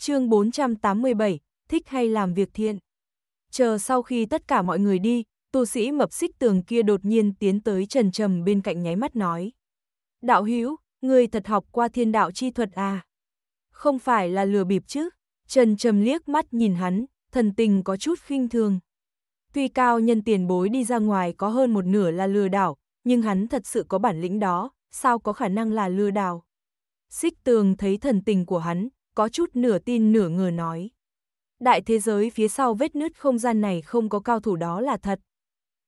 chương 487, thích hay làm việc thiện. Chờ sau khi tất cả mọi người đi, tu sĩ mập xích tường kia đột nhiên tiến tới trần trầm bên cạnh nháy mắt nói. Đạo hữu người thật học qua thiên đạo chi thuật à? Không phải là lừa bịp chứ? Trần trầm liếc mắt nhìn hắn, thần tình có chút khinh thường. Tuy cao nhân tiền bối đi ra ngoài có hơn một nửa là lừa đảo, nhưng hắn thật sự có bản lĩnh đó, sao có khả năng là lừa đảo? Xích tường thấy thần tình của hắn, có chút nửa tin nửa ngờ nói. Đại thế giới phía sau vết nứt không gian này không có cao thủ đó là thật.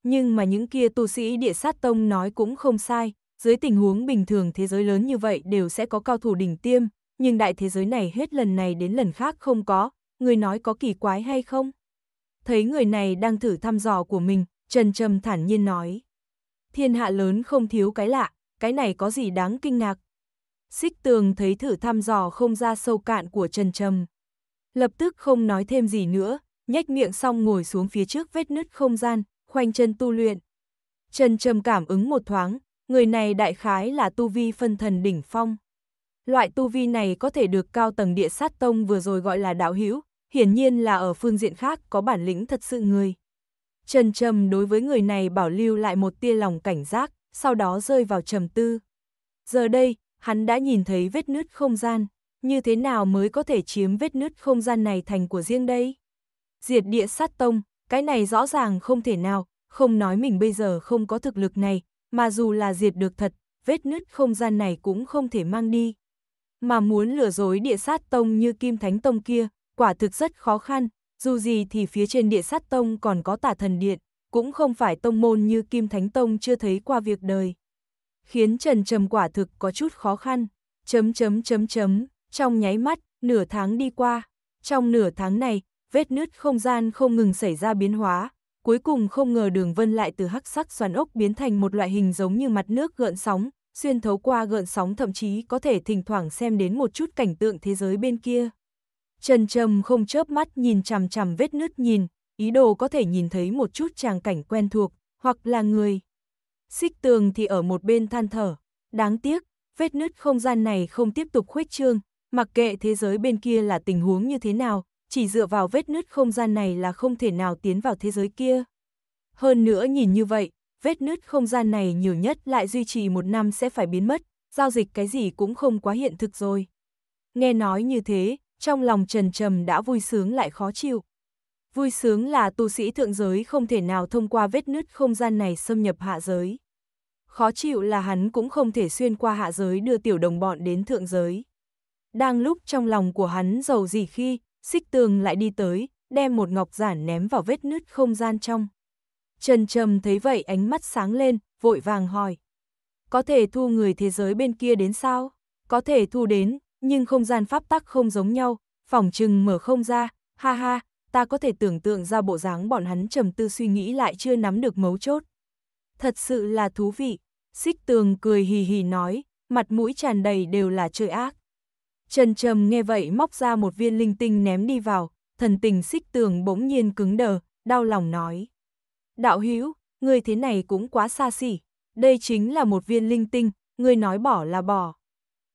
Nhưng mà những kia tu sĩ địa sát tông nói cũng không sai, dưới tình huống bình thường thế giới lớn như vậy đều sẽ có cao thủ đỉnh tiêm, nhưng đại thế giới này hết lần này đến lần khác không có, người nói có kỳ quái hay không? Thấy người này đang thử thăm dò của mình, Trần Trầm thản nhiên nói. Thiên hạ lớn không thiếu cái lạ, cái này có gì đáng kinh ngạc, xích tường thấy thử thăm dò không ra sâu cạn của Trần Trầm. Lập tức không nói thêm gì nữa, nhách miệng xong ngồi xuống phía trước vết nứt không gian, khoanh chân tu luyện. Trần Trầm cảm ứng một thoáng, người này đại khái là tu vi phân thần đỉnh phong. Loại tu vi này có thể được cao tầng địa sát tông vừa rồi gọi là đạo hữu, hiển nhiên là ở phương diện khác có bản lĩnh thật sự người. Trần Trầm đối với người này bảo lưu lại một tia lòng cảnh giác, sau đó rơi vào trầm tư. Giờ đây, hắn đã nhìn thấy vết nứt không gian, như thế nào mới có thể chiếm vết nứt không gian này thành của riêng đây? Diệt địa sát tông, cái này rõ ràng không thể nào, không nói mình bây giờ không có thực lực này, mà dù là diệt được thật, vết nứt không gian này cũng không thể mang đi. Mà muốn lừa dối địa sát tông như Kim Thánh Tông kia, quả thực rất khó khăn, dù gì thì phía trên địa sát tông còn có tả thần điện, cũng không phải tông môn như Kim Thánh Tông chưa thấy qua việc đời khiến Trần Trầm quả thực có chút khó khăn. Chấm chấm chấm chấm, trong nháy mắt, nửa tháng đi qua. Trong nửa tháng này, vết nứt không gian không ngừng xảy ra biến hóa, cuối cùng không ngờ đường vân lại từ hắc sắc xoắn ốc biến thành một loại hình giống như mặt nước gợn sóng, xuyên thấu qua gợn sóng thậm chí có thể thỉnh thoảng xem đến một chút cảnh tượng thế giới bên kia. Trần Trầm không chớp mắt nhìn chằm chằm vết nứt nhìn, ý đồ có thể nhìn thấy một chút tràng cảnh quen thuộc, hoặc là người xích tường thì ở một bên than thở. Đáng tiếc, vết nứt không gian này không tiếp tục khuếch trương, mặc kệ thế giới bên kia là tình huống như thế nào, chỉ dựa vào vết nứt không gian này là không thể nào tiến vào thế giới kia. Hơn nữa nhìn như vậy, vết nứt không gian này nhiều nhất lại duy trì một năm sẽ phải biến mất, giao dịch cái gì cũng không quá hiện thực rồi. Nghe nói như thế, trong lòng trần trầm đã vui sướng lại khó chịu. Vui sướng là tu sĩ thượng giới không thể nào thông qua vết nứt không gian này xâm nhập hạ giới khó chịu là hắn cũng không thể xuyên qua hạ giới đưa tiểu đồng bọn đến thượng giới. Đang lúc trong lòng của hắn giàu gì khi, xích tường lại đi tới, đem một ngọc giản ném vào vết nứt không gian trong. Trần Trầm thấy vậy ánh mắt sáng lên, vội vàng hỏi. Có thể thu người thế giới bên kia đến sao? Có thể thu đến, nhưng không gian pháp tắc không giống nhau, phỏng trừng mở không ra, ha ha, ta có thể tưởng tượng ra bộ dáng bọn hắn trầm tư suy nghĩ lại chưa nắm được mấu chốt thật sự là thú vị. Xích tường cười hì hì nói, mặt mũi tràn đầy đều là chơi ác. Trần Trầm nghe vậy móc ra một viên linh tinh ném đi vào, thần tình xích tường bỗng nhiên cứng đờ, đau lòng nói. Đạo hữu người thế này cũng quá xa xỉ, đây chính là một viên linh tinh, người nói bỏ là bỏ.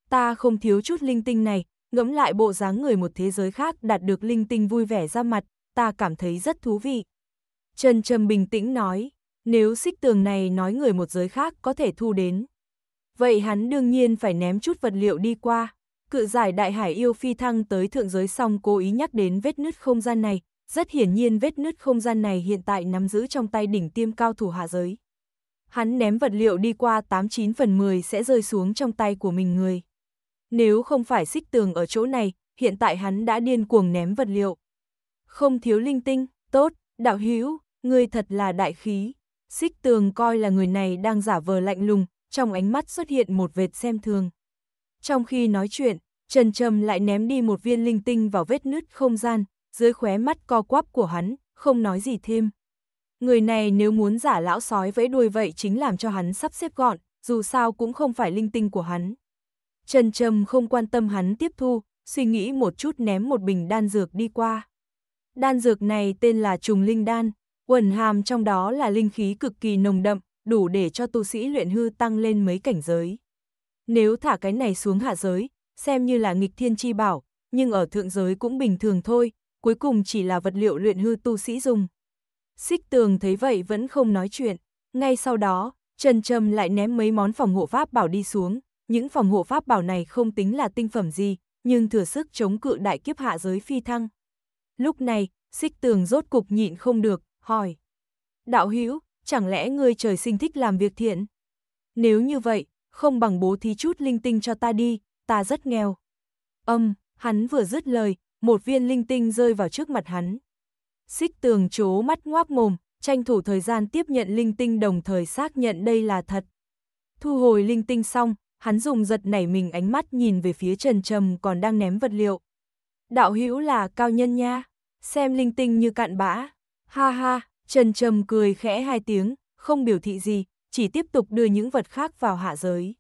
Ta không thiếu chút linh tinh này, ngẫm lại bộ dáng người một thế giới khác đạt được linh tinh vui vẻ ra mặt, ta cảm thấy rất thú vị. Trần Trầm bình tĩnh nói, nếu xích tường này nói người một giới khác có thể thu đến. Vậy hắn đương nhiên phải ném chút vật liệu đi qua. Cự giải đại hải yêu phi thăng tới thượng giới xong cố ý nhắc đến vết nứt không gian này. Rất hiển nhiên vết nứt không gian này hiện tại nắm giữ trong tay đỉnh tiêm cao thủ hạ giới. Hắn ném vật liệu đi qua 89 phần 10 sẽ rơi xuống trong tay của mình người. Nếu không phải xích tường ở chỗ này, hiện tại hắn đã điên cuồng ném vật liệu. Không thiếu linh tinh, tốt, đạo hữu, ngươi thật là đại khí. Xích tường coi là người này đang giả vờ lạnh lùng, trong ánh mắt xuất hiện một vệt xem thường. Trong khi nói chuyện, Trần Trầm lại ném đi một viên linh tinh vào vết nứt không gian, dưới khóe mắt co quắp của hắn, không nói gì thêm. Người này nếu muốn giả lão sói vẫy đuôi vậy chính làm cho hắn sắp xếp gọn, dù sao cũng không phải linh tinh của hắn. Trần Trầm không quan tâm hắn tiếp thu, suy nghĩ một chút ném một bình đan dược đi qua. Đan dược này tên là trùng linh đan, Quần hàm trong đó là linh khí cực kỳ nồng đậm, đủ để cho tu sĩ luyện hư tăng lên mấy cảnh giới. Nếu thả cái này xuống hạ giới, xem như là nghịch thiên chi bảo, nhưng ở thượng giới cũng bình thường thôi, cuối cùng chỉ là vật liệu luyện hư tu sĩ dùng. Xích tường thấy vậy vẫn không nói chuyện, ngay sau đó, Trần Trầm lại ném mấy món phòng hộ pháp bảo đi xuống, những phòng hộ pháp bảo này không tính là tinh phẩm gì, nhưng thừa sức chống cự đại kiếp hạ giới phi thăng. Lúc này, xích tường rốt cục nhịn không được, hỏi. Đạo hữu chẳng lẽ ngươi trời sinh thích làm việc thiện? Nếu như vậy, không bằng bố thí chút linh tinh cho ta đi, ta rất nghèo. Âm, hắn vừa dứt lời, một viên linh tinh rơi vào trước mặt hắn. Xích tường chố mắt ngoác mồm, tranh thủ thời gian tiếp nhận linh tinh đồng thời xác nhận đây là thật. Thu hồi linh tinh xong, hắn dùng giật nảy mình ánh mắt nhìn về phía trần trầm còn đang ném vật liệu. Đạo hữu là cao nhân nha, xem linh tinh như cạn bã. Ha ha, Trần Trầm cười khẽ hai tiếng, không biểu thị gì, chỉ tiếp tục đưa những vật khác vào hạ giới.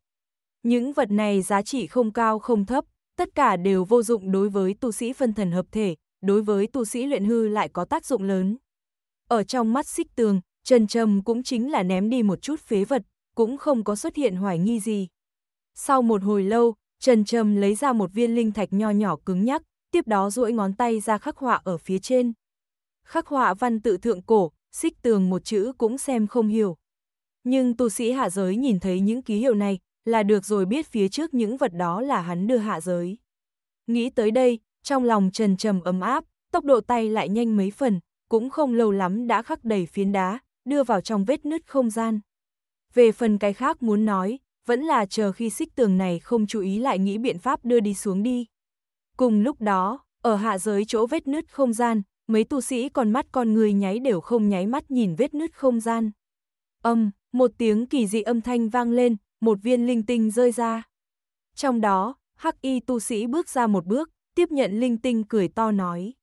Những vật này giá trị không cao không thấp, tất cả đều vô dụng đối với tu sĩ phân thần hợp thể, đối với tu sĩ luyện hư lại có tác dụng lớn. Ở trong mắt xích tường, Trần Trầm cũng chính là ném đi một chút phế vật, cũng không có xuất hiện hoài nghi gì. Sau một hồi lâu, Trần Trầm lấy ra một viên linh thạch nho nhỏ cứng nhắc, tiếp đó duỗi ngón tay ra khắc họa ở phía trên khắc họa văn tự thượng cổ, xích tường một chữ cũng xem không hiểu. Nhưng tu sĩ hạ giới nhìn thấy những ký hiệu này là được rồi biết phía trước những vật đó là hắn đưa hạ giới. Nghĩ tới đây, trong lòng trần trầm ấm áp, tốc độ tay lại nhanh mấy phần, cũng không lâu lắm đã khắc đầy phiến đá, đưa vào trong vết nứt không gian. Về phần cái khác muốn nói, vẫn là chờ khi xích tường này không chú ý lại nghĩ biện pháp đưa đi xuống đi. Cùng lúc đó, ở hạ giới chỗ vết nứt không gian, mấy tu sĩ còn mắt con người nháy đều không nháy mắt nhìn vết nứt không gian. Âm, một tiếng kỳ dị âm thanh vang lên, một viên linh tinh rơi ra. Trong đó, hắc y tu sĩ bước ra một bước, tiếp nhận linh tinh cười to nói.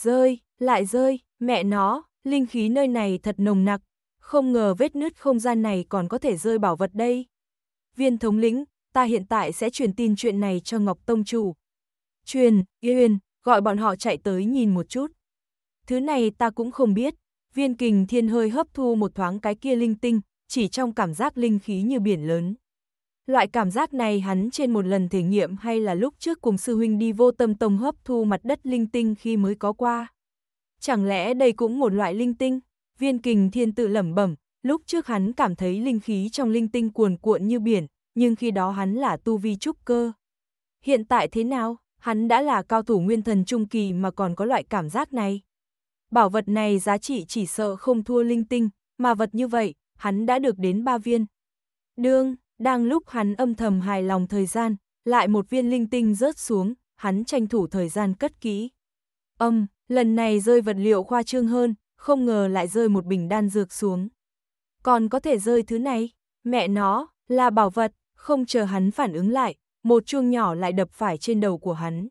Rơi, lại rơi, mẹ nó, linh khí nơi này thật nồng nặc, không ngờ vết nứt không gian này còn có thể rơi bảo vật đây. Viên thống lĩnh, ta hiện tại sẽ truyền tin chuyện này cho Ngọc Tông Chủ. Truyền, Yên, gọi bọn họ chạy tới nhìn một chút. Thứ này ta cũng không biết. Viên kình thiên hơi hấp thu một thoáng cái kia linh tinh, chỉ trong cảm giác linh khí như biển lớn. Loại cảm giác này hắn trên một lần thể nghiệm hay là lúc trước cùng sư huynh đi vô tâm tông hấp thu mặt đất linh tinh khi mới có qua. Chẳng lẽ đây cũng một loại linh tinh? Viên kình thiên tự lẩm bẩm, lúc trước hắn cảm thấy linh khí trong linh tinh cuồn cuộn như biển, nhưng khi đó hắn là tu vi trúc cơ. Hiện tại thế nào, hắn đã là cao thủ nguyên thần trung kỳ mà còn có loại cảm giác này bảo vật này giá trị chỉ sợ không thua linh tinh, mà vật như vậy, hắn đã được đến ba viên. Đương, đang lúc hắn âm thầm hài lòng thời gian, lại một viên linh tinh rớt xuống, hắn tranh thủ thời gian cất kỹ. Âm, lần này rơi vật liệu khoa trương hơn, không ngờ lại rơi một bình đan dược xuống. Còn có thể rơi thứ này, mẹ nó, là bảo vật, không chờ hắn phản ứng lại, một chuông nhỏ lại đập phải trên đầu của hắn.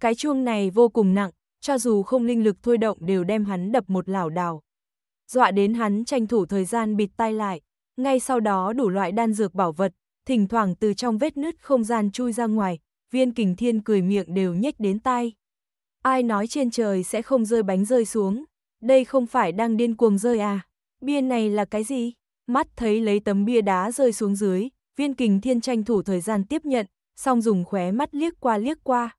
Cái chuông này vô cùng nặng, cho dù không linh lực thôi động đều đem hắn đập một lảo đảo. Dọa đến hắn tranh thủ thời gian bịt tai lại, ngay sau đó đủ loại đan dược bảo vật, thỉnh thoảng từ trong vết nứt không gian chui ra ngoài, viên kình thiên cười miệng đều nhếch đến tai. Ai nói trên trời sẽ không rơi bánh rơi xuống, đây không phải đang điên cuồng rơi à, bia này là cái gì? Mắt thấy lấy tấm bia đá rơi xuống dưới, viên kình thiên tranh thủ thời gian tiếp nhận, xong dùng khóe mắt liếc qua liếc qua.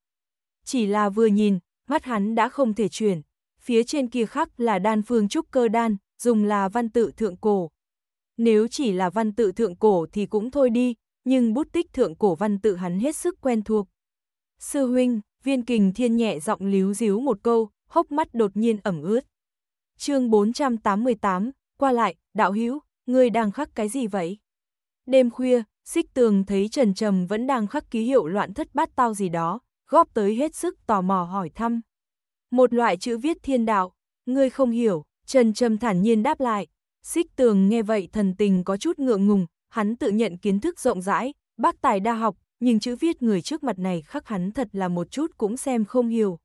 Chỉ là vừa nhìn, mắt hắn đã không thể chuyển. Phía trên kia khắc là đan phương trúc cơ đan, dùng là văn tự thượng cổ. Nếu chỉ là văn tự thượng cổ thì cũng thôi đi, nhưng bút tích thượng cổ văn tự hắn hết sức quen thuộc. Sư huynh, viên kình thiên nhẹ giọng líu díu một câu, hốc mắt đột nhiên ẩm ướt. chương 488, qua lại, đạo hữu ngươi đang khắc cái gì vậy? Đêm khuya, xích tường thấy Trần Trầm vẫn đang khắc ký hiệu loạn thất bát tao gì đó, góp tới hết sức tò mò hỏi thăm. Một loại chữ viết thiên đạo, ngươi không hiểu, Trần Trầm thản nhiên đáp lại. Xích tường nghe vậy thần tình có chút ngượng ngùng, hắn tự nhận kiến thức rộng rãi, bác tài đa học, nhưng chữ viết người trước mặt này khắc hắn thật là một chút cũng xem không hiểu.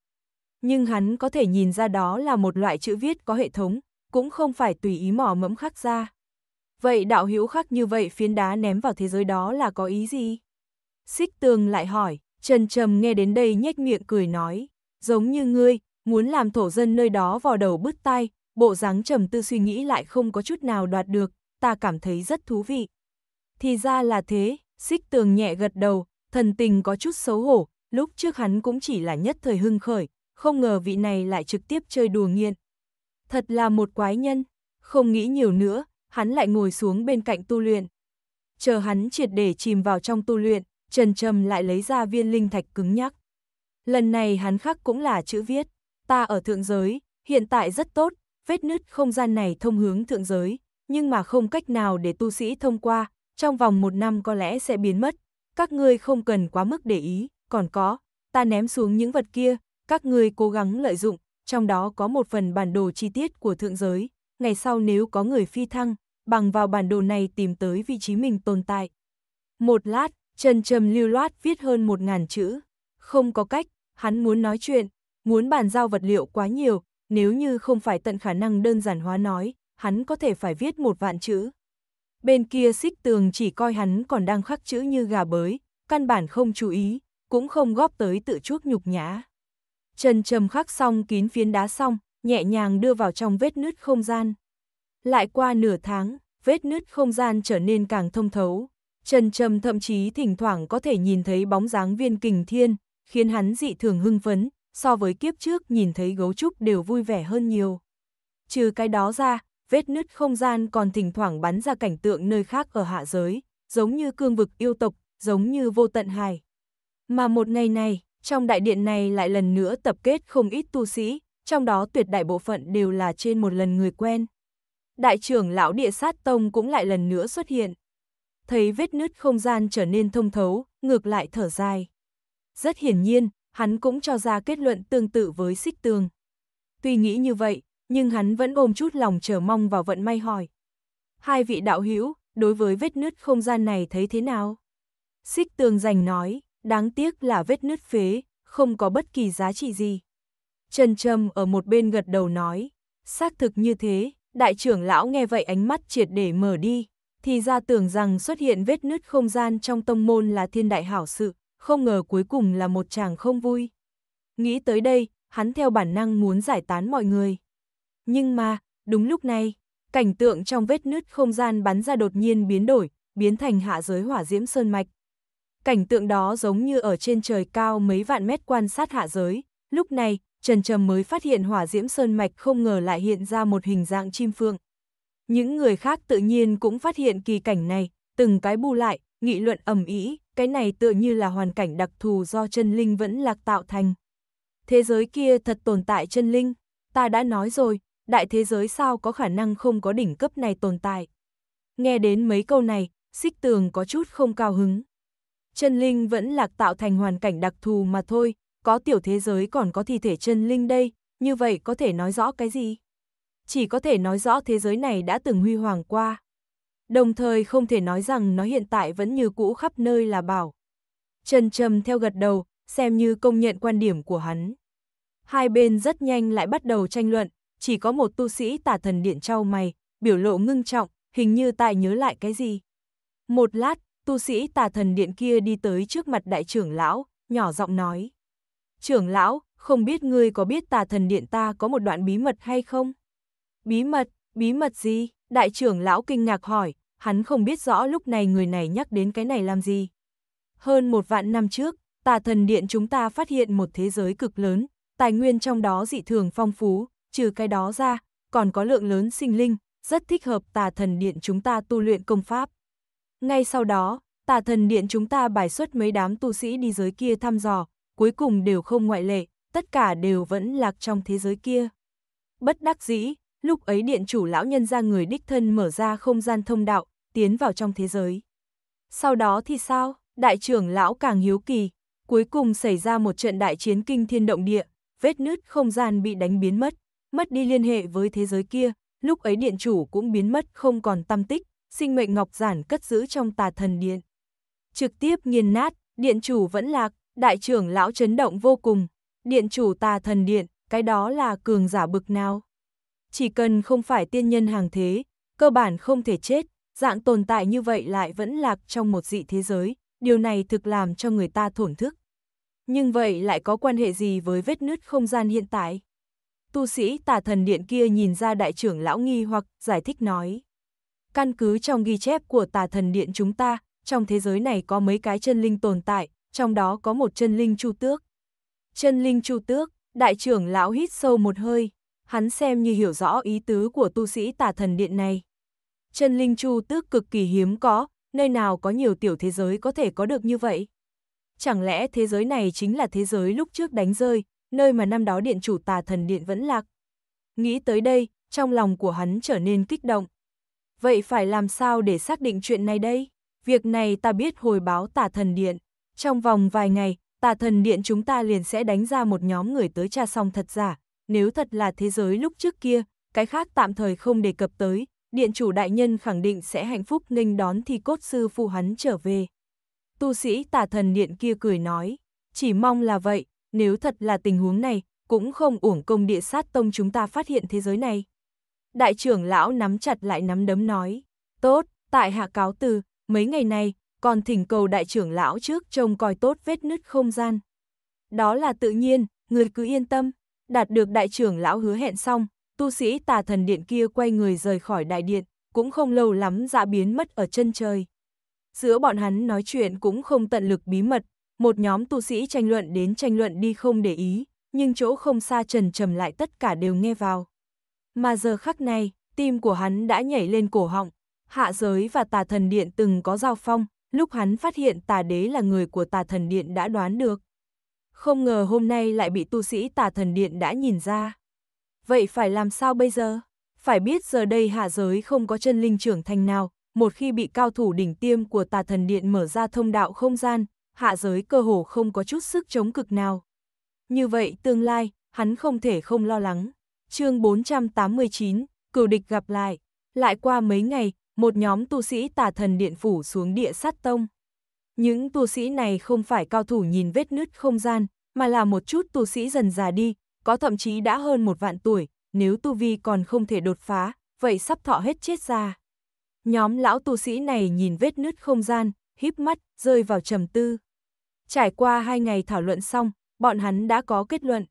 Nhưng hắn có thể nhìn ra đó là một loại chữ viết có hệ thống, cũng không phải tùy ý mỏ mẫm khắc ra. Vậy đạo hữu khắc như vậy phiến đá ném vào thế giới đó là có ý gì? Xích tường lại hỏi, Trần Trầm nghe đến đây nhếch miệng cười nói, giống như ngươi, muốn làm thổ dân nơi đó vào đầu bứt tay. bộ dáng Trầm tư suy nghĩ lại không có chút nào đoạt được, ta cảm thấy rất thú vị. Thì ra là thế, xích tường nhẹ gật đầu, thần tình có chút xấu hổ, lúc trước hắn cũng chỉ là nhất thời hưng khởi, không ngờ vị này lại trực tiếp chơi đùa nghiện. Thật là một quái nhân, không nghĩ nhiều nữa, hắn lại ngồi xuống bên cạnh tu luyện. Chờ hắn triệt để chìm vào trong tu luyện, Trần Trầm lại lấy ra viên linh thạch cứng nhắc. Lần này hắn khắc cũng là chữ viết, ta ở thượng giới, hiện tại rất tốt, vết nứt không gian này thông hướng thượng giới, nhưng mà không cách nào để tu sĩ thông qua, trong vòng một năm có lẽ sẽ biến mất, các ngươi không cần quá mức để ý, còn có, ta ném xuống những vật kia, các ngươi cố gắng lợi dụng, trong đó có một phần bản đồ chi tiết của thượng giới, ngày sau nếu có người phi thăng, bằng vào bản đồ này tìm tới vị trí mình tồn tại. Một lát, Trần Trầm lưu loát viết hơn một ngàn chữ. Không có cách, hắn muốn nói chuyện, muốn bàn giao vật liệu quá nhiều, nếu như không phải tận khả năng đơn giản hóa nói, hắn có thể phải viết một vạn chữ. Bên kia xích tường chỉ coi hắn còn đang khắc chữ như gà bới, căn bản không chú ý, cũng không góp tới tự chuốc nhục nhã. Trần Trầm khắc xong kín phiến đá xong, nhẹ nhàng đưa vào trong vết nứt không gian. Lại qua nửa tháng, vết nứt không gian trở nên càng thông thấu, Trần Trầm thậm chí thỉnh thoảng có thể nhìn thấy bóng dáng viên kình thiên, khiến hắn dị thường hưng phấn, so với kiếp trước nhìn thấy gấu trúc đều vui vẻ hơn nhiều. Trừ cái đó ra, vết nứt không gian còn thỉnh thoảng bắn ra cảnh tượng nơi khác ở hạ giới, giống như cương vực yêu tộc, giống như vô tận hài. Mà một ngày này, trong đại điện này lại lần nữa tập kết không ít tu sĩ, trong đó tuyệt đại bộ phận đều là trên một lần người quen. Đại trưởng lão địa sát tông cũng lại lần nữa xuất hiện thấy vết nứt không gian trở nên thông thấu, ngược lại thở dài. Rất hiển nhiên, hắn cũng cho ra kết luận tương tự với xích tường. Tuy nghĩ như vậy, nhưng hắn vẫn ôm chút lòng chờ mong vào vận may hỏi. Hai vị đạo hữu, đối với vết nứt không gian này thấy thế nào? Xích tường giành nói, đáng tiếc là vết nứt phế, không có bất kỳ giá trị gì. Trần Trâm ở một bên gật đầu nói, xác thực như thế, đại trưởng lão nghe vậy ánh mắt triệt để mở đi, thì ra tưởng rằng xuất hiện vết nứt không gian trong tông môn là thiên đại hảo sự, không ngờ cuối cùng là một chàng không vui. Nghĩ tới đây, hắn theo bản năng muốn giải tán mọi người. Nhưng mà, đúng lúc này, cảnh tượng trong vết nứt không gian bắn ra đột nhiên biến đổi, biến thành hạ giới hỏa diễm sơn mạch. Cảnh tượng đó giống như ở trên trời cao mấy vạn mét quan sát hạ giới, lúc này, Trần Trầm mới phát hiện hỏa diễm sơn mạch không ngờ lại hiện ra một hình dạng chim phượng. Những người khác tự nhiên cũng phát hiện kỳ cảnh này, từng cái bu lại, nghị luận ầm ĩ, cái này tựa như là hoàn cảnh đặc thù do chân linh vẫn lạc tạo thành. Thế giới kia thật tồn tại chân linh, ta đã nói rồi, đại thế giới sao có khả năng không có đỉnh cấp này tồn tại. Nghe đến mấy câu này, xích tường có chút không cao hứng. Chân linh vẫn lạc tạo thành hoàn cảnh đặc thù mà thôi, có tiểu thế giới còn có thi thể chân linh đây, như vậy có thể nói rõ cái gì? chỉ có thể nói rõ thế giới này đã từng huy hoàng qua. Đồng thời không thể nói rằng nó hiện tại vẫn như cũ khắp nơi là bảo. Trần Trầm theo gật đầu, xem như công nhận quan điểm của hắn. Hai bên rất nhanh lại bắt đầu tranh luận, chỉ có một tu sĩ tả thần điện trao mày, biểu lộ ngưng trọng, hình như tại nhớ lại cái gì. Một lát, tu sĩ tà thần điện kia đi tới trước mặt đại trưởng lão, nhỏ giọng nói. Trưởng lão, không biết ngươi có biết tà thần điện ta có một đoạn bí mật hay không? Bí mật, bí mật gì? Đại trưởng lão kinh ngạc hỏi, hắn không biết rõ lúc này người này nhắc đến cái này làm gì. Hơn một vạn năm trước, tà thần điện chúng ta phát hiện một thế giới cực lớn, tài nguyên trong đó dị thường phong phú, trừ cái đó ra, còn có lượng lớn sinh linh, rất thích hợp tà thần điện chúng ta tu luyện công pháp. Ngay sau đó, tà thần điện chúng ta bài xuất mấy đám tu sĩ đi giới kia thăm dò, cuối cùng đều không ngoại lệ, tất cả đều vẫn lạc trong thế giới kia. Bất đắc dĩ, lúc ấy điện chủ lão nhân ra người đích thân mở ra không gian thông đạo, tiến vào trong thế giới. Sau đó thì sao? Đại trưởng lão càng hiếu kỳ, cuối cùng xảy ra một trận đại chiến kinh thiên động địa, vết nứt không gian bị đánh biến mất, mất đi liên hệ với thế giới kia, lúc ấy điện chủ cũng biến mất không còn tâm tích, sinh mệnh ngọc giản cất giữ trong tà thần điện. Trực tiếp nghiền nát, điện chủ vẫn lạc, đại trưởng lão chấn động vô cùng, điện chủ tà thần điện, cái đó là cường giả bực nào chỉ cần không phải tiên nhân hàng thế, cơ bản không thể chết, dạng tồn tại như vậy lại vẫn lạc trong một dị thế giới, điều này thực làm cho người ta thổn thức. Nhưng vậy lại có quan hệ gì với vết nứt không gian hiện tại? Tu sĩ tà thần điện kia nhìn ra đại trưởng lão nghi hoặc giải thích nói. Căn cứ trong ghi chép của tà thần điện chúng ta, trong thế giới này có mấy cái chân linh tồn tại, trong đó có một chân linh chu tước. Chân linh chu tước, đại trưởng lão hít sâu một hơi hắn xem như hiểu rõ ý tứ của tu sĩ tà thần điện này. Chân linh chu tước cực kỳ hiếm có, nơi nào có nhiều tiểu thế giới có thể có được như vậy? Chẳng lẽ thế giới này chính là thế giới lúc trước đánh rơi, nơi mà năm đó điện chủ tà thần điện vẫn lạc? Nghĩ tới đây, trong lòng của hắn trở nên kích động. Vậy phải làm sao để xác định chuyện này đây? Việc này ta biết hồi báo tà thần điện. Trong vòng vài ngày, tà thần điện chúng ta liền sẽ đánh ra một nhóm người tới tra xong thật giả, nếu thật là thế giới lúc trước kia, cái khác tạm thời không đề cập tới, điện chủ đại nhân khẳng định sẽ hạnh phúc nghênh đón thi cốt sư phụ hắn trở về. Tu sĩ tà thần điện kia cười nói, chỉ mong là vậy, nếu thật là tình huống này, cũng không uổng công địa sát tông chúng ta phát hiện thế giới này. Đại trưởng lão nắm chặt lại nắm đấm nói, tốt, tại hạ cáo từ, mấy ngày nay, còn thỉnh cầu đại trưởng lão trước trông coi tốt vết nứt không gian. Đó là tự nhiên, người cứ yên tâm đạt được đại trưởng lão hứa hẹn xong, tu sĩ tà thần điện kia quay người rời khỏi đại điện, cũng không lâu lắm dạ biến mất ở chân trời. Giữa bọn hắn nói chuyện cũng không tận lực bí mật, một nhóm tu sĩ tranh luận đến tranh luận đi không để ý, nhưng chỗ không xa trần trầm lại tất cả đều nghe vào. Mà giờ khắc này, tim của hắn đã nhảy lên cổ họng, hạ giới và tà thần điện từng có giao phong, lúc hắn phát hiện tà đế là người của tà thần điện đã đoán được không ngờ hôm nay lại bị tu sĩ tà thần điện đã nhìn ra. Vậy phải làm sao bây giờ? Phải biết giờ đây hạ giới không có chân linh trưởng thành nào, một khi bị cao thủ đỉnh tiêm của tà thần điện mở ra thông đạo không gian, hạ giới cơ hồ không có chút sức chống cực nào. Như vậy tương lai, hắn không thể không lo lắng. chương 489, cửu địch gặp lại. Lại qua mấy ngày, một nhóm tu sĩ tà thần điện phủ xuống địa sát tông. Những tu sĩ này không phải cao thủ nhìn vết nứt không gian, mà là một chút tu sĩ dần già đi, có thậm chí đã hơn một vạn tuổi, nếu tu vi còn không thể đột phá, vậy sắp thọ hết chết ra. Nhóm lão tu sĩ này nhìn vết nứt không gian, híp mắt, rơi vào trầm tư. Trải qua hai ngày thảo luận xong, bọn hắn đã có kết luận.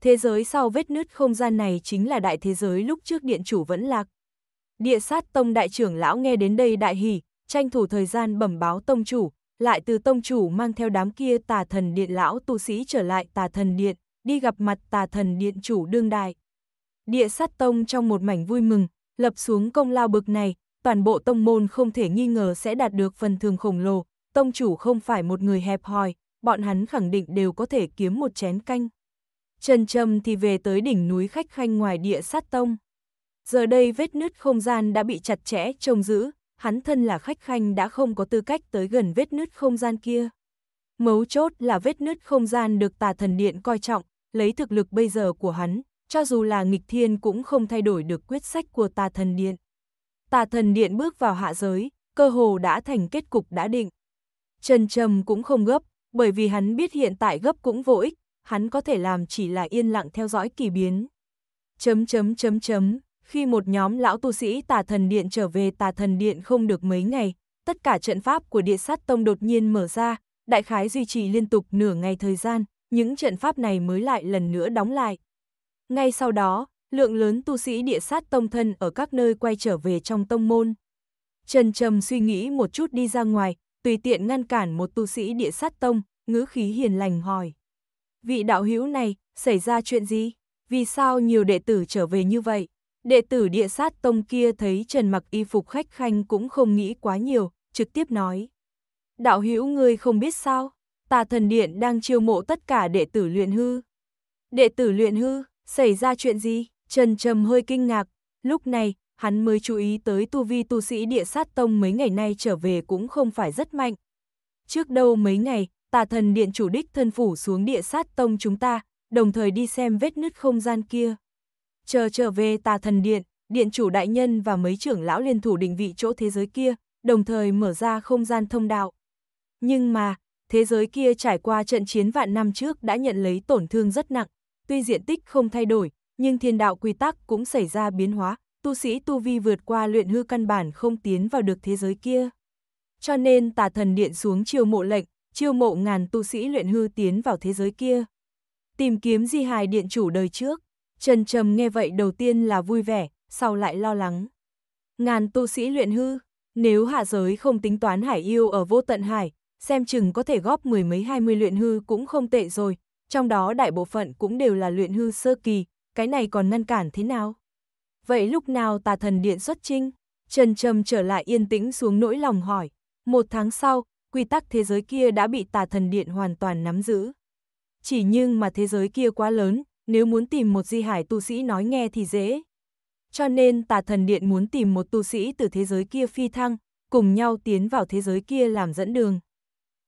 Thế giới sau vết nứt không gian này chính là đại thế giới lúc trước điện chủ vẫn lạc. Địa sát tông đại trưởng lão nghe đến đây đại hỉ, tranh thủ thời gian bẩm báo tông chủ, lại từ tông chủ mang theo đám kia tà thần điện lão tu sĩ trở lại tà thần điện, đi gặp mặt tà thần điện chủ đương đại. Địa sát tông trong một mảnh vui mừng, lập xuống công lao bực này, toàn bộ tông môn không thể nghi ngờ sẽ đạt được phần thường khổng lồ, tông chủ không phải một người hẹp hòi, bọn hắn khẳng định đều có thể kiếm một chén canh. Trần Trầm thì về tới đỉnh núi khách khanh ngoài địa sát tông. Giờ đây vết nứt không gian đã bị chặt chẽ trông giữ, hắn thân là khách khanh đã không có tư cách tới gần vết nứt không gian kia. Mấu chốt là vết nứt không gian được tà thần điện coi trọng, lấy thực lực bây giờ của hắn, cho dù là nghịch thiên cũng không thay đổi được quyết sách của tà thần điện. Tà thần điện bước vào hạ giới, cơ hồ đã thành kết cục đã định. Trần Trầm cũng không gấp, bởi vì hắn biết hiện tại gấp cũng vô ích, hắn có thể làm chỉ là yên lặng theo dõi kỳ biến. Chấm chấm chấm chấm khi một nhóm lão tu sĩ tà thần điện trở về tà thần điện không được mấy ngày, tất cả trận pháp của địa sát tông đột nhiên mở ra, đại khái duy trì liên tục nửa ngày thời gian, những trận pháp này mới lại lần nữa đóng lại. Ngay sau đó, lượng lớn tu sĩ địa sát tông thân ở các nơi quay trở về trong tông môn. Trần Trầm suy nghĩ một chút đi ra ngoài, tùy tiện ngăn cản một tu sĩ địa sát tông, ngữ khí hiền lành hỏi. Vị đạo hữu này, xảy ra chuyện gì? Vì sao nhiều đệ tử trở về như vậy? Đệ tử địa sát tông kia thấy Trần mặc y phục khách khanh cũng không nghĩ quá nhiều, trực tiếp nói. Đạo hữu ngươi không biết sao, tà thần điện đang chiêu mộ tất cả đệ tử luyện hư. Đệ tử luyện hư, xảy ra chuyện gì? Trần Trầm hơi kinh ngạc, lúc này, hắn mới chú ý tới tu vi tu sĩ địa sát tông mấy ngày nay trở về cũng không phải rất mạnh. Trước đâu mấy ngày, tà thần điện chủ đích thân phủ xuống địa sát tông chúng ta, đồng thời đi xem vết nứt không gian kia. Chờ trở về tà thần điện, điện chủ đại nhân và mấy trưởng lão liên thủ định vị chỗ thế giới kia, đồng thời mở ra không gian thông đạo. Nhưng mà, thế giới kia trải qua trận chiến vạn năm trước đã nhận lấy tổn thương rất nặng, tuy diện tích không thay đổi, nhưng thiên đạo quy tắc cũng xảy ra biến hóa, tu sĩ tu vi vượt qua luyện hư căn bản không tiến vào được thế giới kia. Cho nên tà thần điện xuống chiêu mộ lệnh, chiêu mộ ngàn tu sĩ luyện hư tiến vào thế giới kia. Tìm kiếm di hài điện chủ đời trước. Trần Trầm nghe vậy đầu tiên là vui vẻ, sau lại lo lắng. Ngàn tu sĩ luyện hư, nếu hạ giới không tính toán hải yêu ở vô tận hải, xem chừng có thể góp mười mấy hai mươi luyện hư cũng không tệ rồi, trong đó đại bộ phận cũng đều là luyện hư sơ kỳ, cái này còn ngăn cản thế nào? Vậy lúc nào tà thần điện xuất trinh? Trần Trầm trở lại yên tĩnh xuống nỗi lòng hỏi. Một tháng sau, quy tắc thế giới kia đã bị tà thần điện hoàn toàn nắm giữ. Chỉ nhưng mà thế giới kia quá lớn, nếu muốn tìm một di hải tu sĩ nói nghe thì dễ. Cho nên tà thần điện muốn tìm một tu sĩ từ thế giới kia phi thăng, cùng nhau tiến vào thế giới kia làm dẫn đường.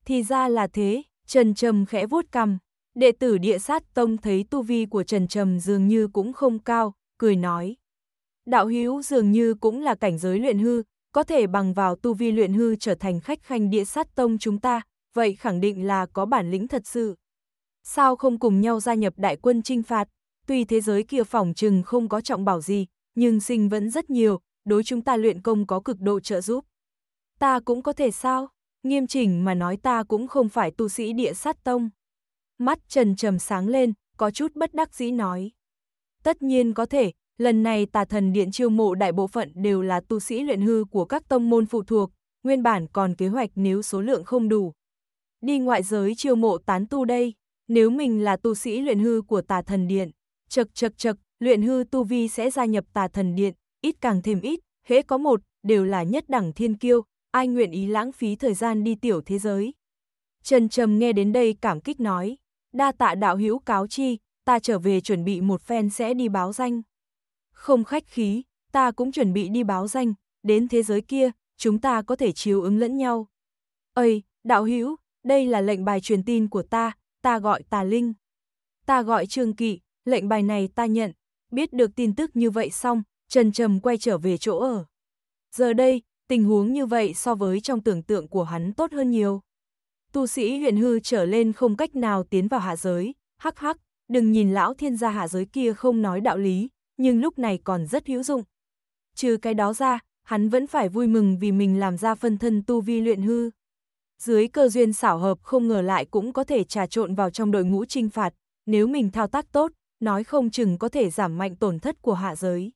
Thì ra là thế, Trần Trầm khẽ vuốt cằm, đệ tử địa sát tông thấy tu vi của Trần Trầm dường như cũng không cao, cười nói. Đạo hiếu dường như cũng là cảnh giới luyện hư, có thể bằng vào tu vi luyện hư trở thành khách khanh địa sát tông chúng ta, vậy khẳng định là có bản lĩnh thật sự. Sao không cùng nhau gia nhập đại quân trinh phạt? Tuy thế giới kia phỏng chừng không có trọng bảo gì, nhưng sinh vẫn rất nhiều, đối chúng ta luyện công có cực độ trợ giúp. Ta cũng có thể sao? Nghiêm chỉnh mà nói ta cũng không phải tu sĩ địa sát tông. Mắt trần trầm sáng lên, có chút bất đắc dĩ nói. Tất nhiên có thể, lần này tà thần điện chiêu mộ đại bộ phận đều là tu sĩ luyện hư của các tông môn phụ thuộc, nguyên bản còn kế hoạch nếu số lượng không đủ. Đi ngoại giới chiêu mộ tán tu đây nếu mình là tu sĩ luyện hư của tà thần điện, chật chật chật, luyện hư tu vi sẽ gia nhập tà thần điện, ít càng thêm ít, hễ có một, đều là nhất đẳng thiên kiêu, ai nguyện ý lãng phí thời gian đi tiểu thế giới. Trần Trầm nghe đến đây cảm kích nói, đa tạ đạo hữu cáo chi, ta trở về chuẩn bị một phen sẽ đi báo danh. Không khách khí, ta cũng chuẩn bị đi báo danh, đến thế giới kia, chúng ta có thể chiếu ứng lẫn nhau. Ây, đạo hữu, đây là lệnh bài truyền tin của ta, ta gọi tà linh. Ta gọi trương kỵ, lệnh bài này ta nhận, biết được tin tức như vậy xong, trần trầm quay trở về chỗ ở. Giờ đây, tình huống như vậy so với trong tưởng tượng của hắn tốt hơn nhiều. Tu sĩ huyền hư trở lên không cách nào tiến vào hạ giới, hắc hắc, đừng nhìn lão thiên gia hạ giới kia không nói đạo lý, nhưng lúc này còn rất hữu dụng. Trừ cái đó ra, hắn vẫn phải vui mừng vì mình làm ra phân thân tu vi luyện hư dưới cơ duyên xảo hợp không ngờ lại cũng có thể trà trộn vào trong đội ngũ trinh phạt, nếu mình thao tác tốt, nói không chừng có thể giảm mạnh tổn thất của hạ giới.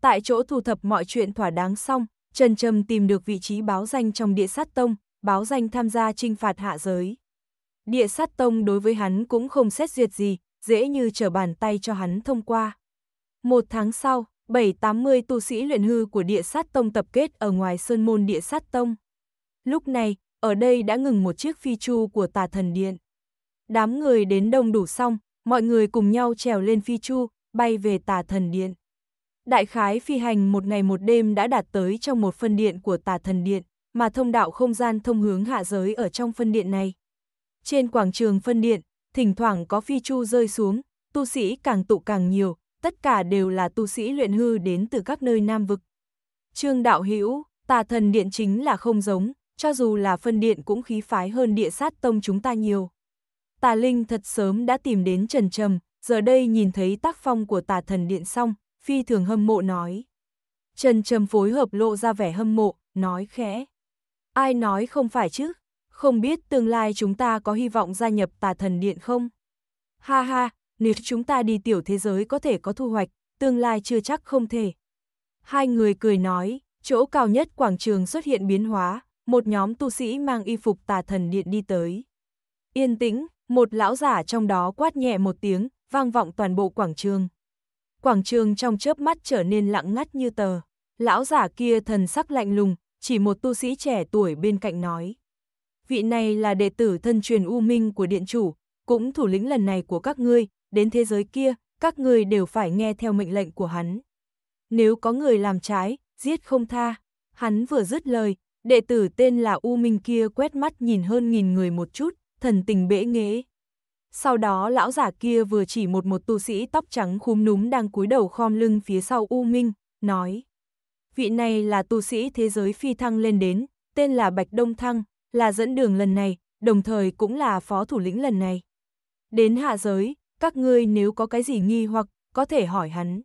Tại chỗ thu thập mọi chuyện thỏa đáng xong, Trần Trầm tìm được vị trí báo danh trong địa sát tông, báo danh tham gia trinh phạt hạ giới. Địa sát tông đối với hắn cũng không xét duyệt gì, dễ như trở bàn tay cho hắn thông qua. Một tháng sau, 780 tu sĩ luyện hư của địa sát tông tập kết ở ngoài sơn môn địa sát tông. Lúc này, ở đây đã ngừng một chiếc phi chu của tà thần điện. Đám người đến đông đủ xong, mọi người cùng nhau trèo lên phi chu, bay về tà thần điện. Đại khái phi hành một ngày một đêm đã đạt tới trong một phân điện của tà thần điện, mà thông đạo không gian thông hướng hạ giới ở trong phân điện này. Trên quảng trường phân điện, thỉnh thoảng có phi chu rơi xuống, tu sĩ càng tụ càng nhiều, tất cả đều là tu sĩ luyện hư đến từ các nơi nam vực. Trương đạo hữu, tà thần điện chính là không giống, cho dù là phân điện cũng khí phái hơn địa sát tông chúng ta nhiều. Tà Linh thật sớm đã tìm đến Trần Trầm, giờ đây nhìn thấy tác phong của tà thần điện xong, phi thường hâm mộ nói. Trần Trầm phối hợp lộ ra vẻ hâm mộ, nói khẽ. Ai nói không phải chứ? Không biết tương lai chúng ta có hy vọng gia nhập tà thần điện không? Ha ha, nếu chúng ta đi tiểu thế giới có thể có thu hoạch, tương lai chưa chắc không thể. Hai người cười nói, chỗ cao nhất quảng trường xuất hiện biến hóa, một nhóm tu sĩ mang y phục tà thần điện đi tới. Yên tĩnh, một lão giả trong đó quát nhẹ một tiếng, vang vọng toàn bộ quảng trường. Quảng trường trong chớp mắt trở nên lặng ngắt như tờ. Lão giả kia thần sắc lạnh lùng, chỉ một tu sĩ trẻ tuổi bên cạnh nói. Vị này là đệ tử thân truyền U Minh của điện chủ, cũng thủ lĩnh lần này của các ngươi, đến thế giới kia, các ngươi đều phải nghe theo mệnh lệnh của hắn. Nếu có người làm trái, giết không tha. Hắn vừa dứt lời, Đệ tử tên là U Minh kia quét mắt nhìn hơn nghìn người một chút, thần tình bễ nghế. Sau đó lão giả kia vừa chỉ một một tu sĩ tóc trắng khúm núm đang cúi đầu khom lưng phía sau U Minh, nói. Vị này là tu sĩ thế giới phi thăng lên đến, tên là Bạch Đông Thăng, là dẫn đường lần này, đồng thời cũng là phó thủ lĩnh lần này. Đến hạ giới, các ngươi nếu có cái gì nghi hoặc, có thể hỏi hắn.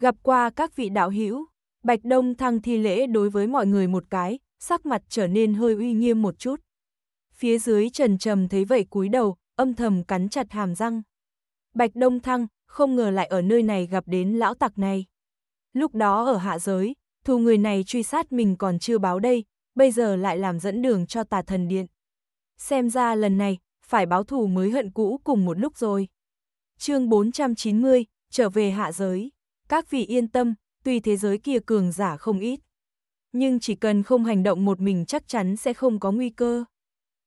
Gặp qua các vị đạo hữu Bạch Đông Thăng thi lễ đối với mọi người một cái, sắc mặt trở nên hơi uy nghiêm một chút. Phía dưới trần trầm thấy vậy cúi đầu, âm thầm cắn chặt hàm răng. Bạch Đông Thăng, không ngờ lại ở nơi này gặp đến lão tặc này. Lúc đó ở hạ giới, thù người này truy sát mình còn chưa báo đây, bây giờ lại làm dẫn đường cho tà thần điện. Xem ra lần này, phải báo thù mới hận cũ cùng một lúc rồi. chương 490, trở về hạ giới. Các vị yên tâm, tuy thế giới kia cường giả không ít nhưng chỉ cần không hành động một mình chắc chắn sẽ không có nguy cơ.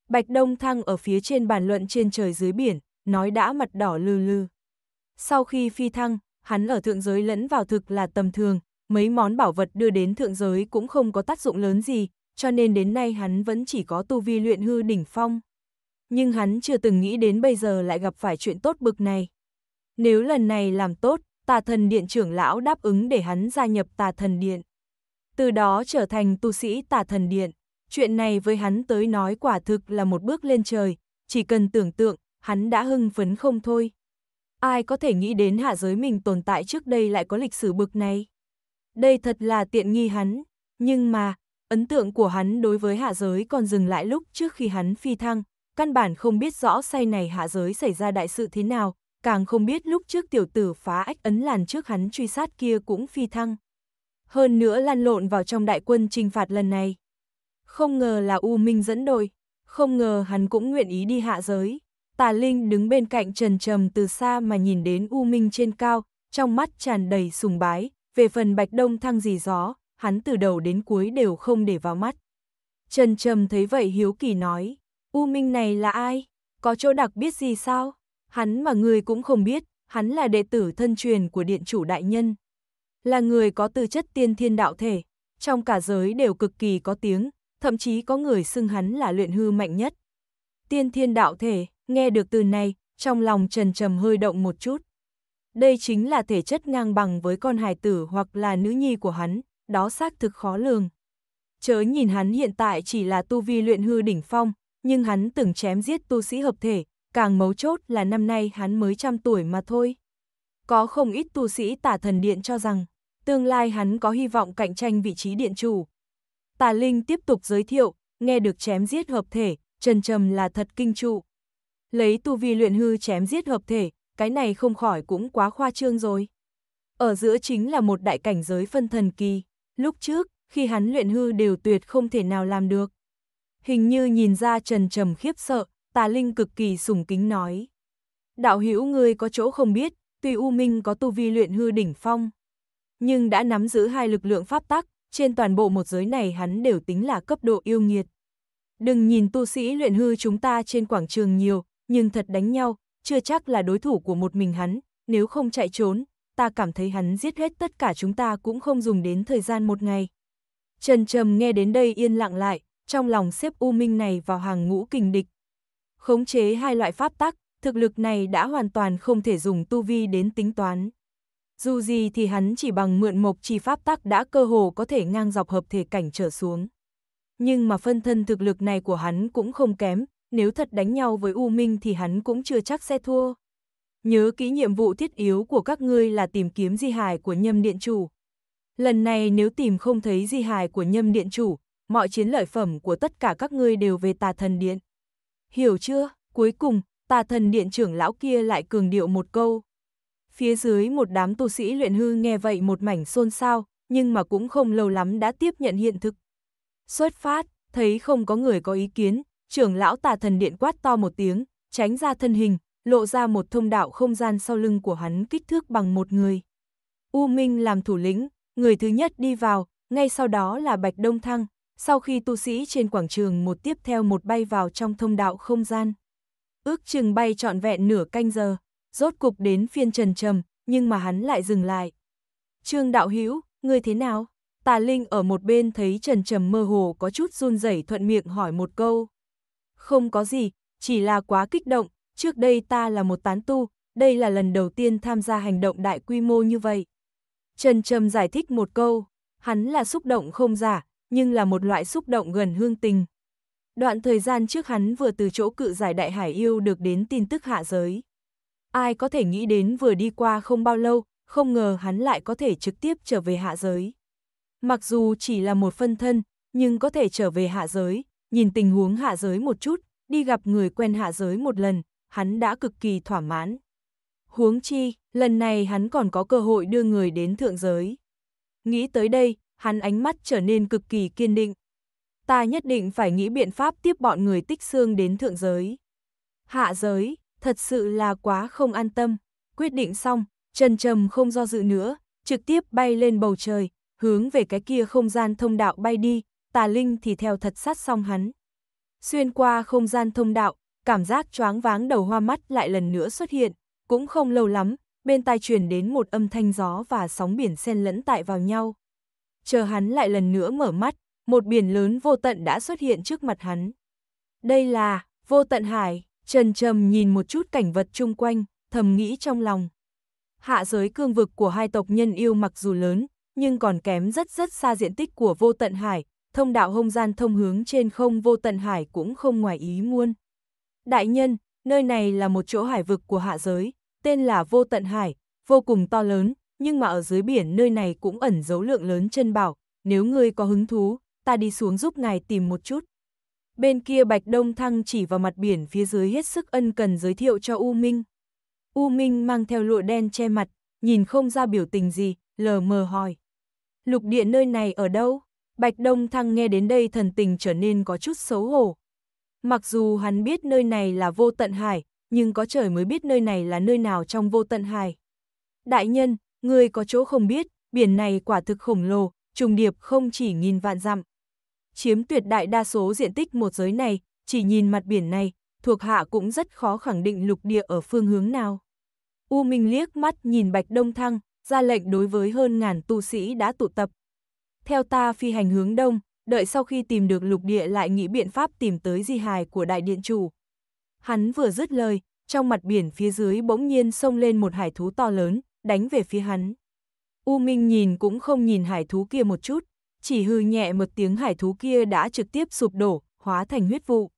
Bạch Đông Thăng ở phía trên bàn luận trên trời dưới biển, nói đã mặt đỏ lừ lừ. Sau khi phi thăng, hắn ở thượng giới lẫn vào thực là tầm thường, mấy món bảo vật đưa đến thượng giới cũng không có tác dụng lớn gì, cho nên đến nay hắn vẫn chỉ có tu vi luyện hư đỉnh phong. Nhưng hắn chưa từng nghĩ đến bây giờ lại gặp phải chuyện tốt bực này. Nếu lần này làm tốt, tà thần điện trưởng lão đáp ứng để hắn gia nhập tà thần điện từ đó trở thành tu sĩ tả thần điện. Chuyện này với hắn tới nói quả thực là một bước lên trời, chỉ cần tưởng tượng, hắn đã hưng phấn không thôi. Ai có thể nghĩ đến hạ giới mình tồn tại trước đây lại có lịch sử bực này? Đây thật là tiện nghi hắn, nhưng mà, ấn tượng của hắn đối với hạ giới còn dừng lại lúc trước khi hắn phi thăng, căn bản không biết rõ say này hạ giới xảy ra đại sự thế nào, càng không biết lúc trước tiểu tử phá ách ấn làn trước hắn truy sát kia cũng phi thăng hơn nữa lan lộn vào trong đại quân trinh phạt lần này. Không ngờ là U Minh dẫn đội, không ngờ hắn cũng nguyện ý đi hạ giới. Tà Linh đứng bên cạnh trần trầm từ xa mà nhìn đến U Minh trên cao, trong mắt tràn đầy sùng bái, về phần Bạch Đông thăng gì gió, hắn từ đầu đến cuối đều không để vào mắt. Trần trầm thấy vậy hiếu kỳ nói, U Minh này là ai? Có chỗ đặc biết gì sao? Hắn mà người cũng không biết, hắn là đệ tử thân truyền của điện chủ đại nhân, là người có tư chất tiên thiên đạo thể, trong cả giới đều cực kỳ có tiếng, thậm chí có người xưng hắn là luyện hư mạnh nhất. Tiên thiên đạo thể, nghe được từ này, trong lòng trần trầm hơi động một chút. Đây chính là thể chất ngang bằng với con hài tử hoặc là nữ nhi của hắn, đó xác thực khó lường. Chớ nhìn hắn hiện tại chỉ là tu vi luyện hư đỉnh phong, nhưng hắn từng chém giết tu sĩ hợp thể, càng mấu chốt là năm nay hắn mới trăm tuổi mà thôi có không ít tu sĩ tả thần điện cho rằng, tương lai hắn có hy vọng cạnh tranh vị trí điện chủ. Tà Linh tiếp tục giới thiệu, nghe được chém giết hợp thể, trần trầm là thật kinh trụ. Lấy tu vi luyện hư chém giết hợp thể, cái này không khỏi cũng quá khoa trương rồi. Ở giữa chính là một đại cảnh giới phân thần kỳ, lúc trước, khi hắn luyện hư đều tuyệt không thể nào làm được. Hình như nhìn ra trần trầm khiếp sợ, tà linh cực kỳ sùng kính nói. Đạo hữu ngươi có chỗ không biết, Tuy U Minh có tu vi luyện hư đỉnh phong, nhưng đã nắm giữ hai lực lượng pháp tắc, trên toàn bộ một giới này hắn đều tính là cấp độ yêu nghiệt. Đừng nhìn tu sĩ luyện hư chúng ta trên quảng trường nhiều, nhưng thật đánh nhau, chưa chắc là đối thủ của một mình hắn, nếu không chạy trốn, ta cảm thấy hắn giết hết tất cả chúng ta cũng không dùng đến thời gian một ngày. Trần Trầm nghe đến đây yên lặng lại, trong lòng xếp U Minh này vào hàng ngũ kình địch. Khống chế hai loại pháp tắc, thực lực này đã hoàn toàn không thể dùng tu vi đến tính toán. Dù gì thì hắn chỉ bằng mượn mộc chi pháp tắc đã cơ hồ có thể ngang dọc hợp thể cảnh trở xuống. Nhưng mà phân thân thực lực này của hắn cũng không kém, nếu thật đánh nhau với U Minh thì hắn cũng chưa chắc sẽ thua. Nhớ kỹ nhiệm vụ thiết yếu của các ngươi là tìm kiếm di hài của nhâm điện chủ. Lần này nếu tìm không thấy di hài của nhâm điện chủ, mọi chiến lợi phẩm của tất cả các ngươi đều về tà thần điện. Hiểu chưa? Cuối cùng, tà thần điện trưởng lão kia lại cường điệu một câu. Phía dưới một đám tu sĩ luyện hư nghe vậy một mảnh xôn xao, nhưng mà cũng không lâu lắm đã tiếp nhận hiện thực. Xuất phát, thấy không có người có ý kiến, trưởng lão tà thần điện quát to một tiếng, tránh ra thân hình, lộ ra một thông đạo không gian sau lưng của hắn kích thước bằng một người. U Minh làm thủ lĩnh, người thứ nhất đi vào, ngay sau đó là Bạch Đông Thăng, sau khi tu sĩ trên quảng trường một tiếp theo một bay vào trong thông đạo không gian ước chừng bay trọn vẹn nửa canh giờ, rốt cục đến phiên trần trầm, nhưng mà hắn lại dừng lại. Trương đạo hữu ngươi thế nào? Tà Linh ở một bên thấy trần trầm mơ hồ có chút run rẩy thuận miệng hỏi một câu. Không có gì, chỉ là quá kích động, trước đây ta là một tán tu, đây là lần đầu tiên tham gia hành động đại quy mô như vậy. Trần Trầm giải thích một câu, hắn là xúc động không giả, nhưng là một loại xúc động gần hương tình, Đoạn thời gian trước hắn vừa từ chỗ cự giải đại hải yêu được đến tin tức hạ giới. Ai có thể nghĩ đến vừa đi qua không bao lâu, không ngờ hắn lại có thể trực tiếp trở về hạ giới. Mặc dù chỉ là một phân thân, nhưng có thể trở về hạ giới, nhìn tình huống hạ giới một chút, đi gặp người quen hạ giới một lần, hắn đã cực kỳ thỏa mãn. Huống chi, lần này hắn còn có cơ hội đưa người đến thượng giới. Nghĩ tới đây, hắn ánh mắt trở nên cực kỳ kiên định ta nhất định phải nghĩ biện pháp tiếp bọn người tích xương đến thượng giới. Hạ giới, thật sự là quá không an tâm. Quyết định xong, Trần Trầm không do dự nữa, trực tiếp bay lên bầu trời, hướng về cái kia không gian thông đạo bay đi, tà linh thì theo thật sát song hắn. Xuyên qua không gian thông đạo, cảm giác choáng váng đầu hoa mắt lại lần nữa xuất hiện, cũng không lâu lắm, bên tai truyền đến một âm thanh gió và sóng biển xen lẫn tại vào nhau. Chờ hắn lại lần nữa mở mắt, một biển lớn vô tận đã xuất hiện trước mặt hắn. Đây là, vô tận hải, trần trầm nhìn một chút cảnh vật chung quanh, thầm nghĩ trong lòng. Hạ giới cương vực của hai tộc nhân yêu mặc dù lớn, nhưng còn kém rất rất xa diện tích của vô tận hải, thông đạo không gian thông hướng trên không vô tận hải cũng không ngoài ý muôn. Đại nhân, nơi này là một chỗ hải vực của hạ giới, tên là vô tận hải, vô cùng to lớn, nhưng mà ở dưới biển nơi này cũng ẩn dấu lượng lớn chân bảo, nếu ngươi có hứng thú, ta đi xuống giúp ngài tìm một chút. Bên kia Bạch Đông Thăng chỉ vào mặt biển phía dưới hết sức ân cần giới thiệu cho U Minh. U Minh mang theo lụa đen che mặt, nhìn không ra biểu tình gì, lờ mờ hỏi. Lục địa nơi này ở đâu? Bạch Đông Thăng nghe đến đây thần tình trở nên có chút xấu hổ. Mặc dù hắn biết nơi này là vô tận hải, nhưng có trời mới biết nơi này là nơi nào trong vô tận hải. Đại nhân, người có chỗ không biết, biển này quả thực khổng lồ, trùng điệp không chỉ nghìn vạn dặm chiếm tuyệt đại đa số diện tích một giới này, chỉ nhìn mặt biển này, thuộc hạ cũng rất khó khẳng định lục địa ở phương hướng nào. U Minh liếc mắt nhìn Bạch Đông Thăng, ra lệnh đối với hơn ngàn tu sĩ đã tụ tập. Theo ta phi hành hướng đông, đợi sau khi tìm được lục địa lại nghĩ biện pháp tìm tới di hài của đại điện chủ. Hắn vừa dứt lời, trong mặt biển phía dưới bỗng nhiên xông lên một hải thú to lớn, đánh về phía hắn. U Minh nhìn cũng không nhìn hải thú kia một chút, chỉ hư nhẹ một tiếng hải thú kia đã trực tiếp sụp đổ, hóa thành huyết vụ.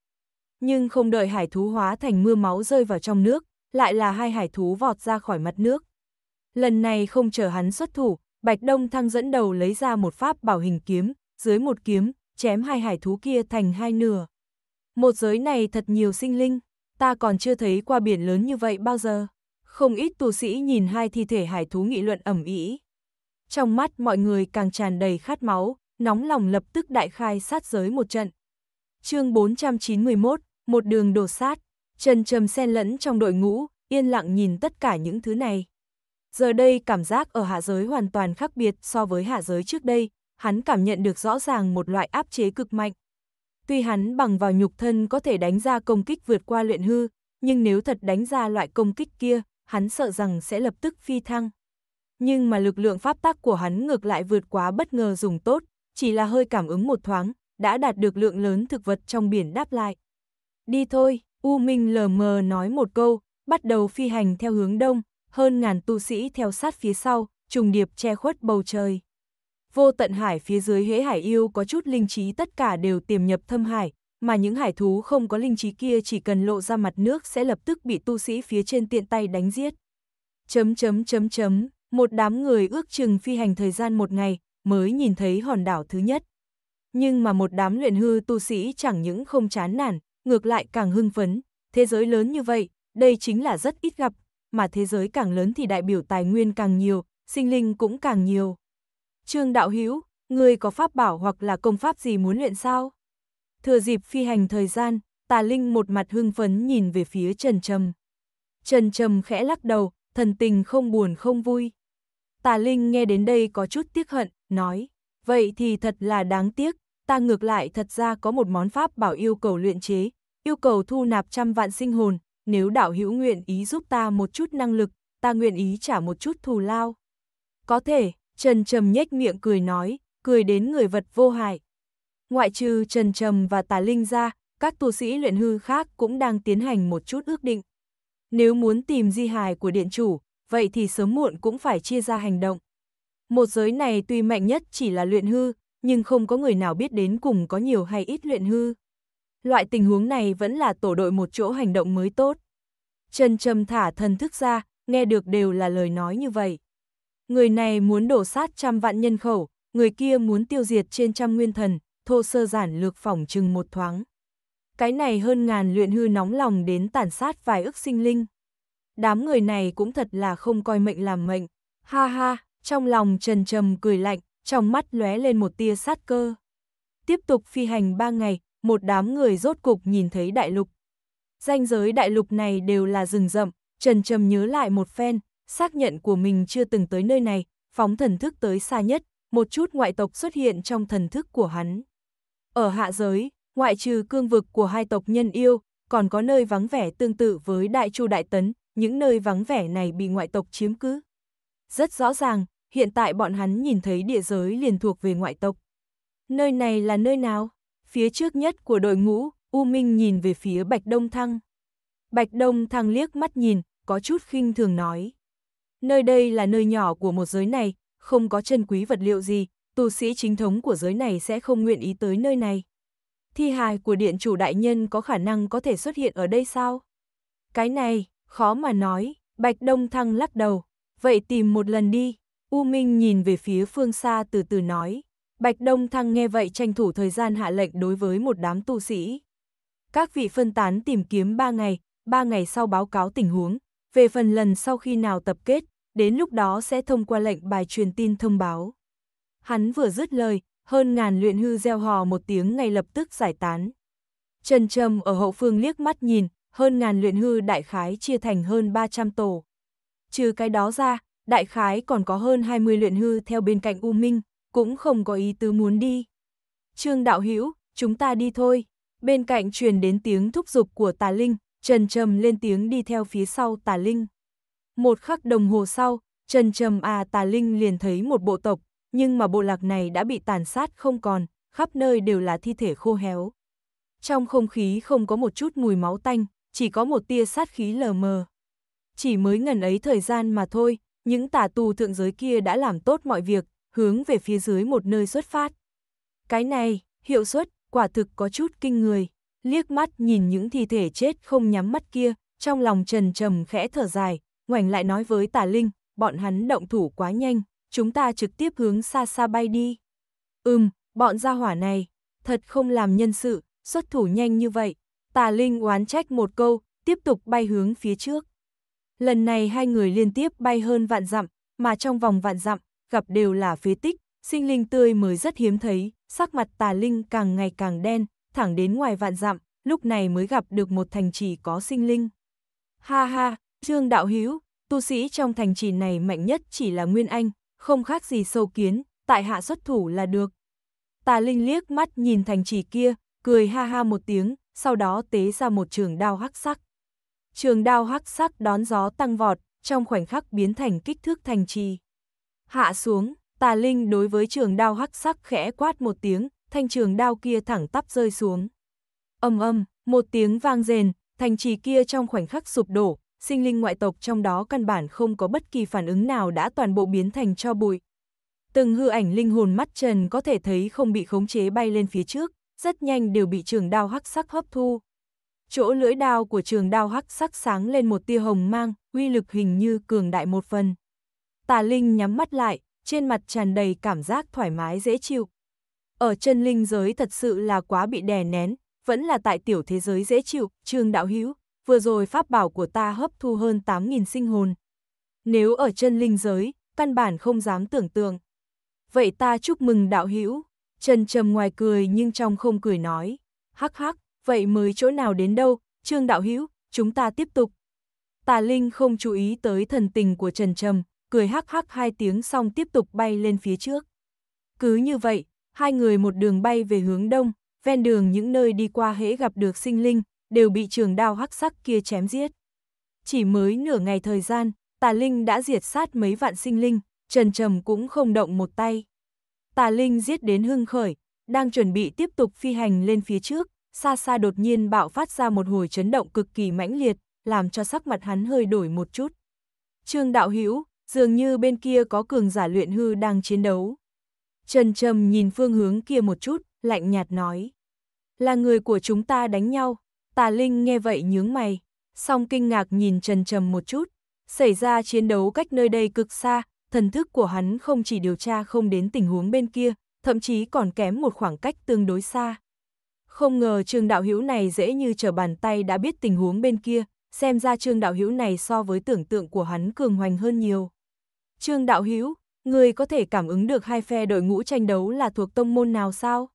Nhưng không đợi hải thú hóa thành mưa máu rơi vào trong nước, lại là hai hải thú vọt ra khỏi mặt nước. Lần này không chờ hắn xuất thủ, Bạch Đông Thăng dẫn đầu lấy ra một pháp bảo hình kiếm, dưới một kiếm, chém hai hải thú kia thành hai nửa. Một giới này thật nhiều sinh linh, ta còn chưa thấy qua biển lớn như vậy bao giờ. Không ít tu sĩ nhìn hai thi thể hải thú nghị luận ẩm ý. Trong mắt mọi người càng tràn đầy khát máu, nóng lòng lập tức đại khai sát giới một trận. chương 491, một đường đổ sát, Trần Trầm xen lẫn trong đội ngũ, yên lặng nhìn tất cả những thứ này. Giờ đây cảm giác ở hạ giới hoàn toàn khác biệt so với hạ giới trước đây, hắn cảm nhận được rõ ràng một loại áp chế cực mạnh. Tuy hắn bằng vào nhục thân có thể đánh ra công kích vượt qua luyện hư, nhưng nếu thật đánh ra loại công kích kia, hắn sợ rằng sẽ lập tức phi thăng. Nhưng mà lực lượng pháp tắc của hắn ngược lại vượt quá bất ngờ dùng tốt, chỉ là hơi cảm ứng một thoáng, đã đạt được lượng lớn thực vật trong biển đáp lại. Đi thôi, U Minh lờ mờ nói một câu, bắt đầu phi hành theo hướng đông, hơn ngàn tu sĩ theo sát phía sau, trùng điệp che khuất bầu trời. Vô tận hải phía dưới hế hải yêu có chút linh trí tất cả đều tiềm nhập thâm hải, mà những hải thú không có linh trí kia chỉ cần lộ ra mặt nước sẽ lập tức bị tu sĩ phía trên tiện tay đánh giết. Chấm chấm chấm chấm, một đám người ước chừng phi hành thời gian một ngày, mới nhìn thấy hòn đảo thứ nhất. Nhưng mà một đám luyện hư tu sĩ chẳng những không chán nản, ngược lại càng hưng phấn, thế giới lớn như vậy, đây chính là rất ít gặp, mà thế giới càng lớn thì đại biểu tài nguyên càng nhiều, sinh linh cũng càng nhiều. Trương Đạo Hữu ngươi có pháp bảo hoặc là công pháp gì muốn luyện sao? Thừa dịp phi hành thời gian, tà linh một mặt hưng phấn nhìn về phía Trần Trầm. Trần Trầm khẽ lắc đầu, thần tình không buồn không vui. Tà linh nghe đến đây có chút tiếc hận, nói, vậy thì thật là đáng tiếc, ta ngược lại thật ra có một món pháp bảo yêu cầu luyện chế, yêu cầu thu nạp trăm vạn sinh hồn, nếu đạo hữu nguyện ý giúp ta một chút năng lực, ta nguyện ý trả một chút thù lao. Có thể, Trần Trầm nhếch miệng cười nói, cười đến người vật vô hại. Ngoại trừ Trần Trầm và Tà Linh ra, các tu sĩ luyện hư khác cũng đang tiến hành một chút ước định. Nếu muốn tìm di hài của điện chủ, vậy thì sớm muộn cũng phải chia ra hành động một giới này tuy mạnh nhất chỉ là luyện hư, nhưng không có người nào biết đến cùng có nhiều hay ít luyện hư. Loại tình huống này vẫn là tổ đội một chỗ hành động mới tốt. Trần Trầm thả thần thức ra, nghe được đều là lời nói như vậy. Người này muốn đổ sát trăm vạn nhân khẩu, người kia muốn tiêu diệt trên trăm nguyên thần, thô sơ giản lược phỏng chừng một thoáng. Cái này hơn ngàn luyện hư nóng lòng đến tàn sát vài ức sinh linh. Đám người này cũng thật là không coi mệnh làm mệnh. Ha ha, trong lòng trần trầm cười lạnh, trong mắt lóe lên một tia sát cơ. Tiếp tục phi hành ba ngày, một đám người rốt cục nhìn thấy đại lục. Danh giới đại lục này đều là rừng rậm, trần trầm nhớ lại một phen, xác nhận của mình chưa từng tới nơi này, phóng thần thức tới xa nhất, một chút ngoại tộc xuất hiện trong thần thức của hắn. Ở hạ giới, ngoại trừ cương vực của hai tộc nhân yêu, còn có nơi vắng vẻ tương tự với đại chu đại tấn, những nơi vắng vẻ này bị ngoại tộc chiếm cứ. Rất rõ ràng, hiện tại bọn hắn nhìn thấy địa giới liền thuộc về ngoại tộc. Nơi này là nơi nào? Phía trước nhất của đội ngũ, U Minh nhìn về phía Bạch Đông Thăng. Bạch Đông Thăng liếc mắt nhìn, có chút khinh thường nói. Nơi đây là nơi nhỏ của một giới này, không có chân quý vật liệu gì, tu sĩ chính thống của giới này sẽ không nguyện ý tới nơi này. Thi hài của điện chủ đại nhân có khả năng có thể xuất hiện ở đây sao? Cái này, khó mà nói, Bạch Đông Thăng lắc đầu, vậy tìm một lần đi. U Minh nhìn về phía phương xa từ từ nói. Bạch Đông Thăng nghe vậy tranh thủ thời gian hạ lệnh đối với một đám tu sĩ. Các vị phân tán tìm kiếm ba ngày, ba ngày sau báo cáo tình huống. Về phần lần sau khi nào tập kết, đến lúc đó sẽ thông qua lệnh bài truyền tin thông báo. Hắn vừa dứt lời, hơn ngàn luyện hư gieo hò một tiếng ngay lập tức giải tán. Trần Trầm ở hậu phương liếc mắt nhìn, hơn ngàn luyện hư đại khái chia thành hơn 300 tổ, trừ cái đó ra, đại khái còn có hơn 20 luyện hư theo bên cạnh U Minh, cũng không có ý tứ muốn đi. Trương Đạo Hữu chúng ta đi thôi. Bên cạnh truyền đến tiếng thúc giục của Tà Linh, Trần Trầm lên tiếng đi theo phía sau Tà Linh. Một khắc đồng hồ sau, Trần Trầm à Tà Linh liền thấy một bộ tộc, nhưng mà bộ lạc này đã bị tàn sát không còn, khắp nơi đều là thi thể khô héo. Trong không khí không có một chút mùi máu tanh, chỉ có một tia sát khí lờ mờ chỉ mới ngần ấy thời gian mà thôi, những tà tù thượng giới kia đã làm tốt mọi việc, hướng về phía dưới một nơi xuất phát. Cái này, hiệu suất, quả thực có chút kinh người, liếc mắt nhìn những thi thể chết không nhắm mắt kia, trong lòng trần trầm khẽ thở dài, ngoảnh lại nói với tà linh, bọn hắn động thủ quá nhanh, chúng ta trực tiếp hướng xa xa bay đi. Ừm, bọn gia hỏa này, thật không làm nhân sự, xuất thủ nhanh như vậy. Tà Linh oán trách một câu, tiếp tục bay hướng phía trước. Lần này hai người liên tiếp bay hơn vạn dặm, mà trong vòng vạn dặm, gặp đều là phế tích, sinh linh tươi mới rất hiếm thấy, sắc mặt tà linh càng ngày càng đen, thẳng đến ngoài vạn dặm, lúc này mới gặp được một thành trì có sinh linh. Ha ha, Trương Đạo hiếu tu sĩ trong thành trì này mạnh nhất chỉ là Nguyên Anh, không khác gì sâu kiến, tại hạ xuất thủ là được. Tà Linh liếc mắt nhìn thành trì kia, cười ha ha một tiếng, sau đó tế ra một trường đao hắc sắc trường đao hắc sắc đón gió tăng vọt, trong khoảnh khắc biến thành kích thước thành trì. Hạ xuống, tà linh đối với trường đao hắc sắc khẽ quát một tiếng, thanh trường đao kia thẳng tắp rơi xuống. Âm âm, một tiếng vang rền, thành trì kia trong khoảnh khắc sụp đổ, sinh linh ngoại tộc trong đó căn bản không có bất kỳ phản ứng nào đã toàn bộ biến thành cho bụi. Từng hư ảnh linh hồn mắt trần có thể thấy không bị khống chế bay lên phía trước, rất nhanh đều bị trường đao hắc sắc hấp thu, chỗ lưỡi đao của trường đao hắc sắc sáng lên một tia hồng mang, uy lực hình như cường đại một phần. Tà Linh nhắm mắt lại, trên mặt tràn đầy cảm giác thoải mái dễ chịu. Ở chân linh giới thật sự là quá bị đè nén, vẫn là tại tiểu thế giới dễ chịu, Trương Đạo Hữu vừa rồi pháp bảo của ta hấp thu hơn 8.000 sinh hồn. Nếu ở chân linh giới, căn bản không dám tưởng tượng. Vậy ta chúc mừng Đạo Hữu Trần trầm ngoài cười nhưng trong không cười nói, hắc hắc, vậy mới chỗ nào đến đâu, Trương Đạo Hữu chúng ta tiếp tục. Tà Linh không chú ý tới thần tình của Trần Trầm, cười hắc hắc hai tiếng xong tiếp tục bay lên phía trước. Cứ như vậy, hai người một đường bay về hướng đông, ven đường những nơi đi qua hễ gặp được sinh linh, đều bị trường đao hắc sắc kia chém giết. Chỉ mới nửa ngày thời gian, Tà Linh đã diệt sát mấy vạn sinh linh, Trần Trầm cũng không động một tay. Tà Linh giết đến hưng khởi, đang chuẩn bị tiếp tục phi hành lên phía trước, xa xa đột nhiên bạo phát ra một hồi chấn động cực kỳ mãnh liệt, làm cho sắc mặt hắn hơi đổi một chút. Trương Đạo Hữu dường như bên kia có cường giả luyện hư đang chiến đấu. Trần Trầm nhìn phương hướng kia một chút, lạnh nhạt nói. Là người của chúng ta đánh nhau, tà Linh nghe vậy nhướng mày, song kinh ngạc nhìn Trần Trầm một chút. Xảy ra chiến đấu cách nơi đây cực xa, thần thức của hắn không chỉ điều tra không đến tình huống bên kia, thậm chí còn kém một khoảng cách tương đối xa. Không ngờ Trương Đạo Hữu này dễ như trở bàn tay đã biết tình huống bên kia, xem ra Trương Đạo Hữu này so với tưởng tượng của hắn cường hoành hơn nhiều. Trương Đạo Hữu, người có thể cảm ứng được hai phe đội ngũ tranh đấu là thuộc tông môn nào sao?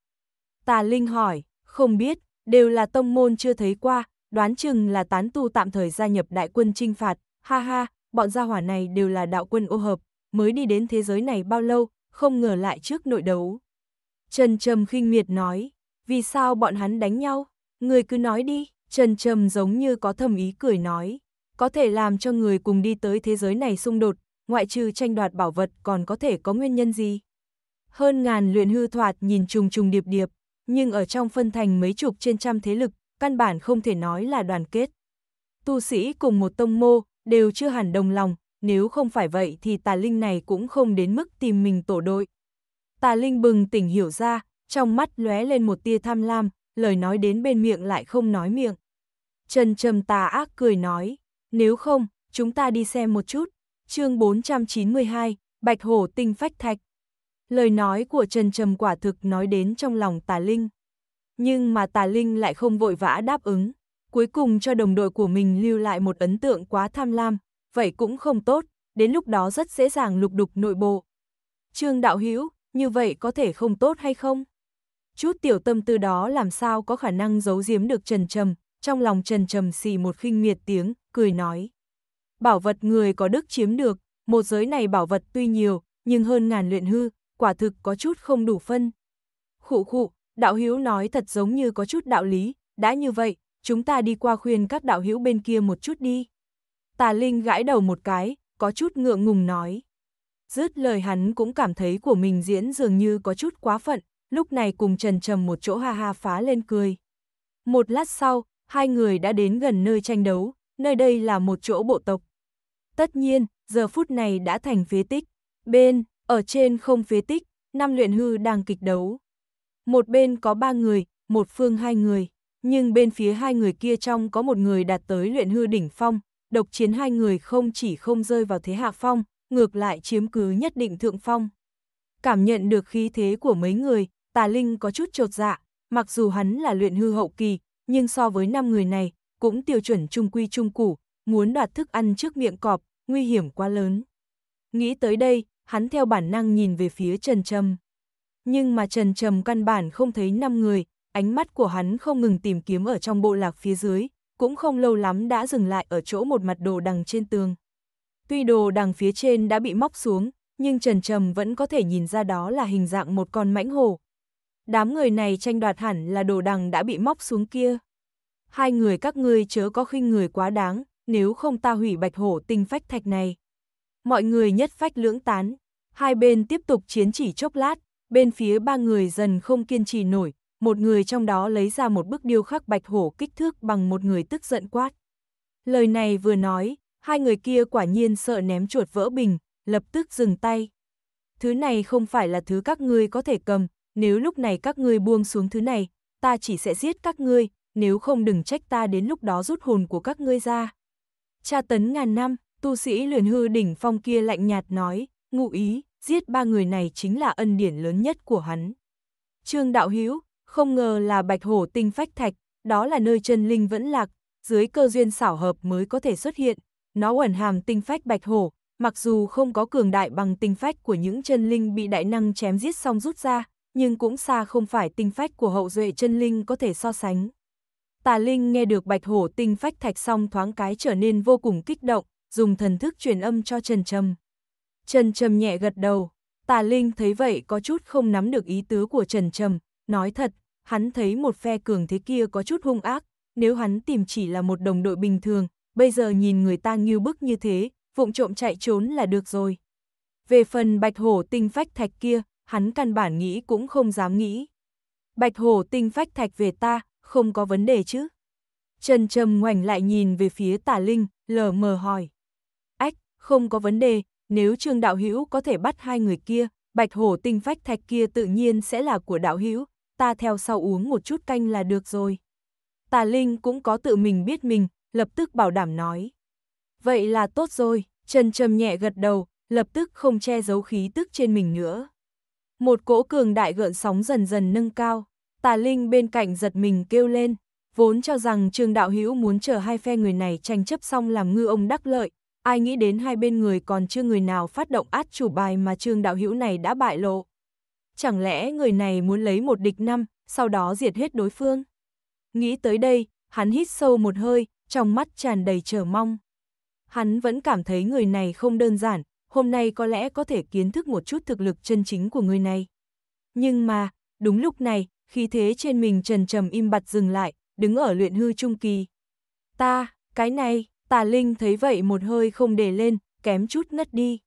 Tà Linh hỏi, không biết, đều là tông môn chưa thấy qua, đoán chừng là tán tu tạm thời gia nhập đại quân trinh phạt, ha ha, bọn gia hỏa này đều là đạo quân ô hợp, mới đi đến thế giới này bao lâu, không ngờ lại trước nội đấu. Trần Trầm khinh miệt nói, vì sao bọn hắn đánh nhau? Người cứ nói đi, Trần Trầm giống như có thầm ý cười nói, có thể làm cho người cùng đi tới thế giới này xung đột, ngoại trừ tranh đoạt bảo vật còn có thể có nguyên nhân gì? Hơn ngàn luyện hư thoạt nhìn trùng trùng điệp điệp, nhưng ở trong phân thành mấy chục trên trăm thế lực, căn bản không thể nói là đoàn kết. Tu sĩ cùng một tông mô đều chưa hẳn đồng lòng, nếu không phải vậy thì tà linh này cũng không đến mức tìm mình tổ đội. Tà linh bừng tỉnh hiểu ra, trong mắt lóe lên một tia tham lam, lời nói đến bên miệng lại không nói miệng. Trần Trầm tà ác cười nói, nếu không, chúng ta đi xem một chút. Chương 492, Bạch Hổ Tinh Phách Thạch. Lời nói của Trần Trầm quả thực nói đến trong lòng Tà Linh. Nhưng mà Tà Linh lại không vội vã đáp ứng, cuối cùng cho đồng đội của mình lưu lại một ấn tượng quá tham lam, vậy cũng không tốt, đến lúc đó rất dễ dàng lục đục nội bộ. Trương Đạo Hữu như vậy có thể không tốt hay không? Chút tiểu tâm tư đó làm sao có khả năng giấu giếm được Trần Trầm, trong lòng Trần Trầm xì một khinh miệt tiếng, cười nói. Bảo vật người có đức chiếm được, một giới này bảo vật tuy nhiều, nhưng hơn ngàn luyện hư, quả thực có chút không đủ phân. Khụ khụ, đạo hiếu nói thật giống như có chút đạo lý, đã như vậy, chúng ta đi qua khuyên các đạo hiếu bên kia một chút đi. Tà Linh gãi đầu một cái, có chút ngượng ngùng nói. Dứt lời hắn cũng cảm thấy của mình diễn dường như có chút quá phận, lúc này cùng Trần Trầm một chỗ ha ha phá lên cười. Một lát sau, hai người đã đến gần nơi tranh đấu, nơi đây là một chỗ bộ tộc. Tất nhiên, giờ phút này đã thành phế tích. Bên, ở trên không phế tích, năm luyện hư đang kịch đấu. Một bên có ba người, một phương hai người, nhưng bên phía hai người kia trong có một người đạt tới luyện hư đỉnh phong, độc chiến hai người không chỉ không rơi vào thế hạ phong, ngược lại chiếm cứ nhất định thượng phong. Cảm nhận được khí thế của mấy người, Tà Linh có chút trột dạ, mặc dù hắn là luyện hư hậu kỳ, nhưng so với năm người này, cũng tiêu chuẩn trung quy trung củ, muốn đoạt thức ăn trước miệng cọp, nguy hiểm quá lớn. Nghĩ tới đây, hắn theo bản năng nhìn về phía Trần Trầm. Nhưng mà Trần Trầm căn bản không thấy năm người, ánh mắt của hắn không ngừng tìm kiếm ở trong bộ lạc phía dưới, cũng không lâu lắm đã dừng lại ở chỗ một mặt đồ đằng trên tường. Tuy đồ đằng phía trên đã bị móc xuống, nhưng Trần Trầm vẫn có thể nhìn ra đó là hình dạng một con mãnh hổ, Đám người này tranh đoạt hẳn là đồ đằng đã bị móc xuống kia. Hai người các ngươi chớ có khinh người quá đáng, nếu không ta hủy bạch hổ tinh phách thạch này. Mọi người nhất phách lưỡng tán, hai bên tiếp tục chiến chỉ chốc lát, bên phía ba người dần không kiên trì nổi, một người trong đó lấy ra một bức điêu khắc bạch hổ kích thước bằng một người tức giận quát. Lời này vừa nói, hai người kia quả nhiên sợ ném chuột vỡ bình, lập tức dừng tay. Thứ này không phải là thứ các ngươi có thể cầm, nếu lúc này các ngươi buông xuống thứ này, ta chỉ sẽ giết các ngươi, nếu không đừng trách ta đến lúc đó rút hồn của các ngươi ra. Cha tấn ngàn năm, tu sĩ luyện hư đỉnh phong kia lạnh nhạt nói, ngụ ý, giết ba người này chính là ân điển lớn nhất của hắn. Trương Đạo hiếu không ngờ là bạch hổ tinh phách thạch, đó là nơi chân linh vẫn lạc, dưới cơ duyên xảo hợp mới có thể xuất hiện, nó ẩn hàm tinh phách bạch hổ, mặc dù không có cường đại bằng tinh phách của những chân linh bị đại năng chém giết xong rút ra, nhưng cũng xa không phải tinh phách của hậu duệ chân linh có thể so sánh. Tà Linh nghe được bạch hổ tinh phách thạch xong thoáng cái trở nên vô cùng kích động, dùng thần thức truyền âm cho Trần Trầm. Trần Trầm nhẹ gật đầu, Tà Linh thấy vậy có chút không nắm được ý tứ của Trần Trầm, nói thật, hắn thấy một phe cường thế kia có chút hung ác, nếu hắn tìm chỉ là một đồng đội bình thường, bây giờ nhìn người ta nghiêu bức như thế, vụng trộm chạy trốn là được rồi. Về phần bạch hổ tinh phách thạch kia, hắn căn bản nghĩ cũng không dám nghĩ. Bạch hổ tinh phách thạch về ta, không có vấn đề chứ. Trần Trầm ngoảnh lại nhìn về phía tả linh, lờ mờ hỏi. Ách, không có vấn đề, nếu trương đạo hữu có thể bắt hai người kia, bạch hổ tinh phách thạch kia tự nhiên sẽ là của đạo hữu, ta theo sau uống một chút canh là được rồi. Tà Linh cũng có tự mình biết mình, lập tức bảo đảm nói. Vậy là tốt rồi, Trần Trầm nhẹ gật đầu, lập tức không che giấu khí tức trên mình nữa. Một cỗ cường đại gợn sóng dần dần nâng cao, tà linh bên cạnh giật mình kêu lên, vốn cho rằng Trương Đạo Hữu muốn chờ hai phe người này tranh chấp xong làm ngư ông đắc lợi, ai nghĩ đến hai bên người còn chưa người nào phát động át chủ bài mà Trương Đạo Hữu này đã bại lộ. Chẳng lẽ người này muốn lấy một địch năm, sau đó diệt hết đối phương? Nghĩ tới đây, hắn hít sâu một hơi, trong mắt tràn đầy chờ mong. Hắn vẫn cảm thấy người này không đơn giản, hôm nay có lẽ có thể kiến thức một chút thực lực chân chính của người này. Nhưng mà, đúng lúc này, khí thế trên mình trần trầm im bặt dừng lại, đứng ở luyện hư trung kỳ. Ta, cái này, tà linh thấy vậy một hơi không để lên, kém chút ngất đi.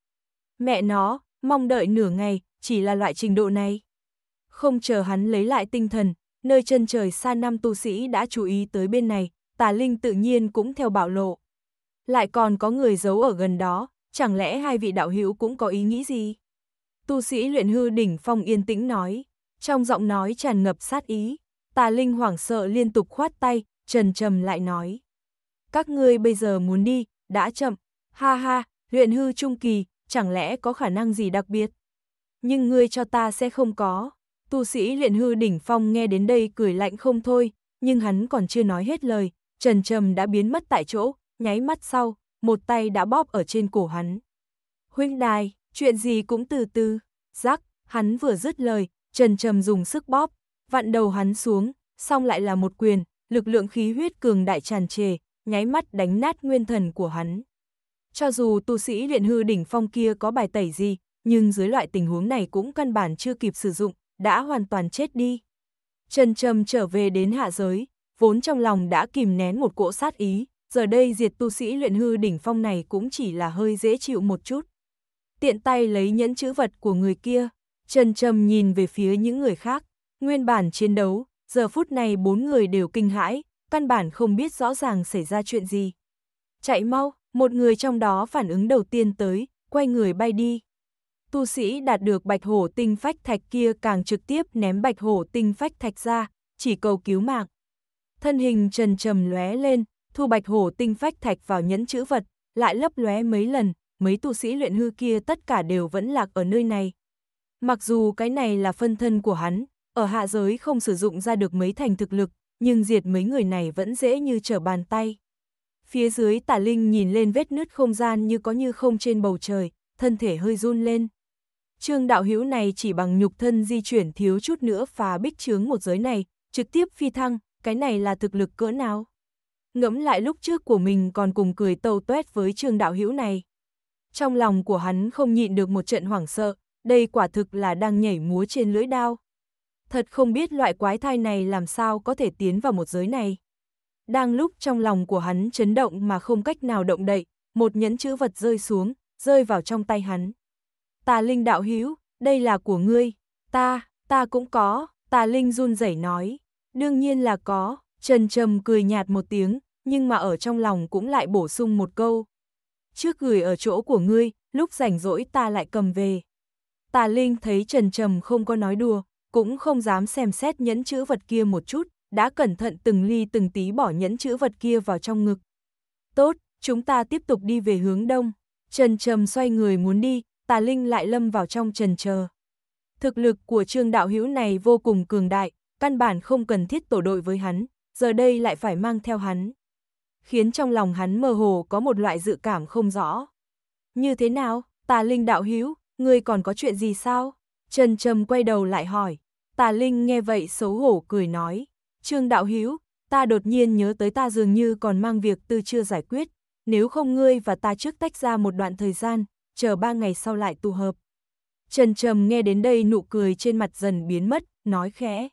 Mẹ nó, mong đợi nửa ngày, chỉ là loại trình độ này. Không chờ hắn lấy lại tinh thần, nơi chân trời xa năm tu sĩ đã chú ý tới bên này, tà linh tự nhiên cũng theo bảo lộ. Lại còn có người giấu ở gần đó, chẳng lẽ hai vị đạo hữu cũng có ý nghĩ gì? Tu sĩ luyện hư đỉnh phong yên tĩnh nói, trong giọng nói tràn ngập sát ý, tà linh hoảng sợ liên tục khoát tay, trần trầm lại nói. Các ngươi bây giờ muốn đi, đã chậm, ha ha, luyện hư trung kỳ, chẳng lẽ có khả năng gì đặc biệt? Nhưng ngươi cho ta sẽ không có. Tu sĩ luyện hư đỉnh phong nghe đến đây cười lạnh không thôi, nhưng hắn còn chưa nói hết lời, trần trầm đã biến mất tại chỗ, nháy mắt sau, một tay đã bóp ở trên cổ hắn. Huynh đài, chuyện gì cũng từ từ, rắc, hắn vừa dứt lời, trần trầm dùng sức bóp, vặn đầu hắn xuống, xong lại là một quyền, lực lượng khí huyết cường đại tràn trề, nháy mắt đánh nát nguyên thần của hắn. Cho dù tu sĩ luyện hư đỉnh phong kia có bài tẩy gì, nhưng dưới loại tình huống này cũng căn bản chưa kịp sử dụng, đã hoàn toàn chết đi. Trần Trầm trở về đến hạ giới, vốn trong lòng đã kìm nén một cỗ sát ý, giờ đây diệt tu sĩ luyện hư đỉnh phong này cũng chỉ là hơi dễ chịu một chút. Tiện tay lấy nhẫn chữ vật của người kia, Trần Trầm nhìn về phía những người khác, nguyên bản chiến đấu, giờ phút này bốn người đều kinh hãi, căn bản không biết rõ ràng xảy ra chuyện gì. Chạy mau, một người trong đó phản ứng đầu tiên tới, quay người bay đi. Tu sĩ đạt được bạch hổ tinh phách thạch kia càng trực tiếp ném bạch hổ tinh phách thạch ra, chỉ cầu cứu mạng. Thân hình trần trầm lóe lên, thu bạch hổ tinh phách thạch vào nhẫn chữ vật, lại lấp lóe mấy lần, mấy tu sĩ luyện hư kia tất cả đều vẫn lạc ở nơi này. Mặc dù cái này là phân thân của hắn, ở hạ giới không sử dụng ra được mấy thành thực lực, nhưng diệt mấy người này vẫn dễ như trở bàn tay. Phía dưới tả linh nhìn lên vết nứt không gian như có như không trên bầu trời, thân thể hơi run lên. Trương đạo hữu này chỉ bằng nhục thân di chuyển thiếu chút nữa phá bích chướng một giới này, trực tiếp phi thăng, cái này là thực lực cỡ nào? ngẫm lại lúc trước của mình còn cùng cười tâu tuét với trương đạo hữu này. Trong lòng của hắn không nhịn được một trận hoảng sợ, đây quả thực là đang nhảy múa trên lưỡi đao. Thật không biết loại quái thai này làm sao có thể tiến vào một giới này. Đang lúc trong lòng của hắn chấn động mà không cách nào động đậy, một nhẫn chữ vật rơi xuống, rơi vào trong tay hắn. Tà Linh đạo hữu, đây là của ngươi, ta, ta cũng có, Tà Linh run rẩy nói, đương nhiên là có, Trần Trầm cười nhạt một tiếng, nhưng mà ở trong lòng cũng lại bổ sung một câu. Trước gửi ở chỗ của ngươi, lúc rảnh rỗi ta lại cầm về. Tà Linh thấy Trần Trầm không có nói đùa, cũng không dám xem xét nhẫn chữ vật kia một chút, đã cẩn thận từng ly từng tí bỏ nhẫn chữ vật kia vào trong ngực. Tốt, chúng ta tiếp tục đi về hướng đông. Trần Trầm xoay người muốn đi, Tà Linh lại lâm vào trong trần chờ. Thực lực của Trương Đạo Hữu này vô cùng cường đại, căn bản không cần thiết tổ đội với hắn, giờ đây lại phải mang theo hắn, khiến trong lòng hắn mơ hồ có một loại dự cảm không rõ. Như thế nào, tà linh đạo hữu ngươi còn có chuyện gì sao? Trần Trầm quay đầu lại hỏi, tà linh nghe vậy xấu hổ cười nói, Trương đạo hữu ta đột nhiên nhớ tới ta dường như còn mang việc tư chưa giải quyết, nếu không ngươi và ta trước tách ra một đoạn thời gian, chờ ba ngày sau lại tụ hợp. Trần Trầm nghe đến đây nụ cười trên mặt dần biến mất, nói khẽ.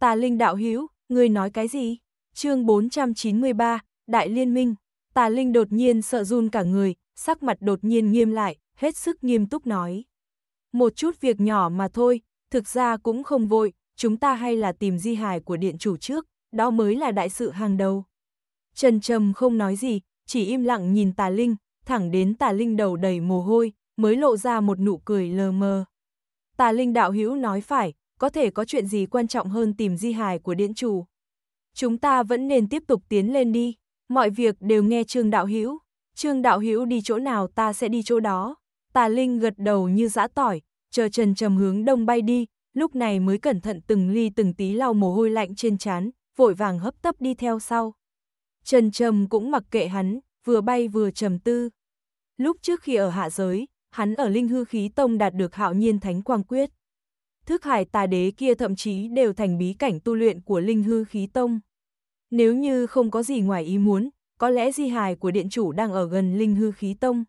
Tà Linh Đạo Hữu ngươi nói cái gì? chương 493, Đại Liên Minh, Tà Linh đột nhiên sợ run cả người, sắc mặt đột nhiên nghiêm lại, hết sức nghiêm túc nói. Một chút việc nhỏ mà thôi, thực ra cũng không vội, chúng ta hay là tìm di hài của điện chủ trước, đó mới là đại sự hàng đầu. Trần Trầm không nói gì, chỉ im lặng nhìn Tà Linh, thẳng đến Tà Linh đầu đầy mồ hôi, mới lộ ra một nụ cười lờ mờ. Tà Linh đạo hữu nói phải, có thể có chuyện gì quan trọng hơn tìm di hài của điện chủ. Chúng ta vẫn nên tiếp tục tiến lên đi mọi việc đều nghe Trương Đạo Hữu, Trương Đạo Hữu đi chỗ nào ta sẽ đi chỗ đó. Tà Linh gật đầu như giã tỏi, chờ Trần Trầm hướng đông bay đi, lúc này mới cẩn thận từng ly từng tí lau mồ hôi lạnh trên trán, vội vàng hấp tấp đi theo sau. Trần Trầm cũng mặc kệ hắn, vừa bay vừa trầm tư. Lúc trước khi ở hạ giới, hắn ở Linh Hư Khí Tông đạt được hạo nhiên thánh quang quyết. Thức hải tà đế kia thậm chí đều thành bí cảnh tu luyện của Linh Hư Khí Tông. Nếu như không có gì ngoài ý muốn, có lẽ di hài của điện chủ đang ở gần linh hư khí tông.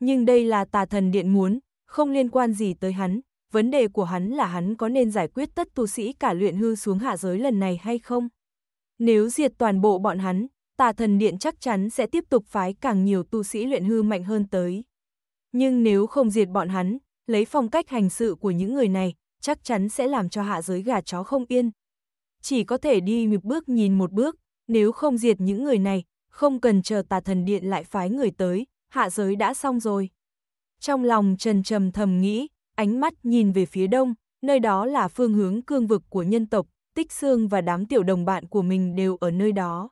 Nhưng đây là tà thần điện muốn, không liên quan gì tới hắn, vấn đề của hắn là hắn có nên giải quyết tất tu sĩ cả luyện hư xuống hạ giới lần này hay không? Nếu diệt toàn bộ bọn hắn, tà thần điện chắc chắn sẽ tiếp tục phái càng nhiều tu sĩ luyện hư mạnh hơn tới. Nhưng nếu không diệt bọn hắn, lấy phong cách hành sự của những người này, chắc chắn sẽ làm cho hạ giới gà chó không yên, chỉ có thể đi một bước nhìn một bước, nếu không diệt những người này, không cần chờ tà thần điện lại phái người tới, hạ giới đã xong rồi. Trong lòng Trần trầm thầm nghĩ, ánh mắt nhìn về phía đông, nơi đó là phương hướng cương vực của nhân tộc, Tích xương và đám tiểu đồng bạn của mình đều ở nơi đó.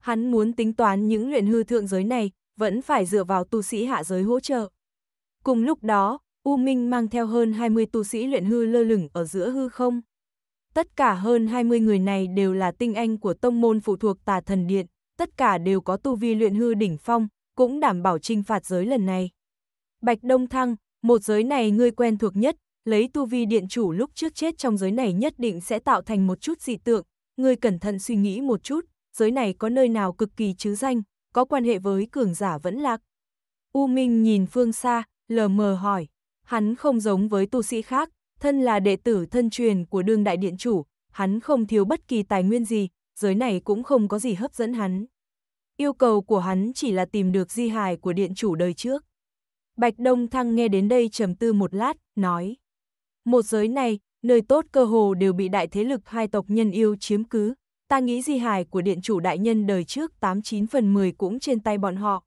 Hắn muốn tính toán những luyện hư thượng giới này, vẫn phải dựa vào tu sĩ hạ giới hỗ trợ. Cùng lúc đó, U Minh mang theo hơn 20 tu sĩ luyện hư lơ lửng ở giữa hư không. Tất cả hơn 20 người này đều là tinh anh của tông môn phụ thuộc tà thần điện, tất cả đều có tu vi luyện hư đỉnh phong, cũng đảm bảo trinh phạt giới lần này. Bạch Đông Thăng, một giới này ngươi quen thuộc nhất, lấy tu vi điện chủ lúc trước chết trong giới này nhất định sẽ tạo thành một chút dị tượng, ngươi cẩn thận suy nghĩ một chút, giới này có nơi nào cực kỳ chứ danh, có quan hệ với cường giả vẫn lạc. U Minh nhìn phương xa, lờ mờ hỏi, hắn không giống với tu sĩ khác, thân là đệ tử thân truyền của đương đại điện chủ, hắn không thiếu bất kỳ tài nguyên gì, giới này cũng không có gì hấp dẫn hắn. Yêu cầu của hắn chỉ là tìm được di hài của điện chủ đời trước. Bạch Đông Thăng nghe đến đây trầm tư một lát, nói. Một giới này, nơi tốt cơ hồ đều bị đại thế lực hai tộc nhân yêu chiếm cứ. Ta nghĩ di hài của điện chủ đại nhân đời trước 89 phần 10 cũng trên tay bọn họ.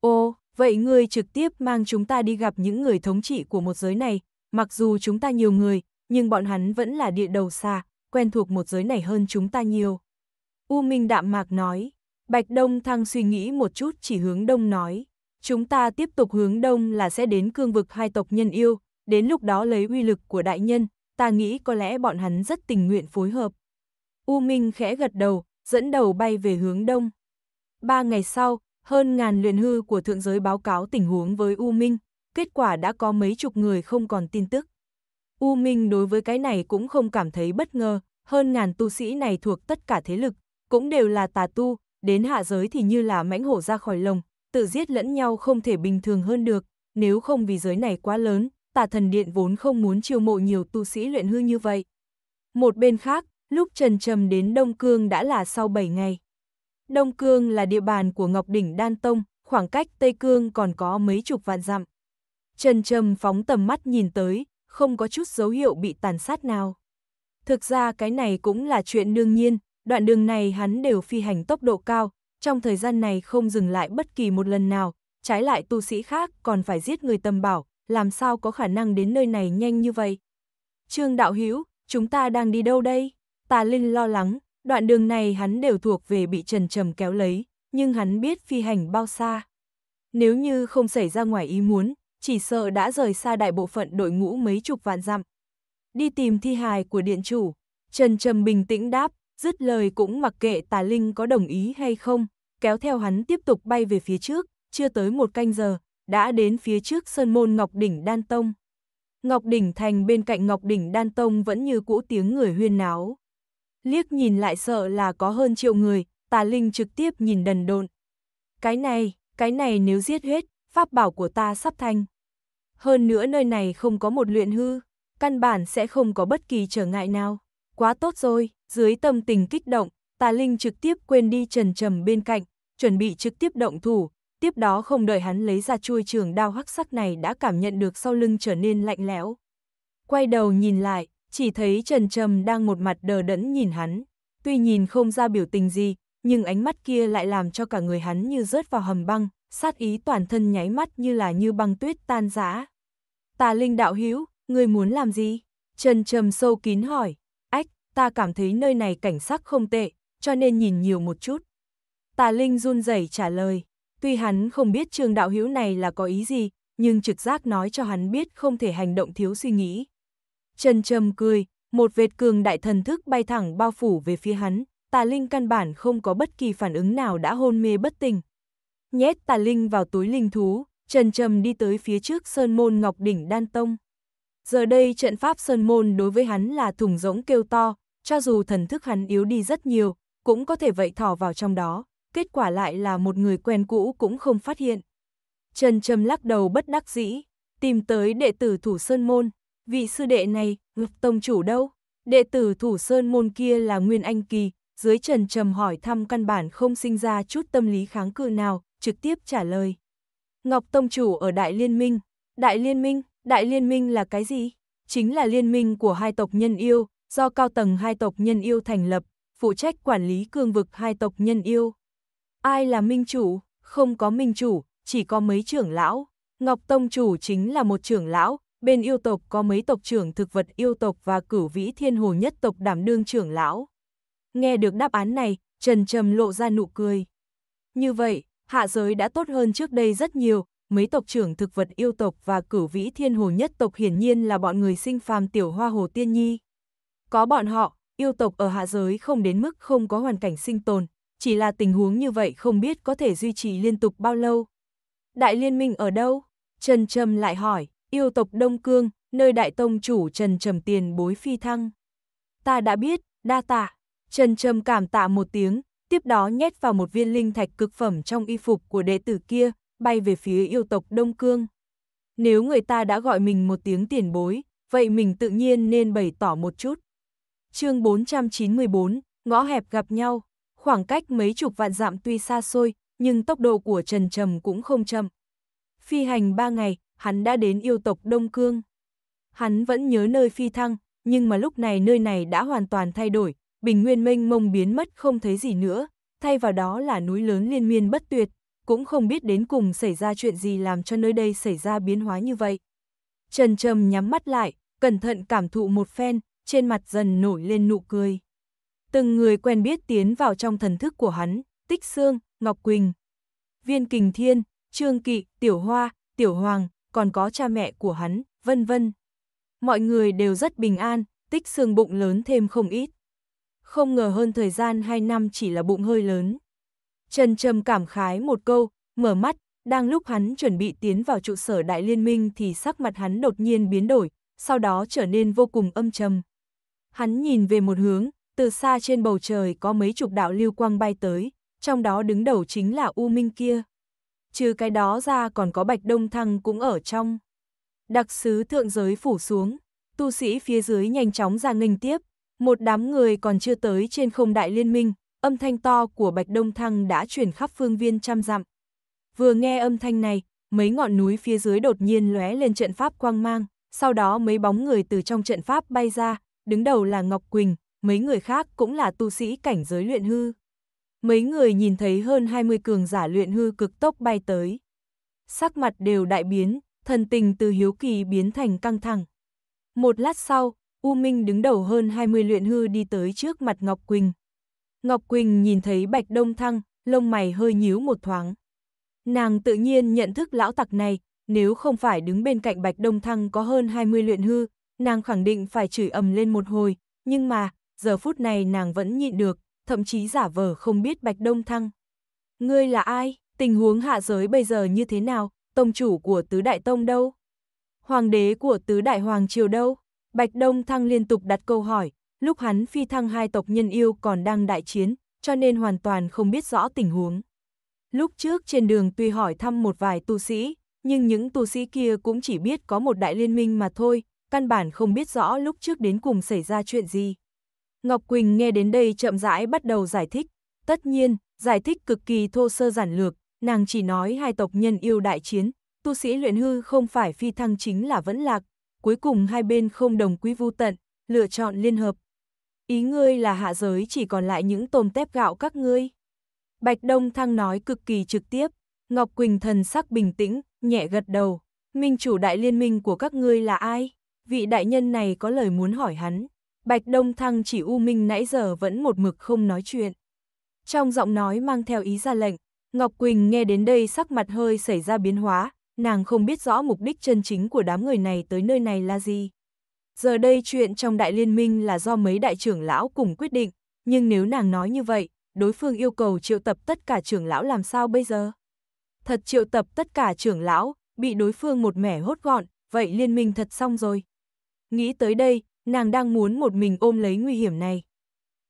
Ô, vậy ngươi trực tiếp mang chúng ta đi gặp những người thống trị của một giới này, Mặc dù chúng ta nhiều người, nhưng bọn hắn vẫn là địa đầu xa, quen thuộc một giới này hơn chúng ta nhiều. U Minh đạm mạc nói, Bạch Đông Thăng suy nghĩ một chút chỉ hướng đông nói, chúng ta tiếp tục hướng đông là sẽ đến cương vực hai tộc nhân yêu, đến lúc đó lấy uy lực của đại nhân, ta nghĩ có lẽ bọn hắn rất tình nguyện phối hợp. U Minh khẽ gật đầu, dẫn đầu bay về hướng đông. Ba ngày sau, hơn ngàn luyện hư của thượng giới báo cáo tình huống với U Minh, kết quả đã có mấy chục người không còn tin tức. U Minh đối với cái này cũng không cảm thấy bất ngờ, hơn ngàn tu sĩ này thuộc tất cả thế lực, cũng đều là tà tu, đến hạ giới thì như là mãnh hổ ra khỏi lồng, tự giết lẫn nhau không thể bình thường hơn được, nếu không vì giới này quá lớn, tà thần điện vốn không muốn chiêu mộ nhiều tu sĩ luyện hư như vậy. Một bên khác, lúc Trần Trầm đến Đông Cương đã là sau 7 ngày. Đông Cương là địa bàn của Ngọc Đỉnh Đan Tông, khoảng cách Tây Cương còn có mấy chục vạn dặm. Trần Trầm phóng tầm mắt nhìn tới, không có chút dấu hiệu bị tàn sát nào. Thực ra cái này cũng là chuyện đương nhiên, đoạn đường này hắn đều phi hành tốc độ cao, trong thời gian này không dừng lại bất kỳ một lần nào, trái lại tu sĩ khác còn phải giết người tầm bảo, làm sao có khả năng đến nơi này nhanh như vậy. Trương Đạo Hiếu, chúng ta đang đi đâu đây? Tà Linh lo lắng, đoạn đường này hắn đều thuộc về bị trần trầm kéo lấy, nhưng hắn biết phi hành bao xa. Nếu như không xảy ra ngoài ý muốn, chỉ sợ đã rời xa đại bộ phận đội ngũ mấy chục vạn dặm. Đi tìm thi hài của điện chủ, Trần Trầm bình tĩnh đáp, dứt lời cũng mặc kệ tà linh có đồng ý hay không, kéo theo hắn tiếp tục bay về phía trước, chưa tới một canh giờ, đã đến phía trước sơn môn Ngọc Đỉnh Đan Tông. Ngọc Đỉnh Thành bên cạnh Ngọc Đỉnh Đan Tông vẫn như cũ tiếng người huyên náo. Liếc nhìn lại sợ là có hơn triệu người, tà linh trực tiếp nhìn đần độn. Cái này, cái này nếu giết hết, pháp bảo của ta sắp thành hơn nữa nơi này không có một luyện hư, căn bản sẽ không có bất kỳ trở ngại nào. Quá tốt rồi, dưới tâm tình kích động, Tà Linh trực tiếp quên đi trần trầm bên cạnh, chuẩn bị trực tiếp động thủ, tiếp đó không đợi hắn lấy ra chuôi trường đao hắc sắc này đã cảm nhận được sau lưng trở nên lạnh lẽo. Quay đầu nhìn lại, chỉ thấy Trần Trầm đang một mặt đờ đẫn nhìn hắn, tuy nhìn không ra biểu tình gì, nhưng ánh mắt kia lại làm cho cả người hắn như rớt vào hầm băng, sát ý toàn thân nháy mắt như là như băng tuyết tan rã. Tà linh đạo hữu ngươi muốn làm gì? Trần trầm sâu kín hỏi, ách, ta cảm thấy nơi này cảnh sắc không tệ, cho nên nhìn nhiều một chút. Tà linh run rẩy trả lời, tuy hắn không biết trường đạo hữu này là có ý gì, nhưng trực giác nói cho hắn biết không thể hành động thiếu suy nghĩ. Trần trầm cười, một vệt cường đại thần thức bay thẳng bao phủ về phía hắn, tà linh căn bản không có bất kỳ phản ứng nào đã hôn mê bất tỉnh nhét tà linh vào túi linh thú, trần trầm đi tới phía trước sơn môn ngọc đỉnh đan tông. Giờ đây trận pháp sơn môn đối với hắn là thùng rỗng kêu to, cho dù thần thức hắn yếu đi rất nhiều, cũng có thể vậy thỏ vào trong đó, kết quả lại là một người quen cũ cũng không phát hiện. Trần Trầm lắc đầu bất đắc dĩ, tìm tới đệ tử thủ sơn môn, vị sư đệ này, ngực tông chủ đâu? Đệ tử thủ sơn môn kia là Nguyên Anh Kỳ, dưới Trần Trầm hỏi thăm căn bản không sinh ra chút tâm lý kháng cự nào, trực tiếp trả lời. Ngọc Tông Chủ ở Đại Liên Minh. Đại Liên Minh, Đại Liên Minh là cái gì? Chính là liên minh của hai tộc nhân yêu, do cao tầng hai tộc nhân yêu thành lập, phụ trách quản lý cương vực hai tộc nhân yêu. Ai là minh chủ? Không có minh chủ, chỉ có mấy trưởng lão. Ngọc Tông Chủ chính là một trưởng lão, bên yêu tộc có mấy tộc trưởng thực vật yêu tộc và cửu vĩ thiên hồ nhất tộc đảm đương trưởng lão. Nghe được đáp án này, Trần Trầm lộ ra nụ cười. Như vậy, hạ giới đã tốt hơn trước đây rất nhiều, mấy tộc trưởng thực vật yêu tộc và cửu vĩ thiên hồ nhất tộc hiển nhiên là bọn người sinh phàm tiểu hoa hồ tiên nhi. Có bọn họ, yêu tộc ở hạ giới không đến mức không có hoàn cảnh sinh tồn, chỉ là tình huống như vậy không biết có thể duy trì liên tục bao lâu. Đại liên minh ở đâu? Trần Trầm lại hỏi, yêu tộc Đông Cương, nơi đại tông chủ Trần Trầm tiền bối phi thăng. Ta đã biết, đa tạ. Trần Trầm cảm tạ một tiếng, tiếp đó nhét vào một viên linh thạch cực phẩm trong y phục của đệ tử kia, bay về phía yêu tộc Đông Cương. Nếu người ta đã gọi mình một tiếng tiền bối, vậy mình tự nhiên nên bày tỏ một chút. chương 494, ngõ hẹp gặp nhau, khoảng cách mấy chục vạn dặm tuy xa xôi, nhưng tốc độ của Trần Trầm cũng không chậm. Phi hành ba ngày, hắn đã đến yêu tộc Đông Cương. Hắn vẫn nhớ nơi phi thăng, nhưng mà lúc này nơi này đã hoàn toàn thay đổi, bình nguyên mênh mông biến mất không thấy gì nữa, thay vào đó là núi lớn liên miên bất tuyệt, cũng không biết đến cùng xảy ra chuyện gì làm cho nơi đây xảy ra biến hóa như vậy. Trần Trầm nhắm mắt lại, cẩn thận cảm thụ một phen, trên mặt dần nổi lên nụ cười. Từng người quen biết tiến vào trong thần thức của hắn, Tích Sương, Ngọc Quỳnh, Viên Kình Thiên, Trương Kỵ, Tiểu Hoa, Tiểu Hoàng, còn có cha mẹ của hắn, vân vân. Mọi người đều rất bình an, Tích Sương bụng lớn thêm không ít không ngờ hơn thời gian hai năm chỉ là bụng hơi lớn. Trần Trầm cảm khái một câu, mở mắt, đang lúc hắn chuẩn bị tiến vào trụ sở đại liên minh thì sắc mặt hắn đột nhiên biến đổi, sau đó trở nên vô cùng âm trầm. Hắn nhìn về một hướng, từ xa trên bầu trời có mấy chục đạo lưu quang bay tới, trong đó đứng đầu chính là U Minh kia. Trừ cái đó ra còn có Bạch Đông Thăng cũng ở trong. Đặc sứ thượng giới phủ xuống, tu sĩ phía dưới nhanh chóng ra nghênh tiếp, một đám người còn chưa tới trên không đại liên minh, âm thanh to của Bạch Đông Thăng đã chuyển khắp phương viên trăm dặm. Vừa nghe âm thanh này, mấy ngọn núi phía dưới đột nhiên lóe lên trận pháp quang mang, sau đó mấy bóng người từ trong trận pháp bay ra, đứng đầu là Ngọc Quỳnh, mấy người khác cũng là tu sĩ cảnh giới luyện hư. Mấy người nhìn thấy hơn 20 cường giả luyện hư cực tốc bay tới. Sắc mặt đều đại biến, thần tình từ hiếu kỳ biến thành căng thẳng. Một lát sau, U Minh đứng đầu hơn 20 luyện hư đi tới trước mặt Ngọc Quỳnh. Ngọc Quỳnh nhìn thấy Bạch Đông Thăng, lông mày hơi nhíu một thoáng. Nàng tự nhiên nhận thức lão tặc này, nếu không phải đứng bên cạnh Bạch Đông Thăng có hơn 20 luyện hư, nàng khẳng định phải chửi ầm lên một hồi, nhưng mà, giờ phút này nàng vẫn nhịn được, thậm chí giả vờ không biết Bạch Đông Thăng. Ngươi là ai? Tình huống hạ giới bây giờ như thế nào? Tông chủ của tứ đại tông đâu? Hoàng đế của tứ đại hoàng triều đâu? Bạch Đông Thăng liên tục đặt câu hỏi, lúc hắn phi thăng hai tộc nhân yêu còn đang đại chiến, cho nên hoàn toàn không biết rõ tình huống. Lúc trước trên đường tuy hỏi thăm một vài tu sĩ, nhưng những tu sĩ kia cũng chỉ biết có một đại liên minh mà thôi, căn bản không biết rõ lúc trước đến cùng xảy ra chuyện gì. Ngọc Quỳnh nghe đến đây chậm rãi bắt đầu giải thích, tất nhiên, giải thích cực kỳ thô sơ giản lược, nàng chỉ nói hai tộc nhân yêu đại chiến, tu sĩ luyện hư không phải phi thăng chính là vẫn lạc, cuối cùng hai bên không đồng quy vu tận, lựa chọn liên hợp. Ý ngươi là hạ giới chỉ còn lại những tôm tép gạo các ngươi. Bạch Đông Thăng nói cực kỳ trực tiếp, Ngọc Quỳnh thần sắc bình tĩnh, nhẹ gật đầu. Minh chủ đại liên minh của các ngươi là ai? Vị đại nhân này có lời muốn hỏi hắn. Bạch Đông Thăng chỉ u minh nãy giờ vẫn một mực không nói chuyện. Trong giọng nói mang theo ý ra lệnh, Ngọc Quỳnh nghe đến đây sắc mặt hơi xảy ra biến hóa, nàng không biết rõ mục đích chân chính của đám người này tới nơi này là gì. Giờ đây chuyện trong đại liên minh là do mấy đại trưởng lão cùng quyết định, nhưng nếu nàng nói như vậy, đối phương yêu cầu triệu tập tất cả trưởng lão làm sao bây giờ? Thật triệu tập tất cả trưởng lão, bị đối phương một mẻ hốt gọn, vậy liên minh thật xong rồi. Nghĩ tới đây, nàng đang muốn một mình ôm lấy nguy hiểm này.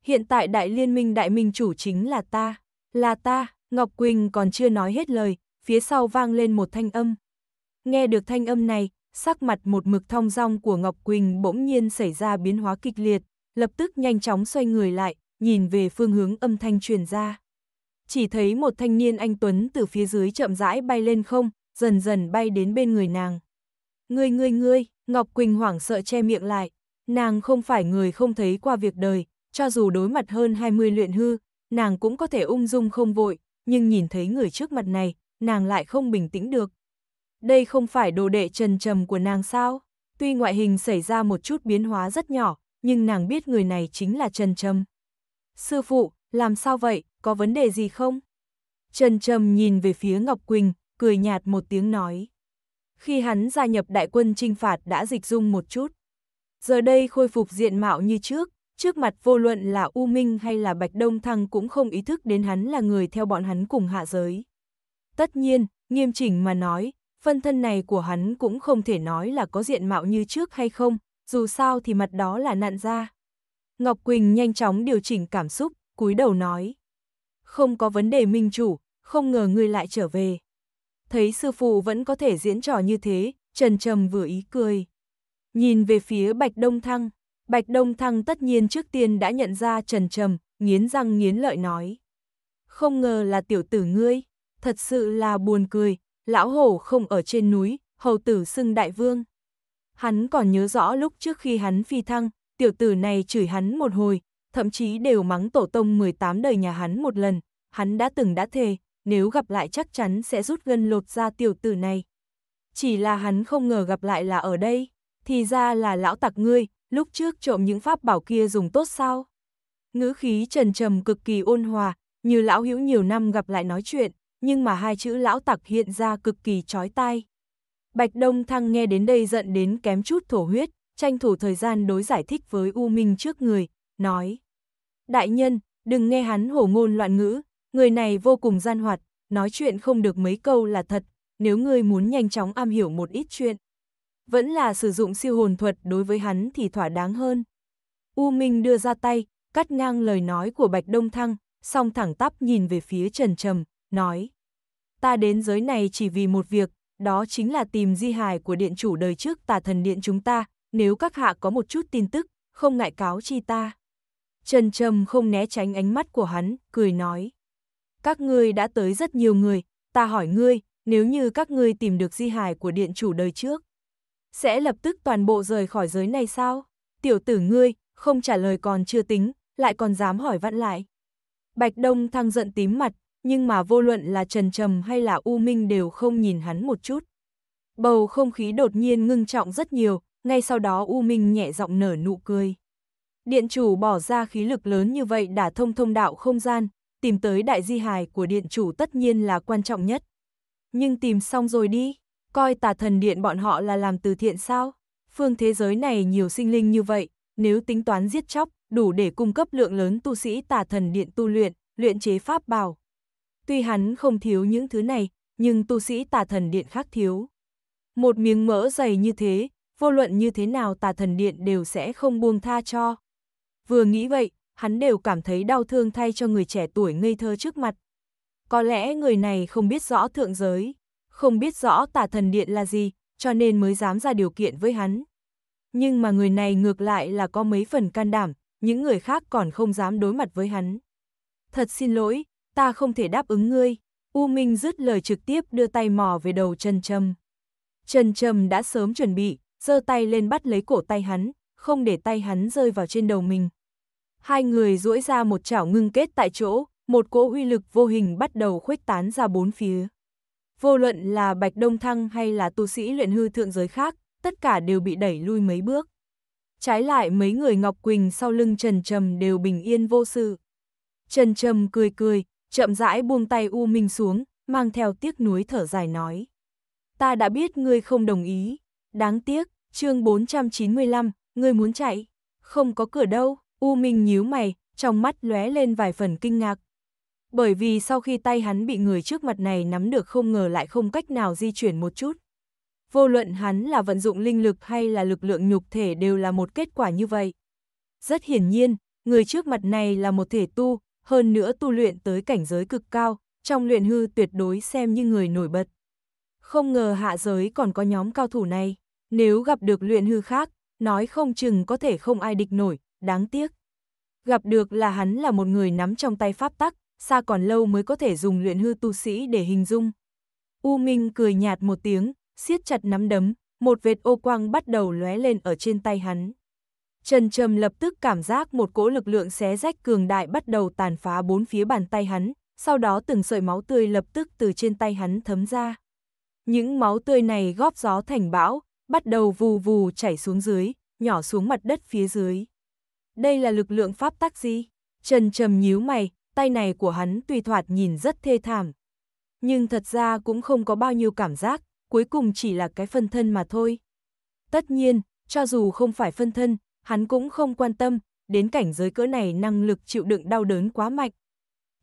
Hiện tại đại liên minh đại minh chủ chính là ta, là ta, Ngọc Quỳnh còn chưa nói hết lời, phía sau vang lên một thanh âm. Nghe được thanh âm này, sắc mặt một mực thong dong của Ngọc Quỳnh bỗng nhiên xảy ra biến hóa kịch liệt, lập tức nhanh chóng xoay người lại, nhìn về phương hướng âm thanh truyền ra. Chỉ thấy một thanh niên anh Tuấn từ phía dưới chậm rãi bay lên không, dần dần bay đến bên người nàng. Ngươi ngươi ngươi, Ngọc Quỳnh hoảng sợ che miệng lại, nàng không phải người không thấy qua việc đời, cho dù đối mặt hơn 20 luyện hư, nàng cũng có thể ung dung không vội, nhưng nhìn thấy người trước mặt này, nàng lại không bình tĩnh được. Đây không phải đồ đệ trần trầm của nàng sao? Tuy ngoại hình xảy ra một chút biến hóa rất nhỏ, nhưng nàng biết người này chính là Trần Trầm. Sư phụ, làm sao vậy, có vấn đề gì không? Trần Trầm nhìn về phía Ngọc Quỳnh, cười nhạt một tiếng nói. Khi hắn gia nhập đại quân trinh phạt đã dịch dung một chút. Giờ đây khôi phục diện mạo như trước, trước mặt vô luận là U Minh hay là Bạch Đông Thăng cũng không ý thức đến hắn là người theo bọn hắn cùng hạ giới. Tất nhiên, nghiêm chỉnh mà nói, phân thân này của hắn cũng không thể nói là có diện mạo như trước hay không, dù sao thì mặt đó là nạn ra. Ngọc Quỳnh nhanh chóng điều chỉnh cảm xúc, cúi đầu nói. Không có vấn đề minh chủ, không ngờ ngươi lại trở về. Thấy sư phụ vẫn có thể diễn trò như thế, Trần Trầm vừa ý cười. Nhìn về phía Bạch Đông Thăng, Bạch Đông Thăng tất nhiên trước tiên đã nhận ra Trần Trầm, nghiến răng nghiến lợi nói. Không ngờ là tiểu tử ngươi thật sự là buồn cười, lão hổ không ở trên núi, hầu tử xưng đại vương. Hắn còn nhớ rõ lúc trước khi hắn phi thăng, tiểu tử này chửi hắn một hồi, thậm chí đều mắng tổ tông 18 đời nhà hắn một lần, hắn đã từng đã thề, nếu gặp lại chắc chắn sẽ rút gân lột ra tiểu tử này. Chỉ là hắn không ngờ gặp lại là ở đây, thì ra là lão tặc ngươi, lúc trước trộm những pháp bảo kia dùng tốt sao? Ngữ khí trần trầm cực kỳ ôn hòa, như lão hữu nhiều năm gặp lại nói chuyện, nhưng mà hai chữ lão tặc hiện ra cực kỳ chói tai. Bạch Đông Thăng nghe đến đây giận đến kém chút thổ huyết, tranh thủ thời gian đối giải thích với U Minh trước người, nói. Đại nhân, đừng nghe hắn hổ ngôn loạn ngữ, người này vô cùng gian hoạt, nói chuyện không được mấy câu là thật, nếu ngươi muốn nhanh chóng am hiểu một ít chuyện. Vẫn là sử dụng siêu hồn thuật đối với hắn thì thỏa đáng hơn. U Minh đưa ra tay, cắt ngang lời nói của Bạch Đông Thăng, song thẳng tắp nhìn về phía Trần Trầm, nói ta đến giới này chỉ vì một việc, đó chính là tìm di hài của điện chủ đời trước tà thần điện chúng ta, nếu các hạ có một chút tin tức, không ngại cáo chi ta. Trần Trầm không né tránh ánh mắt của hắn, cười nói. Các ngươi đã tới rất nhiều người, ta hỏi ngươi, nếu như các ngươi tìm được di hài của điện chủ đời trước, sẽ lập tức toàn bộ rời khỏi giới này sao? Tiểu tử ngươi, không trả lời còn chưa tính, lại còn dám hỏi vặn lại. Bạch Đông thăng giận tím mặt, nhưng mà vô luận là Trần Trầm hay là U Minh đều không nhìn hắn một chút. Bầu không khí đột nhiên ngưng trọng rất nhiều, ngay sau đó U Minh nhẹ giọng nở nụ cười. Điện chủ bỏ ra khí lực lớn như vậy đã thông thông đạo không gian, tìm tới đại di hài của điện chủ tất nhiên là quan trọng nhất. Nhưng tìm xong rồi đi, coi tà thần điện bọn họ là làm từ thiện sao? Phương thế giới này nhiều sinh linh như vậy, nếu tính toán giết chóc, đủ để cung cấp lượng lớn tu sĩ tà thần điện tu luyện, luyện chế pháp bảo, Tuy hắn không thiếu những thứ này, nhưng tu sĩ tà thần điện khác thiếu. Một miếng mỡ dày như thế, vô luận như thế nào tà thần điện đều sẽ không buông tha cho. Vừa nghĩ vậy, hắn đều cảm thấy đau thương thay cho người trẻ tuổi ngây thơ trước mặt. Có lẽ người này không biết rõ thượng giới, không biết rõ tà thần điện là gì, cho nên mới dám ra điều kiện với hắn. Nhưng mà người này ngược lại là có mấy phần can đảm, những người khác còn không dám đối mặt với hắn. Thật xin lỗi, ta không thể đáp ứng ngươi. U Minh dứt lời trực tiếp đưa tay mò về đầu Trần Trầm. Trần Trầm đã sớm chuẩn bị, giơ tay lên bắt lấy cổ tay hắn, không để tay hắn rơi vào trên đầu mình. Hai người duỗi ra một chảo ngưng kết tại chỗ, một cỗ uy lực vô hình bắt đầu khuếch tán ra bốn phía. Vô luận là Bạch Đông Thăng hay là tu sĩ luyện hư thượng giới khác, tất cả đều bị đẩy lui mấy bước. Trái lại mấy người Ngọc Quỳnh sau lưng Trần Trầm đều bình yên vô sự. Trần Trầm cười cười, chậm rãi buông tay U Minh xuống, mang theo tiếc nuối thở dài nói. Ta đã biết ngươi không đồng ý, đáng tiếc, chương 495, ngươi muốn chạy, không có cửa đâu, U Minh nhíu mày, trong mắt lóe lên vài phần kinh ngạc. Bởi vì sau khi tay hắn bị người trước mặt này nắm được không ngờ lại không cách nào di chuyển một chút. Vô luận hắn là vận dụng linh lực hay là lực lượng nhục thể đều là một kết quả như vậy. Rất hiển nhiên, người trước mặt này là một thể tu, hơn nữa tu luyện tới cảnh giới cực cao, trong luyện hư tuyệt đối xem như người nổi bật. Không ngờ hạ giới còn có nhóm cao thủ này, nếu gặp được luyện hư khác, nói không chừng có thể không ai địch nổi, đáng tiếc. Gặp được là hắn là một người nắm trong tay pháp tắc, xa còn lâu mới có thể dùng luyện hư tu sĩ để hình dung. U Minh cười nhạt một tiếng, siết chặt nắm đấm, một vệt ô quang bắt đầu lóe lên ở trên tay hắn. Trần Trầm lập tức cảm giác một cỗ lực lượng xé rách cường đại bắt đầu tàn phá bốn phía bàn tay hắn, sau đó từng sợi máu tươi lập tức từ trên tay hắn thấm ra. Những máu tươi này góp gió thành bão, bắt đầu vù vù chảy xuống dưới, nhỏ xuống mặt đất phía dưới. Đây là lực lượng pháp tắc gì? Trần Trầm nhíu mày, tay này của hắn tùy thoạt nhìn rất thê thảm. Nhưng thật ra cũng không có bao nhiêu cảm giác, cuối cùng chỉ là cái phân thân mà thôi. Tất nhiên, cho dù không phải phân thân, hắn cũng không quan tâm, đến cảnh giới cỡ này năng lực chịu đựng đau đớn quá mạnh.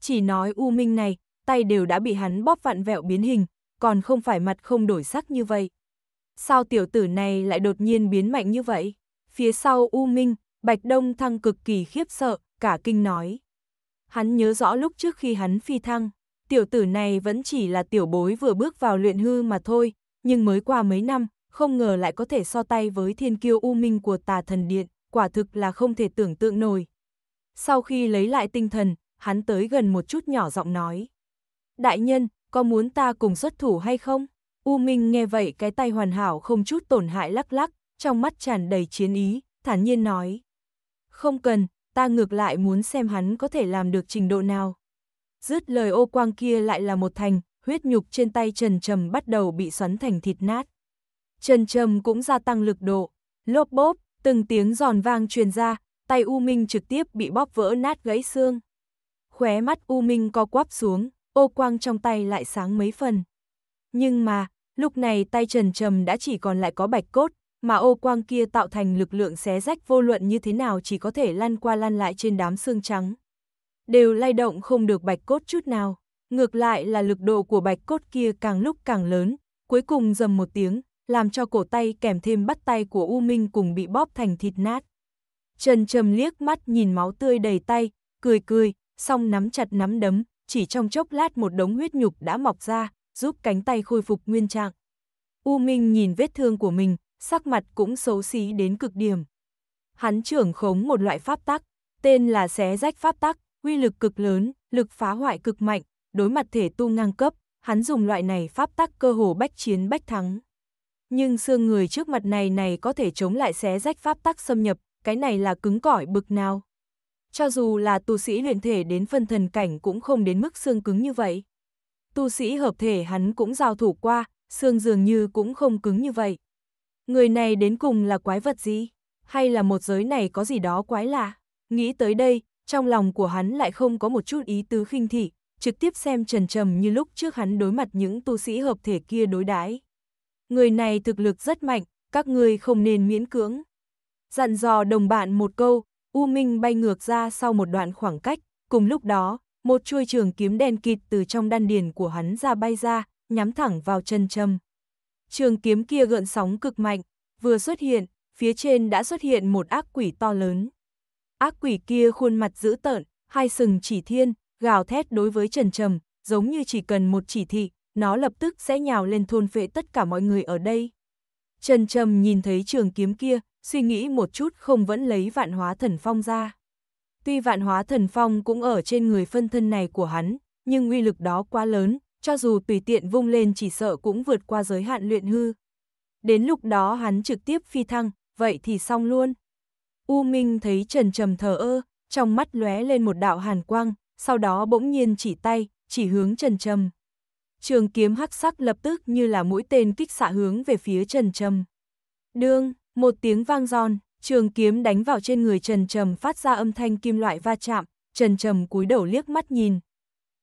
Chỉ nói U Minh này, tay đều đã bị hắn bóp vặn vẹo biến hình, còn không phải mặt không đổi sắc như vậy. Sao tiểu tử này lại đột nhiên biến mạnh như vậy? Phía sau U Minh, Bạch Đông Thăng cực kỳ khiếp sợ, cả kinh nói. Hắn nhớ rõ lúc trước khi hắn phi thăng, tiểu tử này vẫn chỉ là tiểu bối vừa bước vào luyện hư mà thôi, nhưng mới qua mấy năm, không ngờ lại có thể so tay với thiên kiêu u minh của tà thần điện, quả thực là không thể tưởng tượng nổi. Sau khi lấy lại tinh thần, hắn tới gần một chút nhỏ giọng nói. Đại nhân, có muốn ta cùng xuất thủ hay không? U Minh nghe vậy cái tay hoàn hảo không chút tổn hại lắc lắc, trong mắt tràn đầy chiến ý, thản nhiên nói. Không cần, ta ngược lại muốn xem hắn có thể làm được trình độ nào. Dứt lời ô quang kia lại là một thành, huyết nhục trên tay trần trầm bắt đầu bị xoắn thành thịt nát. Trần Trầm cũng gia tăng lực độ. Lốp bốp, từng tiếng giòn vang truyền ra, tay U Minh trực tiếp bị bóp vỡ nát gãy xương. Khóe mắt U Minh co quắp xuống, ô quang trong tay lại sáng mấy phần. Nhưng mà, lúc này tay Trần Trầm đã chỉ còn lại có bạch cốt, mà ô quang kia tạo thành lực lượng xé rách vô luận như thế nào chỉ có thể lăn qua lăn lại trên đám xương trắng. Đều lay động không được bạch cốt chút nào, ngược lại là lực độ của bạch cốt kia càng lúc càng lớn, cuối cùng dầm một tiếng, làm cho cổ tay kèm thêm bắt tay của U Minh cùng bị bóp thành thịt nát. Trần Trầm liếc mắt nhìn máu tươi đầy tay, cười cười, xong nắm chặt nắm đấm, chỉ trong chốc lát một đống huyết nhục đã mọc ra, giúp cánh tay khôi phục nguyên trạng. U Minh nhìn vết thương của mình, sắc mặt cũng xấu xí đến cực điểm. Hắn trưởng khống một loại pháp tắc, tên là xé rách pháp tắc, uy lực cực lớn, lực phá hoại cực mạnh, đối mặt thể tu ngang cấp, hắn dùng loại này pháp tắc cơ hồ bách chiến bách thắng nhưng xương người trước mặt này này có thể chống lại xé rách pháp tắc xâm nhập, cái này là cứng cỏi bực nào. Cho dù là tu sĩ luyện thể đến phân thần cảnh cũng không đến mức xương cứng như vậy. Tu sĩ hợp thể hắn cũng giao thủ qua, xương dường như cũng không cứng như vậy. Người này đến cùng là quái vật gì? Hay là một giới này có gì đó quái lạ? Nghĩ tới đây, trong lòng của hắn lại không có một chút ý tứ khinh thị, trực tiếp xem trần trầm như lúc trước hắn đối mặt những tu sĩ hợp thể kia đối đãi người này thực lực rất mạnh, các ngươi không nên miễn cưỡng. Dặn dò đồng bạn một câu, U Minh bay ngược ra sau một đoạn khoảng cách, cùng lúc đó, một chuôi trường kiếm đen kịt từ trong đan điền của hắn ra bay ra, nhắm thẳng vào chân châm. Trường kiếm kia gợn sóng cực mạnh, vừa xuất hiện, phía trên đã xuất hiện một ác quỷ to lớn. Ác quỷ kia khuôn mặt dữ tợn, hai sừng chỉ thiên, gào thét đối với Trần Trầm, giống như chỉ cần một chỉ thị, nó lập tức sẽ nhào lên thôn phệ tất cả mọi người ở đây. Trần Trầm nhìn thấy trường kiếm kia, suy nghĩ một chút không vẫn lấy vạn hóa thần phong ra. Tuy vạn hóa thần phong cũng ở trên người phân thân này của hắn, nhưng uy lực đó quá lớn, cho dù tùy tiện vung lên chỉ sợ cũng vượt qua giới hạn luyện hư. Đến lúc đó hắn trực tiếp phi thăng, vậy thì xong luôn. U Minh thấy Trần Trầm thờ ơ, trong mắt lóe lên một đạo hàn quang, sau đó bỗng nhiên chỉ tay, chỉ hướng Trần Trầm trường kiếm hắc sắc lập tức như là mũi tên kích xạ hướng về phía Trần Trầm. Đương, một tiếng vang giòn, trường kiếm đánh vào trên người Trần Trầm phát ra âm thanh kim loại va chạm, Trần Trầm cúi đầu liếc mắt nhìn.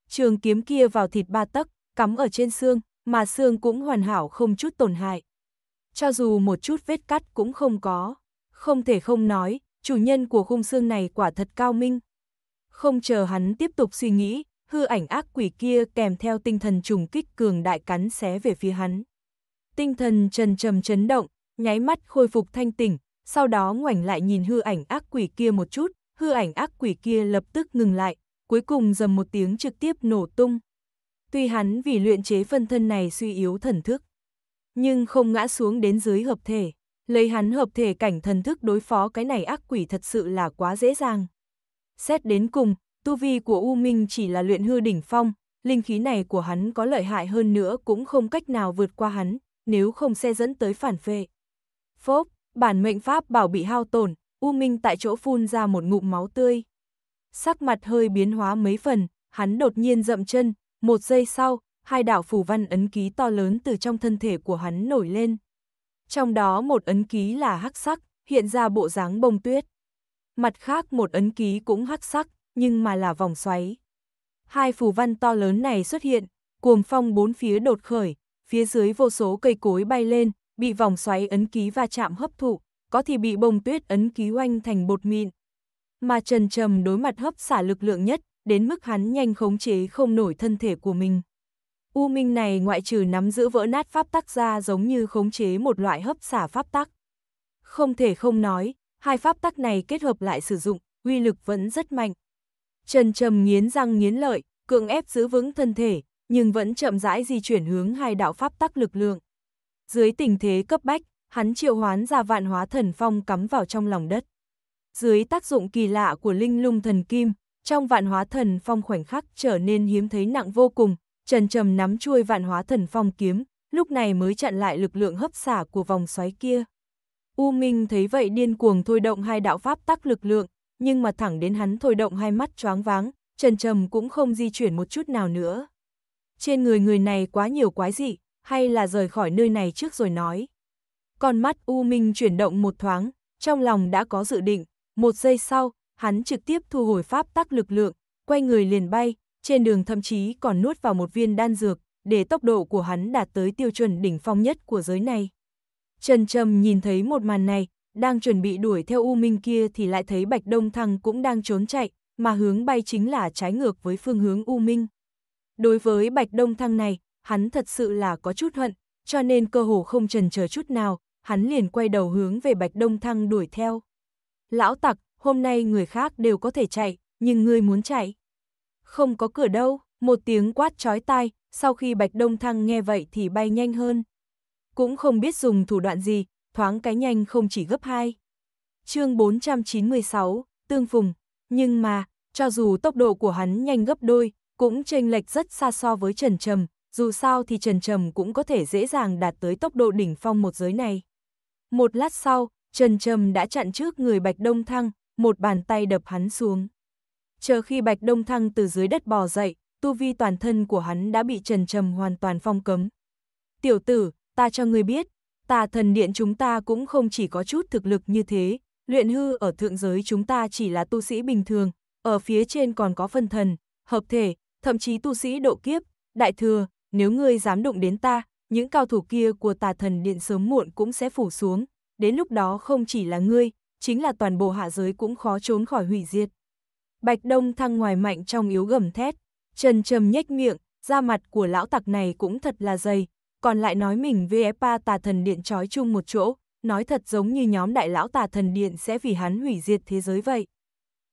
Trường kiếm kia vào thịt ba tấc, cắm ở trên xương, mà xương cũng hoàn hảo không chút tổn hại. Cho dù một chút vết cắt cũng không có, không thể không nói, chủ nhân của khung xương này quả thật cao minh. Không chờ hắn tiếp tục suy nghĩ, hư ảnh ác quỷ kia kèm theo tinh thần trùng kích cường đại cắn xé về phía hắn. Tinh thần trần trầm chấn động, nháy mắt khôi phục thanh tỉnh, sau đó ngoảnh lại nhìn hư ảnh ác quỷ kia một chút, hư ảnh ác quỷ kia lập tức ngừng lại, cuối cùng dầm một tiếng trực tiếp nổ tung. Tuy hắn vì luyện chế phân thân này suy yếu thần thức, nhưng không ngã xuống đến dưới hợp thể, lấy hắn hợp thể cảnh thần thức đối phó cái này ác quỷ thật sự là quá dễ dàng. Xét đến cùng, tu vi của U Minh chỉ là luyện hư đỉnh phong, linh khí này của hắn có lợi hại hơn nữa cũng không cách nào vượt qua hắn, nếu không sẽ dẫn tới phản phệ. Phốp, bản mệnh pháp bảo bị hao tổn, U Minh tại chỗ phun ra một ngụm máu tươi. Sắc mặt hơi biến hóa mấy phần, hắn đột nhiên rậm chân, một giây sau, hai đạo phù văn ấn ký to lớn từ trong thân thể của hắn nổi lên. Trong đó một ấn ký là hắc sắc, hiện ra bộ dáng bông tuyết. Mặt khác một ấn ký cũng hắc sắc, nhưng mà là vòng xoáy. Hai phù văn to lớn này xuất hiện, cuồng phong bốn phía đột khởi, phía dưới vô số cây cối bay lên, bị vòng xoáy ấn ký va chạm hấp thụ, có thì bị bông tuyết ấn ký oanh thành bột mịn. Mà Trần Trầm đối mặt hấp xả lực lượng nhất, đến mức hắn nhanh khống chế không nổi thân thể của mình. U minh này ngoại trừ nắm giữ vỡ nát pháp tắc ra giống như khống chế một loại hấp xả pháp tắc. Không thể không nói, hai pháp tắc này kết hợp lại sử dụng, uy lực vẫn rất mạnh. Trần Trầm nghiến răng nghiến lợi, cưỡng ép giữ vững thân thể, nhưng vẫn chậm rãi di chuyển hướng hai đạo pháp tắc lực lượng. Dưới tình thế cấp bách, hắn triệu hoán ra vạn hóa thần phong cắm vào trong lòng đất. Dưới tác dụng kỳ lạ của linh lung thần kim, trong vạn hóa thần phong khoảnh khắc trở nên hiếm thấy nặng vô cùng, Trần Trầm nắm chuôi vạn hóa thần phong kiếm, lúc này mới chặn lại lực lượng hấp xả của vòng xoáy kia. U Minh thấy vậy điên cuồng thôi động hai đạo pháp tắc lực lượng, nhưng mà thẳng đến hắn thôi động hai mắt choáng váng, Trần Trầm cũng không di chuyển một chút nào nữa. Trên người người này quá nhiều quái dị, hay là rời khỏi nơi này trước rồi nói. Con mắt U Minh chuyển động một thoáng, trong lòng đã có dự định, một giây sau, hắn trực tiếp thu hồi pháp tắc lực lượng, quay người liền bay, trên đường thậm chí còn nuốt vào một viên đan dược, để tốc độ của hắn đạt tới tiêu chuẩn đỉnh phong nhất của giới này. Trần Trầm nhìn thấy một màn này, đang chuẩn bị đuổi theo U Minh kia thì lại thấy Bạch Đông Thăng cũng đang trốn chạy, mà hướng bay chính là trái ngược với phương hướng U Minh. Đối với Bạch Đông Thăng này, hắn thật sự là có chút hận, cho nên cơ hồ không trần chờ chút nào, hắn liền quay đầu hướng về Bạch Đông Thăng đuổi theo. Lão tặc, hôm nay người khác đều có thể chạy, nhưng ngươi muốn chạy. Không có cửa đâu, một tiếng quát chói tai, sau khi Bạch Đông Thăng nghe vậy thì bay nhanh hơn. Cũng không biết dùng thủ đoạn gì, thoáng cái nhanh không chỉ gấp 2. chương 496, tương phùng, nhưng mà, cho dù tốc độ của hắn nhanh gấp đôi, cũng chênh lệch rất xa so với Trần Trầm, dù sao thì Trần Trầm cũng có thể dễ dàng đạt tới tốc độ đỉnh phong một giới này. Một lát sau, Trần Trầm đã chặn trước người Bạch Đông Thăng, một bàn tay đập hắn xuống. Chờ khi Bạch Đông Thăng từ dưới đất bò dậy, tu vi toàn thân của hắn đã bị Trần Trầm hoàn toàn phong cấm. Tiểu tử, ta cho người biết, tà thần điện chúng ta cũng không chỉ có chút thực lực như thế, luyện hư ở thượng giới chúng ta chỉ là tu sĩ bình thường, ở phía trên còn có phân thần, hợp thể, thậm chí tu sĩ độ kiếp, đại thừa, nếu ngươi dám đụng đến ta, những cao thủ kia của tà thần điện sớm muộn cũng sẽ phủ xuống, đến lúc đó không chỉ là ngươi, chính là toàn bộ hạ giới cũng khó trốn khỏi hủy diệt. Bạch Đông thăng ngoài mạnh trong yếu gầm thét, Trần trầm nhếch miệng, da mặt của lão tặc này cũng thật là dày, còn lại nói mình với Epa tà thần điện trói chung một chỗ, nói thật giống như nhóm đại lão tà thần điện sẽ vì hắn hủy diệt thế giới vậy.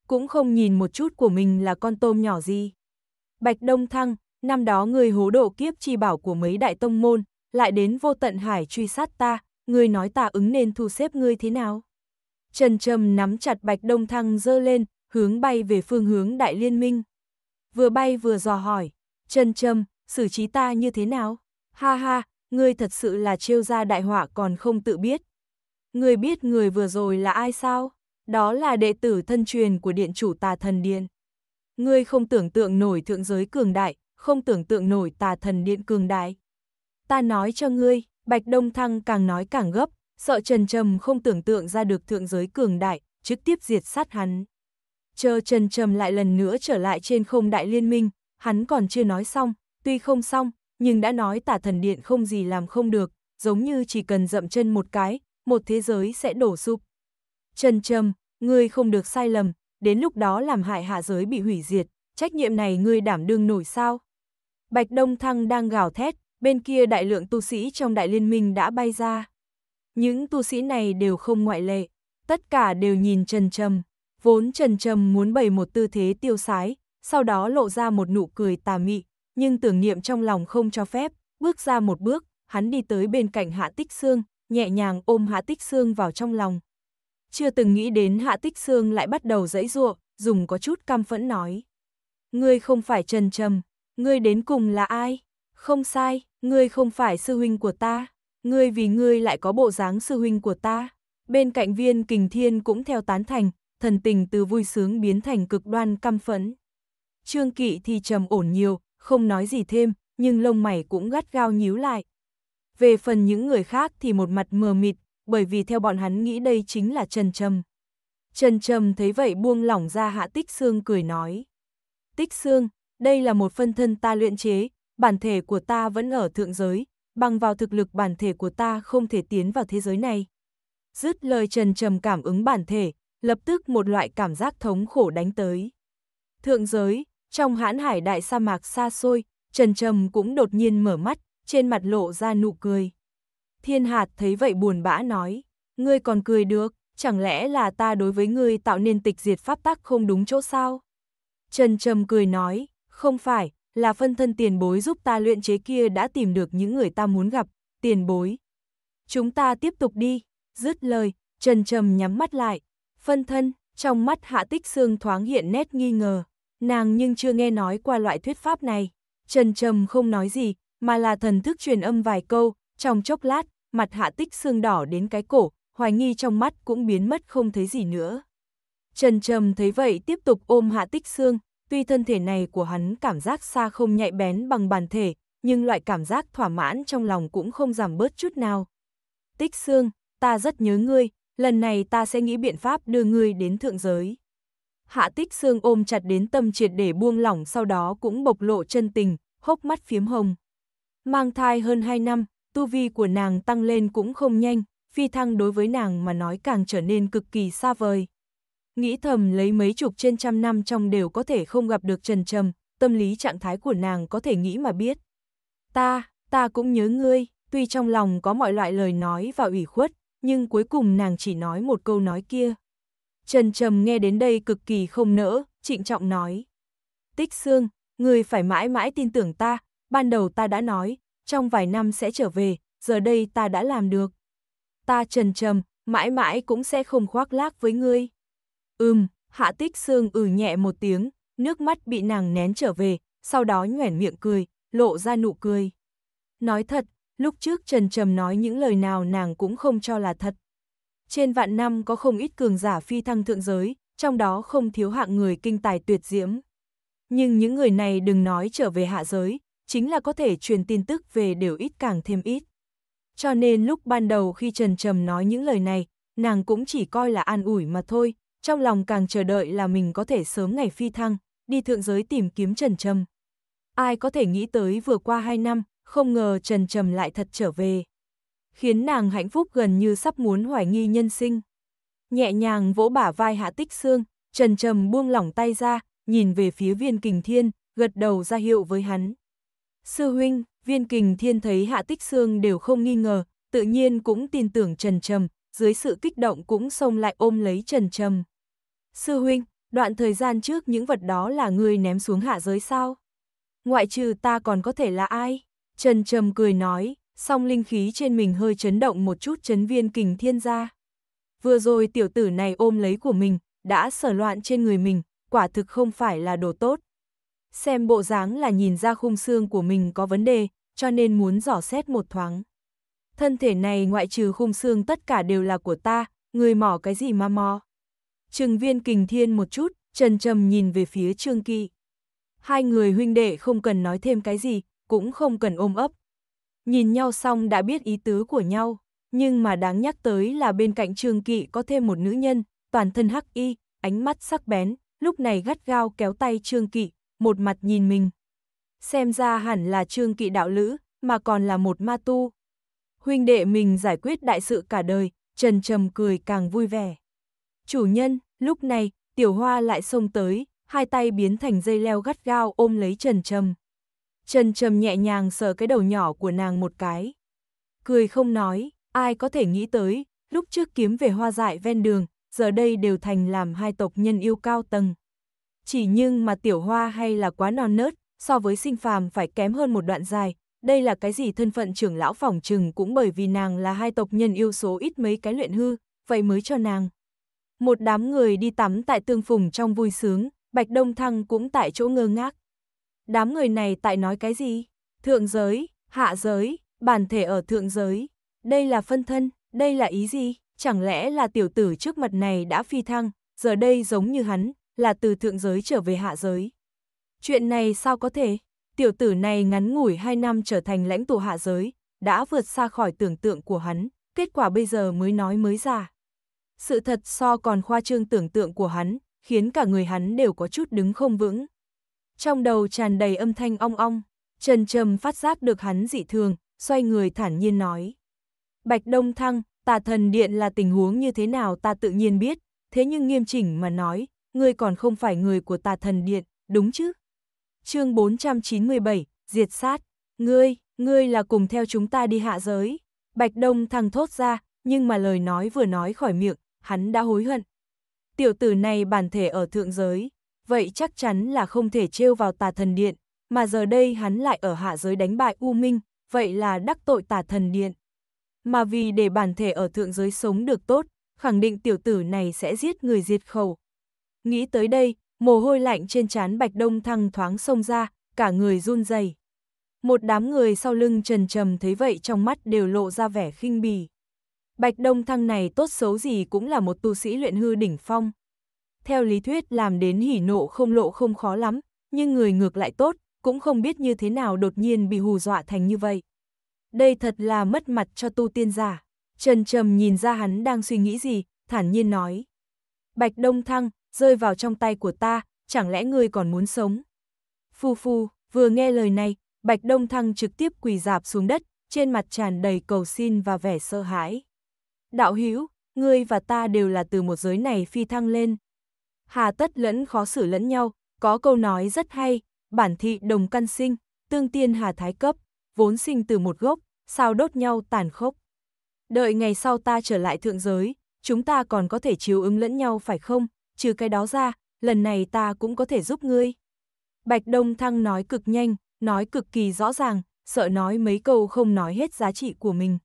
Cũng không nhìn một chút của mình là con tôm nhỏ gì. Bạch Đông Thăng, năm đó người hố độ kiếp chi bảo của mấy đại tông môn, lại đến vô tận hải truy sát ta, người nói ta ứng nên thu xếp ngươi thế nào? Trần Trầm nắm chặt Bạch Đông Thăng dơ lên, hướng bay về phương hướng Đại Liên Minh. Vừa bay vừa dò hỏi, Trần Trầm, xử trí ta như thế nào? Ha ha, ngươi thật sự là trêu ra đại họa còn không tự biết. Ngươi biết người vừa rồi là ai sao? Đó là đệ tử thân truyền của điện chủ tà thần điện. Ngươi không tưởng tượng nổi thượng giới cường đại, không tưởng tượng nổi tà thần điện cường đại. Ta nói cho ngươi, Bạch Đông Thăng càng nói càng gấp, sợ Trần Trầm không tưởng tượng ra được thượng giới cường đại, trực tiếp diệt sát hắn. Chờ Trần Trầm lại lần nữa trở lại trên không đại liên minh, hắn còn chưa nói xong, tuy không xong, nhưng đã nói tả thần điện không gì làm không được, giống như chỉ cần dậm chân một cái, một thế giới sẽ đổ sụp. Trần Trầm, ngươi không được sai lầm, đến lúc đó làm hại hạ giới bị hủy diệt, trách nhiệm này ngươi đảm đương nổi sao? Bạch Đông Thăng đang gào thét, bên kia đại lượng tu sĩ trong đại liên minh đã bay ra. Những tu sĩ này đều không ngoại lệ, tất cả đều nhìn Trần Trầm, vốn Trần Trầm muốn bày một tư thế tiêu sái, sau đó lộ ra một nụ cười tà mị, nhưng tưởng niệm trong lòng không cho phép, bước ra một bước, hắn đi tới bên cạnh Hạ Tích Sương, nhẹ nhàng ôm Hạ Tích Sương vào trong lòng. Chưa từng nghĩ đến Hạ Tích Sương lại bắt đầu dãy giụa, dùng có chút căm phẫn nói: "Ngươi không phải Trần Trầm, ngươi đến cùng là ai? Không sai, ngươi không phải sư huynh của ta, ngươi vì ngươi lại có bộ dáng sư huynh của ta." Bên cạnh Viên Kình Thiên cũng theo tán thành, thần tình từ vui sướng biến thành cực đoan căm phẫn. Trương Kỵ thì trầm ổn nhiều, không nói gì thêm, nhưng lông mày cũng gắt gao nhíu lại. Về phần những người khác thì một mặt mờ mịt, bởi vì theo bọn hắn nghĩ đây chính là Trần Trầm. Trần Trầm thấy vậy buông lỏng ra hạ tích xương cười nói. Tích xương, đây là một phân thân ta luyện chế, bản thể của ta vẫn ở thượng giới, bằng vào thực lực bản thể của ta không thể tiến vào thế giới này. Dứt lời Trần Trầm cảm ứng bản thể, lập tức một loại cảm giác thống khổ đánh tới. Thượng giới, trong hãn hải đại sa mạc xa xôi, Trần Trầm cũng đột nhiên mở mắt, trên mặt lộ ra nụ cười. Thiên hạt thấy vậy buồn bã nói, ngươi còn cười được, chẳng lẽ là ta đối với ngươi tạo nên tịch diệt pháp tắc không đúng chỗ sao? Trần Trầm cười nói, không phải, là phân thân tiền bối giúp ta luyện chế kia đã tìm được những người ta muốn gặp, tiền bối. Chúng ta tiếp tục đi, dứt lời, Trần Trầm nhắm mắt lại, phân thân, trong mắt hạ tích xương thoáng hiện nét nghi ngờ nàng nhưng chưa nghe nói qua loại thuyết pháp này. Trần Trầm không nói gì, mà là thần thức truyền âm vài câu, trong chốc lát, mặt hạ tích xương đỏ đến cái cổ, hoài nghi trong mắt cũng biến mất không thấy gì nữa. Trần Trầm thấy vậy tiếp tục ôm hạ tích xương, tuy thân thể này của hắn cảm giác xa không nhạy bén bằng bản thể, nhưng loại cảm giác thỏa mãn trong lòng cũng không giảm bớt chút nào. Tích xương, ta rất nhớ ngươi, lần này ta sẽ nghĩ biện pháp đưa ngươi đến thượng giới. Hạ Tích xương ôm chặt đến tâm triệt để buông lỏng sau đó cũng bộc lộ chân tình, hốc mắt phiếm hồng. Mang thai hơn 2 năm, tu vi của nàng tăng lên cũng không nhanh, phi thăng đối với nàng mà nói càng trở nên cực kỳ xa vời. Nghĩ thầm lấy mấy chục trên trăm năm trong đều có thể không gặp được Trần Trầm, tâm lý trạng thái của nàng có thể nghĩ mà biết. Ta, ta cũng nhớ ngươi, tuy trong lòng có mọi loại lời nói và ủy khuất, nhưng cuối cùng nàng chỉ nói một câu nói kia. Trần Trầm nghe đến đây cực kỳ không nỡ, trịnh trọng nói. Tích Sương, người phải mãi mãi tin tưởng ta, ban đầu ta đã nói, trong vài năm sẽ trở về, giờ đây ta đã làm được. Ta Trần Trầm, mãi mãi cũng sẽ không khoác lác với ngươi. Ừm, Hạ Tích Sương ừ nhẹ một tiếng, nước mắt bị nàng nén trở về, sau đó nhoẻn miệng cười, lộ ra nụ cười. Nói thật, lúc trước Trần Trầm nói những lời nào nàng cũng không cho là thật trên vạn năm có không ít cường giả phi thăng thượng giới, trong đó không thiếu hạng người kinh tài tuyệt diễm. Nhưng những người này đừng nói trở về hạ giới, chính là có thể truyền tin tức về đều ít càng thêm ít. Cho nên lúc ban đầu khi Trần Trầm nói những lời này, nàng cũng chỉ coi là an ủi mà thôi, trong lòng càng chờ đợi là mình có thể sớm ngày phi thăng, đi thượng giới tìm kiếm Trần Trầm. Ai có thể nghĩ tới vừa qua hai năm, không ngờ Trần Trầm lại thật trở về khiến nàng hạnh phúc gần như sắp muốn hoài nghi nhân sinh. Nhẹ nhàng vỗ bả vai Hạ Tích xương Trần Trầm buông lỏng tay ra, nhìn về phía viên kình thiên, gật đầu ra hiệu với hắn. Sư huynh, viên kình thiên thấy Hạ Tích xương đều không nghi ngờ, tự nhiên cũng tin tưởng Trần Trầm, dưới sự kích động cũng xông lại ôm lấy Trần Trầm. Sư huynh, đoạn thời gian trước những vật đó là người ném xuống hạ giới sao? Ngoại trừ ta còn có thể là ai? Trần Trầm cười nói, song linh khí trên mình hơi chấn động một chút chấn viên kình thiên gia. Vừa rồi tiểu tử này ôm lấy của mình, đã sở loạn trên người mình, quả thực không phải là đồ tốt. Xem bộ dáng là nhìn ra khung xương của mình có vấn đề, cho nên muốn dò xét một thoáng. Thân thể này ngoại trừ khung xương tất cả đều là của ta, người mỏ cái gì mà mò. Trừng viên kình thiên một chút, trần trầm nhìn về phía trương kỵ. Hai người huynh đệ không cần nói thêm cái gì, cũng không cần ôm ấp, nhìn nhau xong đã biết ý tứ của nhau, nhưng mà đáng nhắc tới là bên cạnh Trương Kỵ có thêm một nữ nhân, toàn thân hắc y, ánh mắt sắc bén, lúc này gắt gao kéo tay Trương Kỵ, một mặt nhìn mình. Xem ra hẳn là Trương Kỵ đạo lữ, mà còn là một ma tu. Huynh đệ mình giải quyết đại sự cả đời, Trần Trầm cười càng vui vẻ. Chủ nhân, lúc này, Tiểu Hoa lại xông tới, hai tay biến thành dây leo gắt gao ôm lấy Trần Trầm. Trần Trầm nhẹ nhàng sờ cái đầu nhỏ của nàng một cái. Cười không nói, ai có thể nghĩ tới, lúc trước kiếm về hoa dại ven đường, giờ đây đều thành làm hai tộc nhân yêu cao tầng. Chỉ nhưng mà tiểu hoa hay là quá non nớt, so với sinh phàm phải kém hơn một đoạn dài, đây là cái gì thân phận trưởng lão phỏng trừng cũng bởi vì nàng là hai tộc nhân yêu số ít mấy cái luyện hư, vậy mới cho nàng. Một đám người đi tắm tại tương phùng trong vui sướng, Bạch Đông Thăng cũng tại chỗ ngơ ngác đám người này tại nói cái gì? Thượng giới, hạ giới, bản thể ở thượng giới, đây là phân thân, đây là ý gì? Chẳng lẽ là tiểu tử trước mặt này đã phi thăng, giờ đây giống như hắn, là từ thượng giới trở về hạ giới. Chuyện này sao có thể? Tiểu tử này ngắn ngủi 2 năm trở thành lãnh tụ hạ giới, đã vượt xa khỏi tưởng tượng của hắn, kết quả bây giờ mới nói mới ra. Sự thật so còn khoa trương tưởng tượng của hắn, khiến cả người hắn đều có chút đứng không vững trong đầu tràn đầy âm thanh ong ong, Trần Trầm phát giác được hắn dị thường, xoay người thản nhiên nói. Bạch Đông Thăng, tà thần điện là tình huống như thế nào ta tự nhiên biết, thế nhưng nghiêm chỉnh mà nói, ngươi còn không phải người của tà thần điện, đúng chứ? chương 497, diệt sát, ngươi, ngươi là cùng theo chúng ta đi hạ giới. Bạch Đông Thăng thốt ra, nhưng mà lời nói vừa nói khỏi miệng, hắn đã hối hận. Tiểu tử này bản thể ở thượng giới, vậy chắc chắn là không thể trêu vào tà thần điện, mà giờ đây hắn lại ở hạ giới đánh bại U Minh, vậy là đắc tội tà thần điện. Mà vì để bản thể ở thượng giới sống được tốt, khẳng định tiểu tử này sẽ giết người diệt khẩu. Nghĩ tới đây, mồ hôi lạnh trên trán Bạch Đông Thăng thoáng xông ra, cả người run rẩy. Một đám người sau lưng trần trầm thấy vậy trong mắt đều lộ ra vẻ khinh bì. Bạch Đông Thăng này tốt xấu gì cũng là một tu sĩ luyện hư đỉnh phong, theo lý thuyết làm đến hỉ nộ không lộ không khó lắm, nhưng người ngược lại tốt, cũng không biết như thế nào đột nhiên bị hù dọa thành như vậy. Đây thật là mất mặt cho tu tiên giả. Trần Trầm nhìn ra hắn đang suy nghĩ gì, thản nhiên nói. Bạch Đông Thăng, rơi vào trong tay của ta, chẳng lẽ ngươi còn muốn sống? Phu phu, vừa nghe lời này, Bạch Đông Thăng trực tiếp quỳ dạp xuống đất, trên mặt tràn đầy cầu xin và vẻ sợ hãi. Đạo hữu, ngươi và ta đều là từ một giới này phi thăng lên, hà tất lẫn khó xử lẫn nhau, có câu nói rất hay, bản thị đồng căn sinh, tương tiên hà thái cấp, vốn sinh từ một gốc, sao đốt nhau tàn khốc. Đợi ngày sau ta trở lại thượng giới, chúng ta còn có thể chiếu ứng lẫn nhau phải không, trừ cái đó ra, lần này ta cũng có thể giúp ngươi. Bạch Đông Thăng nói cực nhanh, nói cực kỳ rõ ràng, sợ nói mấy câu không nói hết giá trị của mình.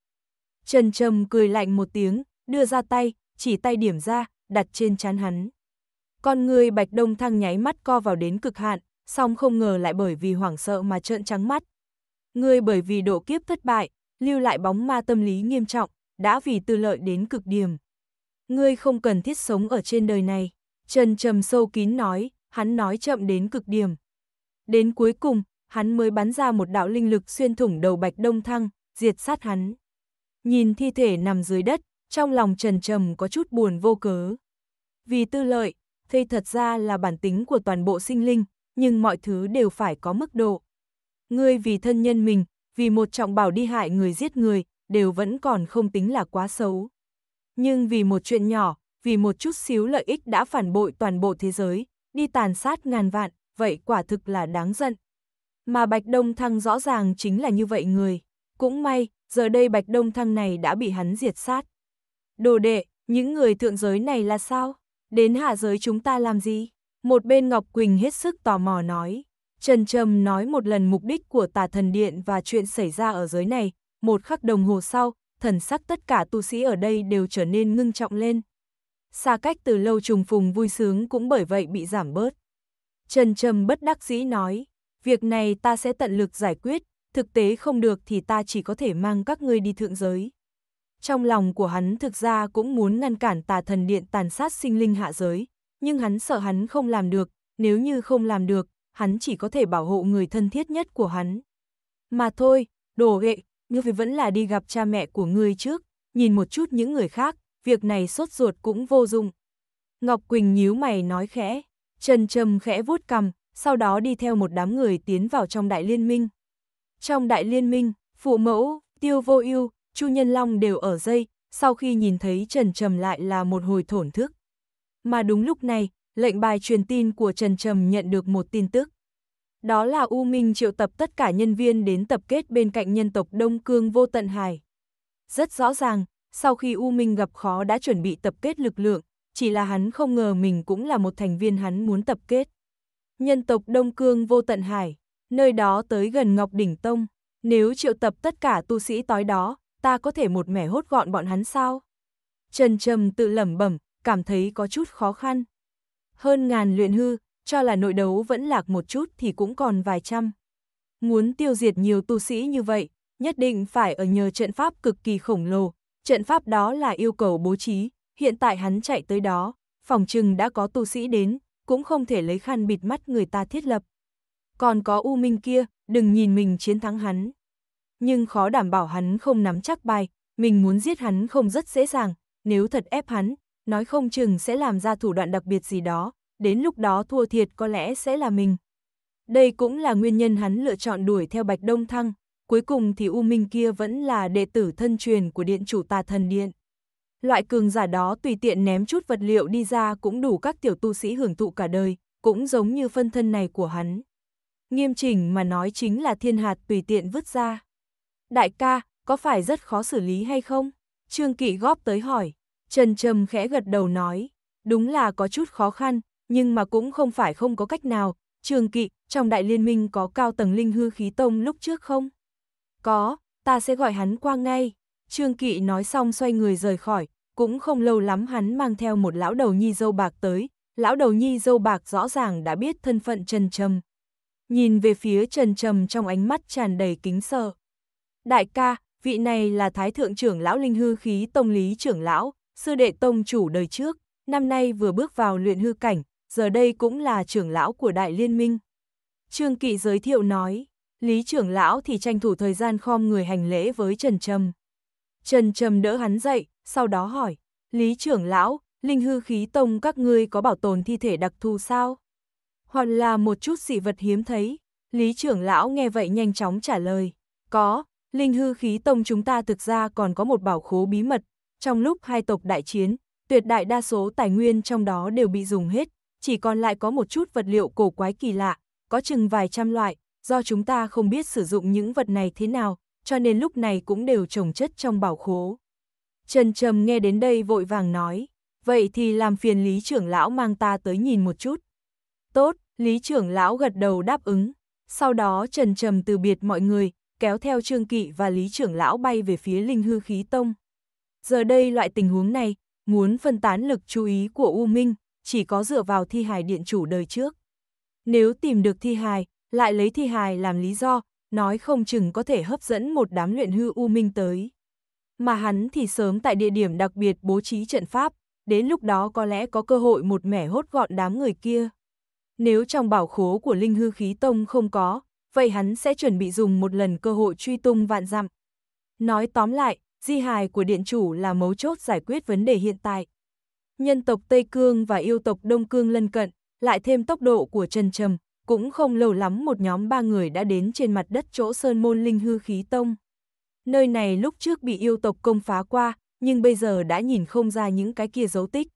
Trần Trầm cười lạnh một tiếng, đưa ra tay, chỉ tay điểm ra, đặt trên chán hắn. Con người Bạch Đông Thăng nháy mắt co vào đến cực hạn, song không ngờ lại bởi vì hoảng sợ mà trợn trắng mắt. Ngươi bởi vì độ kiếp thất bại, lưu lại bóng ma tâm lý nghiêm trọng, đã vì tư lợi đến cực điểm. Ngươi không cần thiết sống ở trên đời này, Trần trầm sâu kín nói, hắn nói chậm đến cực điểm. Đến cuối cùng, hắn mới bắn ra một đạo linh lực xuyên thủng đầu Bạch Đông Thăng, diệt sát hắn. Nhìn thi thể nằm dưới đất, trong lòng Trần Trầm có chút buồn vô cớ. Vì tư lợi, đây thật ra là bản tính của toàn bộ sinh linh, nhưng mọi thứ đều phải có mức độ. Ngươi vì thân nhân mình, vì một trọng bảo đi hại người giết người, đều vẫn còn không tính là quá xấu. Nhưng vì một chuyện nhỏ, vì một chút xíu lợi ích đã phản bội toàn bộ thế giới, đi tàn sát ngàn vạn, vậy quả thực là đáng giận. Mà Bạch Đông Thăng rõ ràng chính là như vậy người. Cũng may, giờ đây Bạch Đông Thăng này đã bị hắn diệt sát. Đồ đệ, những người thượng giới này là sao? đến hạ giới chúng ta làm gì? Một bên Ngọc Quỳnh hết sức tò mò nói. Trần Trầm nói một lần mục đích của tà thần điện và chuyện xảy ra ở giới này, một khắc đồng hồ sau, thần sắc tất cả tu sĩ ở đây đều trở nên ngưng trọng lên. Xa cách từ lâu trùng phùng vui sướng cũng bởi vậy bị giảm bớt. Trần Trầm bất đắc dĩ nói, việc này ta sẽ tận lực giải quyết, thực tế không được thì ta chỉ có thể mang các ngươi đi thượng giới trong lòng của hắn thực ra cũng muốn ngăn cản tà thần điện tàn sát sinh linh hạ giới, nhưng hắn sợ hắn không làm được, nếu như không làm được, hắn chỉ có thể bảo hộ người thân thiết nhất của hắn. Mà thôi, đồ ghệ, ngươi phải vẫn là đi gặp cha mẹ của ngươi trước, nhìn một chút những người khác, việc này sốt ruột cũng vô dụng. Ngọc Quỳnh nhíu mày nói khẽ, Trần Trầm khẽ vuốt cằm, sau đó đi theo một đám người tiến vào trong đại liên minh. Trong đại liên minh, phụ mẫu, tiêu vô ưu, Chu Nhân Long đều ở dây, sau khi nhìn thấy Trần Trầm lại là một hồi thổn thức. Mà đúng lúc này, lệnh bài truyền tin của Trần Trầm nhận được một tin tức. Đó là U Minh triệu tập tất cả nhân viên đến tập kết bên cạnh nhân tộc Đông Cương Vô Tận Hải. Rất rõ ràng, sau khi U Minh gặp khó đã chuẩn bị tập kết lực lượng, chỉ là hắn không ngờ mình cũng là một thành viên hắn muốn tập kết. Nhân tộc Đông Cương Vô Tận Hải, nơi đó tới gần Ngọc Đỉnh Tông, nếu triệu tập tất cả tu sĩ tối đó, ta có thể một mẻ hốt gọn bọn hắn sao? Trần Trầm tự lẩm bẩm, cảm thấy có chút khó khăn. Hơn ngàn luyện hư, cho là nội đấu vẫn lạc một chút thì cũng còn vài trăm. Muốn tiêu diệt nhiều tu sĩ như vậy, nhất định phải ở nhờ trận pháp cực kỳ khổng lồ. Trận pháp đó là yêu cầu bố trí, hiện tại hắn chạy tới đó, phòng trừng đã có tu sĩ đến, cũng không thể lấy khăn bịt mắt người ta thiết lập. Còn có U Minh kia, đừng nhìn mình chiến thắng hắn nhưng khó đảm bảo hắn không nắm chắc bài, mình muốn giết hắn không rất dễ dàng, nếu thật ép hắn, nói không chừng sẽ làm ra thủ đoạn đặc biệt gì đó, đến lúc đó thua thiệt có lẽ sẽ là mình. Đây cũng là nguyên nhân hắn lựa chọn đuổi theo Bạch Đông Thăng, cuối cùng thì U Minh kia vẫn là đệ tử thân truyền của điện chủ tà thần điện. Loại cường giả đó tùy tiện ném chút vật liệu đi ra cũng đủ các tiểu tu sĩ hưởng thụ cả đời, cũng giống như phân thân này của hắn. Nghiêm chỉnh mà nói chính là thiên hạt tùy tiện vứt ra đại ca, có phải rất khó xử lý hay không? Trương Kỵ góp tới hỏi, Trần Trầm khẽ gật đầu nói, đúng là có chút khó khăn, nhưng mà cũng không phải không có cách nào. Trương Kỵ, trong đại liên minh có cao tầng linh hư khí tông lúc trước không? Có, ta sẽ gọi hắn qua ngay. Trương Kỵ nói xong xoay người rời khỏi, cũng không lâu lắm hắn mang theo một lão đầu nhi dâu bạc tới, lão đầu nhi dâu bạc rõ ràng đã biết thân phận Trần Trầm. Nhìn về phía Trần Trầm trong ánh mắt tràn đầy kính sợ đại ca, vị này là Thái Thượng trưởng lão Linh Hư Khí Tông Lý trưởng lão, sư đệ tông chủ đời trước, năm nay vừa bước vào luyện hư cảnh, giờ đây cũng là trưởng lão của Đại Liên minh. Trương Kỵ giới thiệu nói, Lý trưởng lão thì tranh thủ thời gian khom người hành lễ với Trần Trầm. Trần Trầm đỡ hắn dậy, sau đó hỏi, Lý trưởng lão, Linh Hư Khí Tông các ngươi có bảo tồn thi thể đặc thù sao? Hoặc là một chút dị vật hiếm thấy? Lý trưởng lão nghe vậy nhanh chóng trả lời, có, Linh hư khí tông chúng ta thực ra còn có một bảo khố bí mật, trong lúc hai tộc đại chiến, tuyệt đại đa số tài nguyên trong đó đều bị dùng hết, chỉ còn lại có một chút vật liệu cổ quái kỳ lạ, có chừng vài trăm loại, do chúng ta không biết sử dụng những vật này thế nào, cho nên lúc này cũng đều trồng chất trong bảo khố. Trần Trầm nghe đến đây vội vàng nói, vậy thì làm phiền Lý trưởng lão mang ta tới nhìn một chút. Tốt, Lý trưởng lão gật đầu đáp ứng, sau đó Trần Trầm từ biệt mọi người, kéo theo Trương Kỵ và Lý trưởng lão bay về phía Linh Hư Khí Tông. Giờ đây loại tình huống này, muốn phân tán lực chú ý của U Minh, chỉ có dựa vào thi hài điện chủ đời trước. Nếu tìm được thi hài, lại lấy thi hài làm lý do, nói không chừng có thể hấp dẫn một đám luyện hư U Minh tới. Mà hắn thì sớm tại địa điểm đặc biệt bố trí trận pháp, đến lúc đó có lẽ có cơ hội một mẻ hốt gọn đám người kia. Nếu trong bảo khố của Linh Hư Khí Tông không có, vậy hắn sẽ chuẩn bị dùng một lần cơ hội truy tung vạn dặm. Nói tóm lại, di hài của điện chủ là mấu chốt giải quyết vấn đề hiện tại. Nhân tộc Tây Cương và yêu tộc Đông Cương lân cận, lại thêm tốc độ của Trần Trầm, cũng không lâu lắm một nhóm ba người đã đến trên mặt đất chỗ Sơn Môn Linh Hư Khí Tông. Nơi này lúc trước bị yêu tộc công phá qua, nhưng bây giờ đã nhìn không ra những cái kia dấu tích.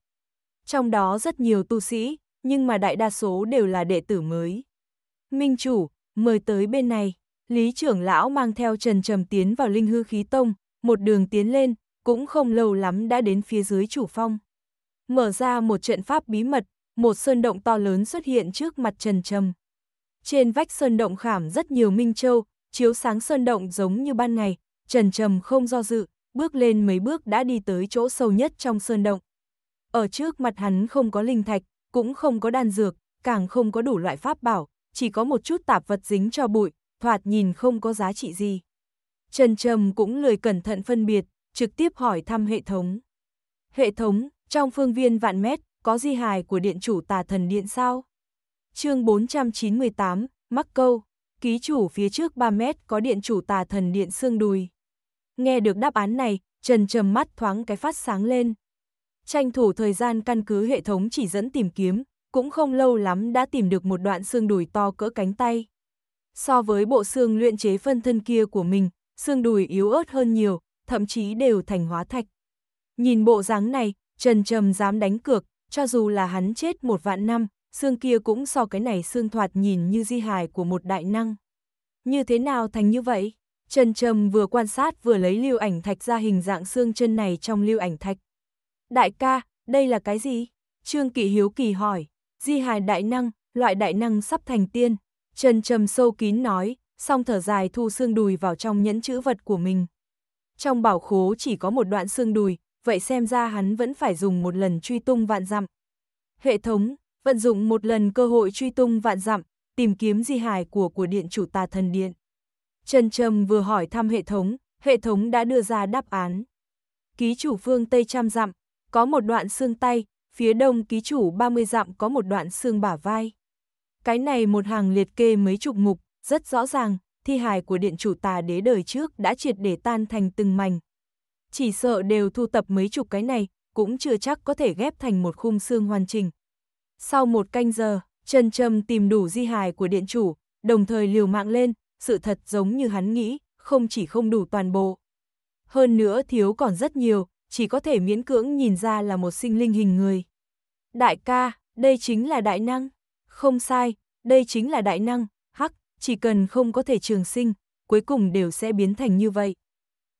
Trong đó rất nhiều tu sĩ, nhưng mà đại đa số đều là đệ tử mới. Minh chủ, mời tới bên này. Lý trưởng lão mang theo Trần Trầm tiến vào linh hư khí tông, một đường tiến lên, cũng không lâu lắm đã đến phía dưới chủ phong. Mở ra một trận pháp bí mật, một sơn động to lớn xuất hiện trước mặt Trần Trầm. Trên vách sơn động khảm rất nhiều minh châu, chiếu sáng sơn động giống như ban ngày, Trần Trầm không do dự, bước lên mấy bước đã đi tới chỗ sâu nhất trong sơn động. Ở trước mặt hắn không có linh thạch, cũng không có đan dược, càng không có đủ loại pháp bảo, chỉ có một chút tạp vật dính cho bụi, thoạt nhìn không có giá trị gì. Trần Trầm cũng lười cẩn thận phân biệt, trực tiếp hỏi thăm hệ thống. Hệ thống, trong phương viên vạn mét, có di hài của điện chủ tà thần điện sao? chương 498, mắc câu, ký chủ phía trước 3 mét có điện chủ tà thần điện xương đùi. Nghe được đáp án này, Trần Trầm mắt thoáng cái phát sáng lên. Tranh thủ thời gian căn cứ hệ thống chỉ dẫn tìm kiếm, cũng không lâu lắm đã tìm được một đoạn xương đùi to cỡ cánh tay. So với bộ xương luyện chế phân thân kia của mình, xương đùi yếu ớt hơn nhiều, thậm chí đều thành hóa thạch. Nhìn bộ dáng này, Trần Trầm dám đánh cược, cho dù là hắn chết một vạn năm, xương kia cũng so cái này xương thoạt nhìn như di hài của một đại năng. Như thế nào thành như vậy? Trần Trầm vừa quan sát vừa lấy lưu ảnh thạch ra hình dạng xương chân này trong lưu ảnh thạch. Đại ca, đây là cái gì? Trương Kỵ Hiếu Kỳ hỏi. Di hài đại năng, loại đại năng sắp thành tiên. Trần trầm sâu kín nói, xong thở dài thu xương đùi vào trong nhẫn chữ vật của mình. Trong bảo khố chỉ có một đoạn xương đùi, vậy xem ra hắn vẫn phải dùng một lần truy tung vạn dặm. Hệ thống, vận dụng một lần cơ hội truy tung vạn dặm, tìm kiếm di hài của của điện chủ tà thần điện. Trần Trầm vừa hỏi thăm hệ thống, hệ thống đã đưa ra đáp án. Ký chủ phương Tây trăm dặm, có một đoạn xương tay, phía đông ký chủ 30 dặm có một đoạn xương bả vai. Cái này một hàng liệt kê mấy chục ngục, rất rõ ràng, thi hài của điện chủ tà đế đời trước đã triệt để tan thành từng mảnh. Chỉ sợ đều thu tập mấy chục cái này, cũng chưa chắc có thể ghép thành một khung xương hoàn chỉnh. Sau một canh giờ, Trần trâm tìm đủ di hài của điện chủ, đồng thời liều mạng lên, sự thật giống như hắn nghĩ, không chỉ không đủ toàn bộ. Hơn nữa thiếu còn rất nhiều, chỉ có thể miễn cưỡng nhìn ra là một sinh linh hình người. Đại ca, đây chính là đại năng. Không sai, đây chính là đại năng, hắc, chỉ cần không có thể trường sinh, cuối cùng đều sẽ biến thành như vậy.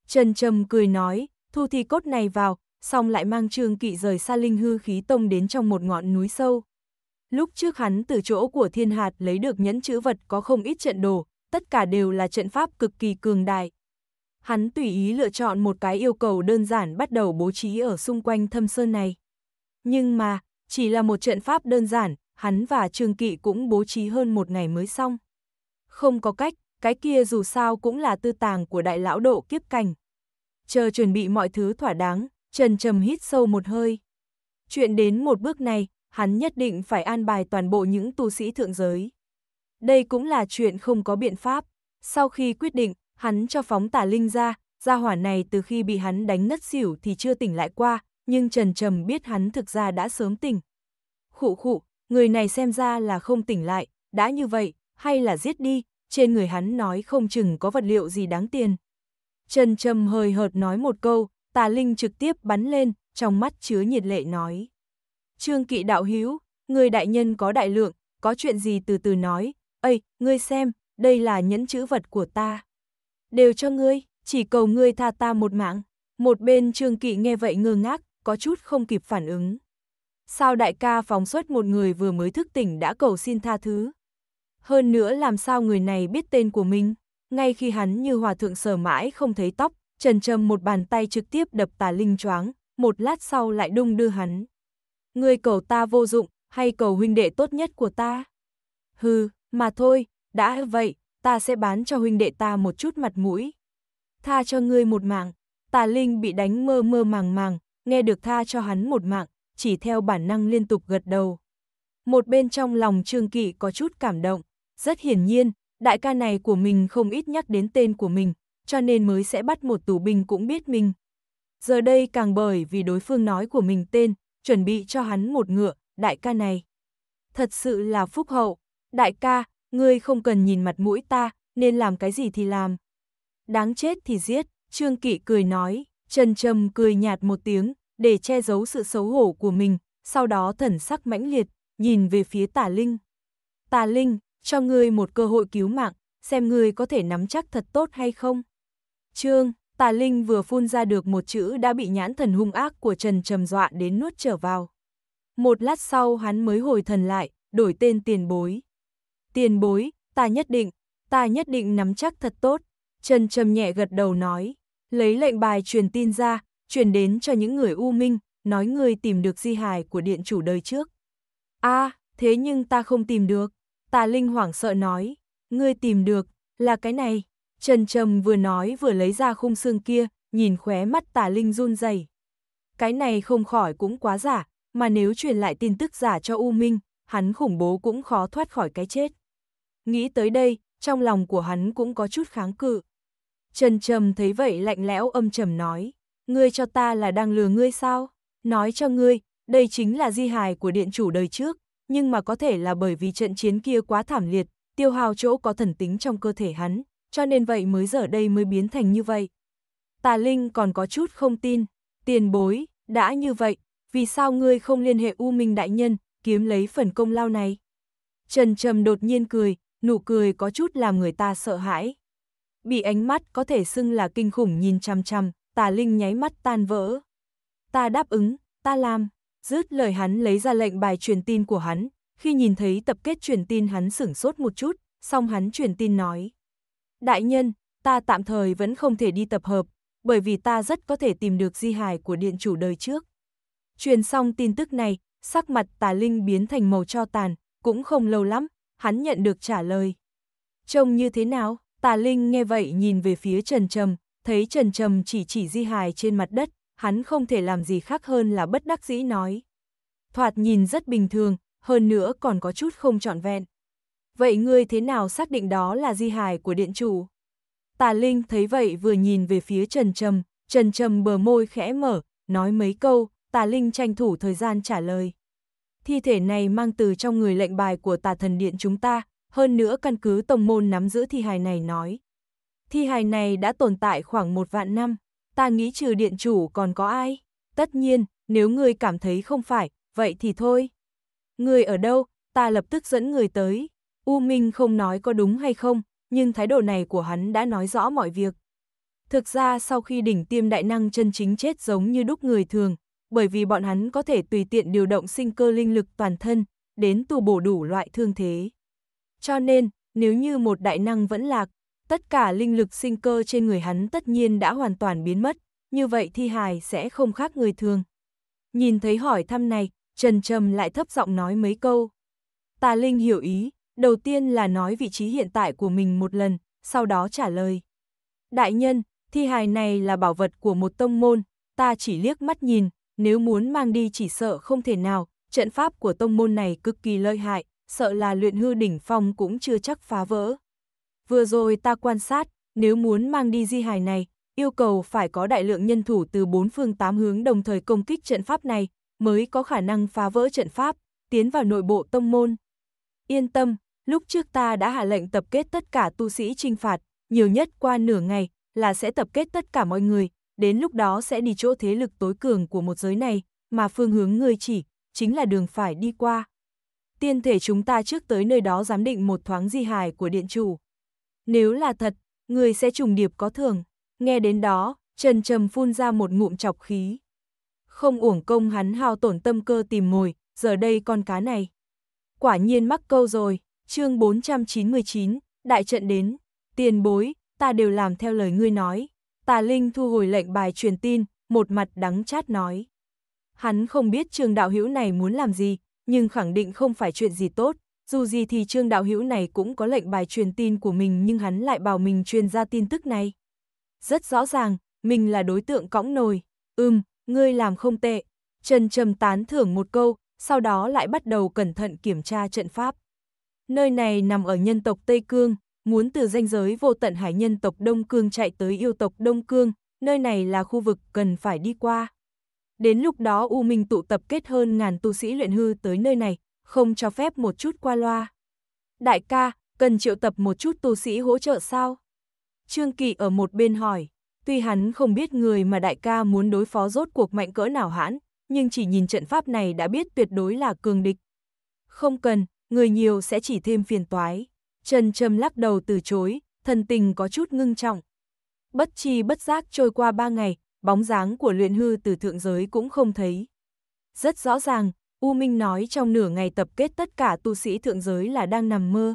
Trần Trầm cười nói, thu thi cốt này vào, xong lại mang Trương Kỵ rời xa linh hư khí tông đến trong một ngọn núi sâu. Lúc trước hắn từ chỗ của thiên hạt lấy được nhẫn chữ vật có không ít trận đồ, tất cả đều là trận pháp cực kỳ cường đại hắn tùy ý lựa chọn một cái yêu cầu đơn giản bắt đầu bố trí ở xung quanh thâm sơn này. Nhưng mà, chỉ là một trận pháp đơn giản, hắn và Trương Kỵ cũng bố trí hơn một ngày mới xong. Không có cách, cái kia dù sao cũng là tư tàng của đại lão độ kiếp cảnh. Chờ chuẩn bị mọi thứ thỏa đáng, Trần Trầm hít sâu một hơi. Chuyện đến một bước này, hắn nhất định phải an bài toàn bộ những tu sĩ thượng giới. Đây cũng là chuyện không có biện pháp. Sau khi quyết định, hắn cho phóng tả linh ra, gia hỏa này từ khi bị hắn đánh ngất xỉu thì chưa tỉnh lại qua, nhưng Trần Trầm biết hắn thực ra đã sớm tỉnh. Khụ khụ, người này xem ra là không tỉnh lại, đã như vậy, hay là giết đi, trên người hắn nói không chừng có vật liệu gì đáng tiền. Trần Trầm hời hợt nói một câu, tà linh trực tiếp bắn lên, trong mắt chứa nhiệt lệ nói. Trương kỵ đạo hữu người đại nhân có đại lượng, có chuyện gì từ từ nói, Ây, ngươi xem, đây là nhẫn chữ vật của ta đều cho ngươi, chỉ cầu ngươi tha ta một mạng. Một bên Trương Kỵ nghe vậy ngơ ngác, có chút không kịp phản ứng. Sao đại ca phóng xuất một người vừa mới thức tỉnh đã cầu xin tha thứ? Hơn nữa làm sao người này biết tên của mình? Ngay khi hắn như hòa thượng sờ mãi không thấy tóc, trần trầm một bàn tay trực tiếp đập tà linh choáng, một lát sau lại đung đưa hắn. Ngươi cầu ta vô dụng, hay cầu huynh đệ tốt nhất của ta? Hừ, mà thôi, đã vậy, ta sẽ bán cho huynh đệ ta một chút mặt mũi. Tha cho ngươi một mạng, tà linh bị đánh mơ mơ màng màng, nghe được tha cho hắn một mạng, chỉ theo bản năng liên tục gật đầu. Một bên trong lòng Trương Kỵ có chút cảm động, rất hiển nhiên, đại ca này của mình không ít nhắc đến tên của mình, cho nên mới sẽ bắt một tù binh cũng biết mình. Giờ đây càng bởi vì đối phương nói của mình tên, chuẩn bị cho hắn một ngựa, đại ca này. Thật sự là phúc hậu, đại ca, ngươi không cần nhìn mặt mũi ta, nên làm cái gì thì làm. Đáng chết thì giết, Trương Kỵ cười nói, Trần Trầm cười nhạt một tiếng, để che giấu sự xấu hổ của mình, sau đó thần sắc mãnh liệt, nhìn về phía Tà Linh. Tà Linh, cho ngươi một cơ hội cứu mạng, xem ngươi có thể nắm chắc thật tốt hay không. Trương, Tà Linh vừa phun ra được một chữ đã bị nhãn thần hung ác của Trần Trầm dọa đến nuốt trở vào. Một lát sau hắn mới hồi thần lại, đổi tên tiền bối, tiền bối, ta nhất định, ta nhất định nắm chắc thật tốt. Trần Trầm nhẹ gật đầu nói, lấy lệnh bài truyền tin ra, truyền đến cho những người u minh, nói người tìm được di hài của điện chủ đời trước. a thế nhưng ta không tìm được, tà linh hoảng sợ nói, ngươi tìm được, là cái này. Trần Trầm vừa nói vừa lấy ra khung xương kia, nhìn khóe mắt tà linh run rẩy. Cái này không khỏi cũng quá giả, mà nếu truyền lại tin tức giả cho U Minh, hắn khủng bố cũng khó thoát khỏi cái chết nghĩ tới đây, trong lòng của hắn cũng có chút kháng cự. Trần Trầm thấy vậy lạnh lẽo âm trầm nói, ngươi cho ta là đang lừa ngươi sao? Nói cho ngươi, đây chính là di hài của điện chủ đời trước, nhưng mà có thể là bởi vì trận chiến kia quá thảm liệt, tiêu hao chỗ có thần tính trong cơ thể hắn, cho nên vậy mới giờ đây mới biến thành như vậy. Tà Linh còn có chút không tin, tiền bối, đã như vậy, vì sao ngươi không liên hệ U Minh Đại Nhân, kiếm lấy phần công lao này? Trần Trầm đột nhiên cười, nụ cười có chút làm người ta sợ hãi. Bị ánh mắt có thể xưng là kinh khủng nhìn chăm chăm. tà linh nháy mắt tan vỡ. Ta đáp ứng, ta làm, dứt lời hắn lấy ra lệnh bài truyền tin của hắn, khi nhìn thấy tập kết truyền tin hắn sửng sốt một chút, xong hắn truyền tin nói. Đại nhân, ta tạm thời vẫn không thể đi tập hợp, bởi vì ta rất có thể tìm được di hài của điện chủ đời trước. Truyền xong tin tức này, sắc mặt tà linh biến thành màu cho tàn, cũng không lâu lắm, hắn nhận được trả lời. Trông như thế nào? Tà Linh nghe vậy nhìn về phía Trần Trầm, thấy Trần Trầm chỉ chỉ di hài trên mặt đất, hắn không thể làm gì khác hơn là bất đắc dĩ nói. Thoạt nhìn rất bình thường, hơn nữa còn có chút không trọn vẹn. Vậy ngươi thế nào xác định đó là di hài của điện chủ? Tà Linh thấy vậy vừa nhìn về phía Trần Trầm, Trần Trầm bờ môi khẽ mở, nói mấy câu, Tà Linh tranh thủ thời gian trả lời thi thể này mang từ trong người lệnh bài của tà thần điện chúng ta, hơn nữa căn cứ tông môn nắm giữ thi hài này nói. Thi hài này đã tồn tại khoảng một vạn năm, ta nghĩ trừ điện chủ còn có ai? Tất nhiên, nếu ngươi cảm thấy không phải, vậy thì thôi. Ngươi ở đâu, ta lập tức dẫn người tới. U Minh không nói có đúng hay không, nhưng thái độ này của hắn đã nói rõ mọi việc. Thực ra sau khi đỉnh tiêm đại năng chân chính chết giống như đúc người thường, bởi vì bọn hắn có thể tùy tiện điều động sinh cơ linh lực toàn thân, đến tu bổ đủ loại thương thế. Cho nên, nếu như một đại năng vẫn lạc, tất cả linh lực sinh cơ trên người hắn tất nhiên đã hoàn toàn biến mất, như vậy thi hài sẽ không khác người thường. Nhìn thấy hỏi thăm này, Trần Trầm lại thấp giọng nói mấy câu. Tà Linh hiểu ý, đầu tiên là nói vị trí hiện tại của mình một lần, sau đó trả lời. Đại nhân, thi hài này là bảo vật của một tông môn, ta chỉ liếc mắt nhìn, nếu muốn mang đi chỉ sợ không thể nào, trận pháp của tông môn này cực kỳ lợi hại, sợ là luyện hư đỉnh phong cũng chưa chắc phá vỡ. Vừa rồi ta quan sát, nếu muốn mang đi di hài này, yêu cầu phải có đại lượng nhân thủ từ bốn phương tám hướng đồng thời công kích trận pháp này, mới có khả năng phá vỡ trận pháp, tiến vào nội bộ tông môn. Yên tâm, lúc trước ta đã hạ lệnh tập kết tất cả tu sĩ trinh phạt, nhiều nhất qua nửa ngày là sẽ tập kết tất cả mọi người, đến lúc đó sẽ đi chỗ thế lực tối cường của một giới này, mà phương hướng ngươi chỉ, chính là đường phải đi qua. Tiên thể chúng ta trước tới nơi đó giám định một thoáng di hài của điện chủ. Nếu là thật, người sẽ trùng điệp có thường. Nghe đến đó, Trần Trầm phun ra một ngụm chọc khí. Không uổng công hắn hao tổn tâm cơ tìm mồi, giờ đây con cá này. Quả nhiên mắc câu rồi, chương 499, đại trận đến, tiền bối, ta đều làm theo lời ngươi nói. Tà Linh thu hồi lệnh bài truyền tin, một mặt đắng chát nói. Hắn không biết trương đạo hữu này muốn làm gì, nhưng khẳng định không phải chuyện gì tốt. Dù gì thì trương đạo hữu này cũng có lệnh bài truyền tin của mình nhưng hắn lại bảo mình truyền ra tin tức này. Rất rõ ràng, mình là đối tượng cõng nồi. Ừm, ngươi làm không tệ. Trần Trầm tán thưởng một câu, sau đó lại bắt đầu cẩn thận kiểm tra trận pháp. Nơi này nằm ở nhân tộc Tây Cương, muốn từ ranh giới vô tận hải nhân tộc Đông Cương chạy tới yêu tộc Đông Cương, nơi này là khu vực cần phải đi qua. Đến lúc đó U Minh tụ tập kết hơn ngàn tu sĩ luyện hư tới nơi này, không cho phép một chút qua loa. Đại ca, cần triệu tập một chút tu sĩ hỗ trợ sao? Trương Kỳ ở một bên hỏi, tuy hắn không biết người mà đại ca muốn đối phó rốt cuộc mạnh cỡ nào hãn, nhưng chỉ nhìn trận pháp này đã biết tuyệt đối là cường địch. Không cần, người nhiều sẽ chỉ thêm phiền toái. Trần Trầm lắc đầu từ chối, thần tình có chút ngưng trọng. Bất chi bất giác trôi qua ba ngày, bóng dáng của luyện hư từ thượng giới cũng không thấy. Rất rõ ràng, U Minh nói trong nửa ngày tập kết tất cả tu sĩ thượng giới là đang nằm mơ.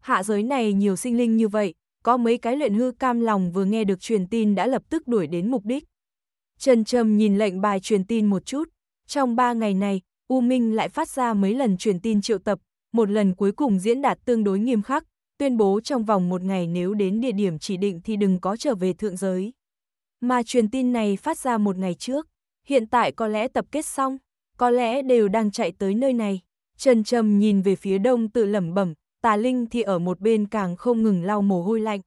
Hạ giới này nhiều sinh linh như vậy, có mấy cái luyện hư cam lòng vừa nghe được truyền tin đã lập tức đuổi đến mục đích. Trần Trầm nhìn lệnh bài truyền tin một chút, trong ba ngày này, U Minh lại phát ra mấy lần truyền tin triệu tập, một lần cuối cùng diễn đạt tương đối nghiêm khắc, tuyên bố trong vòng một ngày nếu đến địa điểm chỉ định thì đừng có trở về thượng giới. Mà truyền tin này phát ra một ngày trước, hiện tại có lẽ tập kết xong, có lẽ đều đang chạy tới nơi này. Trần Trầm nhìn về phía đông tự lẩm bẩm, tà linh thì ở một bên càng không ngừng lau mồ hôi lạnh.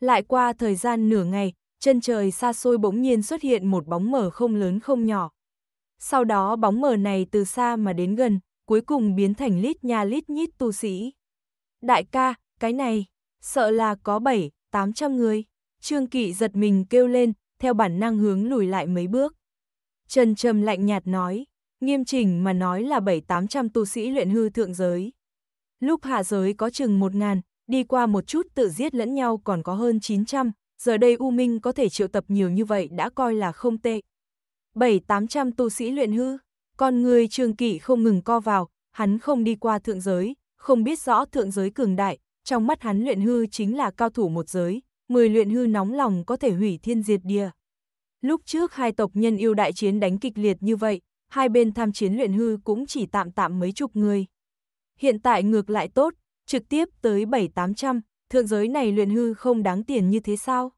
Lại qua thời gian nửa ngày, chân trời xa xôi bỗng nhiên xuất hiện một bóng mờ không lớn không nhỏ. Sau đó bóng mờ này từ xa mà đến gần, cuối cùng biến thành lít nha lít nhít tu sĩ. Đại ca, cái này, sợ là có 7, 800 người. Trương Kỵ giật mình kêu lên, theo bản năng hướng lùi lại mấy bước. Trần Trầm lạnh nhạt nói, nghiêm chỉnh mà nói là 7-800 tu sĩ luyện hư thượng giới. Lúc hạ giới có chừng 1.000, đi qua một chút tự giết lẫn nhau còn có hơn 900, giờ đây U Minh có thể triệu tập nhiều như vậy đã coi là không tệ. 7-800 tu sĩ luyện hư. Con người Trương Kỷ không ngừng co vào, hắn không đi qua thượng giới, không biết rõ thượng giới cường đại, trong mắt hắn luyện hư chính là cao thủ một giới, mười luyện hư nóng lòng có thể hủy thiên diệt địa. Lúc trước hai tộc nhân yêu đại chiến đánh kịch liệt như vậy, hai bên tham chiến luyện hư cũng chỉ tạm tạm mấy chục người. Hiện tại ngược lại tốt, trực tiếp tới 7-800, thượng giới này luyện hư không đáng tiền như thế sao?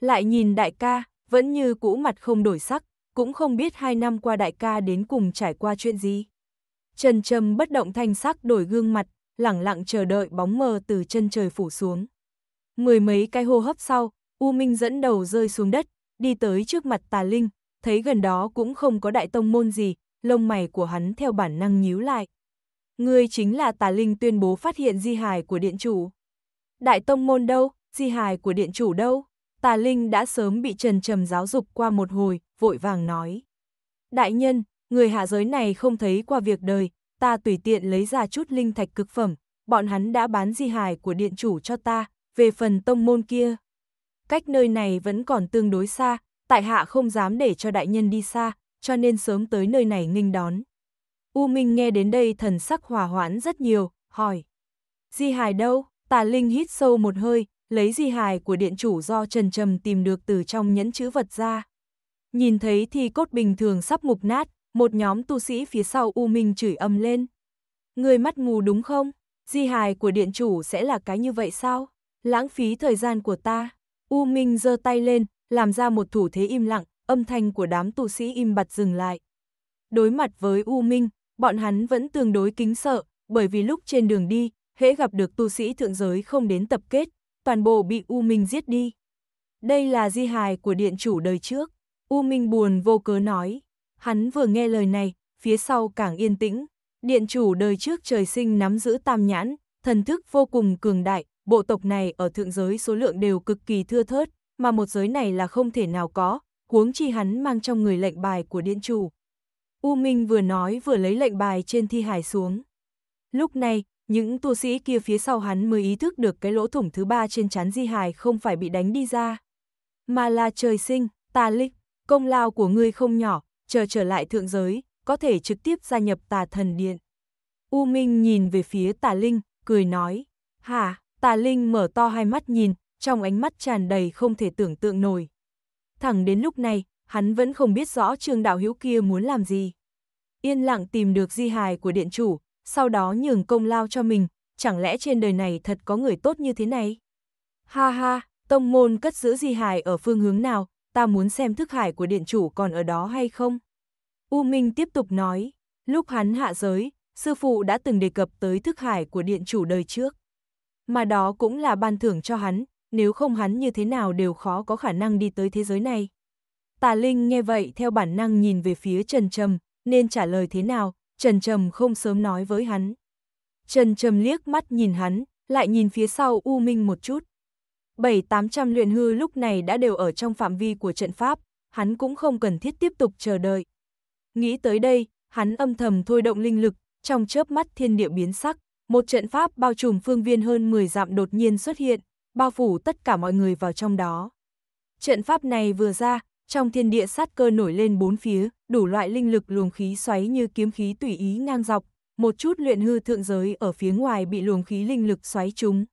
Lại nhìn đại ca, vẫn như cũ mặt không đổi sắc, cũng không biết hai năm qua đại ca đến cùng trải qua chuyện gì. Trần Trầm bất động thanh sắc đổi gương mặt, lẳng lặng chờ đợi bóng mờ từ chân trời phủ xuống. Mười mấy cái hô hấp sau, U Minh dẫn đầu rơi xuống đất, đi tới trước mặt tà linh, thấy gần đó cũng không có đại tông môn gì, lông mày của hắn theo bản năng nhíu lại. người chính là tà linh tuyên bố phát hiện di hài của điện chủ. Đại tông môn đâu, di hài của điện chủ đâu? Tà linh đã sớm bị trần trầm giáo dục qua một hồi, vội vàng nói. Đại nhân, người hạ giới này không thấy qua việc đời, ta tùy tiện lấy ra chút linh thạch cực phẩm, bọn hắn đã bán di hài của điện chủ cho ta, về phần tông môn kia. Cách nơi này vẫn còn tương đối xa, tại hạ không dám để cho đại nhân đi xa, cho nên sớm tới nơi này nghênh đón. U Minh nghe đến đây thần sắc hòa hoãn rất nhiều, hỏi. Di hài đâu? Tà Linh hít sâu một hơi, lấy di hài của điện chủ do Trần Trầm tìm được từ trong nhẫn chữ vật ra. Nhìn thấy thì cốt bình thường sắp mục nát, một nhóm tu sĩ phía sau U Minh chửi âm lên. Người mắt mù đúng không? Di hài của điện chủ sẽ là cái như vậy sao? Lãng phí thời gian của ta. U Minh giơ tay lên, làm ra một thủ thế im lặng, âm thanh của đám tu sĩ im bặt dừng lại. Đối mặt với U Minh, bọn hắn vẫn tương đối kính sợ, bởi vì lúc trên đường đi, hễ gặp được tu sĩ thượng giới không đến tập kết, toàn bộ bị U Minh giết đi. Đây là di hài của điện chủ đời trước. U Minh buồn vô cớ nói, hắn vừa nghe lời này, phía sau càng yên tĩnh, điện chủ đời trước trời sinh nắm giữ tam nhãn, thần thức vô cùng cường đại, bộ tộc này ở thượng giới số lượng đều cực kỳ thưa thớt, mà một giới này là không thể nào có, huống chi hắn mang trong người lệnh bài của điện chủ. U Minh vừa nói vừa lấy lệnh bài trên thi hải xuống. Lúc này, những tu sĩ kia phía sau hắn mới ý thức được cái lỗ thủng thứ ba trên chán di hài không phải bị đánh đi ra, mà là trời sinh, tà linh công lao của ngươi không nhỏ, chờ trở lại thượng giới, có thể trực tiếp gia nhập tà thần điện. U Minh nhìn về phía tà Linh, cười nói, hả, tà Linh mở to hai mắt nhìn, trong ánh mắt tràn đầy không thể tưởng tượng nổi. Thẳng đến lúc này, hắn vẫn không biết rõ trương đạo hữu kia muốn làm gì. Yên lặng tìm được di hài của điện chủ, sau đó nhường công lao cho mình, chẳng lẽ trên đời này thật có người tốt như thế này? Ha ha, tông môn cất giữ di hài ở phương hướng nào, ta muốn xem thức hải của điện chủ còn ở đó hay không. U Minh tiếp tục nói, lúc hắn hạ giới, sư phụ đã từng đề cập tới thức hải của điện chủ đời trước. Mà đó cũng là ban thưởng cho hắn, nếu không hắn như thế nào đều khó có khả năng đi tới thế giới này. Tà Linh nghe vậy theo bản năng nhìn về phía Trần Trầm, nên trả lời thế nào, Trần Trầm không sớm nói với hắn. Trần Trầm liếc mắt nhìn hắn, lại nhìn phía sau U Minh một chút bảy tám trăm luyện hư lúc này đã đều ở trong phạm vi của trận pháp, hắn cũng không cần thiết tiếp tục chờ đợi. Nghĩ tới đây, hắn âm thầm thôi động linh lực, trong chớp mắt thiên địa biến sắc, một trận pháp bao trùm phương viên hơn 10 dặm đột nhiên xuất hiện, bao phủ tất cả mọi người vào trong đó. Trận pháp này vừa ra, trong thiên địa sát cơ nổi lên bốn phía, đủ loại linh lực luồng khí xoáy như kiếm khí tùy ý ngang dọc, một chút luyện hư thượng giới ở phía ngoài bị luồng khí linh lực xoáy trúng,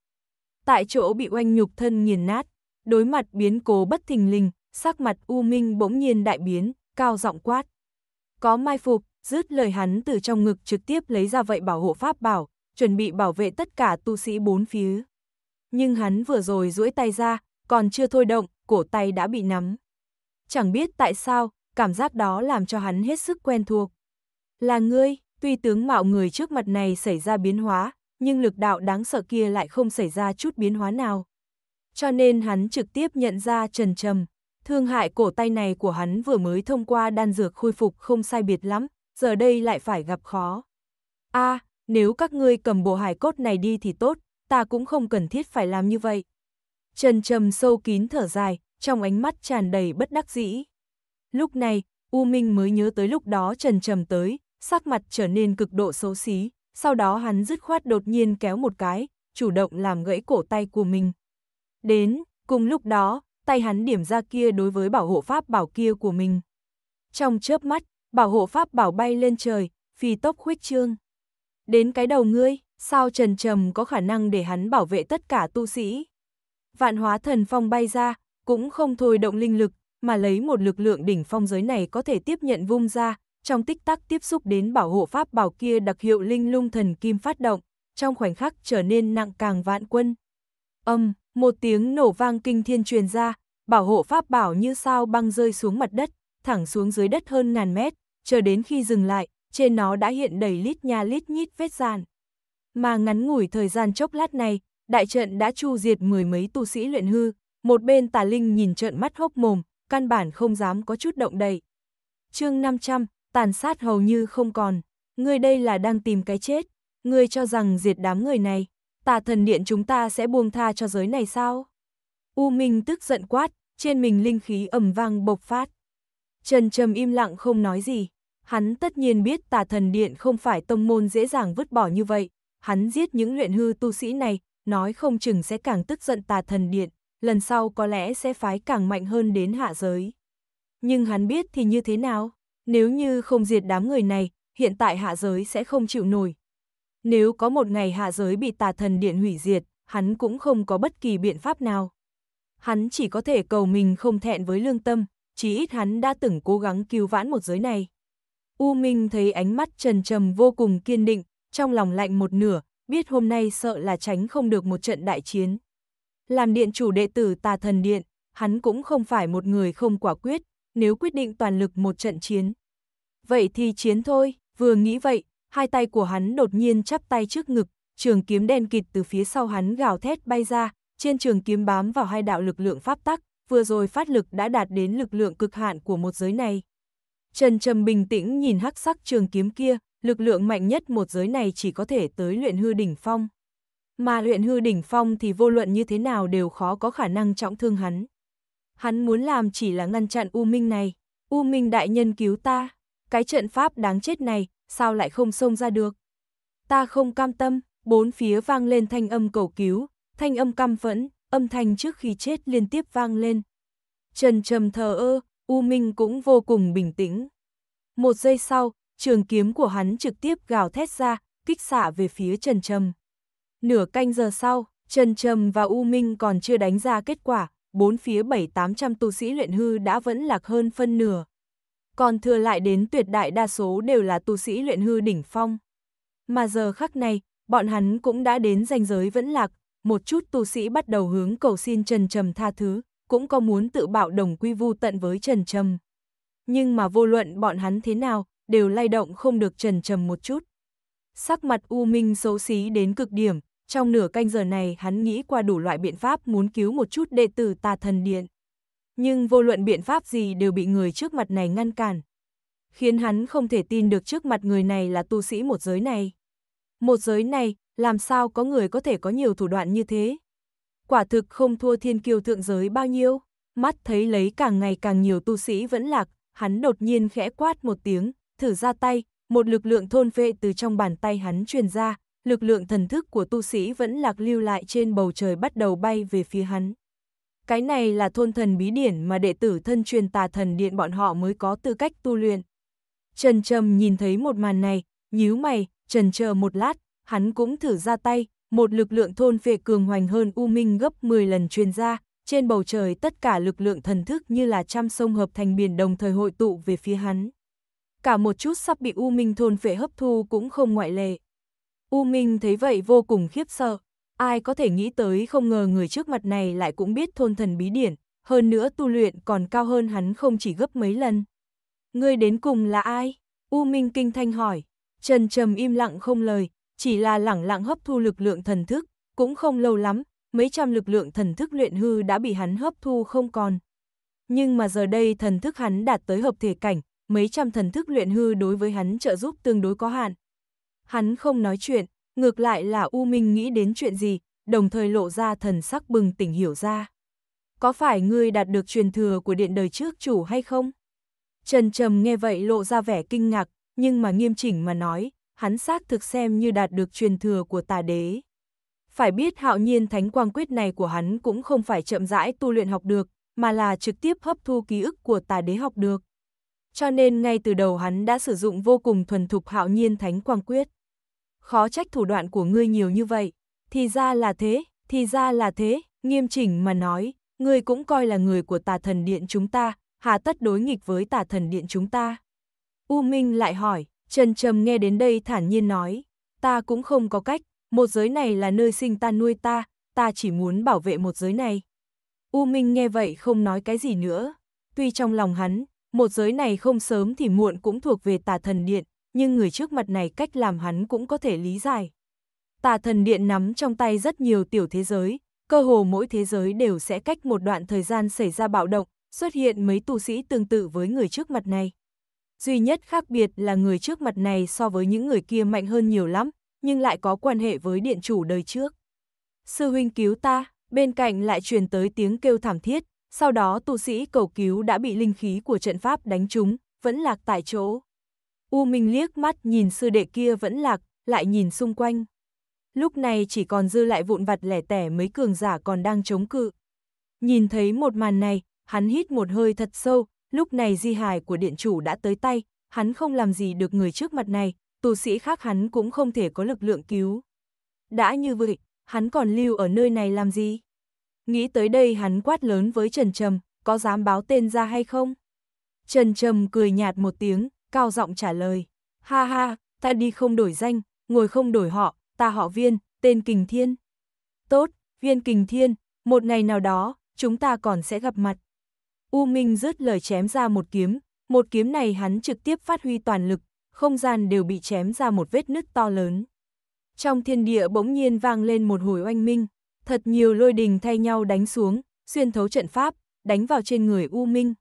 tại chỗ bị oanh nhục thân nghiền nát, đối mặt biến cố bất thình lình, sắc mặt U Minh bỗng nhiên đại biến, cao giọng quát. Có mai phục, dứt lời hắn từ trong ngực trực tiếp lấy ra vậy bảo hộ pháp bảo, chuẩn bị bảo vệ tất cả tu sĩ bốn phía. Nhưng hắn vừa rồi duỗi tay ra, còn chưa thôi động, cổ tay đã bị nắm. Chẳng biết tại sao, cảm giác đó làm cho hắn hết sức quen thuộc. Là ngươi, tuy tướng mạo người trước mặt này xảy ra biến hóa, nhưng lực đạo đáng sợ kia lại không xảy ra chút biến hóa nào. Cho nên hắn trực tiếp nhận ra trần trầm, thương hại cổ tay này của hắn vừa mới thông qua đan dược khôi phục không sai biệt lắm, giờ đây lại phải gặp khó. a nếu các ngươi cầm bộ hải cốt này đi thì tốt, ta cũng không cần thiết phải làm như vậy. Trần trầm sâu kín thở dài, trong ánh mắt tràn đầy bất đắc dĩ. Lúc này, U Minh mới nhớ tới lúc đó Trần Trầm tới, sắc mặt trở nên cực độ xấu xí, sau đó hắn dứt khoát đột nhiên kéo một cái, chủ động làm gãy cổ tay của mình. Đến, cùng lúc đó, tay hắn điểm ra kia đối với bảo hộ pháp bảo kia của mình. Trong chớp mắt, bảo hộ pháp bảo bay lên trời, phi tốc khuyết trương. Đến cái đầu ngươi, sao trần trầm có khả năng để hắn bảo vệ tất cả tu sĩ. Vạn hóa thần phong bay ra, cũng không thôi động linh lực, mà lấy một lực lượng đỉnh phong giới này có thể tiếp nhận vung ra, trong tích tắc tiếp xúc đến bảo hộ pháp bảo kia đặc hiệu linh lung thần kim phát động, trong khoảnh khắc trở nên nặng càng vạn quân. Âm, một tiếng nổ vang kinh thiên truyền ra, bảo hộ pháp bảo như sao băng rơi xuống mặt đất, thẳng xuống dưới đất hơn ngàn mét, chờ đến khi dừng lại, trên nó đã hiện đầy lít nha lít nhít vết dạn. Mà ngắn ngủi thời gian chốc lát này, đại trận đã chu diệt mười mấy tu sĩ luyện hư, một bên tà linh nhìn trận mắt hốc mồm, căn bản không dám có chút động đậy. chương 500, tàn sát hầu như không còn, ngươi đây là đang tìm cái chết, ngươi cho rằng diệt đám người này, tà thần điện chúng ta sẽ buông tha cho giới này sao? U Minh tức giận quát, trên mình linh khí ẩm vang bộc phát. Trần Trầm im lặng không nói gì, hắn tất nhiên biết tà thần điện không phải tông môn dễ dàng vứt bỏ như vậy, hắn giết những luyện hư tu sĩ này, nói không chừng sẽ càng tức giận tà thần điện, lần sau có lẽ sẽ phái càng mạnh hơn đến hạ giới. Nhưng hắn biết thì như thế nào? Nếu như không diệt đám người này, hiện tại hạ giới sẽ không chịu nổi. Nếu có một ngày hạ giới bị tà thần điện hủy diệt, hắn cũng không có bất kỳ biện pháp nào. Hắn chỉ có thể cầu mình không thẹn với lương tâm, chí ít hắn đã từng cố gắng cứu vãn một giới này. U Minh thấy ánh mắt trần trầm vô cùng kiên định, trong lòng lạnh một nửa, biết hôm nay sợ là tránh không được một trận đại chiến. Làm điện chủ đệ tử tà thần điện, hắn cũng không phải một người không quả quyết, nếu quyết định toàn lực một trận chiến. Vậy thì chiến thôi, vừa nghĩ vậy, hai tay của hắn đột nhiên chắp tay trước ngực, trường kiếm đen kịt từ phía sau hắn gào thét bay ra, trên trường kiếm bám vào hai đạo lực lượng pháp tắc, vừa rồi phát lực đã đạt đến lực lượng cực hạn của một giới này. Trần Trầm bình tĩnh nhìn hắc sắc trường kiếm kia, lực lượng mạnh nhất một giới này chỉ có thể tới luyện hư đỉnh phong. Mà luyện hư đỉnh phong thì vô luận như thế nào đều khó có khả năng trọng thương hắn hắn muốn làm chỉ là ngăn chặn U Minh này. U Minh đại nhân cứu ta, cái trận pháp đáng chết này, sao lại không xông ra được? Ta không cam tâm, bốn phía vang lên thanh âm cầu cứu, thanh âm căm phẫn, âm thanh trước khi chết liên tiếp vang lên. Trần trầm thờ ơ, U Minh cũng vô cùng bình tĩnh. Một giây sau, trường kiếm của hắn trực tiếp gào thét ra, kích xạ về phía Trần Trầm. Nửa canh giờ sau, Trần Trầm và U Minh còn chưa đánh ra kết quả, bốn phía bảy tám trăm tu sĩ luyện hư đã vẫn lạc hơn phân nửa. Còn thừa lại đến tuyệt đại đa số đều là tu sĩ luyện hư đỉnh phong. Mà giờ khắc này, bọn hắn cũng đã đến danh giới vẫn lạc, một chút tu sĩ bắt đầu hướng cầu xin Trần Trầm tha thứ, cũng có muốn tự bạo đồng quy vu tận với Trần Trầm. Nhưng mà vô luận bọn hắn thế nào, đều lay động không được Trần Trầm một chút. Sắc mặt U Minh xấu xí đến cực điểm, trong nửa canh giờ này hắn nghĩ qua đủ loại biện pháp muốn cứu một chút đệ tử tà thần điện. Nhưng vô luận biện pháp gì đều bị người trước mặt này ngăn cản. Khiến hắn không thể tin được trước mặt người này là tu sĩ một giới này. Một giới này, làm sao có người có thể có nhiều thủ đoạn như thế? Quả thực không thua thiên kiêu thượng giới bao nhiêu. Mắt thấy lấy càng ngày càng nhiều tu sĩ vẫn lạc, hắn đột nhiên khẽ quát một tiếng, thử ra tay, một lực lượng thôn phệ từ trong bàn tay hắn truyền ra, lực lượng thần thức của tu sĩ vẫn lạc lưu lại trên bầu trời bắt đầu bay về phía hắn. Cái này là thôn thần bí điển mà đệ tử thân truyền tà thần điện bọn họ mới có tư cách tu luyện. Trần Trầm nhìn thấy một màn này, nhíu mày, trần chờ một lát, hắn cũng thử ra tay, một lực lượng thôn phệ cường hoành hơn U Minh gấp 10 lần truyền ra, trên bầu trời tất cả lực lượng thần thức như là trăm sông hợp thành biển đồng thời hội tụ về phía hắn. Cả một chút sắp bị U Minh thôn phệ hấp thu cũng không ngoại lệ. U Minh thấy vậy vô cùng khiếp sợ, ai có thể nghĩ tới không ngờ người trước mặt này lại cũng biết thôn thần bí điển, hơn nữa tu luyện còn cao hơn hắn không chỉ gấp mấy lần. Ngươi đến cùng là ai? U Minh kinh thanh hỏi, Trần Trầm im lặng không lời, chỉ là lẳng lặng hấp thu lực lượng thần thức, cũng không lâu lắm, mấy trăm lực lượng thần thức luyện hư đã bị hắn hấp thu không còn. Nhưng mà giờ đây thần thức hắn đạt tới hợp thể cảnh, mấy trăm thần thức luyện hư đối với hắn trợ giúp tương đối có hạn, hắn không nói chuyện, ngược lại là U Minh nghĩ đến chuyện gì, đồng thời lộ ra thần sắc bừng tỉnh hiểu ra. Có phải ngươi đạt được truyền thừa của điện đời trước chủ hay không? Trần Trầm nghe vậy lộ ra vẻ kinh ngạc, nhưng mà nghiêm chỉnh mà nói, hắn xác thực xem như đạt được truyền thừa của tà đế. Phải biết hạo nhiên thánh quang quyết này của hắn cũng không phải chậm rãi tu luyện học được, mà là trực tiếp hấp thu ký ức của tà đế học được. Cho nên ngay từ đầu hắn đã sử dụng vô cùng thuần thục hạo nhiên thánh quang quyết khó trách thủ đoạn của ngươi nhiều như vậy. Thì ra là thế, thì ra là thế, nghiêm chỉnh mà nói, ngươi cũng coi là người của tà thần điện chúng ta, hà tất đối nghịch với tà thần điện chúng ta. U Minh lại hỏi, Trần Trầm nghe đến đây thản nhiên nói, ta cũng không có cách, một giới này là nơi sinh ta nuôi ta, ta chỉ muốn bảo vệ một giới này. U Minh nghe vậy không nói cái gì nữa, tuy trong lòng hắn, một giới này không sớm thì muộn cũng thuộc về tà thần điện, nhưng người trước mặt này cách làm hắn cũng có thể lý giải. Tà thần điện nắm trong tay rất nhiều tiểu thế giới, cơ hồ mỗi thế giới đều sẽ cách một đoạn thời gian xảy ra bạo động, xuất hiện mấy tu sĩ tương tự với người trước mặt này. Duy nhất khác biệt là người trước mặt này so với những người kia mạnh hơn nhiều lắm, nhưng lại có quan hệ với điện chủ đời trước. Sư huynh cứu ta, bên cạnh lại truyền tới tiếng kêu thảm thiết, sau đó tu sĩ cầu cứu đã bị linh khí của trận pháp đánh trúng, vẫn lạc tại chỗ. U Minh liếc mắt nhìn sư đệ kia vẫn lạc, lại nhìn xung quanh. Lúc này chỉ còn dư lại vụn vặt lẻ tẻ mấy cường giả còn đang chống cự. Nhìn thấy một màn này, hắn hít một hơi thật sâu, lúc này di hài của điện chủ đã tới tay, hắn không làm gì được người trước mặt này, tu sĩ khác hắn cũng không thể có lực lượng cứu. Đã như vậy, hắn còn lưu ở nơi này làm gì? Nghĩ tới đây hắn quát lớn với Trần Trầm, có dám báo tên ra hay không? Trần Trầm cười nhạt một tiếng, cao giọng trả lời. Ha ha, ta đi không đổi danh, ngồi không đổi họ, ta họ viên, tên Kình Thiên. Tốt, viên Kình Thiên, một ngày nào đó, chúng ta còn sẽ gặp mặt. U Minh rứt lời chém ra một kiếm, một kiếm này hắn trực tiếp phát huy toàn lực, không gian đều bị chém ra một vết nứt to lớn. Trong thiên địa bỗng nhiên vang lên một hồi oanh minh, thật nhiều lôi đình thay nhau đánh xuống, xuyên thấu trận pháp, đánh vào trên người U Minh.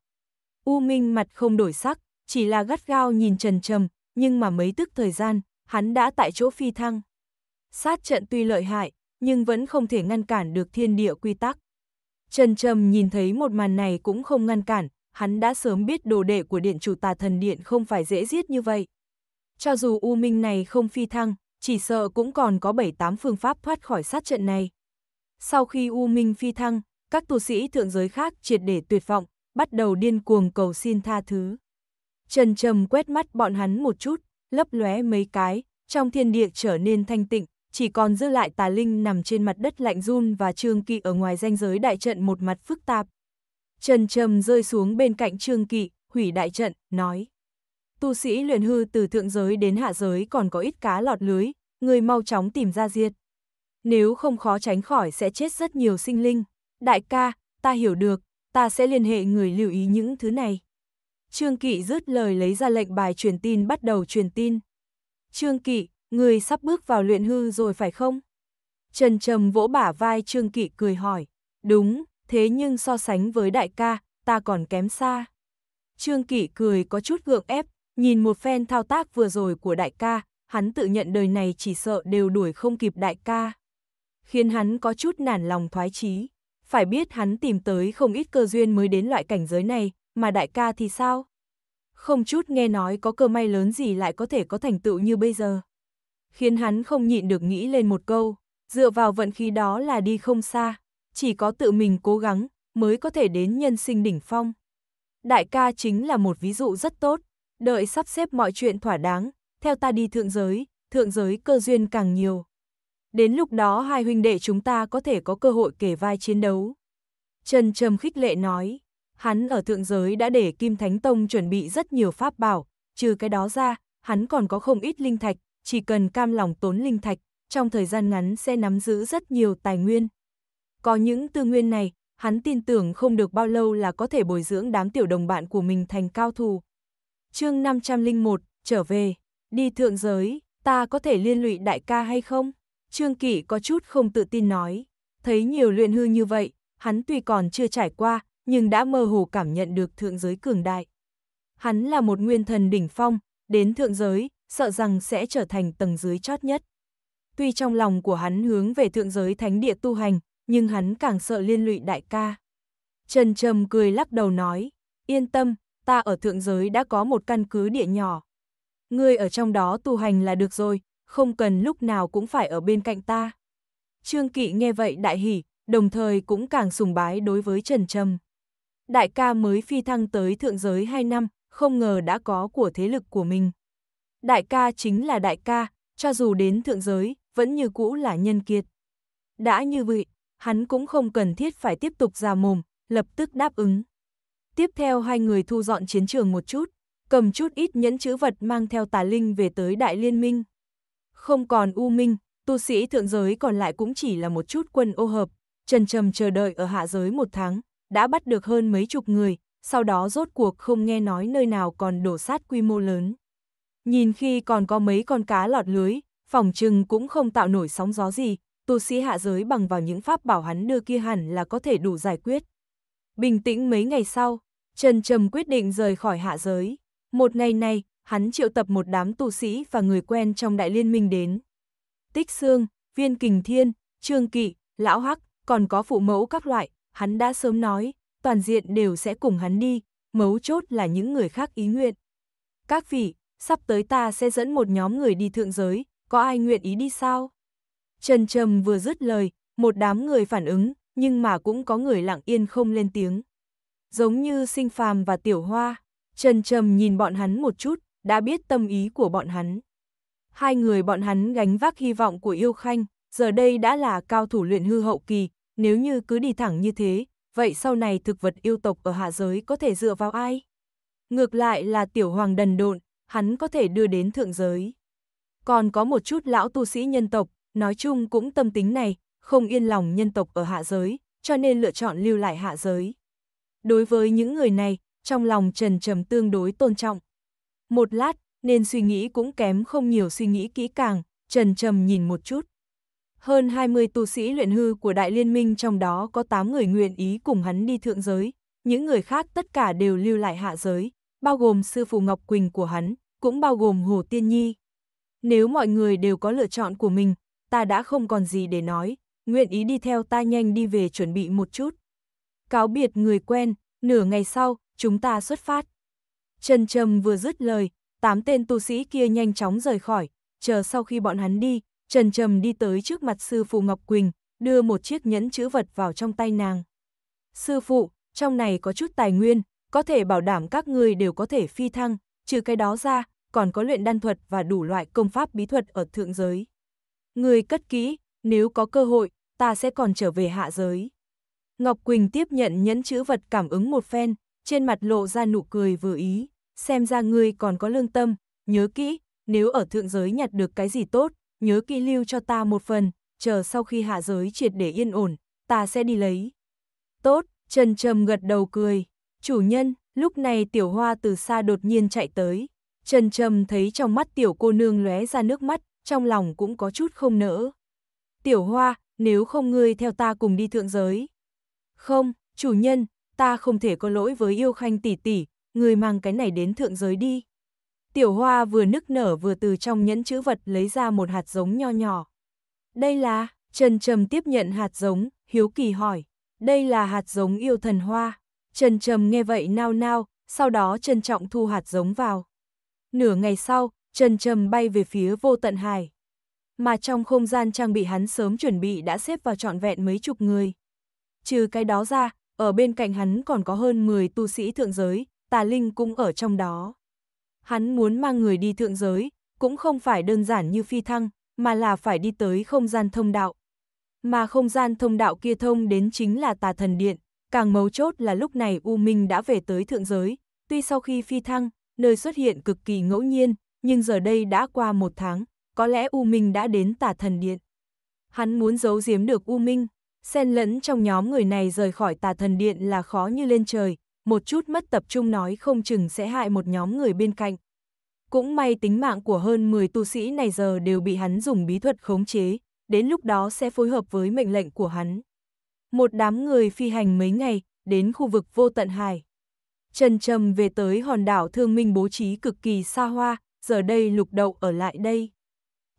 U Minh mặt không đổi sắc, chỉ là gắt gao nhìn trần trầm, nhưng mà mấy tức thời gian, hắn đã tại chỗ phi thăng. Sát trận tuy lợi hại, nhưng vẫn không thể ngăn cản được thiên địa quy tắc. Trần Trầm nhìn thấy một màn này cũng không ngăn cản, hắn đã sớm biết đồ đệ của điện chủ tà thần điện không phải dễ giết như vậy. Cho dù U Minh này không phi thăng, chỉ sợ cũng còn có 7-8 phương pháp thoát khỏi sát trận này. Sau khi U Minh phi thăng, các tu sĩ thượng giới khác triệt để tuyệt vọng, bắt đầu điên cuồng cầu xin tha thứ. Trần Trầm quét mắt bọn hắn một chút, lấp lóe mấy cái, trong thiên địa trở nên thanh tịnh, chỉ còn giữ lại tà linh nằm trên mặt đất lạnh run và Trương Kỵ ở ngoài ranh giới đại trận một mặt phức tạp. Trần Trầm rơi xuống bên cạnh Trương Kỵ, hủy đại trận, nói. Tu sĩ luyện hư từ thượng giới đến hạ giới còn có ít cá lọt lưới, người mau chóng tìm ra diệt. Nếu không khó tránh khỏi sẽ chết rất nhiều sinh linh. Đại ca, ta hiểu được, ta sẽ liên hệ người lưu ý những thứ này. Trương Kỵ rứt lời lấy ra lệnh bài truyền tin bắt đầu truyền tin. Trương Kỵ, người sắp bước vào luyện hư rồi phải không? Trần Trầm vỗ bả vai Trương Kỵ cười hỏi, đúng, thế nhưng so sánh với đại ca, ta còn kém xa. Trương Kỵ cười có chút gượng ép, nhìn một phen thao tác vừa rồi của đại ca, hắn tự nhận đời này chỉ sợ đều đuổi không kịp đại ca. Khiến hắn có chút nản lòng thoái chí. Phải biết hắn tìm tới không ít cơ duyên mới đến loại cảnh giới này, mà đại ca thì sao? Không chút nghe nói có cơ may lớn gì lại có thể có thành tựu như bây giờ. Khiến hắn không nhịn được nghĩ lên một câu, dựa vào vận khí đó là đi không xa, chỉ có tự mình cố gắng mới có thể đến nhân sinh đỉnh phong. Đại ca chính là một ví dụ rất tốt, đợi sắp xếp mọi chuyện thỏa đáng, theo ta đi thượng giới, thượng giới cơ duyên càng nhiều. Đến lúc đó hai huynh đệ chúng ta có thể có cơ hội kể vai chiến đấu. Trần Trầm khích lệ nói hắn ở thượng giới đã để Kim Thánh Tông chuẩn bị rất nhiều pháp bảo, trừ cái đó ra, hắn còn có không ít linh thạch, chỉ cần cam lòng tốn linh thạch, trong thời gian ngắn sẽ nắm giữ rất nhiều tài nguyên. Có những tư nguyên này, hắn tin tưởng không được bao lâu là có thể bồi dưỡng đám tiểu đồng bạn của mình thành cao thủ. Chương 501, trở về, đi thượng giới, ta có thể liên lụy đại ca hay không? Trương Kỷ có chút không tự tin nói, thấy nhiều luyện hư như vậy, hắn tuy còn chưa trải qua, nhưng đã mơ hồ cảm nhận được thượng giới cường đại. Hắn là một nguyên thần đỉnh phong, đến thượng giới, sợ rằng sẽ trở thành tầng dưới chót nhất. Tuy trong lòng của hắn hướng về thượng giới thánh địa tu hành, nhưng hắn càng sợ liên lụy đại ca. Trần Trầm cười lắc đầu nói, yên tâm, ta ở thượng giới đã có một căn cứ địa nhỏ. Ngươi ở trong đó tu hành là được rồi, không cần lúc nào cũng phải ở bên cạnh ta. Trương Kỵ nghe vậy đại hỉ, đồng thời cũng càng sùng bái đối với Trần Trầm đại ca mới phi thăng tới thượng giới 2 năm, không ngờ đã có của thế lực của mình. Đại ca chính là đại ca, cho dù đến thượng giới, vẫn như cũ là nhân kiệt. Đã như vậy, hắn cũng không cần thiết phải tiếp tục ra mồm, lập tức đáp ứng. Tiếp theo hai người thu dọn chiến trường một chút, cầm chút ít nhẫn chữ vật mang theo tà linh về tới đại liên minh. Không còn u minh, tu sĩ thượng giới còn lại cũng chỉ là một chút quân ô hợp, trần trầm chờ đợi ở hạ giới một tháng, đã bắt được hơn mấy chục người, sau đó rốt cuộc không nghe nói nơi nào còn đổ sát quy mô lớn. Nhìn khi còn có mấy con cá lọt lưới, phòng trừng cũng không tạo nổi sóng gió gì, tu sĩ hạ giới bằng vào những pháp bảo hắn đưa kia hẳn là có thể đủ giải quyết. Bình tĩnh mấy ngày sau, Trần Trầm quyết định rời khỏi hạ giới. Một ngày này, hắn triệu tập một đám tu sĩ và người quen trong đại liên minh đến. Tích Sương, Viên Kình Thiên, Trương Kỵ, Lão Hắc, còn có phụ mẫu các loại, hắn đã sớm nói, toàn diện đều sẽ cùng hắn đi, mấu chốt là những người khác ý nguyện. Các vị, sắp tới ta sẽ dẫn một nhóm người đi thượng giới, có ai nguyện ý đi sao? Trần Trầm vừa dứt lời, một đám người phản ứng, nhưng mà cũng có người lặng yên không lên tiếng. Giống như sinh phàm và tiểu hoa, Trần Trầm nhìn bọn hắn một chút, đã biết tâm ý của bọn hắn. Hai người bọn hắn gánh vác hy vọng của yêu khanh, giờ đây đã là cao thủ luyện hư hậu kỳ, nếu như cứ đi thẳng như thế, vậy sau này thực vật yêu tộc ở hạ giới có thể dựa vào ai? Ngược lại là tiểu hoàng đần độn, hắn có thể đưa đến thượng giới. Còn có một chút lão tu sĩ nhân tộc, nói chung cũng tâm tính này, không yên lòng nhân tộc ở hạ giới, cho nên lựa chọn lưu lại hạ giới. Đối với những người này, trong lòng Trần Trầm tương đối tôn trọng. Một lát, nên suy nghĩ cũng kém không nhiều suy nghĩ kỹ càng, Trần Trầm nhìn một chút hơn 20 tu sĩ luyện hư của Đại Liên minh trong đó có 8 người nguyện ý cùng hắn đi thượng giới, những người khác tất cả đều lưu lại hạ giới, bao gồm sư phụ Ngọc Quỳnh của hắn, cũng bao gồm Hồ Tiên Nhi. Nếu mọi người đều có lựa chọn của mình, ta đã không còn gì để nói, nguyện ý đi theo ta nhanh đi về chuẩn bị một chút. Cáo biệt người quen, nửa ngày sau, chúng ta xuất phát. Trần Trầm vừa dứt lời, tám tên tu sĩ kia nhanh chóng rời khỏi, chờ sau khi bọn hắn đi, Trần Trầm đi tới trước mặt sư phụ Ngọc Quỳnh, đưa một chiếc nhẫn chữ vật vào trong tay nàng. Sư phụ, trong này có chút tài nguyên, có thể bảo đảm các người đều có thể phi thăng, trừ cái đó ra, còn có luyện đan thuật và đủ loại công pháp bí thuật ở thượng giới. Người cất kỹ, nếu có cơ hội, ta sẽ còn trở về hạ giới. Ngọc Quỳnh tiếp nhận nhẫn chữ vật cảm ứng một phen, trên mặt lộ ra nụ cười vừa ý, xem ra ngươi còn có lương tâm, nhớ kỹ, nếu ở thượng giới nhặt được cái gì tốt, nhớ kỹ lưu cho ta một phần, chờ sau khi hạ giới triệt để yên ổn, ta sẽ đi lấy. Tốt, Trần Trầm gật đầu cười. Chủ nhân, lúc này tiểu hoa từ xa đột nhiên chạy tới. Trần Trầm thấy trong mắt tiểu cô nương lóe ra nước mắt, trong lòng cũng có chút không nỡ. Tiểu hoa, nếu không ngươi theo ta cùng đi thượng giới. Không, chủ nhân, ta không thể có lỗi với yêu khanh tỷ tỷ, người mang cái này đến thượng giới đi. Tiểu hoa vừa nức nở vừa từ trong nhẫn chữ vật lấy ra một hạt giống nho nhỏ. Đây là, Trần Trầm tiếp nhận hạt giống, hiếu kỳ hỏi, đây là hạt giống yêu thần hoa. Trần Trầm nghe vậy nao nao, sau đó trân trọng thu hạt giống vào. Nửa ngày sau, Trần Trầm bay về phía vô tận hải. Mà trong không gian trang bị hắn sớm chuẩn bị đã xếp vào trọn vẹn mấy chục người. Trừ cái đó ra, ở bên cạnh hắn còn có hơn 10 tu sĩ thượng giới, tà linh cũng ở trong đó hắn muốn mang người đi thượng giới, cũng không phải đơn giản như phi thăng, mà là phải đi tới không gian thông đạo. Mà không gian thông đạo kia thông đến chính là tà thần điện, càng mấu chốt là lúc này U Minh đã về tới thượng giới, tuy sau khi phi thăng, nơi xuất hiện cực kỳ ngẫu nhiên, nhưng giờ đây đã qua một tháng, có lẽ U Minh đã đến tà thần điện. Hắn muốn giấu giếm được U Minh, xen lẫn trong nhóm người này rời khỏi tà thần điện là khó như lên trời, một chút mất tập trung nói không chừng sẽ hại một nhóm người bên cạnh. Cũng may tính mạng của hơn 10 tu sĩ này giờ đều bị hắn dùng bí thuật khống chế, đến lúc đó sẽ phối hợp với mệnh lệnh của hắn. Một đám người phi hành mấy ngày, đến khu vực vô tận hải. Trần Trầm về tới hòn đảo thương minh bố trí cực kỳ xa hoa, giờ đây lục đậu ở lại đây.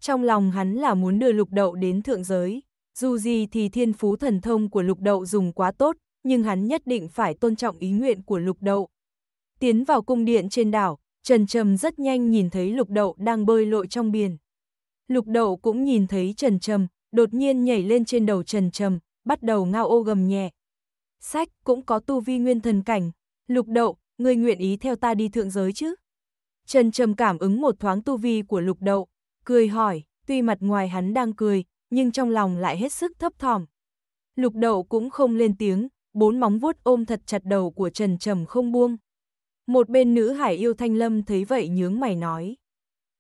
Trong lòng hắn là muốn đưa lục đậu đến thượng giới, dù gì thì thiên phú thần thông của lục đậu dùng quá tốt, nhưng hắn nhất định phải tôn trọng ý nguyện của lục đậu. Tiến vào cung điện trên đảo, Trần Trầm rất nhanh nhìn thấy lục đậu đang bơi lội trong biển. Lục đậu cũng nhìn thấy Trần Trầm, đột nhiên nhảy lên trên đầu Trần Trầm, bắt đầu ngao ô gầm nhẹ. Sách cũng có tu vi nguyên thần cảnh, lục đậu, người nguyện ý theo ta đi thượng giới chứ? Trần Trầm cảm ứng một thoáng tu vi của lục đậu, cười hỏi, tuy mặt ngoài hắn đang cười, nhưng trong lòng lại hết sức thấp thỏm. Lục đậu cũng không lên tiếng, bốn móng vuốt ôm thật chặt đầu của Trần Trầm không buông. Một bên nữ hải yêu Thanh Lâm thấy vậy nhướng mày nói.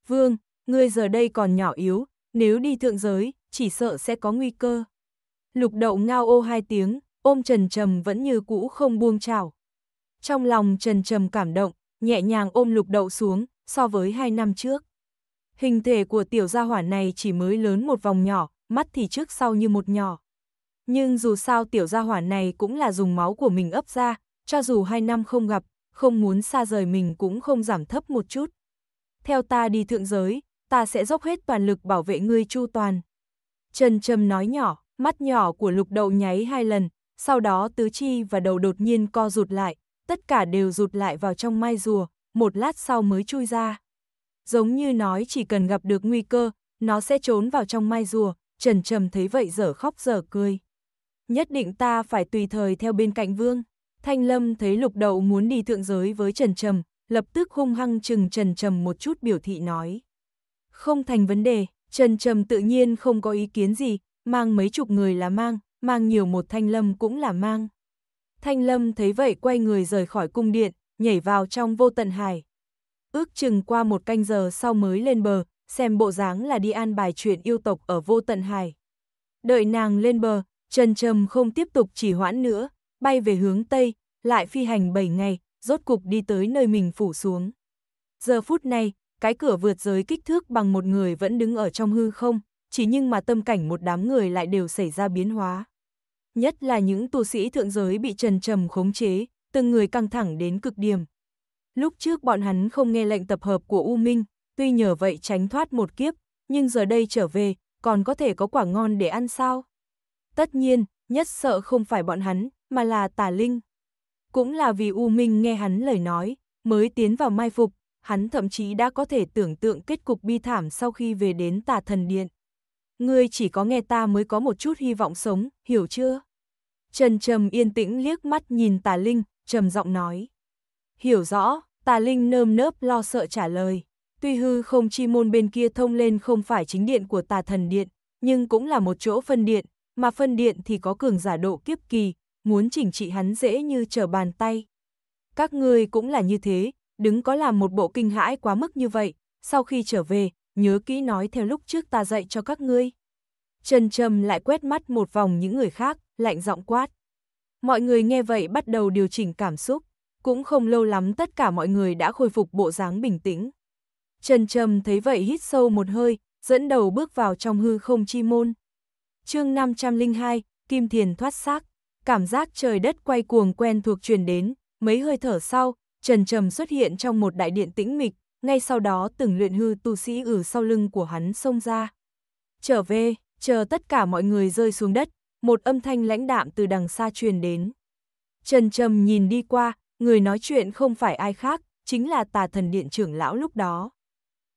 Vương, ngươi giờ đây còn nhỏ yếu, nếu đi thượng giới, chỉ sợ sẽ có nguy cơ. Lục đậu ngao ô hai tiếng, ôm Trần Trầm vẫn như cũ không buông trào. Trong lòng Trần Trầm cảm động, nhẹ nhàng ôm lục đậu xuống, so với hai năm trước. Hình thể của tiểu gia hỏa này chỉ mới lớn một vòng nhỏ, mắt thì trước sau như một nhỏ nhưng dù sao tiểu gia hỏa này cũng là dùng máu của mình ấp ra, cho dù hai năm không gặp, không muốn xa rời mình cũng không giảm thấp một chút. Theo ta đi thượng giới, ta sẽ dốc hết toàn lực bảo vệ ngươi chu toàn. Trần Trầm nói nhỏ, mắt nhỏ của lục Đậu nháy hai lần, sau đó tứ chi và đầu đột nhiên co rụt lại, tất cả đều rụt lại vào trong mai rùa, một lát sau mới chui ra. Giống như nói chỉ cần gặp được nguy cơ, nó sẽ trốn vào trong mai rùa, Trần Trầm thấy vậy dở khóc dở cười nhất định ta phải tùy thời theo bên cạnh vương. Thanh Lâm thấy lục đậu muốn đi thượng giới với Trần Trầm, lập tức hung hăng chừng Trần Trầm một chút biểu thị nói. Không thành vấn đề, Trần Trầm tự nhiên không có ý kiến gì, mang mấy chục người là mang, mang nhiều một Thanh Lâm cũng là mang. Thanh Lâm thấy vậy quay người rời khỏi cung điện, nhảy vào trong vô tận hải. Ước chừng qua một canh giờ sau mới lên bờ, xem bộ dáng là đi an bài chuyện yêu tộc ở vô tận hải. Đợi nàng lên bờ, Trần Trầm không tiếp tục chỉ hoãn nữa, bay về hướng Tây, lại phi hành 7 ngày, rốt cục đi tới nơi mình phủ xuống. Giờ phút này, cái cửa vượt giới kích thước bằng một người vẫn đứng ở trong hư không, chỉ nhưng mà tâm cảnh một đám người lại đều xảy ra biến hóa. Nhất là những tu sĩ thượng giới bị Trần Trầm khống chế, từng người căng thẳng đến cực điểm. Lúc trước bọn hắn không nghe lệnh tập hợp của U Minh, tuy nhờ vậy tránh thoát một kiếp, nhưng giờ đây trở về, còn có thể có quả ngon để ăn sao? Tất nhiên, nhất sợ không phải bọn hắn, mà là tà linh. Cũng là vì U Minh nghe hắn lời nói, mới tiến vào mai phục, hắn thậm chí đã có thể tưởng tượng kết cục bi thảm sau khi về đến tà thần điện. Ngươi chỉ có nghe ta mới có một chút hy vọng sống, hiểu chưa? Trần Trầm yên tĩnh liếc mắt nhìn tà linh, trầm giọng nói. Hiểu rõ, tà linh nơm nớp lo sợ trả lời. Tuy hư không chi môn bên kia thông lên không phải chính điện của tà thần điện, nhưng cũng là một chỗ phân điện, mà phân điện thì có cường giả độ kiếp kỳ, muốn chỉnh trị hắn dễ như trở bàn tay. Các ngươi cũng là như thế, đứng có làm một bộ kinh hãi quá mức như vậy, sau khi trở về, nhớ kỹ nói theo lúc trước ta dạy cho các ngươi. Trần Trầm lại quét mắt một vòng những người khác, lạnh giọng quát. Mọi người nghe vậy bắt đầu điều chỉnh cảm xúc, cũng không lâu lắm tất cả mọi người đã khôi phục bộ dáng bình tĩnh. Trần Trầm thấy vậy hít sâu một hơi, dẫn đầu bước vào trong hư không chi môn chương 502, Kim Thiền thoát xác. Cảm giác trời đất quay cuồng quen thuộc truyền đến, mấy hơi thở sau, Trần Trầm xuất hiện trong một đại điện tĩnh mịch, ngay sau đó từng luyện hư tu sĩ ử sau lưng của hắn xông ra. Trở về, chờ tất cả mọi người rơi xuống đất, một âm thanh lãnh đạm từ đằng xa truyền đến. Trần Trầm nhìn đi qua, người nói chuyện không phải ai khác, chính là tà thần điện trưởng lão lúc đó.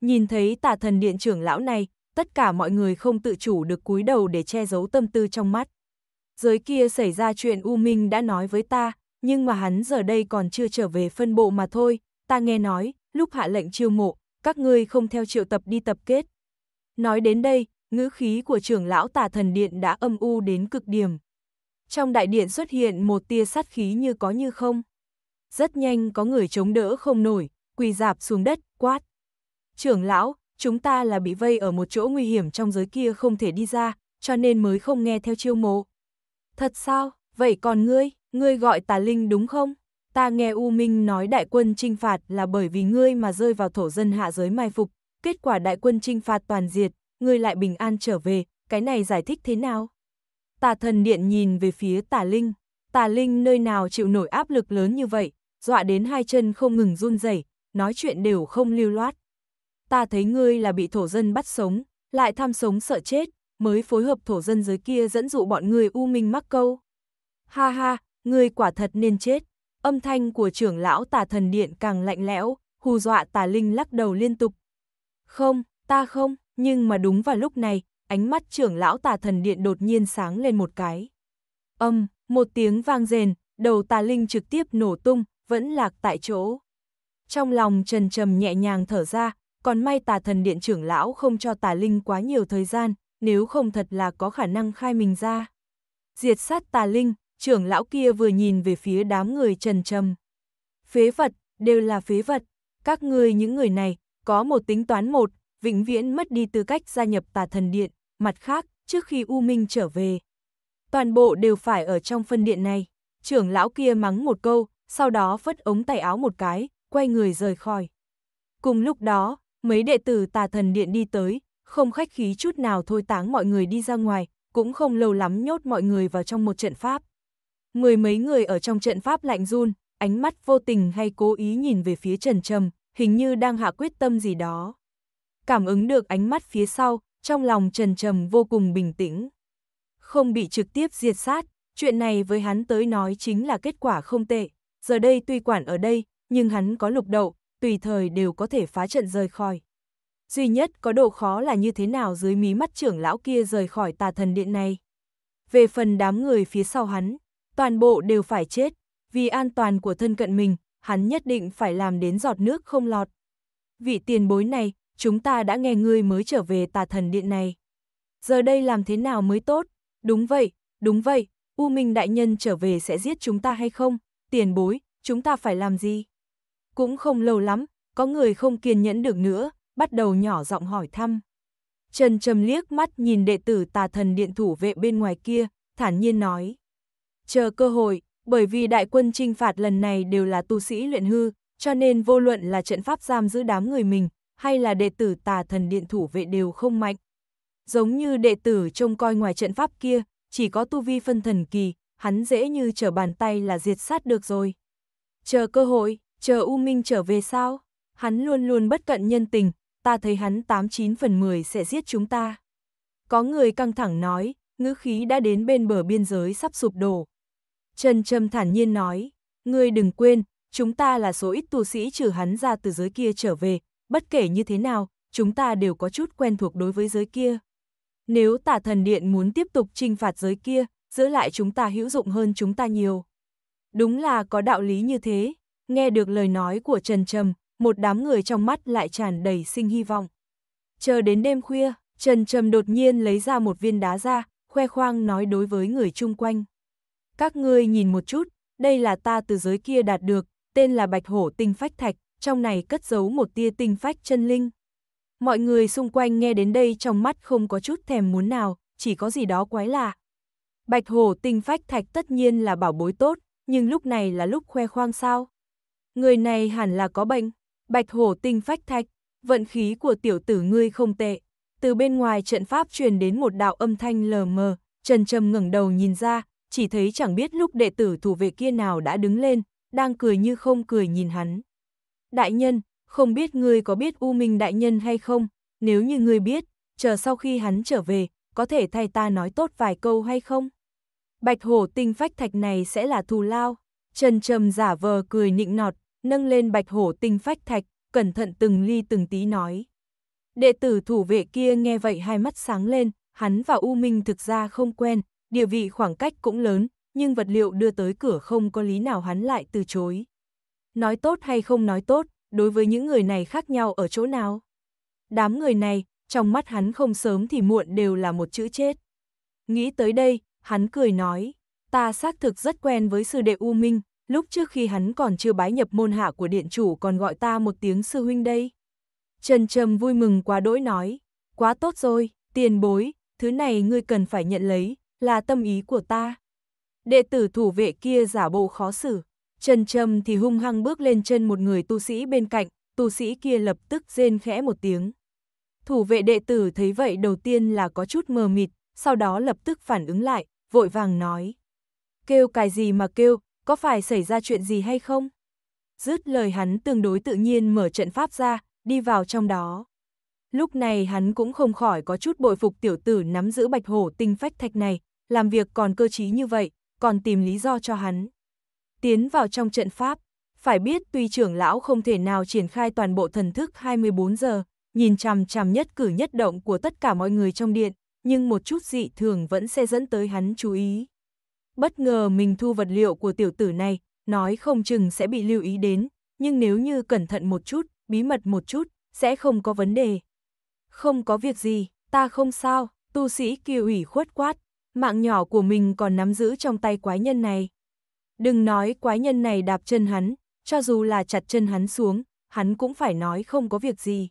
Nhìn thấy tà thần điện trưởng lão này, tất cả mọi người không tự chủ được cúi đầu để che giấu tâm tư trong mắt. Giới kia xảy ra chuyện U Minh đã nói với ta, nhưng mà hắn giờ đây còn chưa trở về phân bộ mà thôi, ta nghe nói, lúc hạ lệnh chiêu mộ, các ngươi không theo triệu tập đi tập kết. Nói đến đây, ngữ khí của trưởng lão tà thần điện đã âm u đến cực điểm. Trong đại điện xuất hiện một tia sát khí như có như không. Rất nhanh có người chống đỡ không nổi, quỳ dạp xuống đất, quát. Trưởng lão, chúng ta là bị vây ở một chỗ nguy hiểm trong giới kia không thể đi ra, cho nên mới không nghe theo chiêu mộ. Thật sao, vậy còn ngươi, ngươi gọi tà linh đúng không? Ta nghe U Minh nói đại quân trinh phạt là bởi vì ngươi mà rơi vào thổ dân hạ giới mai phục, kết quả đại quân trinh phạt toàn diệt, ngươi lại bình an trở về, cái này giải thích thế nào? Tà thần điện nhìn về phía tà linh, tà linh nơi nào chịu nổi áp lực lớn như vậy, dọa đến hai chân không ngừng run rẩy, nói chuyện đều không lưu loát ta thấy ngươi là bị thổ dân bắt sống, lại tham sống sợ chết, mới phối hợp thổ dân dưới kia dẫn dụ bọn ngươi u minh mắc câu. Ha ha, ngươi quả thật nên chết. Âm thanh của trưởng lão tà thần điện càng lạnh lẽo, hù dọa tà linh lắc đầu liên tục. Không, ta không, nhưng mà đúng vào lúc này, ánh mắt trưởng lão tà thần điện đột nhiên sáng lên một cái. Âm, một tiếng vang rền, đầu tà linh trực tiếp nổ tung, vẫn lạc tại chỗ. Trong lòng trần trầm nhẹ nhàng thở ra, còn may tà thần điện trưởng lão không cho tà linh quá nhiều thời gian, nếu không thật là có khả năng khai mình ra. Diệt sát tà linh, trưởng lão kia vừa nhìn về phía đám người trần trầm. Phế vật, đều là phế vật, các ngươi những người này, có một tính toán một, vĩnh viễn mất đi tư cách gia nhập tà thần điện, mặt khác, trước khi U Minh trở về. Toàn bộ đều phải ở trong phân điện này, trưởng lão kia mắng một câu, sau đó phất ống tay áo một cái, quay người rời khỏi. Cùng lúc đó, mấy đệ tử tà thần điện đi tới, không khách khí chút nào thôi táng mọi người đi ra ngoài, cũng không lâu lắm nhốt mọi người vào trong một trận pháp. Mười mấy người ở trong trận pháp lạnh run, ánh mắt vô tình hay cố ý nhìn về phía Trần Trầm, hình như đang hạ quyết tâm gì đó. Cảm ứng được ánh mắt phía sau, trong lòng Trần Trầm vô cùng bình tĩnh. Không bị trực tiếp diệt sát, chuyện này với hắn tới nói chính là kết quả không tệ. Giờ đây tuy quản ở đây, nhưng hắn có lục đậu, tùy thời đều có thể phá trận rời khỏi. Duy nhất có độ khó là như thế nào dưới mí mắt trưởng lão kia rời khỏi tà thần điện này. Về phần đám người phía sau hắn, toàn bộ đều phải chết, vì an toàn của thân cận mình, hắn nhất định phải làm đến giọt nước không lọt. Vị tiền bối này, chúng ta đã nghe ngươi mới trở về tà thần điện này. Giờ đây làm thế nào mới tốt? Đúng vậy, đúng vậy, U Minh Đại Nhân trở về sẽ giết chúng ta hay không? Tiền bối, chúng ta phải làm gì? Cũng không lâu lắm, có người không kiên nhẫn được nữa, bắt đầu nhỏ giọng hỏi thăm. Trần Trầm liếc mắt nhìn đệ tử tà thần điện thủ vệ bên ngoài kia, thản nhiên nói. Chờ cơ hội, bởi vì đại quân trinh phạt lần này đều là tu sĩ luyện hư, cho nên vô luận là trận pháp giam giữ đám người mình, hay là đệ tử tà thần điện thủ vệ đều không mạnh. Giống như đệ tử trông coi ngoài trận pháp kia, chỉ có tu vi phân thần kỳ, hắn dễ như trở bàn tay là diệt sát được rồi. Chờ cơ hội, Chờ U Minh trở về sao? Hắn luôn luôn bất cận nhân tình, ta thấy hắn 89 phần 10 sẽ giết chúng ta. Có người căng thẳng nói, ngữ khí đã đến bên bờ biên giới sắp sụp đổ. Trần Trâm thản nhiên nói, ngươi đừng quên, chúng ta là số ít tu sĩ trừ hắn ra từ giới kia trở về, bất kể như thế nào, chúng ta đều có chút quen thuộc đối với giới kia. Nếu tả thần điện muốn tiếp tục trinh phạt giới kia, giữ lại chúng ta hữu dụng hơn chúng ta nhiều. Đúng là có đạo lý như thế, Nghe được lời nói của Trần Trầm, một đám người trong mắt lại tràn đầy sinh hy vọng. Chờ đến đêm khuya, Trần Trầm đột nhiên lấy ra một viên đá ra, khoe khoang nói đối với người chung quanh. Các ngươi nhìn một chút, đây là ta từ giới kia đạt được, tên là Bạch Hổ Tinh Phách Thạch, trong này cất giấu một tia tinh phách chân linh. Mọi người xung quanh nghe đến đây trong mắt không có chút thèm muốn nào, chỉ có gì đó quái lạ. Bạch Hổ Tinh Phách Thạch tất nhiên là bảo bối tốt, nhưng lúc này là lúc khoe khoang sao? người này hẳn là có bệnh, bạch hổ tinh phách thạch, vận khí của tiểu tử ngươi không tệ. Từ bên ngoài trận pháp truyền đến một đạo âm thanh lờ mờ, Trần Trầm ngẩng đầu nhìn ra, chỉ thấy chẳng biết lúc đệ tử thủ vệ kia nào đã đứng lên, đang cười như không cười nhìn hắn. Đại nhân, không biết ngươi có biết U Minh đại nhân hay không? Nếu như ngươi biết, chờ sau khi hắn trở về, có thể thay ta nói tốt vài câu hay không? Bạch hổ tinh phách thạch này sẽ là thù lao. Trần Trầm giả vờ cười nịnh nọt, nâng lên bạch hổ tinh phách thạch, cẩn thận từng ly từng tí nói. Đệ tử thủ vệ kia nghe vậy hai mắt sáng lên, hắn và U Minh thực ra không quen, địa vị khoảng cách cũng lớn, nhưng vật liệu đưa tới cửa không có lý nào hắn lại từ chối. Nói tốt hay không nói tốt, đối với những người này khác nhau ở chỗ nào? Đám người này, trong mắt hắn không sớm thì muộn đều là một chữ chết. Nghĩ tới đây, hắn cười nói, ta xác thực rất quen với sư đệ U Minh, Lúc trước khi hắn còn chưa bái nhập môn hạ của điện chủ còn gọi ta một tiếng sư huynh đây. Trần Trầm vui mừng quá đỗi nói, quá tốt rồi, tiền bối, thứ này ngươi cần phải nhận lấy, là tâm ý của ta. Đệ tử thủ vệ kia giả bộ khó xử, Trần Trầm thì hung hăng bước lên chân một người tu sĩ bên cạnh, tu sĩ kia lập tức rên khẽ một tiếng. Thủ vệ đệ tử thấy vậy đầu tiên là có chút mờ mịt, sau đó lập tức phản ứng lại, vội vàng nói. Kêu cái gì mà kêu, có phải xảy ra chuyện gì hay không? Dứt lời hắn tương đối tự nhiên mở trận pháp ra, đi vào trong đó. Lúc này hắn cũng không khỏi có chút bội phục tiểu tử nắm giữ bạch hổ tinh phách thạch này, làm việc còn cơ trí như vậy, còn tìm lý do cho hắn. Tiến vào trong trận pháp, phải biết tuy trưởng lão không thể nào triển khai toàn bộ thần thức 24 giờ, nhìn chằm chằm nhất cử nhất động của tất cả mọi người trong điện, nhưng một chút dị thường vẫn sẽ dẫn tới hắn chú ý bất ngờ mình thu vật liệu của tiểu tử này, nói không chừng sẽ bị lưu ý đến, nhưng nếu như cẩn thận một chút, bí mật một chút, sẽ không có vấn đề. Không có việc gì, ta không sao, tu sĩ kia ủy khuất quát, mạng nhỏ của mình còn nắm giữ trong tay quái nhân này. Đừng nói quái nhân này đạp chân hắn, cho dù là chặt chân hắn xuống, hắn cũng phải nói không có việc gì.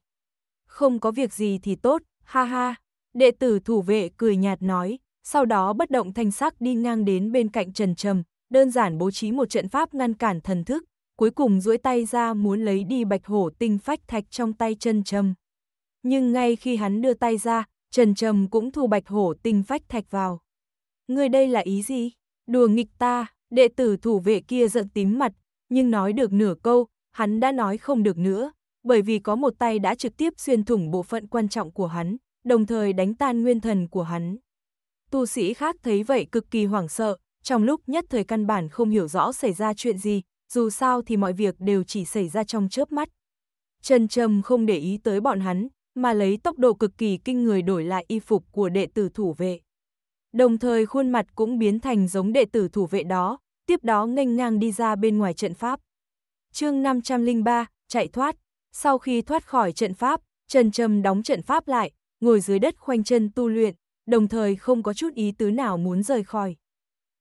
Không có việc gì thì tốt, ha ha. Đệ tử thủ vệ cười nhạt nói, sau đó bất động thanh sắc đi ngang đến bên cạnh Trần Trầm, đơn giản bố trí một trận pháp ngăn cản thần thức, cuối cùng duỗi tay ra muốn lấy đi bạch hổ tinh phách thạch trong tay Trần Trầm. Nhưng ngay khi hắn đưa tay ra, Trần Trầm cũng thu bạch hổ tinh phách thạch vào. Người đây là ý gì? Đùa nghịch ta, đệ tử thủ vệ kia giận tím mặt, nhưng nói được nửa câu, hắn đã nói không được nữa, bởi vì có một tay đã trực tiếp xuyên thủng bộ phận quan trọng của hắn, đồng thời đánh tan nguyên thần của hắn tu sĩ khác thấy vậy cực kỳ hoảng sợ, trong lúc nhất thời căn bản không hiểu rõ xảy ra chuyện gì, dù sao thì mọi việc đều chỉ xảy ra trong chớp mắt. Trần Trầm không để ý tới bọn hắn, mà lấy tốc độ cực kỳ kinh người đổi lại y phục của đệ tử thủ vệ. Đồng thời khuôn mặt cũng biến thành giống đệ tử thủ vệ đó, tiếp đó nghênh ngang đi ra bên ngoài trận pháp. Chương 503, chạy thoát. Sau khi thoát khỏi trận pháp, Trần Trầm đóng trận pháp lại, ngồi dưới đất khoanh chân tu luyện, đồng thời không có chút ý tứ nào muốn rời khỏi.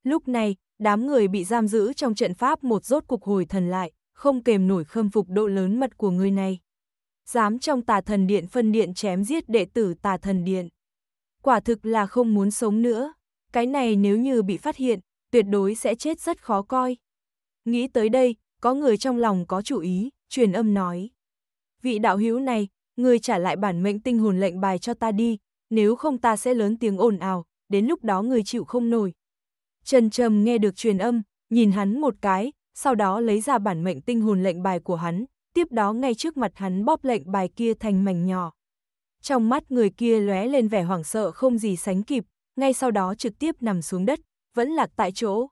Lúc này, đám người bị giam giữ trong trận pháp một rốt cục hồi thần lại, không kềm nổi khâm phục độ lớn mật của người này. Dám trong tà thần điện phân điện chém giết đệ tử tà thần điện. Quả thực là không muốn sống nữa, cái này nếu như bị phát hiện, tuyệt đối sẽ chết rất khó coi. Nghĩ tới đây, có người trong lòng có chủ ý, truyền âm nói. Vị đạo hữu này, người trả lại bản mệnh tinh hồn lệnh bài cho ta đi, nếu không ta sẽ lớn tiếng ồn ào, đến lúc đó người chịu không nổi. Trần Trầm nghe được truyền âm, nhìn hắn một cái, sau đó lấy ra bản mệnh tinh hồn lệnh bài của hắn, tiếp đó ngay trước mặt hắn bóp lệnh bài kia thành mảnh nhỏ. Trong mắt người kia lóe lên vẻ hoảng sợ không gì sánh kịp, ngay sau đó trực tiếp nằm xuống đất, vẫn lạc tại chỗ.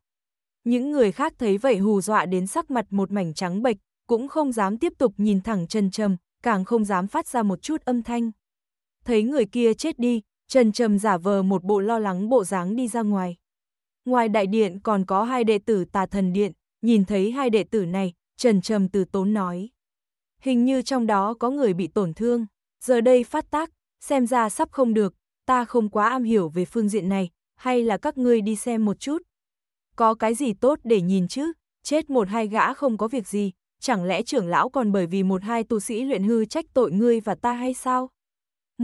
Những người khác thấy vậy hù dọa đến sắc mặt một mảnh trắng bệch, cũng không dám tiếp tục nhìn thẳng Trần Trầm, càng không dám phát ra một chút âm thanh thấy người kia chết đi, Trần Trầm giả vờ một bộ lo lắng bộ dáng đi ra ngoài. Ngoài đại điện còn có hai đệ tử tà thần điện, nhìn thấy hai đệ tử này, Trần Trầm từ tốn nói. Hình như trong đó có người bị tổn thương, giờ đây phát tác, xem ra sắp không được, ta không quá am hiểu về phương diện này, hay là các ngươi đi xem một chút. Có cái gì tốt để nhìn chứ, chết một hai gã không có việc gì, chẳng lẽ trưởng lão còn bởi vì một hai tu sĩ luyện hư trách tội ngươi và ta hay sao?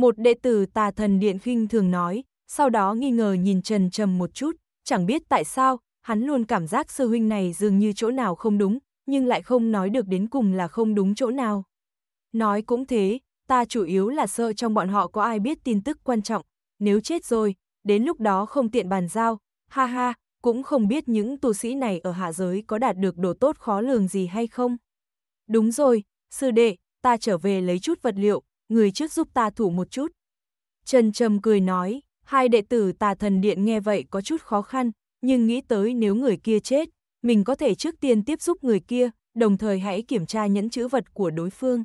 một đệ tử tà thần điện khinh thường nói, sau đó nghi ngờ nhìn Trần Trầm một chút, chẳng biết tại sao, hắn luôn cảm giác sư huynh này dường như chỗ nào không đúng, nhưng lại không nói được đến cùng là không đúng chỗ nào. Nói cũng thế, ta chủ yếu là sợ trong bọn họ có ai biết tin tức quan trọng, nếu chết rồi, đến lúc đó không tiện bàn giao, ha ha, cũng không biết những tu sĩ này ở hạ giới có đạt được đồ tốt khó lường gì hay không. Đúng rồi, sư đệ, ta trở về lấy chút vật liệu, người trước giúp ta thủ một chút. Trần Trầm cười nói, hai đệ tử tà thần điện nghe vậy có chút khó khăn, nhưng nghĩ tới nếu người kia chết, mình có thể trước tiên tiếp giúp người kia, đồng thời hãy kiểm tra nhẫn chữ vật của đối phương.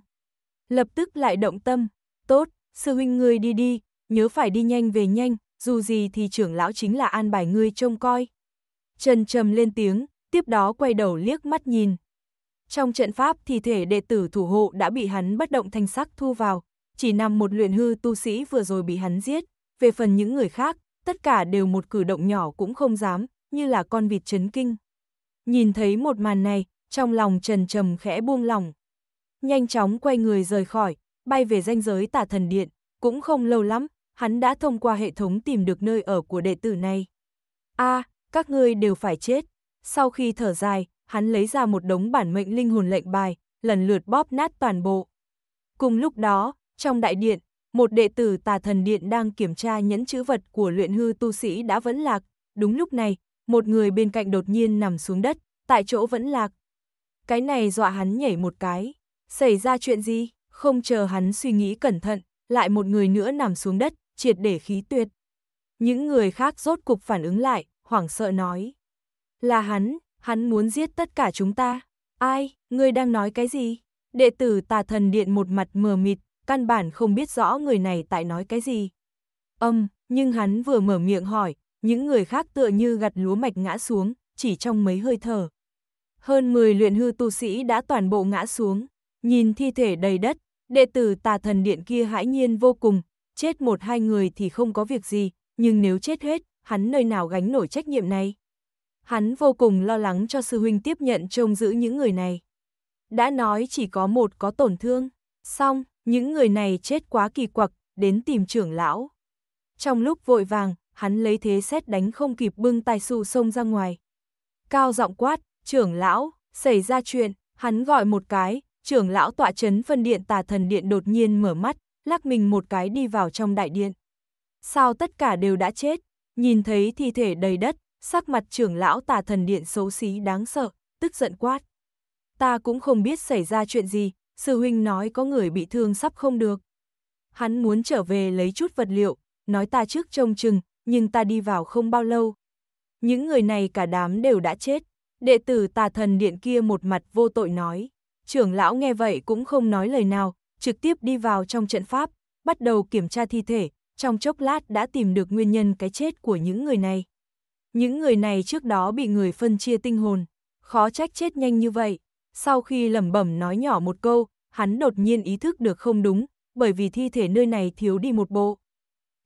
Lập tức lại động tâm, tốt, sư huynh ngươi đi đi, nhớ phải đi nhanh về nhanh, dù gì thì trưởng lão chính là an bài ngươi trông coi. Trần Trầm lên tiếng, tiếp đó quay đầu liếc mắt nhìn. Trong trận pháp thì thể đệ tử thủ hộ đã bị hắn bất động thanh sắc thu vào, chỉ nằm một luyện hư tu sĩ vừa rồi bị hắn giết, về phần những người khác, tất cả đều một cử động nhỏ cũng không dám, như là con vịt chấn kinh. Nhìn thấy một màn này, trong lòng trần trầm khẽ buông lòng. Nhanh chóng quay người rời khỏi, bay về danh giới tả thần điện, cũng không lâu lắm, hắn đã thông qua hệ thống tìm được nơi ở của đệ tử này. a các ngươi đều phải chết. Sau khi thở dài, hắn lấy ra một đống bản mệnh linh hồn lệnh bài, lần lượt bóp nát toàn bộ. Cùng lúc đó, trong đại điện, một đệ tử tà thần điện đang kiểm tra nhẫn chữ vật của luyện hư tu sĩ đã vẫn lạc. Đúng lúc này, một người bên cạnh đột nhiên nằm xuống đất, tại chỗ vẫn lạc. Cái này dọa hắn nhảy một cái. Xảy ra chuyện gì? Không chờ hắn suy nghĩ cẩn thận, lại một người nữa nằm xuống đất, triệt để khí tuyệt. Những người khác rốt cục phản ứng lại, hoảng sợ nói. Là hắn, hắn muốn giết tất cả chúng ta. Ai, ngươi đang nói cái gì? Đệ tử tà thần điện một mặt mờ mịt, căn bản không biết rõ người này tại nói cái gì. Âm, nhưng hắn vừa mở miệng hỏi, những người khác tựa như gặt lúa mạch ngã xuống, chỉ trong mấy hơi thở. Hơn 10 luyện hư tu sĩ đã toàn bộ ngã xuống, nhìn thi thể đầy đất, đệ tử tà thần điện kia hãi nhiên vô cùng, chết một hai người thì không có việc gì, nhưng nếu chết hết, hắn nơi nào gánh nổi trách nhiệm này. Hắn vô cùng lo lắng cho sư huynh tiếp nhận trông giữ những người này. Đã nói chỉ có một có tổn thương, xong, những người này chết quá kỳ quặc, đến tìm trưởng lão. Trong lúc vội vàng, hắn lấy thế xét đánh không kịp bưng tài xù xông ra ngoài. Cao giọng quát, trưởng lão, xảy ra chuyện, hắn gọi một cái, trưởng lão tọa chấn phân điện tà thần điện đột nhiên mở mắt, lắc mình một cái đi vào trong đại điện. Sao tất cả đều đã chết, nhìn thấy thi thể đầy đất, sắc mặt trưởng lão tà thần điện xấu xí đáng sợ, tức giận quát. Ta cũng không biết xảy ra chuyện gì, sư huynh nói có người bị thương sắp không được. Hắn muốn trở về lấy chút vật liệu, nói ta trước trông chừng, nhưng ta đi vào không bao lâu. Những người này cả đám đều đã chết. Đệ tử tà thần điện kia một mặt vô tội nói. Trưởng lão nghe vậy cũng không nói lời nào, trực tiếp đi vào trong trận pháp, bắt đầu kiểm tra thi thể, trong chốc lát đã tìm được nguyên nhân cái chết của những người này. Những người này trước đó bị người phân chia tinh hồn, khó trách chết nhanh như vậy sau khi lẩm bẩm nói nhỏ một câu, hắn đột nhiên ý thức được không đúng, bởi vì thi thể nơi này thiếu đi một bộ.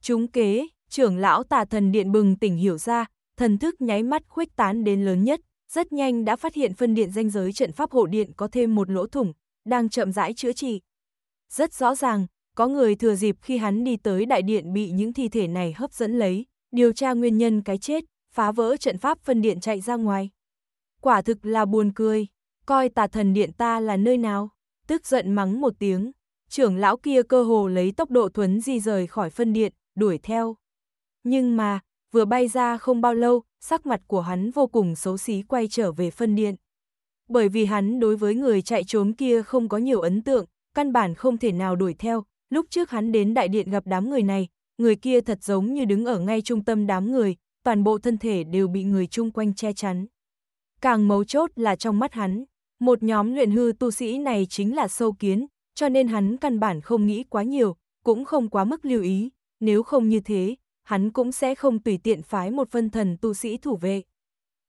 Chúng kế, trưởng lão tà thần điện bừng tỉnh hiểu ra, thần thức nháy mắt khuếch tán đến lớn nhất, rất nhanh đã phát hiện phân điện danh giới trận pháp hộ điện có thêm một lỗ thủng, đang chậm rãi chữa trị. Rất rõ ràng, có người thừa dịp khi hắn đi tới đại điện bị những thi thể này hấp dẫn lấy, điều tra nguyên nhân cái chết, phá vỡ trận pháp phân điện chạy ra ngoài. Quả thực là buồn cười coi tà thần điện ta là nơi nào, tức giận mắng một tiếng, trưởng lão kia cơ hồ lấy tốc độ thuấn di rời khỏi phân điện, đuổi theo. Nhưng mà, vừa bay ra không bao lâu, sắc mặt của hắn vô cùng xấu xí quay trở về phân điện. Bởi vì hắn đối với người chạy trốn kia không có nhiều ấn tượng, căn bản không thể nào đuổi theo, lúc trước hắn đến đại điện gặp đám người này, người kia thật giống như đứng ở ngay trung tâm đám người, toàn bộ thân thể đều bị người chung quanh che chắn. Càng mấu chốt là trong mắt hắn, một nhóm luyện hư tu sĩ này chính là sâu kiến, cho nên hắn căn bản không nghĩ quá nhiều, cũng không quá mức lưu ý, nếu không như thế, hắn cũng sẽ không tùy tiện phái một phân thần tu sĩ thủ vệ.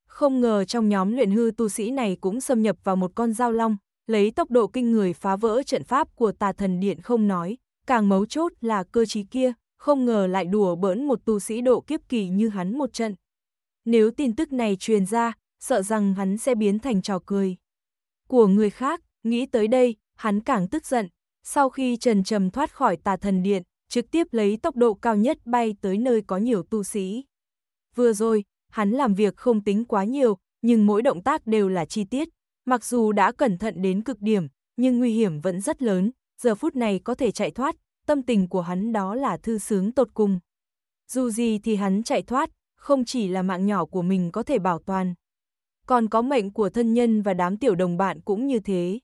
Không ngờ trong nhóm luyện hư tu sĩ này cũng xâm nhập vào một con dao long, lấy tốc độ kinh người phá vỡ trận pháp của tà thần điện không nói, càng mấu chốt là cơ trí kia, không ngờ lại đùa bỡn một tu sĩ độ kiếp kỳ như hắn một trận. Nếu tin tức này truyền ra, sợ rằng hắn sẽ biến thành trò cười của người khác, nghĩ tới đây, hắn càng tức giận, sau khi trần trầm thoát khỏi tà thần điện, trực tiếp lấy tốc độ cao nhất bay tới nơi có nhiều tu sĩ. Vừa rồi, hắn làm việc không tính quá nhiều, nhưng mỗi động tác đều là chi tiết, mặc dù đã cẩn thận đến cực điểm, nhưng nguy hiểm vẫn rất lớn, giờ phút này có thể chạy thoát, tâm tình của hắn đó là thư sướng tột cùng. Dù gì thì hắn chạy thoát, không chỉ là mạng nhỏ của mình có thể bảo toàn, còn có mệnh của thân nhân và đám tiểu đồng bạn cũng như thế.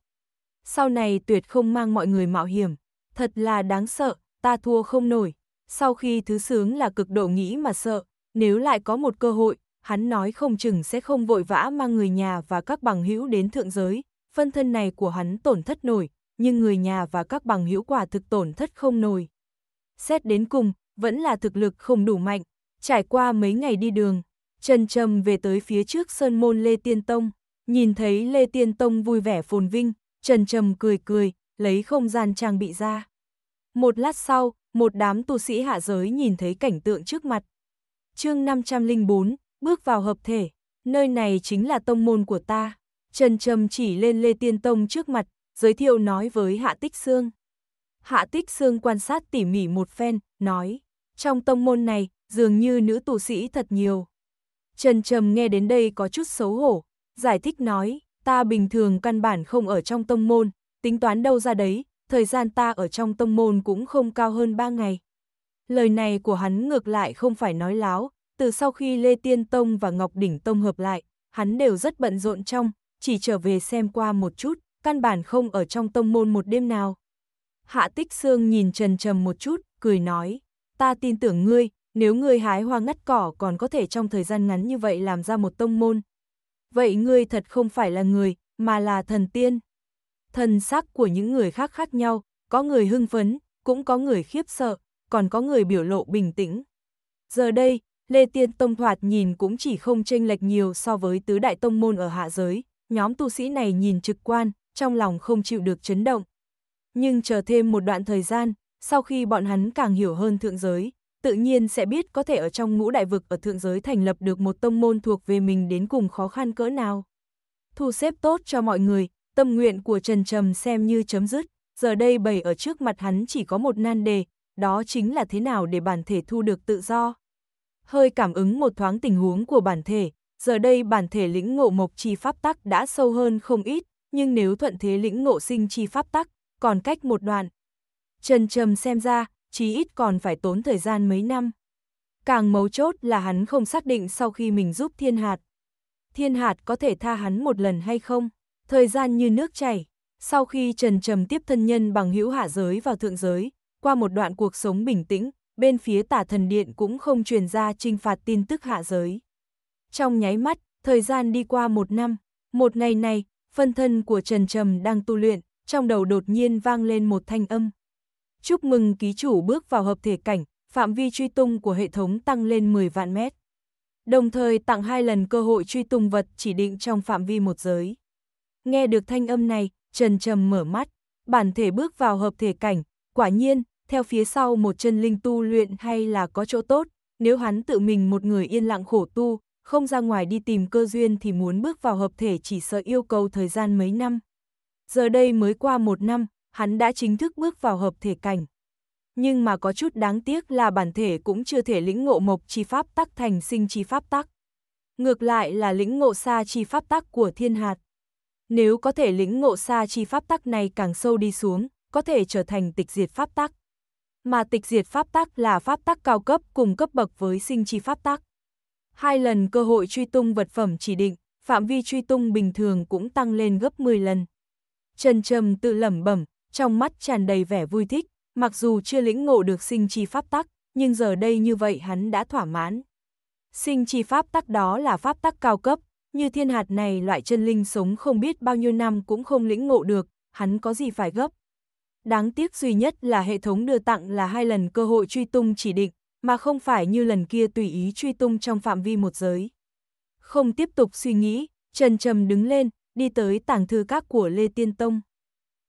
Sau này tuyệt không mang mọi người mạo hiểm, thật là đáng sợ, ta thua không nổi. Sau khi thứ sướng là cực độ nghĩ mà sợ, nếu lại có một cơ hội, hắn nói không chừng sẽ không vội vã mang người nhà và các bằng hữu đến thượng giới, phân thân này của hắn tổn thất nổi, nhưng người nhà và các bằng hữu quả thực tổn thất không nổi. Xét đến cùng, vẫn là thực lực không đủ mạnh, trải qua mấy ngày đi đường, Trần Trầm về tới phía trước sơn môn Lê Tiên Tông, nhìn thấy Lê Tiên Tông vui vẻ phồn vinh, Trần Trầm cười cười, lấy không gian trang bị ra. Một lát sau, một đám tu sĩ hạ giới nhìn thấy cảnh tượng trước mặt. chương 504, bước vào hợp thể, nơi này chính là tông môn của ta. Trần Trầm chỉ lên Lê Tiên Tông trước mặt, giới thiệu nói với Hạ Tích Sương. Hạ Tích Sương quan sát tỉ mỉ một phen, nói, trong tông môn này, dường như nữ tu sĩ thật nhiều. Trần Trầm nghe đến đây có chút xấu hổ, giải thích nói, ta bình thường căn bản không ở trong tông môn, tính toán đâu ra đấy, thời gian ta ở trong tông môn cũng không cao hơn 3 ngày. Lời này của hắn ngược lại không phải nói láo, từ sau khi Lê Tiên Tông và Ngọc Đỉnh Tông hợp lại, hắn đều rất bận rộn trong, chỉ trở về xem qua một chút, căn bản không ở trong tông môn một đêm nào. Hạ Tích Sương nhìn Trần Trầm một chút, cười nói, ta tin tưởng ngươi, nếu ngươi hái hoa ngắt cỏ còn có thể trong thời gian ngắn như vậy làm ra một tông môn. Vậy ngươi thật không phải là người, mà là thần tiên. Thần sắc của những người khác khác nhau, có người hưng phấn, cũng có người khiếp sợ, còn có người biểu lộ bình tĩnh. Giờ đây, Lê Tiên Tông thoạt nhìn cũng chỉ không chênh lệch nhiều so với tứ đại tông môn ở hạ giới, nhóm tu sĩ này nhìn trực quan, trong lòng không chịu được chấn động. Nhưng chờ thêm một đoạn thời gian, sau khi bọn hắn càng hiểu hơn thượng giới, tự nhiên sẽ biết có thể ở trong ngũ đại vực ở thượng giới thành lập được một tông môn thuộc về mình đến cùng khó khăn cỡ nào. Thu xếp tốt cho mọi người, tâm nguyện của Trần Trầm xem như chấm dứt, giờ đây bày ở trước mặt hắn chỉ có một nan đề, đó chính là thế nào để bản thể thu được tự do. Hơi cảm ứng một thoáng tình huống của bản thể, giờ đây bản thể lĩnh ngộ mộc chi pháp tắc đã sâu hơn không ít, nhưng nếu thuận thế lĩnh ngộ sinh chi pháp tắc, còn cách một đoạn. Trần Trầm xem ra, chí ít còn phải tốn thời gian mấy năm. Càng mấu chốt là hắn không xác định sau khi mình giúp thiên hạt. Thiên hạt có thể tha hắn một lần hay không? Thời gian như nước chảy. Sau khi Trần Trầm tiếp thân nhân bằng hữu hạ giới vào thượng giới, qua một đoạn cuộc sống bình tĩnh, bên phía tả thần điện cũng không truyền ra trinh phạt tin tức hạ giới. Trong nháy mắt, thời gian đi qua một năm, một ngày này, phân thân của Trần Trầm đang tu luyện, trong đầu đột nhiên vang lên một thanh âm, Chúc mừng ký chủ bước vào hợp thể cảnh, phạm vi truy tung của hệ thống tăng lên 10 vạn mét. Đồng thời tặng hai lần cơ hội truy tung vật chỉ định trong phạm vi một giới. Nghe được thanh âm này, Trần Trầm mở mắt, bản thể bước vào hợp thể cảnh, quả nhiên, theo phía sau một chân linh tu luyện hay là có chỗ tốt, nếu hắn tự mình một người yên lặng khổ tu, không ra ngoài đi tìm cơ duyên thì muốn bước vào hợp thể chỉ sợ yêu cầu thời gian mấy năm. Giờ đây mới qua một năm, hắn đã chính thức bước vào hợp thể cảnh. Nhưng mà có chút đáng tiếc là bản thể cũng chưa thể lĩnh ngộ mộc chi pháp tắc thành sinh chi pháp tắc. Ngược lại là lĩnh ngộ xa chi pháp tắc của thiên hạt. Nếu có thể lĩnh ngộ xa chi pháp tắc này càng sâu đi xuống, có thể trở thành tịch diệt pháp tắc. Mà tịch diệt pháp tắc là pháp tắc cao cấp cùng cấp bậc với sinh chi pháp tắc. Hai lần cơ hội truy tung vật phẩm chỉ định, phạm vi truy tung bình thường cũng tăng lên gấp 10 lần. Trần Trầm tự lẩm bẩm, trong mắt tràn đầy vẻ vui thích, mặc dù chưa lĩnh ngộ được sinh chi pháp tắc, nhưng giờ đây như vậy hắn đã thỏa mãn. Sinh chi pháp tắc đó là pháp tắc cao cấp, như thiên hạt này loại chân linh sống không biết bao nhiêu năm cũng không lĩnh ngộ được, hắn có gì phải gấp. Đáng tiếc duy nhất là hệ thống đưa tặng là hai lần cơ hội truy tung chỉ định, mà không phải như lần kia tùy ý truy tung trong phạm vi một giới. Không tiếp tục suy nghĩ, Trần Trầm đứng lên, đi tới tàng thư các của Lê Tiên Tông.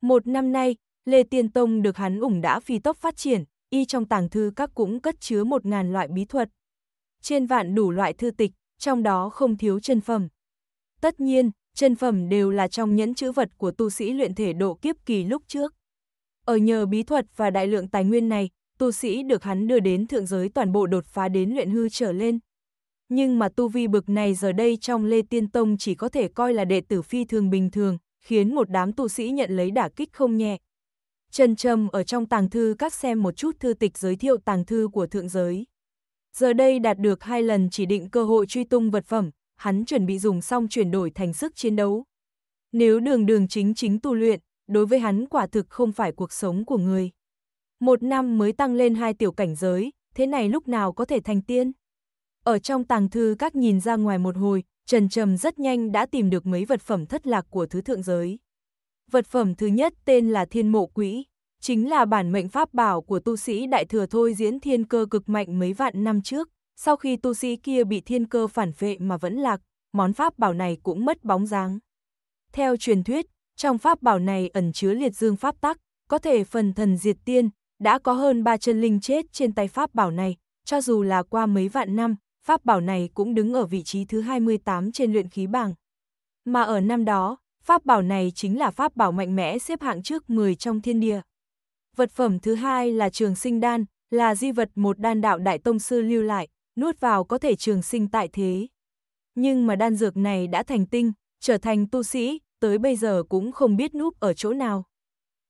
Một năm nay, Lê Tiên Tông được hắn ủng đã phi tốc phát triển, y trong tàng thư các cũng cất chứa một ngàn loại bí thuật. Trên vạn đủ loại thư tịch, trong đó không thiếu chân phẩm. Tất nhiên, chân phẩm đều là trong nhẫn chữ vật của tu sĩ luyện thể độ kiếp kỳ lúc trước. Ở nhờ bí thuật và đại lượng tài nguyên này, tu sĩ được hắn đưa đến thượng giới toàn bộ đột phá đến luyện hư trở lên. Nhưng mà tu vi bực này giờ đây trong Lê Tiên Tông chỉ có thể coi là đệ tử phi thường bình thường, khiến một đám tu sĩ nhận lấy đả kích không nhẹ. Trần Trầm ở trong tàng thư các xem một chút thư tịch giới thiệu tàng thư của thượng giới. Giờ đây đạt được hai lần chỉ định cơ hội truy tung vật phẩm, hắn chuẩn bị dùng xong chuyển đổi thành sức chiến đấu. Nếu đường đường chính chính tu luyện, đối với hắn quả thực không phải cuộc sống của người. Một năm mới tăng lên hai tiểu cảnh giới, thế này lúc nào có thể thành tiên? Ở trong tàng thư các nhìn ra ngoài một hồi, Trần Trầm rất nhanh đã tìm được mấy vật phẩm thất lạc của thứ thượng giới. Vật phẩm thứ nhất tên là Thiên Mộ Quỹ, chính là bản mệnh pháp bảo của tu sĩ Đại Thừa Thôi diễn thiên cơ cực mạnh mấy vạn năm trước, sau khi tu sĩ kia bị thiên cơ phản vệ mà vẫn lạc, món pháp bảo này cũng mất bóng dáng. Theo truyền thuyết, trong pháp bảo này ẩn chứa liệt dương pháp tắc, có thể phần thần diệt tiên, đã có hơn ba chân linh chết trên tay pháp bảo này, cho dù là qua mấy vạn năm, pháp bảo này cũng đứng ở vị trí thứ 28 trên luyện khí bảng. Mà ở năm đó, pháp bảo này chính là pháp bảo mạnh mẽ xếp hạng trước 10 trong thiên địa. Vật phẩm thứ hai là trường sinh đan, là di vật một đan đạo đại tông sư lưu lại, nuốt vào có thể trường sinh tại thế. Nhưng mà đan dược này đã thành tinh, trở thành tu sĩ, tới bây giờ cũng không biết núp ở chỗ nào.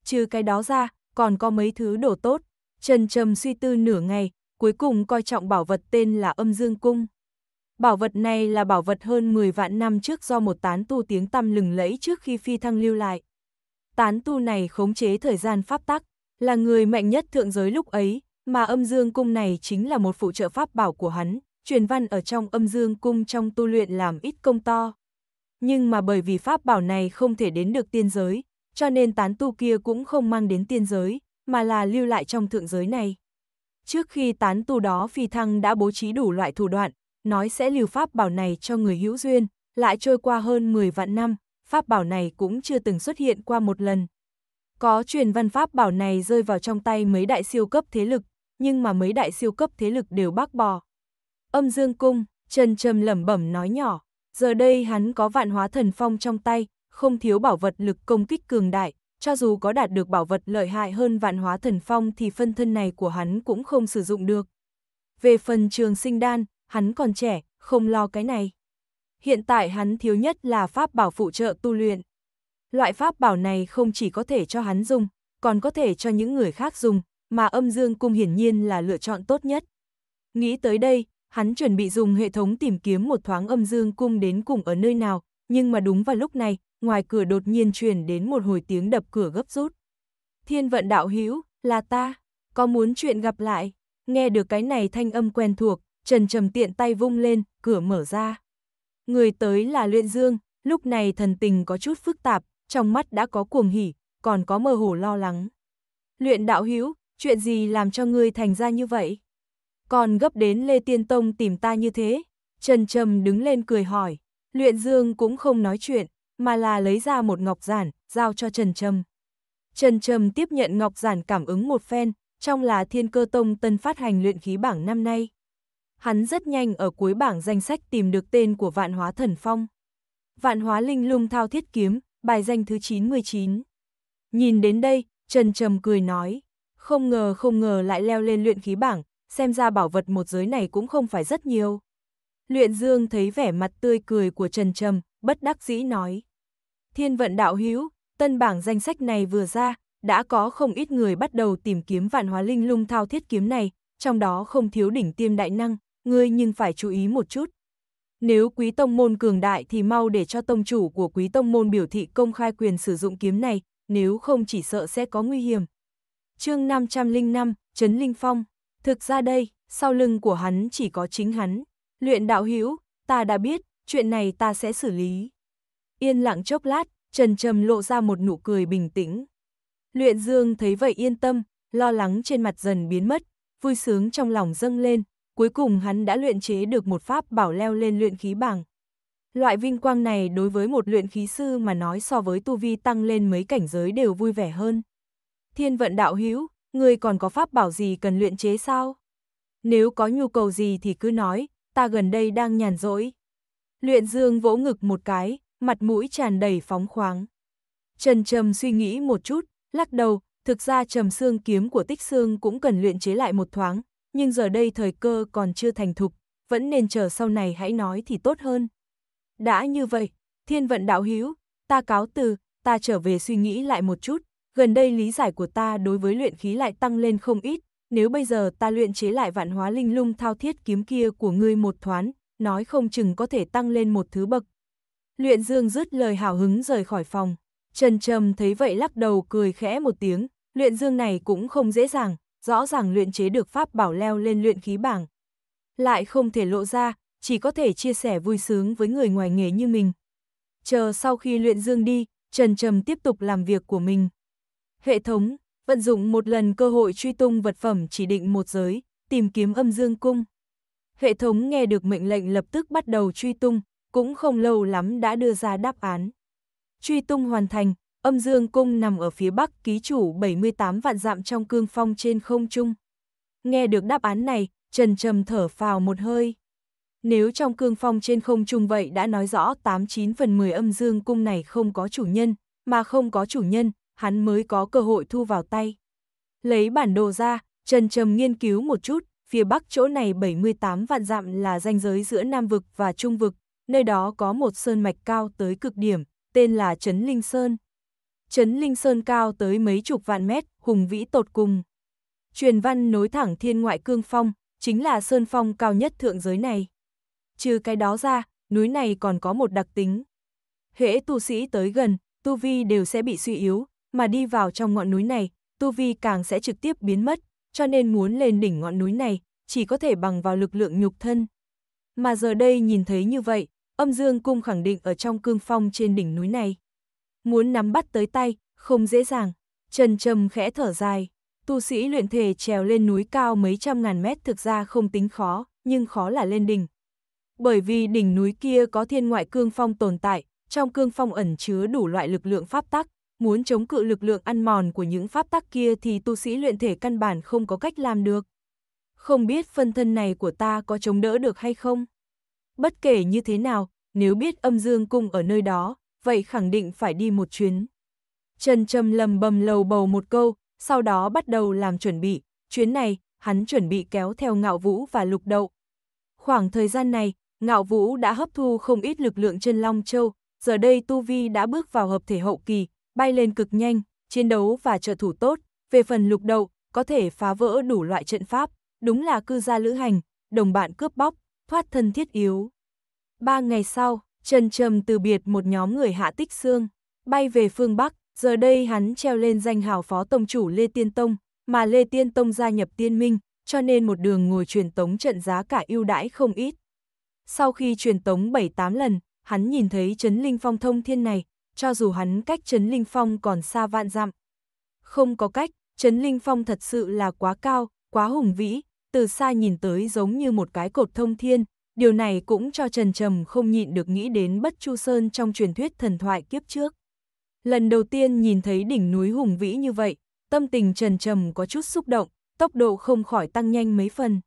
Trừ cái đó ra, còn có mấy thứ đồ tốt. Trần trầm suy tư nửa ngày, cuối cùng coi trọng bảo vật tên là âm dương cung. Bảo vật này là bảo vật hơn 10 vạn năm trước do một tán tu tiếng tăm lừng lẫy trước khi phi thăng lưu lại. Tán tu này khống chế thời gian pháp tắc, là người mạnh nhất thượng giới lúc ấy, mà âm dương cung này chính là một phụ trợ pháp bảo của hắn, truyền văn ở trong âm dương cung trong tu luyện làm ít công to. Nhưng mà bởi vì pháp bảo này không thể đến được tiên giới, cho nên tán tu kia cũng không mang đến tiên giới, mà là lưu lại trong thượng giới này. Trước khi tán tu đó phi thăng đã bố trí đủ loại thủ đoạn, nói sẽ lưu pháp bảo này cho người hữu duyên, lại trôi qua hơn 10 vạn năm, pháp bảo này cũng chưa từng xuất hiện qua một lần. Có truyền văn pháp bảo này rơi vào trong tay mấy đại siêu cấp thế lực, nhưng mà mấy đại siêu cấp thế lực đều bác bỏ. Âm Dương Cung, Trần Trầm lẩm bẩm nói nhỏ, giờ đây hắn có vạn hóa thần phong trong tay, không thiếu bảo vật lực công kích cường đại, cho dù có đạt được bảo vật lợi hại hơn vạn hóa thần phong thì phân thân này của hắn cũng không sử dụng được. Về phần trường sinh đan, hắn còn trẻ, không lo cái này. Hiện tại hắn thiếu nhất là pháp bảo phụ trợ tu luyện. Loại pháp bảo này không chỉ có thể cho hắn dùng, còn có thể cho những người khác dùng, mà âm dương cung hiển nhiên là lựa chọn tốt nhất. Nghĩ tới đây, hắn chuẩn bị dùng hệ thống tìm kiếm một thoáng âm dương cung đến cùng ở nơi nào, nhưng mà đúng vào lúc này, ngoài cửa đột nhiên truyền đến một hồi tiếng đập cửa gấp rút. Thiên vận đạo hữu là ta, có muốn chuyện gặp lại, nghe được cái này thanh âm quen thuộc, Trần Trầm tiện tay vung lên, cửa mở ra. Người tới là luyện dương, lúc này thần tình có chút phức tạp, trong mắt đã có cuồng hỉ, còn có mơ hồ lo lắng. Luyện đạo hữu chuyện gì làm cho ngươi thành ra như vậy? Còn gấp đến Lê Tiên Tông tìm ta như thế? Trần Trầm đứng lên cười hỏi, luyện dương cũng không nói chuyện, mà là lấy ra một ngọc giản, giao cho Trần Trầm. Trần Trầm tiếp nhận ngọc giản cảm ứng một phen, trong là thiên cơ tông tân phát hành luyện khí bảng năm nay. Hắn rất nhanh ở cuối bảng danh sách tìm được tên của vạn hóa thần phong. Vạn hóa linh lung thao thiết kiếm, bài danh thứ 99. Nhìn đến đây, Trần Trầm cười nói, không ngờ không ngờ lại leo lên luyện khí bảng, xem ra bảo vật một giới này cũng không phải rất nhiều. Luyện Dương thấy vẻ mặt tươi cười của Trần Trầm, bất đắc dĩ nói. Thiên vận đạo hữu, tân bảng danh sách này vừa ra, đã có không ít người bắt đầu tìm kiếm vạn hóa linh lung thao thiết kiếm này, trong đó không thiếu đỉnh tiêm đại năng, ngươi nhưng phải chú ý một chút. Nếu quý tông môn cường đại thì mau để cho tông chủ của quý tông môn biểu thị công khai quyền sử dụng kiếm này, nếu không chỉ sợ sẽ có nguy hiểm. chương 505, Trấn Linh Phong, thực ra đây, sau lưng của hắn chỉ có chính hắn. Luyện đạo hữu ta đã biết, chuyện này ta sẽ xử lý. Yên lặng chốc lát, Trần Trầm lộ ra một nụ cười bình tĩnh. Luyện Dương thấy vậy yên tâm, lo lắng trên mặt dần biến mất, vui sướng trong lòng dâng lên, cuối cùng hắn đã luyện chế được một pháp bảo leo lên luyện khí bảng. Loại vinh quang này đối với một luyện khí sư mà nói so với tu vi tăng lên mấy cảnh giới đều vui vẻ hơn. Thiên vận đạo hữu, ngươi còn có pháp bảo gì cần luyện chế sao? Nếu có nhu cầu gì thì cứ nói, ta gần đây đang nhàn rỗi, Luyện dương vỗ ngực một cái, mặt mũi tràn đầy phóng khoáng. Trần Trầm suy nghĩ một chút, lắc đầu, thực ra trầm xương kiếm của tích xương cũng cần luyện chế lại một thoáng, nhưng giờ đây thời cơ còn chưa thành thục, vẫn nên chờ sau này hãy nói thì tốt hơn. Đã như vậy, thiên vận đạo hữu, ta cáo từ, ta trở về suy nghĩ lại một chút, gần đây lý giải của ta đối với luyện khí lại tăng lên không ít, nếu bây giờ ta luyện chế lại vạn hóa linh lung thao thiết kiếm kia của ngươi một thoáng, nói không chừng có thể tăng lên một thứ bậc. Luyện Dương dứt lời hào hứng rời khỏi phòng. Trần Trầm thấy vậy lắc đầu cười khẽ một tiếng, luyện dương này cũng không dễ dàng, rõ ràng luyện chế được pháp bảo leo lên luyện khí bảng. Lại không thể lộ ra, chỉ có thể chia sẻ vui sướng với người ngoài nghề như mình. Chờ sau khi luyện dương đi, Trần Trầm tiếp tục làm việc của mình. Hệ thống, vận dụng một lần cơ hội truy tung vật phẩm chỉ định một giới, tìm kiếm âm dương cung hệ thống nghe được mệnh lệnh lập tức bắt đầu truy tung, cũng không lâu lắm đã đưa ra đáp án. Truy tung hoàn thành, âm dương cung nằm ở phía bắc ký chủ 78 vạn dạm trong cương phong trên không trung. Nghe được đáp án này, Trần Trầm thở phào một hơi. Nếu trong cương phong trên không trung vậy đã nói rõ 89 phần 10 âm dương cung này không có chủ nhân, mà không có chủ nhân, hắn mới có cơ hội thu vào tay. Lấy bản đồ ra, Trần Trầm nghiên cứu một chút, phía bắc chỗ này 78 vạn dặm là ranh giới giữa Nam Vực và Trung Vực, nơi đó có một sơn mạch cao tới cực điểm, tên là Trấn Linh Sơn. Trấn Linh Sơn cao tới mấy chục vạn mét, hùng vĩ tột cùng. Truyền văn nối thẳng thiên ngoại cương phong, chính là sơn phong cao nhất thượng giới này. Trừ cái đó ra, núi này còn có một đặc tính. Hễ tu sĩ tới gần, tu vi đều sẽ bị suy yếu, mà đi vào trong ngọn núi này, tu vi càng sẽ trực tiếp biến mất, cho nên muốn lên đỉnh ngọn núi này, chỉ có thể bằng vào lực lượng nhục thân. Mà giờ đây nhìn thấy như vậy, âm dương cung khẳng định ở trong cương phong trên đỉnh núi này. Muốn nắm bắt tới tay, không dễ dàng. Trần Trầm khẽ thở dài, tu sĩ luyện thể trèo lên núi cao mấy trăm ngàn mét thực ra không tính khó, nhưng khó là lên đỉnh. Bởi vì đỉnh núi kia có thiên ngoại cương phong tồn tại, trong cương phong ẩn chứa đủ loại lực lượng pháp tắc, muốn chống cự lực lượng ăn mòn của những pháp tắc kia thì tu sĩ luyện thể căn bản không có cách làm được không biết phân thân này của ta có chống đỡ được hay không. Bất kể như thế nào, nếu biết âm dương cung ở nơi đó, vậy khẳng định phải đi một chuyến. Trần Trầm lầm bầm lầu bầu một câu, sau đó bắt đầu làm chuẩn bị, chuyến này, hắn chuẩn bị kéo theo Ngạo Vũ và Lục Đậu. Khoảng thời gian này, Ngạo Vũ đã hấp thu không ít lực lượng chân Long Châu, giờ đây Tu Vi đã bước vào hợp thể hậu kỳ, bay lên cực nhanh, chiến đấu và trợ thủ tốt, về phần Lục Đậu, có thể phá vỡ đủ loại trận pháp, đúng là cư gia lữ hành, đồng bạn cướp bóc, thoát thân thiết yếu. Ba ngày sau, Trần Trầm từ biệt một nhóm người hạ tích xương, bay về phương Bắc, giờ đây hắn treo lên danh hào phó tông chủ Lê Tiên Tông, mà Lê Tiên Tông gia nhập tiên minh, cho nên một đường ngồi truyền tống trận giá cả ưu đãi không ít. Sau khi truyền tống 7-8 lần, hắn nhìn thấy Trấn Linh Phong thông thiên này, cho dù hắn cách Trấn Linh Phong còn xa vạn dặm. Không có cách, Trấn Linh Phong thật sự là quá cao, quá hùng vĩ, từ xa nhìn tới giống như một cái cột thông thiên, điều này cũng cho Trần Trầm không nhịn được nghĩ đến Bất Chu Sơn trong truyền thuyết thần thoại kiếp trước. Lần đầu tiên nhìn thấy đỉnh núi hùng vĩ như vậy, tâm tình Trần Trầm có chút xúc động, tốc độ không khỏi tăng nhanh mấy phần.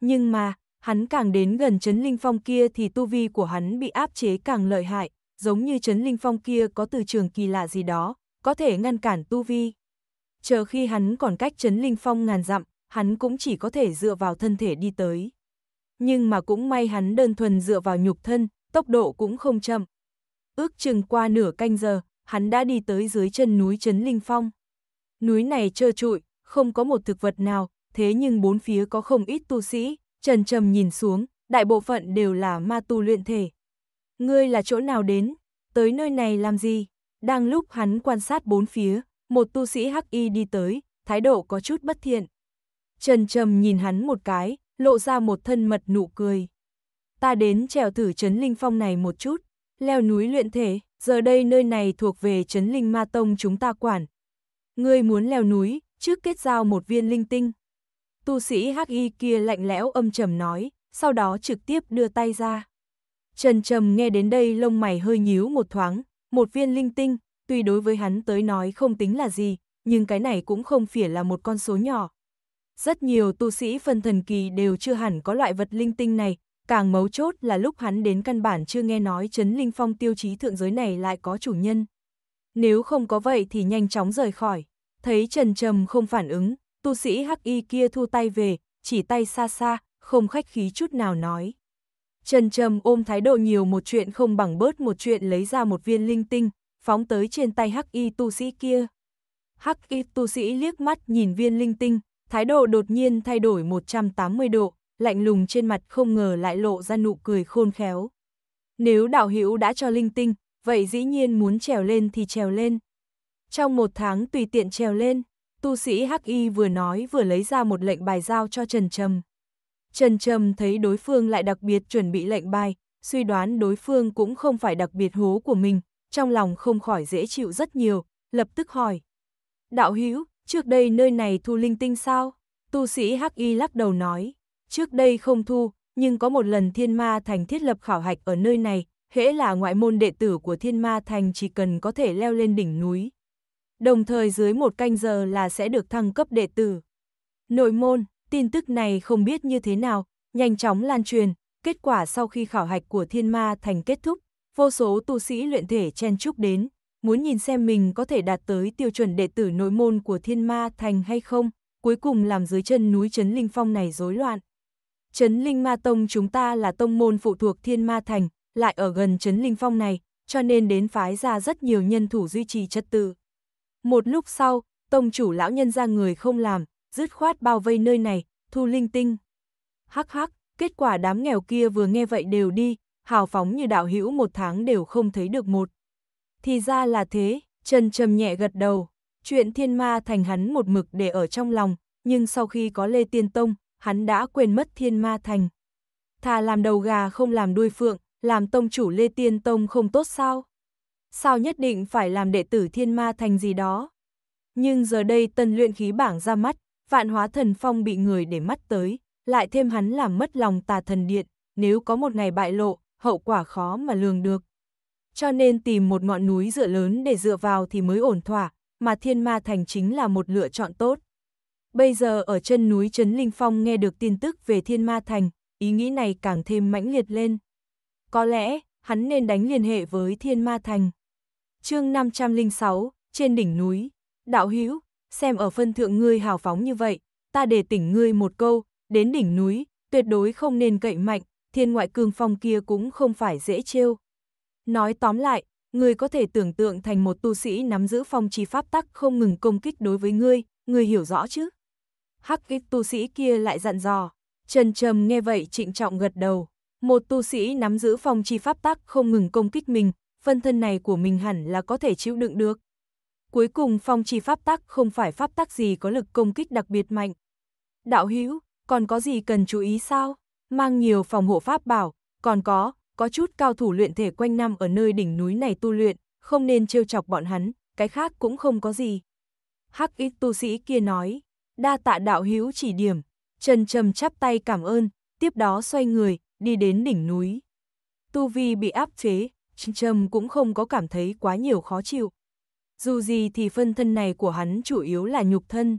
Nhưng mà, hắn càng đến gần Trấn Linh Phong kia thì tu vi của hắn bị áp chế càng lợi hại, giống như Trấn Linh Phong kia có từ trường kỳ lạ gì đó, có thể ngăn cản tu vi. Chờ khi hắn còn cách Trấn Linh Phong ngàn dặm, hắn cũng chỉ có thể dựa vào thân thể đi tới. Nhưng mà cũng may hắn đơn thuần dựa vào nhục thân, tốc độ cũng không chậm. Ước chừng qua nửa canh giờ, hắn đã đi tới dưới chân núi Trấn Linh Phong. Núi này trơ trụi, không có một thực vật nào, thế nhưng bốn phía có không ít tu sĩ, trần trầm nhìn xuống, đại bộ phận đều là ma tu luyện thể. Ngươi là chỗ nào đến? Tới nơi này làm gì? Đang lúc hắn quan sát bốn phía, một tu sĩ hắc y đi tới, thái độ có chút bất thiện. Trần Trầm nhìn hắn một cái, lộ ra một thân mật nụ cười. Ta đến trèo thử Trấn Linh Phong này một chút, leo núi luyện thể, giờ đây nơi này thuộc về Trấn Linh Ma Tông chúng ta quản. Ngươi muốn leo núi, trước kết giao một viên linh tinh. Tu sĩ hắc y kia lạnh lẽo âm trầm nói, sau đó trực tiếp đưa tay ra. Trần Trầm nghe đến đây lông mày hơi nhíu một thoáng, một viên linh tinh, tuy đối với hắn tới nói không tính là gì, nhưng cái này cũng không phải là một con số nhỏ, rất nhiều tu sĩ phân thần kỳ đều chưa hẳn có loại vật linh tinh này, càng mấu chốt là lúc hắn đến căn bản chưa nghe nói chấn linh phong tiêu chí thượng giới này lại có chủ nhân. Nếu không có vậy thì nhanh chóng rời khỏi, thấy trần trầm không phản ứng, tu sĩ hắc y kia thu tay về, chỉ tay xa xa, không khách khí chút nào nói. Trần Trầm ôm thái độ nhiều một chuyện không bằng bớt một chuyện lấy ra một viên linh tinh, phóng tới trên tay hắc y tu sĩ kia. Hắc y tu sĩ liếc mắt nhìn viên linh tinh, thái độ đột nhiên thay đổi 180 độ, lạnh lùng trên mặt không ngờ lại lộ ra nụ cười khôn khéo. Nếu đạo hữu đã cho linh tinh, vậy dĩ nhiên muốn trèo lên thì trèo lên. Trong một tháng tùy tiện trèo lên, tu sĩ Hắc Y vừa nói vừa lấy ra một lệnh bài giao cho Trần Trầm. Trần Trầm thấy đối phương lại đặc biệt chuẩn bị lệnh bài, suy đoán đối phương cũng không phải đặc biệt hố của mình, trong lòng không khỏi dễ chịu rất nhiều, lập tức hỏi. Đạo hữu Trước đây nơi này thu linh tinh sao? Tu sĩ Hắc Y lắc đầu nói, trước đây không thu, nhưng có một lần Thiên Ma Thành thiết lập khảo hạch ở nơi này, hễ là ngoại môn đệ tử của Thiên Ma Thành chỉ cần có thể leo lên đỉnh núi. Đồng thời dưới một canh giờ là sẽ được thăng cấp đệ tử. Nội môn, tin tức này không biết như thế nào, nhanh chóng lan truyền, kết quả sau khi khảo hạch của Thiên Ma Thành kết thúc, vô số tu sĩ luyện thể chen chúc đến, muốn nhìn xem mình có thể đạt tới tiêu chuẩn đệ tử nội môn của thiên ma thành hay không, cuối cùng làm dưới chân núi Trấn Linh Phong này rối loạn. Trấn Linh Ma Tông chúng ta là tông môn phụ thuộc thiên ma thành, lại ở gần Trấn Linh Phong này, cho nên đến phái ra rất nhiều nhân thủ duy trì trật tự. Một lúc sau, tông chủ lão nhân ra người không làm, dứt khoát bao vây nơi này, thu linh tinh. Hắc hắc, kết quả đám nghèo kia vừa nghe vậy đều đi, hào phóng như đạo hữu một tháng đều không thấy được một. Thì ra là thế, Trần trầm nhẹ gật đầu. Chuyện thiên ma thành hắn một mực để ở trong lòng, nhưng sau khi có Lê Tiên Tông, hắn đã quên mất thiên ma thành. Thà làm đầu gà không làm đuôi phượng, làm tông chủ Lê Tiên Tông không tốt sao? Sao nhất định phải làm đệ tử thiên ma thành gì đó? Nhưng giờ đây tân luyện khí bảng ra mắt, vạn hóa thần phong bị người để mắt tới, lại thêm hắn làm mất lòng tà thần điện, nếu có một ngày bại lộ, hậu quả khó mà lường được cho nên tìm một ngọn núi dựa lớn để dựa vào thì mới ổn thỏa, mà thiên ma thành chính là một lựa chọn tốt. Bây giờ ở chân núi Trấn Linh Phong nghe được tin tức về thiên ma thành, ý nghĩ này càng thêm mãnh liệt lên. Có lẽ, hắn nên đánh liên hệ với thiên ma thành. chương 506, trên đỉnh núi, đạo hữu xem ở phân thượng ngươi hào phóng như vậy, ta để tỉnh ngươi một câu, đến đỉnh núi, tuyệt đối không nên cậy mạnh, thiên ngoại cương phong kia cũng không phải dễ trêu. Nói tóm lại, người có thể tưởng tượng thành một tu sĩ nắm giữ phong trì pháp tắc không ngừng công kích đối với ngươi, ngươi hiểu rõ chứ? Hắc kích tu sĩ kia lại dặn dò, trần trầm nghe vậy trịnh trọng gật đầu. Một tu sĩ nắm giữ phong trì pháp tắc không ngừng công kích mình, phân thân này của mình hẳn là có thể chịu đựng được. Cuối cùng phong trì pháp tắc không phải pháp tắc gì có lực công kích đặc biệt mạnh. Đạo hữu còn có gì cần chú ý sao? Mang nhiều phòng hộ pháp bảo, còn có, có chút cao thủ luyện thể quanh năm ở nơi đỉnh núi này tu luyện, không nên trêu chọc bọn hắn, cái khác cũng không có gì. Hắc ít tu sĩ kia nói, đa tạ đạo hữu chỉ điểm, Trần Trầm chắp tay cảm ơn, tiếp đó xoay người, đi đến đỉnh núi. Tu Vi bị áp chế, Trần Trầm cũng không có cảm thấy quá nhiều khó chịu. Dù gì thì phân thân này của hắn chủ yếu là nhục thân.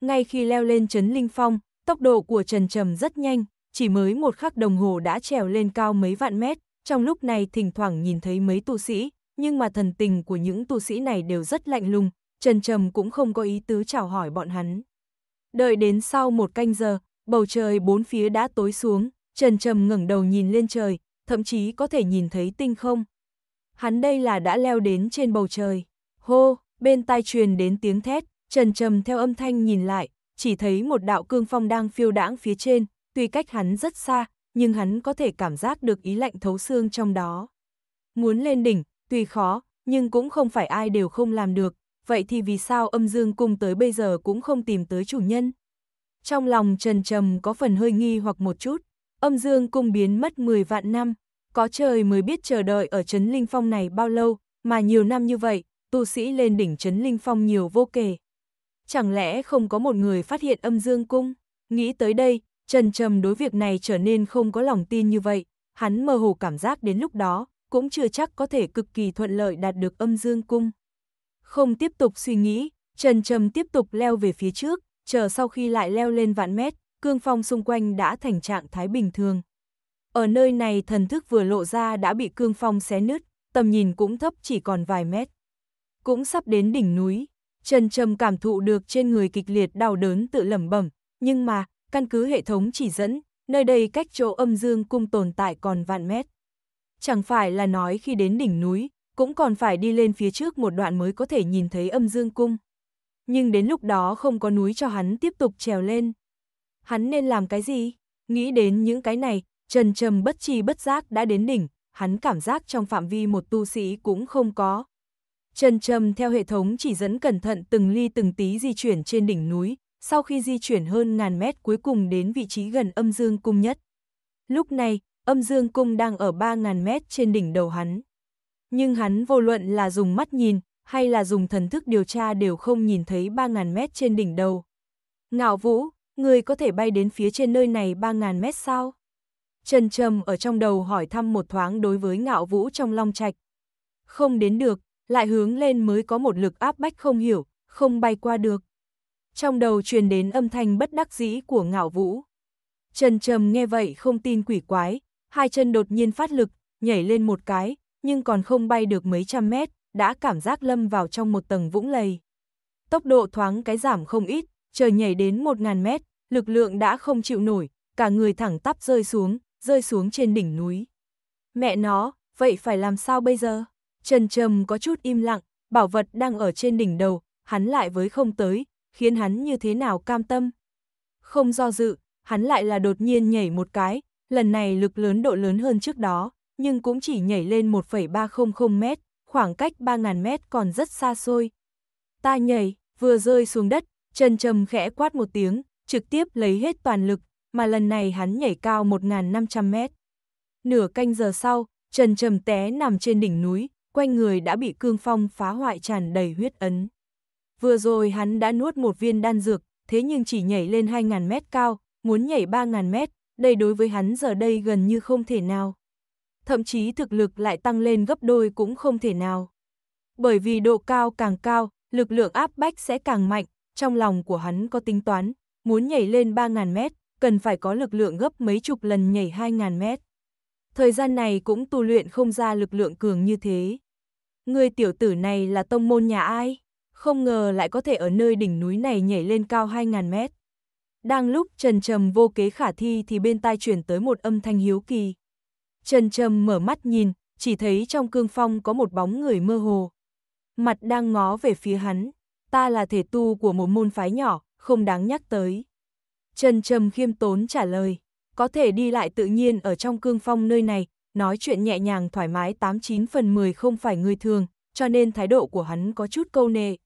Ngay khi leo lên chấn linh phong, tốc độ của Trần Trầm rất nhanh, chỉ mới một khắc đồng hồ đã trèo lên cao mấy vạn mét, trong lúc này thỉnh thoảng nhìn thấy mấy tu sĩ, nhưng mà thần tình của những tu sĩ này đều rất lạnh lùng, Trần Trầm cũng không có ý tứ chào hỏi bọn hắn. Đợi đến sau một canh giờ, bầu trời bốn phía đã tối xuống, Trần Trầm ngẩng đầu nhìn lên trời, thậm chí có thể nhìn thấy tinh không. Hắn đây là đã leo đến trên bầu trời. Hô, bên tai truyền đến tiếng thét, Trần Trầm theo âm thanh nhìn lại, chỉ thấy một đạo cương phong đang phiêu đãng phía trên, tuy cách hắn rất xa, nhưng hắn có thể cảm giác được ý lạnh thấu xương trong đó. Muốn lên đỉnh, tuy khó, nhưng cũng không phải ai đều không làm được, vậy thì vì sao âm dương cung tới bây giờ cũng không tìm tới chủ nhân? Trong lòng trần trầm có phần hơi nghi hoặc một chút, âm dương cung biến mất 10 vạn năm, có trời mới biết chờ đợi ở Trấn Linh Phong này bao lâu, mà nhiều năm như vậy, tu sĩ lên đỉnh Trấn Linh Phong nhiều vô kể. Chẳng lẽ không có một người phát hiện âm dương cung? Nghĩ tới đây, Trần Trầm đối việc này trở nên không có lòng tin như vậy, hắn mơ hồ cảm giác đến lúc đó, cũng chưa chắc có thể cực kỳ thuận lợi đạt được âm dương cung. Không tiếp tục suy nghĩ, Trần Trầm tiếp tục leo về phía trước, chờ sau khi lại leo lên vạn mét, cương phong xung quanh đã thành trạng thái bình thường. Ở nơi này thần thức vừa lộ ra đã bị cương phong xé nứt, tầm nhìn cũng thấp chỉ còn vài mét. Cũng sắp đến đỉnh núi, Trần Trầm cảm thụ được trên người kịch liệt đau đớn tự lẩm bẩm, nhưng mà, căn cứ hệ thống chỉ dẫn, nơi đây cách chỗ âm dương cung tồn tại còn vạn mét. Chẳng phải là nói khi đến đỉnh núi, cũng còn phải đi lên phía trước một đoạn mới có thể nhìn thấy âm dương cung. Nhưng đến lúc đó không có núi cho hắn tiếp tục trèo lên. Hắn nên làm cái gì? Nghĩ đến những cái này, Trần Trầm bất chi bất giác đã đến đỉnh, hắn cảm giác trong phạm vi một tu sĩ cũng không có. Trần Trầm theo hệ thống chỉ dẫn cẩn thận từng ly từng tí di chuyển trên đỉnh núi, sau khi di chuyển hơn ngàn mét cuối cùng đến vị trí gần âm dương cung nhất. Lúc này, âm dương cung đang ở 3.000 mét trên đỉnh đầu hắn. Nhưng hắn vô luận là dùng mắt nhìn, hay là dùng thần thức điều tra đều không nhìn thấy 3.000 mét trên đỉnh đầu. Ngạo vũ, người có thể bay đến phía trên nơi này 3.000 mét sao? Trần Trầm ở trong đầu hỏi thăm một thoáng đối với ngạo vũ trong long trạch. Không đến được, lại hướng lên mới có một lực áp bách không hiểu, không bay qua được trong đầu truyền đến âm thanh bất đắc dĩ của ngạo vũ. Trần trầm nghe vậy không tin quỷ quái, hai chân đột nhiên phát lực, nhảy lên một cái, nhưng còn không bay được mấy trăm mét, đã cảm giác lâm vào trong một tầng vũng lầy. Tốc độ thoáng cái giảm không ít, chờ nhảy đến một ngàn mét, lực lượng đã không chịu nổi, cả người thẳng tắp rơi xuống, rơi xuống trên đỉnh núi. Mẹ nó, vậy phải làm sao bây giờ? Trần Trầm có chút im lặng, bảo vật đang ở trên đỉnh đầu, hắn lại với không tới, khiến hắn như thế nào cam tâm. Không do dự, hắn lại là đột nhiên nhảy một cái, lần này lực lớn độ lớn hơn trước đó, nhưng cũng chỉ nhảy lên 1,300 mét, khoảng cách 3.000 mét còn rất xa xôi. Ta nhảy, vừa rơi xuống đất, chân trầm khẽ quát một tiếng, trực tiếp lấy hết toàn lực, mà lần này hắn nhảy cao 1.500 mét. Nửa canh giờ sau, Trần Trầm té nằm trên đỉnh núi, quanh người đã bị cương phong phá hoại tràn đầy huyết ấn. Vừa rồi hắn đã nuốt một viên đan dược, thế nhưng chỉ nhảy lên 2.000 mét cao, muốn nhảy 3.000 mét, đây đối với hắn giờ đây gần như không thể nào. Thậm chí thực lực lại tăng lên gấp đôi cũng không thể nào. Bởi vì độ cao càng cao, lực lượng áp bách sẽ càng mạnh, trong lòng của hắn có tính toán, muốn nhảy lên 3.000 mét, cần phải có lực lượng gấp mấy chục lần nhảy 2.000 mét. Thời gian này cũng tu luyện không ra lực lượng cường như thế. Người tiểu tử này là tông môn nhà ai? không ngờ lại có thể ở nơi đỉnh núi này nhảy lên cao 2.000 mét. Đang lúc Trần Trầm vô kế khả thi thì bên tai chuyển tới một âm thanh hiếu kỳ. Trần Trầm mở mắt nhìn, chỉ thấy trong cương phong có một bóng người mơ hồ. Mặt đang ngó về phía hắn, ta là thể tu của một môn phái nhỏ, không đáng nhắc tới. Trần Trầm khiêm tốn trả lời, có thể đi lại tự nhiên ở trong cương phong nơi này, nói chuyện nhẹ nhàng thoải mái 89 phần 10 không phải người thường, cho nên thái độ của hắn có chút câu nệ,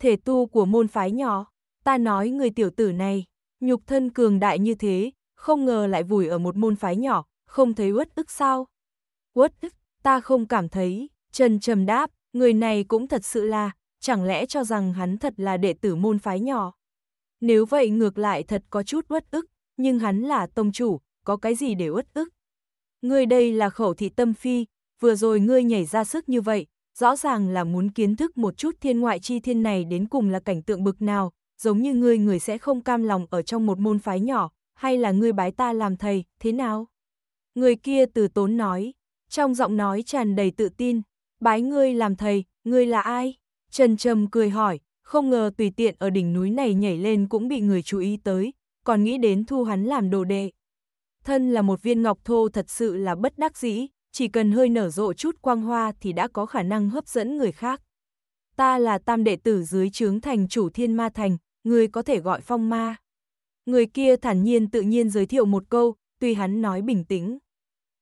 thể tu của môn phái nhỏ, ta nói người tiểu tử này, nhục thân cường đại như thế, không ngờ lại vùi ở một môn phái nhỏ, không thấy uất ức sao? Uất ức, ta không cảm thấy, Trần trầm đáp, người này cũng thật sự là, chẳng lẽ cho rằng hắn thật là đệ tử môn phái nhỏ? Nếu vậy ngược lại thật có chút uất ức, nhưng hắn là tông chủ, có cái gì để uất ức? Ngươi đây là khẩu thị tâm phi, vừa rồi ngươi nhảy ra sức như vậy, rõ ràng là muốn kiến thức một chút thiên ngoại chi thiên này đến cùng là cảnh tượng bực nào, giống như ngươi người sẽ không cam lòng ở trong một môn phái nhỏ, hay là ngươi bái ta làm thầy, thế nào? Người kia từ tốn nói, trong giọng nói tràn đầy tự tin, bái ngươi làm thầy, ngươi là ai? Trần Trầm cười hỏi, không ngờ tùy tiện ở đỉnh núi này nhảy lên cũng bị người chú ý tới, còn nghĩ đến thu hắn làm đồ đệ. Thân là một viên ngọc thô thật sự là bất đắc dĩ, chỉ cần hơi nở rộ chút quang hoa thì đã có khả năng hấp dẫn người khác. Ta là tam đệ tử dưới trướng thành chủ thiên ma thành, người có thể gọi phong ma. Người kia thản nhiên tự nhiên giới thiệu một câu, tuy hắn nói bình tĩnh.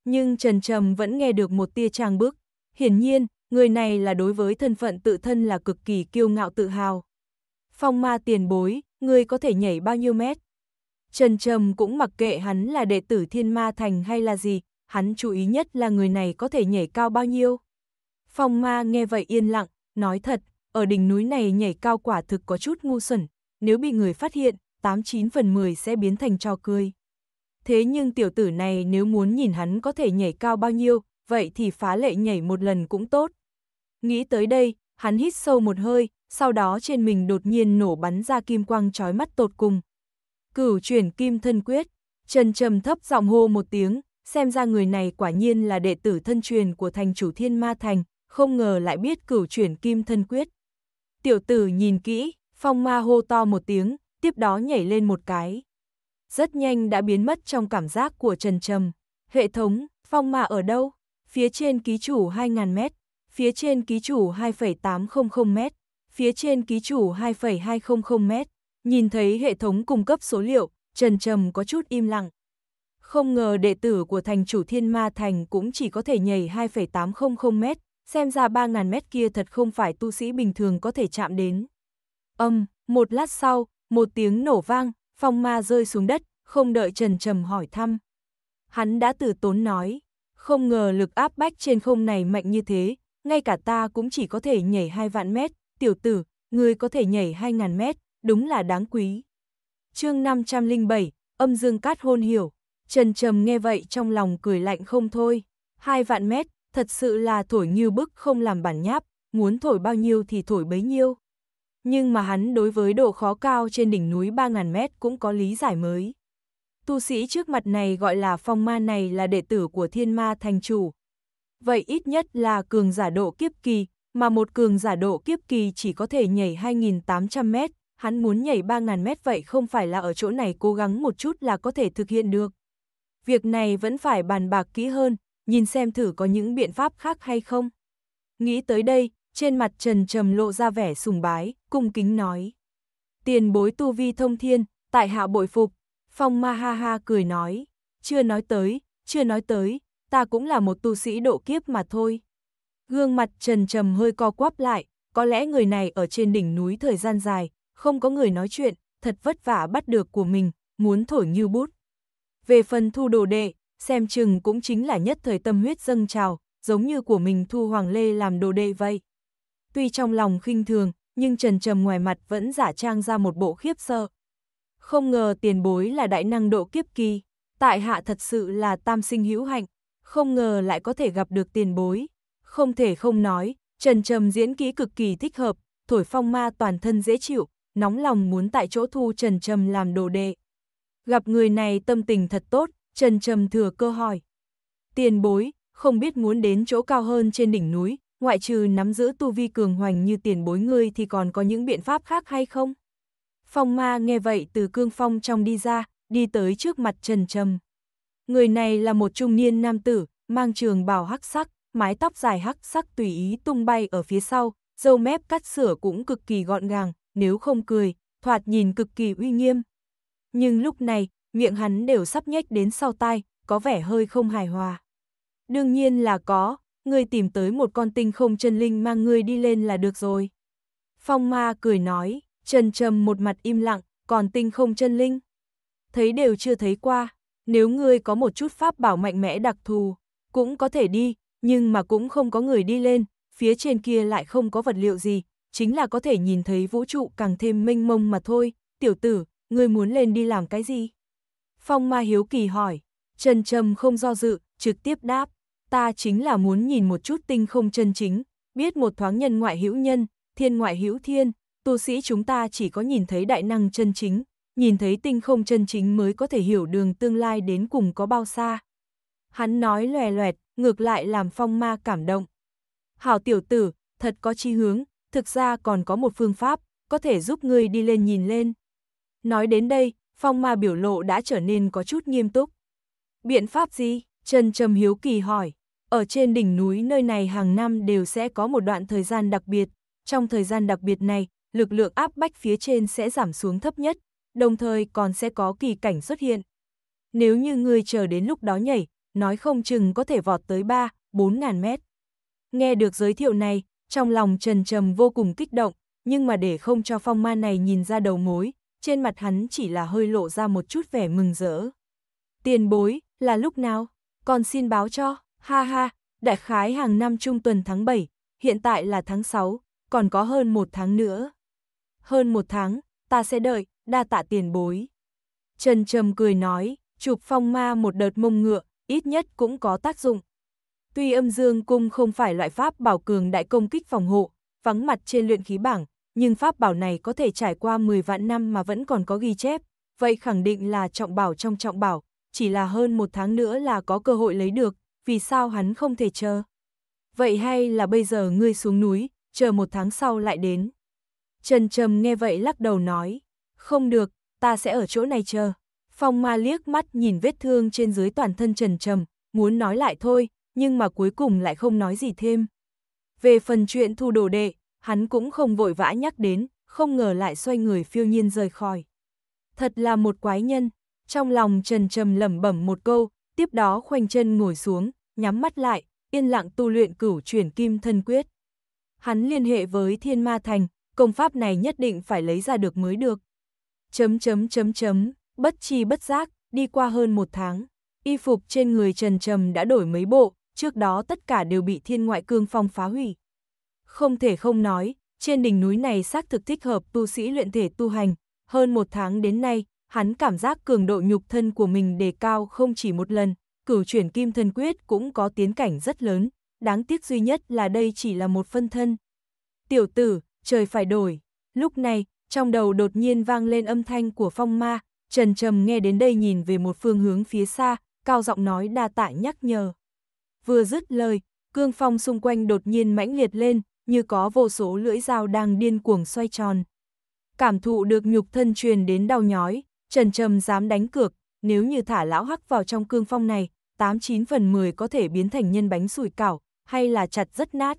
Nhưng Trần Trầm vẫn nghe được một tia trang bức. Hiển nhiên, người này là đối với thân phận tự thân là cực kỳ kiêu ngạo tự hào. Phong ma tiền bối, người có thể nhảy bao nhiêu mét? Trần Trầm cũng mặc kệ hắn là đệ tử thiên ma thành hay là gì, hắn chú ý nhất là người này có thể nhảy cao bao nhiêu. Phong ma nghe vậy yên lặng, nói thật, ở đỉnh núi này nhảy cao quả thực có chút ngu xuẩn, nếu bị người phát hiện, 89 phần 10 sẽ biến thành trò cười. Thế nhưng tiểu tử này nếu muốn nhìn hắn có thể nhảy cao bao nhiêu, vậy thì phá lệ nhảy một lần cũng tốt. Nghĩ tới đây, hắn hít sâu một hơi, sau đó trên mình đột nhiên nổ bắn ra kim quang trói mắt tột cùng. Cửu chuyển kim thân quyết, Trần trầm thấp giọng hô một tiếng, xem ra người này quả nhiên là đệ tử thân truyền của thành chủ thiên ma thành, không ngờ lại biết cửu chuyển kim thân quyết. Tiểu tử nhìn kỹ, phong ma hô to một tiếng, tiếp đó nhảy lên một cái. Rất nhanh đã biến mất trong cảm giác của Trần Trầm. Hệ thống, phong ma ở đâu? Phía trên ký chủ 2.000m, phía trên ký chủ 2,800m, phía trên ký chủ 2,200m. Nhìn thấy hệ thống cung cấp số liệu, Trần Trầm có chút im lặng. Không ngờ đệ tử của thành chủ thiên ma thành cũng chỉ có thể nhảy 2,800m, xem ra 3.000m kia thật không phải tu sĩ bình thường có thể chạm đến. Âm, um, một lát sau, một tiếng nổ vang, phong ma rơi xuống đất, không đợi Trần Trầm hỏi thăm. Hắn đã từ tốn nói, không ngờ lực áp bách trên không này mạnh như thế, ngay cả ta cũng chỉ có thể nhảy hai vạn mét, tiểu tử, ngươi có thể nhảy hai ngàn mét, đúng là đáng quý. chương 507, âm dương cát hôn hiểu. Trần Trầm nghe vậy trong lòng cười lạnh không thôi, hai vạn mét, thật sự là thổi như bức không làm bản nháp, muốn thổi bao nhiêu thì thổi bấy nhiêu. Nhưng mà hắn đối với độ khó cao trên đỉnh núi 3.000 mét cũng có lý giải mới. Tu sĩ trước mặt này gọi là phong ma này là đệ tử của thiên ma thành chủ. Vậy ít nhất là cường giả độ kiếp kỳ, mà một cường giả độ kiếp kỳ chỉ có thể nhảy 2.800 mét, hắn muốn nhảy 3.000 mét vậy không phải là ở chỗ này cố gắng một chút là có thể thực hiện được việc này vẫn phải bàn bạc kỹ hơn, nhìn xem thử có những biện pháp khác hay không. Nghĩ tới đây, trên mặt Trần Trầm lộ ra vẻ sùng bái, cung kính nói. Tiền bối tu vi thông thiên, tại hạ bội phục, phong ma ha ha cười nói. Chưa nói tới, chưa nói tới, ta cũng là một tu sĩ độ kiếp mà thôi. Gương mặt Trần Trầm hơi co quắp lại, có lẽ người này ở trên đỉnh núi thời gian dài, không có người nói chuyện, thật vất vả bắt được của mình, muốn thổi như bút. Về phần thu đồ đệ, xem chừng cũng chính là nhất thời tâm huyết dâng trào, giống như của mình thu Hoàng Lê làm đồ đệ vậy. Tuy trong lòng khinh thường, nhưng trần trầm ngoài mặt vẫn giả trang ra một bộ khiếp sợ. Không ngờ tiền bối là đại năng độ kiếp kỳ, tại hạ thật sự là tam sinh hữu hạnh, không ngờ lại có thể gặp được tiền bối. Không thể không nói, trần trầm diễn ký cực kỳ thích hợp, thổi phong ma toàn thân dễ chịu, nóng lòng muốn tại chỗ thu trần trầm làm đồ đệ gặp người này tâm tình thật tốt, Trần Trầm thừa cơ hỏi. Tiền bối, không biết muốn đến chỗ cao hơn trên đỉnh núi, ngoại trừ nắm giữ tu vi cường hoành như tiền bối ngươi thì còn có những biện pháp khác hay không? Phong ma nghe vậy từ cương phong trong đi ra, đi tới trước mặt Trần Trầm. Người này là một trung niên nam tử, mang trường bào hắc sắc, mái tóc dài hắc sắc tùy ý tung bay ở phía sau, dâu mép cắt sửa cũng cực kỳ gọn gàng, nếu không cười, thoạt nhìn cực kỳ uy nghiêm, nhưng lúc này, miệng hắn đều sắp nhếch đến sau tai, có vẻ hơi không hài hòa. Đương nhiên là có, ngươi tìm tới một con tinh không chân linh mang ngươi đi lên là được rồi. Phong ma cười nói, trần trầm một mặt im lặng, còn tinh không chân linh. Thấy đều chưa thấy qua, nếu ngươi có một chút pháp bảo mạnh mẽ đặc thù, cũng có thể đi, nhưng mà cũng không có người đi lên, phía trên kia lại không có vật liệu gì, chính là có thể nhìn thấy vũ trụ càng thêm mênh mông mà thôi, tiểu tử, ngươi muốn lên đi làm cái gì? Phong ma hiếu kỳ hỏi, Trần Trầm không do dự, trực tiếp đáp, ta chính là muốn nhìn một chút tinh không chân chính, biết một thoáng nhân ngoại hữu nhân, thiên ngoại hữu thiên, tu sĩ chúng ta chỉ có nhìn thấy đại năng chân chính, nhìn thấy tinh không chân chính mới có thể hiểu đường tương lai đến cùng có bao xa. Hắn nói lòe loẹt, ngược lại làm phong ma cảm động. Hảo tiểu tử, thật có chi hướng, thực ra còn có một phương pháp, có thể giúp ngươi đi lên nhìn lên, Nói đến đây, phong ma biểu lộ đã trở nên có chút nghiêm túc. Biện pháp gì? Trần Trầm Hiếu Kỳ hỏi. Ở trên đỉnh núi nơi này hàng năm đều sẽ có một đoạn thời gian đặc biệt. Trong thời gian đặc biệt này, lực lượng áp bách phía trên sẽ giảm xuống thấp nhất, đồng thời còn sẽ có kỳ cảnh xuất hiện. Nếu như ngươi chờ đến lúc đó nhảy, nói không chừng có thể vọt tới 3, 4 ngàn mét. Nghe được giới thiệu này, trong lòng Trần Trầm vô cùng kích động, nhưng mà để không cho phong ma này nhìn ra đầu mối, trên mặt hắn chỉ là hơi lộ ra một chút vẻ mừng rỡ. Tiền bối, là lúc nào? Còn xin báo cho, ha ha, đại khái hàng năm trung tuần tháng 7, hiện tại là tháng 6, còn có hơn một tháng nữa. Hơn một tháng, ta sẽ đợi, đa tạ tiền bối. Trần Trầm cười nói, chụp phong ma một đợt mông ngựa, ít nhất cũng có tác dụng. Tuy âm dương cung không phải loại pháp bảo cường đại công kích phòng hộ, vắng mặt trên luyện khí bảng, nhưng pháp bảo này có thể trải qua 10 vạn năm mà vẫn còn có ghi chép, vậy khẳng định là trọng bảo trong trọng bảo, chỉ là hơn một tháng nữa là có cơ hội lấy được, vì sao hắn không thể chờ? Vậy hay là bây giờ ngươi xuống núi, chờ một tháng sau lại đến? Trần Trầm nghe vậy lắc đầu nói, không được, ta sẽ ở chỗ này chờ. Phong ma liếc mắt nhìn vết thương trên dưới toàn thân Trần Trầm, muốn nói lại thôi, nhưng mà cuối cùng lại không nói gì thêm. Về phần chuyện thu đồ đệ, hắn cũng không vội vã nhắc đến, không ngờ lại xoay người phiêu nhiên rời khỏi. Thật là một quái nhân, trong lòng trần trầm lẩm bẩm một câu, tiếp đó khoanh chân ngồi xuống, nhắm mắt lại, yên lặng tu luyện cửu chuyển kim thân quyết. Hắn liên hệ với thiên ma thành, công pháp này nhất định phải lấy ra được mới được. Chấm chấm chấm chấm, bất chi bất giác, đi qua hơn một tháng, y phục trên người trần trầm đã đổi mấy bộ, trước đó tất cả đều bị thiên ngoại cương phong phá hủy. Không thể không nói, trên đỉnh núi này xác thực thích hợp tu sĩ luyện thể tu hành. Hơn một tháng đến nay, hắn cảm giác cường độ nhục thân của mình đề cao không chỉ một lần, cửu chuyển kim thân quyết cũng có tiến cảnh rất lớn, đáng tiếc duy nhất là đây chỉ là một phân thân. Tiểu tử, trời phải đổi. Lúc này, trong đầu đột nhiên vang lên âm thanh của phong ma, trần trầm nghe đến đây nhìn về một phương hướng phía xa, cao giọng nói đa tạ nhắc nhở. Vừa dứt lời, cương phong xung quanh đột nhiên mãnh liệt lên, như có vô số lưỡi dao đang điên cuồng xoay tròn. Cảm thụ được nhục thân truyền đến đau nhói, Trần Trầm dám đánh cược, nếu như thả lão hắc vào trong cương phong này, 89 phần 10 có thể biến thành nhân bánh sủi cảo, hay là chặt rất nát.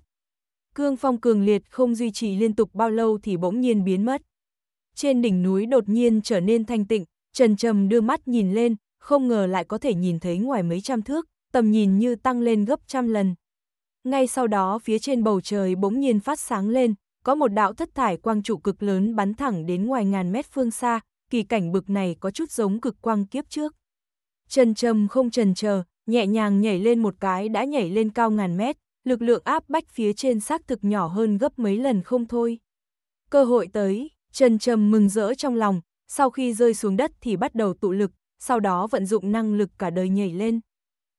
Cương phong cường liệt không duy trì liên tục bao lâu thì bỗng nhiên biến mất. Trên đỉnh núi đột nhiên trở nên thanh tịnh, Trần Trầm đưa mắt nhìn lên, không ngờ lại có thể nhìn thấy ngoài mấy trăm thước, tầm nhìn như tăng lên gấp trăm lần ngay sau đó phía trên bầu trời bỗng nhiên phát sáng lên, có một đạo thất thải quang trụ cực lớn bắn thẳng đến ngoài ngàn mét phương xa, kỳ cảnh bực này có chút giống cực quang kiếp trước. Trần Trầm không trần chờ, nhẹ nhàng nhảy lên một cái đã nhảy lên cao ngàn mét, lực lượng áp bách phía trên xác thực nhỏ hơn gấp mấy lần không thôi. Cơ hội tới, Trần Trầm mừng rỡ trong lòng, sau khi rơi xuống đất thì bắt đầu tụ lực, sau đó vận dụng năng lực cả đời nhảy lên.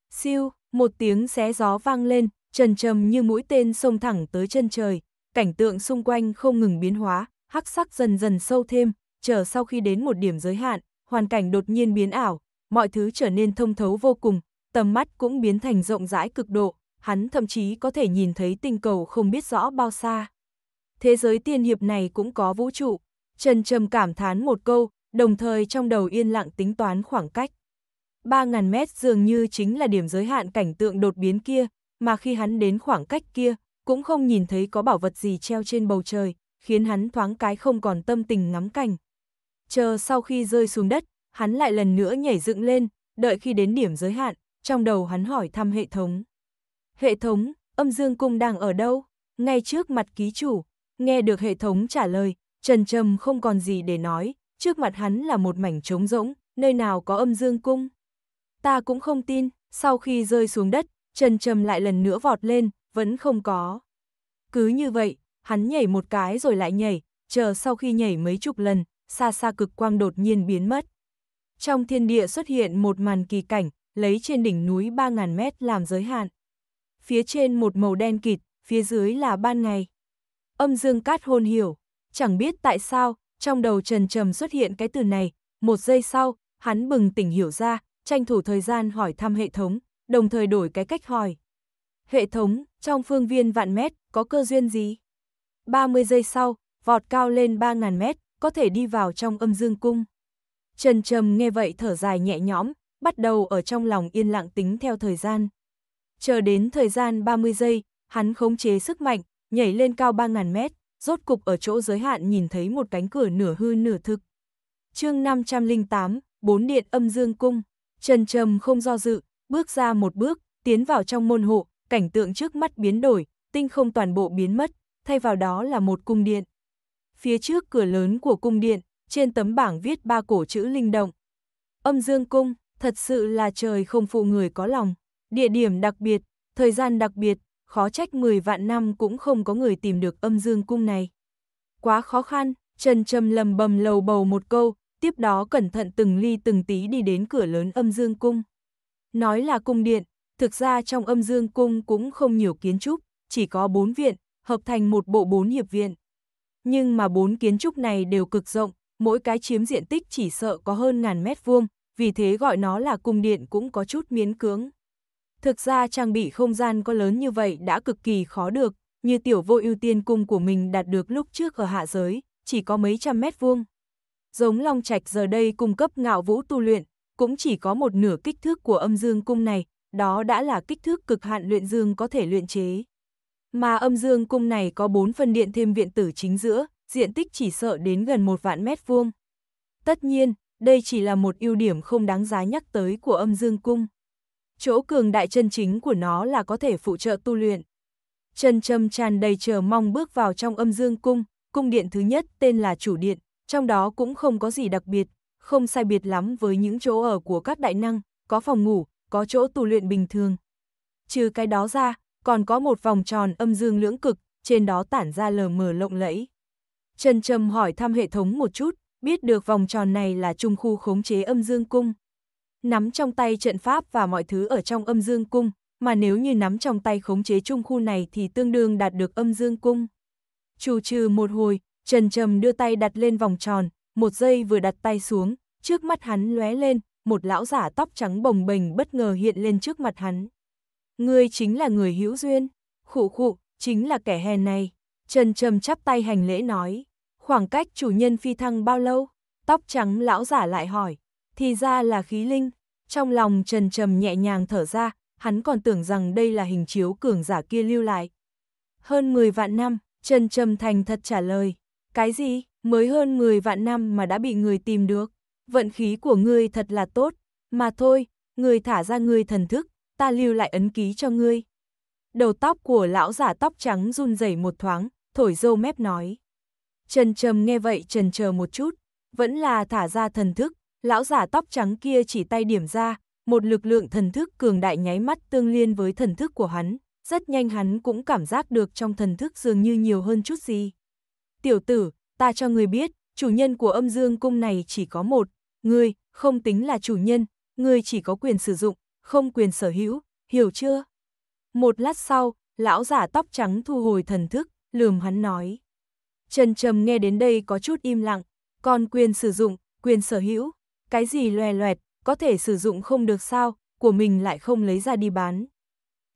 Siêu, một tiếng xé gió vang lên, trần trầm như mũi tên xông thẳng tới chân trời, cảnh tượng xung quanh không ngừng biến hóa, hắc sắc dần dần sâu thêm, chờ sau khi đến một điểm giới hạn, hoàn cảnh đột nhiên biến ảo, mọi thứ trở nên thông thấu vô cùng, tầm mắt cũng biến thành rộng rãi cực độ, hắn thậm chí có thể nhìn thấy tinh cầu không biết rõ bao xa. Thế giới tiên hiệp này cũng có vũ trụ, Trần Trầm cảm thán một câu, đồng thời trong đầu yên lặng tính toán khoảng cách. 3.000 mét dường như chính là điểm giới hạn cảnh tượng đột biến kia, mà khi hắn đến khoảng cách kia, cũng không nhìn thấy có bảo vật gì treo trên bầu trời, khiến hắn thoáng cái không còn tâm tình ngắm cảnh. Chờ sau khi rơi xuống đất, hắn lại lần nữa nhảy dựng lên, đợi khi đến điểm giới hạn, trong đầu hắn hỏi thăm hệ thống. Hệ thống, âm dương cung đang ở đâu? Ngay trước mặt ký chủ, nghe được hệ thống trả lời, Trần Trầm không còn gì để nói, trước mặt hắn là một mảnh trống rỗng, nơi nào có âm dương cung. Ta cũng không tin, sau khi rơi xuống đất, Trần Trầm lại lần nữa vọt lên, vẫn không có. Cứ như vậy, hắn nhảy một cái rồi lại nhảy, chờ sau khi nhảy mấy chục lần, xa xa cực quang đột nhiên biến mất. Trong thiên địa xuất hiện một màn kỳ cảnh, lấy trên đỉnh núi 3.000 mét làm giới hạn. Phía trên một màu đen kịt, phía dưới là ban ngày. Âm dương cát hôn hiểu, chẳng biết tại sao, trong đầu trần trầm xuất hiện cái từ này, một giây sau, hắn bừng tỉnh hiểu ra, tranh thủ thời gian hỏi thăm hệ thống, đồng thời đổi cái cách hỏi. Hệ thống, trong phương viên vạn mét, có cơ duyên gì? 30 giây sau, vọt cao lên 3.000 mét, có thể đi vào trong âm dương cung. Trần Trầm nghe vậy thở dài nhẹ nhõm, bắt đầu ở trong lòng yên lặng tính theo thời gian. Chờ đến thời gian 30 giây, hắn khống chế sức mạnh, nhảy lên cao 3.000 mét, rốt cục ở chỗ giới hạn nhìn thấy một cánh cửa nửa hư nửa thực. chương 508, bốn điện âm dương cung, Trần Trầm không do dự, bước ra một bước, tiến vào trong môn hộ, cảnh tượng trước mắt biến đổi, tinh không toàn bộ biến mất, thay vào đó là một cung điện. Phía trước cửa lớn của cung điện, trên tấm bảng viết ba cổ chữ linh động. Âm Dương Cung, thật sự là trời không phụ người có lòng. Địa điểm đặc biệt, thời gian đặc biệt, khó trách 10 vạn năm cũng không có người tìm được âm Dương Cung này. Quá khó khăn, Trần Trầm lầm bầm lầu bầu một câu, tiếp đó cẩn thận từng ly từng tí đi đến cửa lớn âm Dương Cung. Nói là cung điện, thực ra trong âm dương cung cũng không nhiều kiến trúc, chỉ có bốn viện, hợp thành một bộ bốn hiệp viện. Nhưng mà bốn kiến trúc này đều cực rộng, mỗi cái chiếm diện tích chỉ sợ có hơn ngàn mét vuông, vì thế gọi nó là cung điện cũng có chút miến cưỡng. Thực ra trang bị không gian có lớn như vậy đã cực kỳ khó được, như tiểu vô ưu tiên cung của mình đạt được lúc trước ở hạ giới, chỉ có mấy trăm mét vuông. Giống Long Trạch giờ đây cung cấp ngạo vũ tu luyện, cũng chỉ có một nửa kích thước của âm dương cung này, đó đã là kích thước cực hạn luyện dương có thể luyện chế. Mà âm dương cung này có bốn phần điện thêm viện tử chính giữa, diện tích chỉ sợ đến gần một vạn mét vuông. Tất nhiên, đây chỉ là một ưu điểm không đáng giá nhắc tới của âm dương cung. Chỗ cường đại chân chính của nó là có thể phụ trợ tu luyện. Trần Trâm tràn đầy chờ mong bước vào trong âm dương cung, cung điện thứ nhất tên là chủ điện, trong đó cũng không có gì đặc biệt, không sai biệt lắm với những chỗ ở của các đại năng, có phòng ngủ, có chỗ tu luyện bình thường. Trừ cái đó ra, còn có một vòng tròn âm dương lưỡng cực, trên đó tản ra lờ mờ lộng lẫy. Trần Trầm hỏi thăm hệ thống một chút, biết được vòng tròn này là trung khu khống chế âm dương cung. Nắm trong tay trận pháp và mọi thứ ở trong âm dương cung, mà nếu như nắm trong tay khống chế trung khu này thì tương đương đạt được âm dương cung. Chủ trừ một hồi, Trần Trầm đưa tay đặt lên vòng tròn, một giây vừa đặt tay xuống, trước mắt hắn lóe lên, một lão giả tóc trắng bồng bềnh bất ngờ hiện lên trước mặt hắn. Ngươi chính là người hữu duyên, khụ khụ, chính là kẻ hèn này. Trần Trầm chắp tay hành lễ nói, khoảng cách chủ nhân phi thăng bao lâu? Tóc trắng lão giả lại hỏi, thì ra là khí linh. Trong lòng Trần Trầm nhẹ nhàng thở ra, hắn còn tưởng rằng đây là hình chiếu cường giả kia lưu lại. Hơn 10 vạn năm, Trần Trầm thành thật trả lời, cái gì, mới hơn 10 vạn năm mà đã bị người tìm được vận khí của ngươi thật là tốt, mà thôi, ngươi thả ra ngươi thần thức, ta lưu lại ấn ký cho ngươi. Đầu tóc của lão giả tóc trắng run rẩy một thoáng, thổi dâu mép nói. Trần trầm nghe vậy trần chờ một chút, vẫn là thả ra thần thức, lão giả tóc trắng kia chỉ tay điểm ra, một lực lượng thần thức cường đại nháy mắt tương liên với thần thức của hắn, rất nhanh hắn cũng cảm giác được trong thần thức dường như nhiều hơn chút gì. Tiểu tử, ta cho người biết, chủ nhân của âm dương cung này chỉ có một, ngươi không tính là chủ nhân, ngươi chỉ có quyền sử dụng, không quyền sở hữu, hiểu chưa? Một lát sau, lão giả tóc trắng thu hồi thần thức, lườm hắn nói. Trần Trầm nghe đến đây có chút im lặng, còn quyền sử dụng, quyền sở hữu, cái gì loè loẹt, có thể sử dụng không được sao, của mình lại không lấy ra đi bán.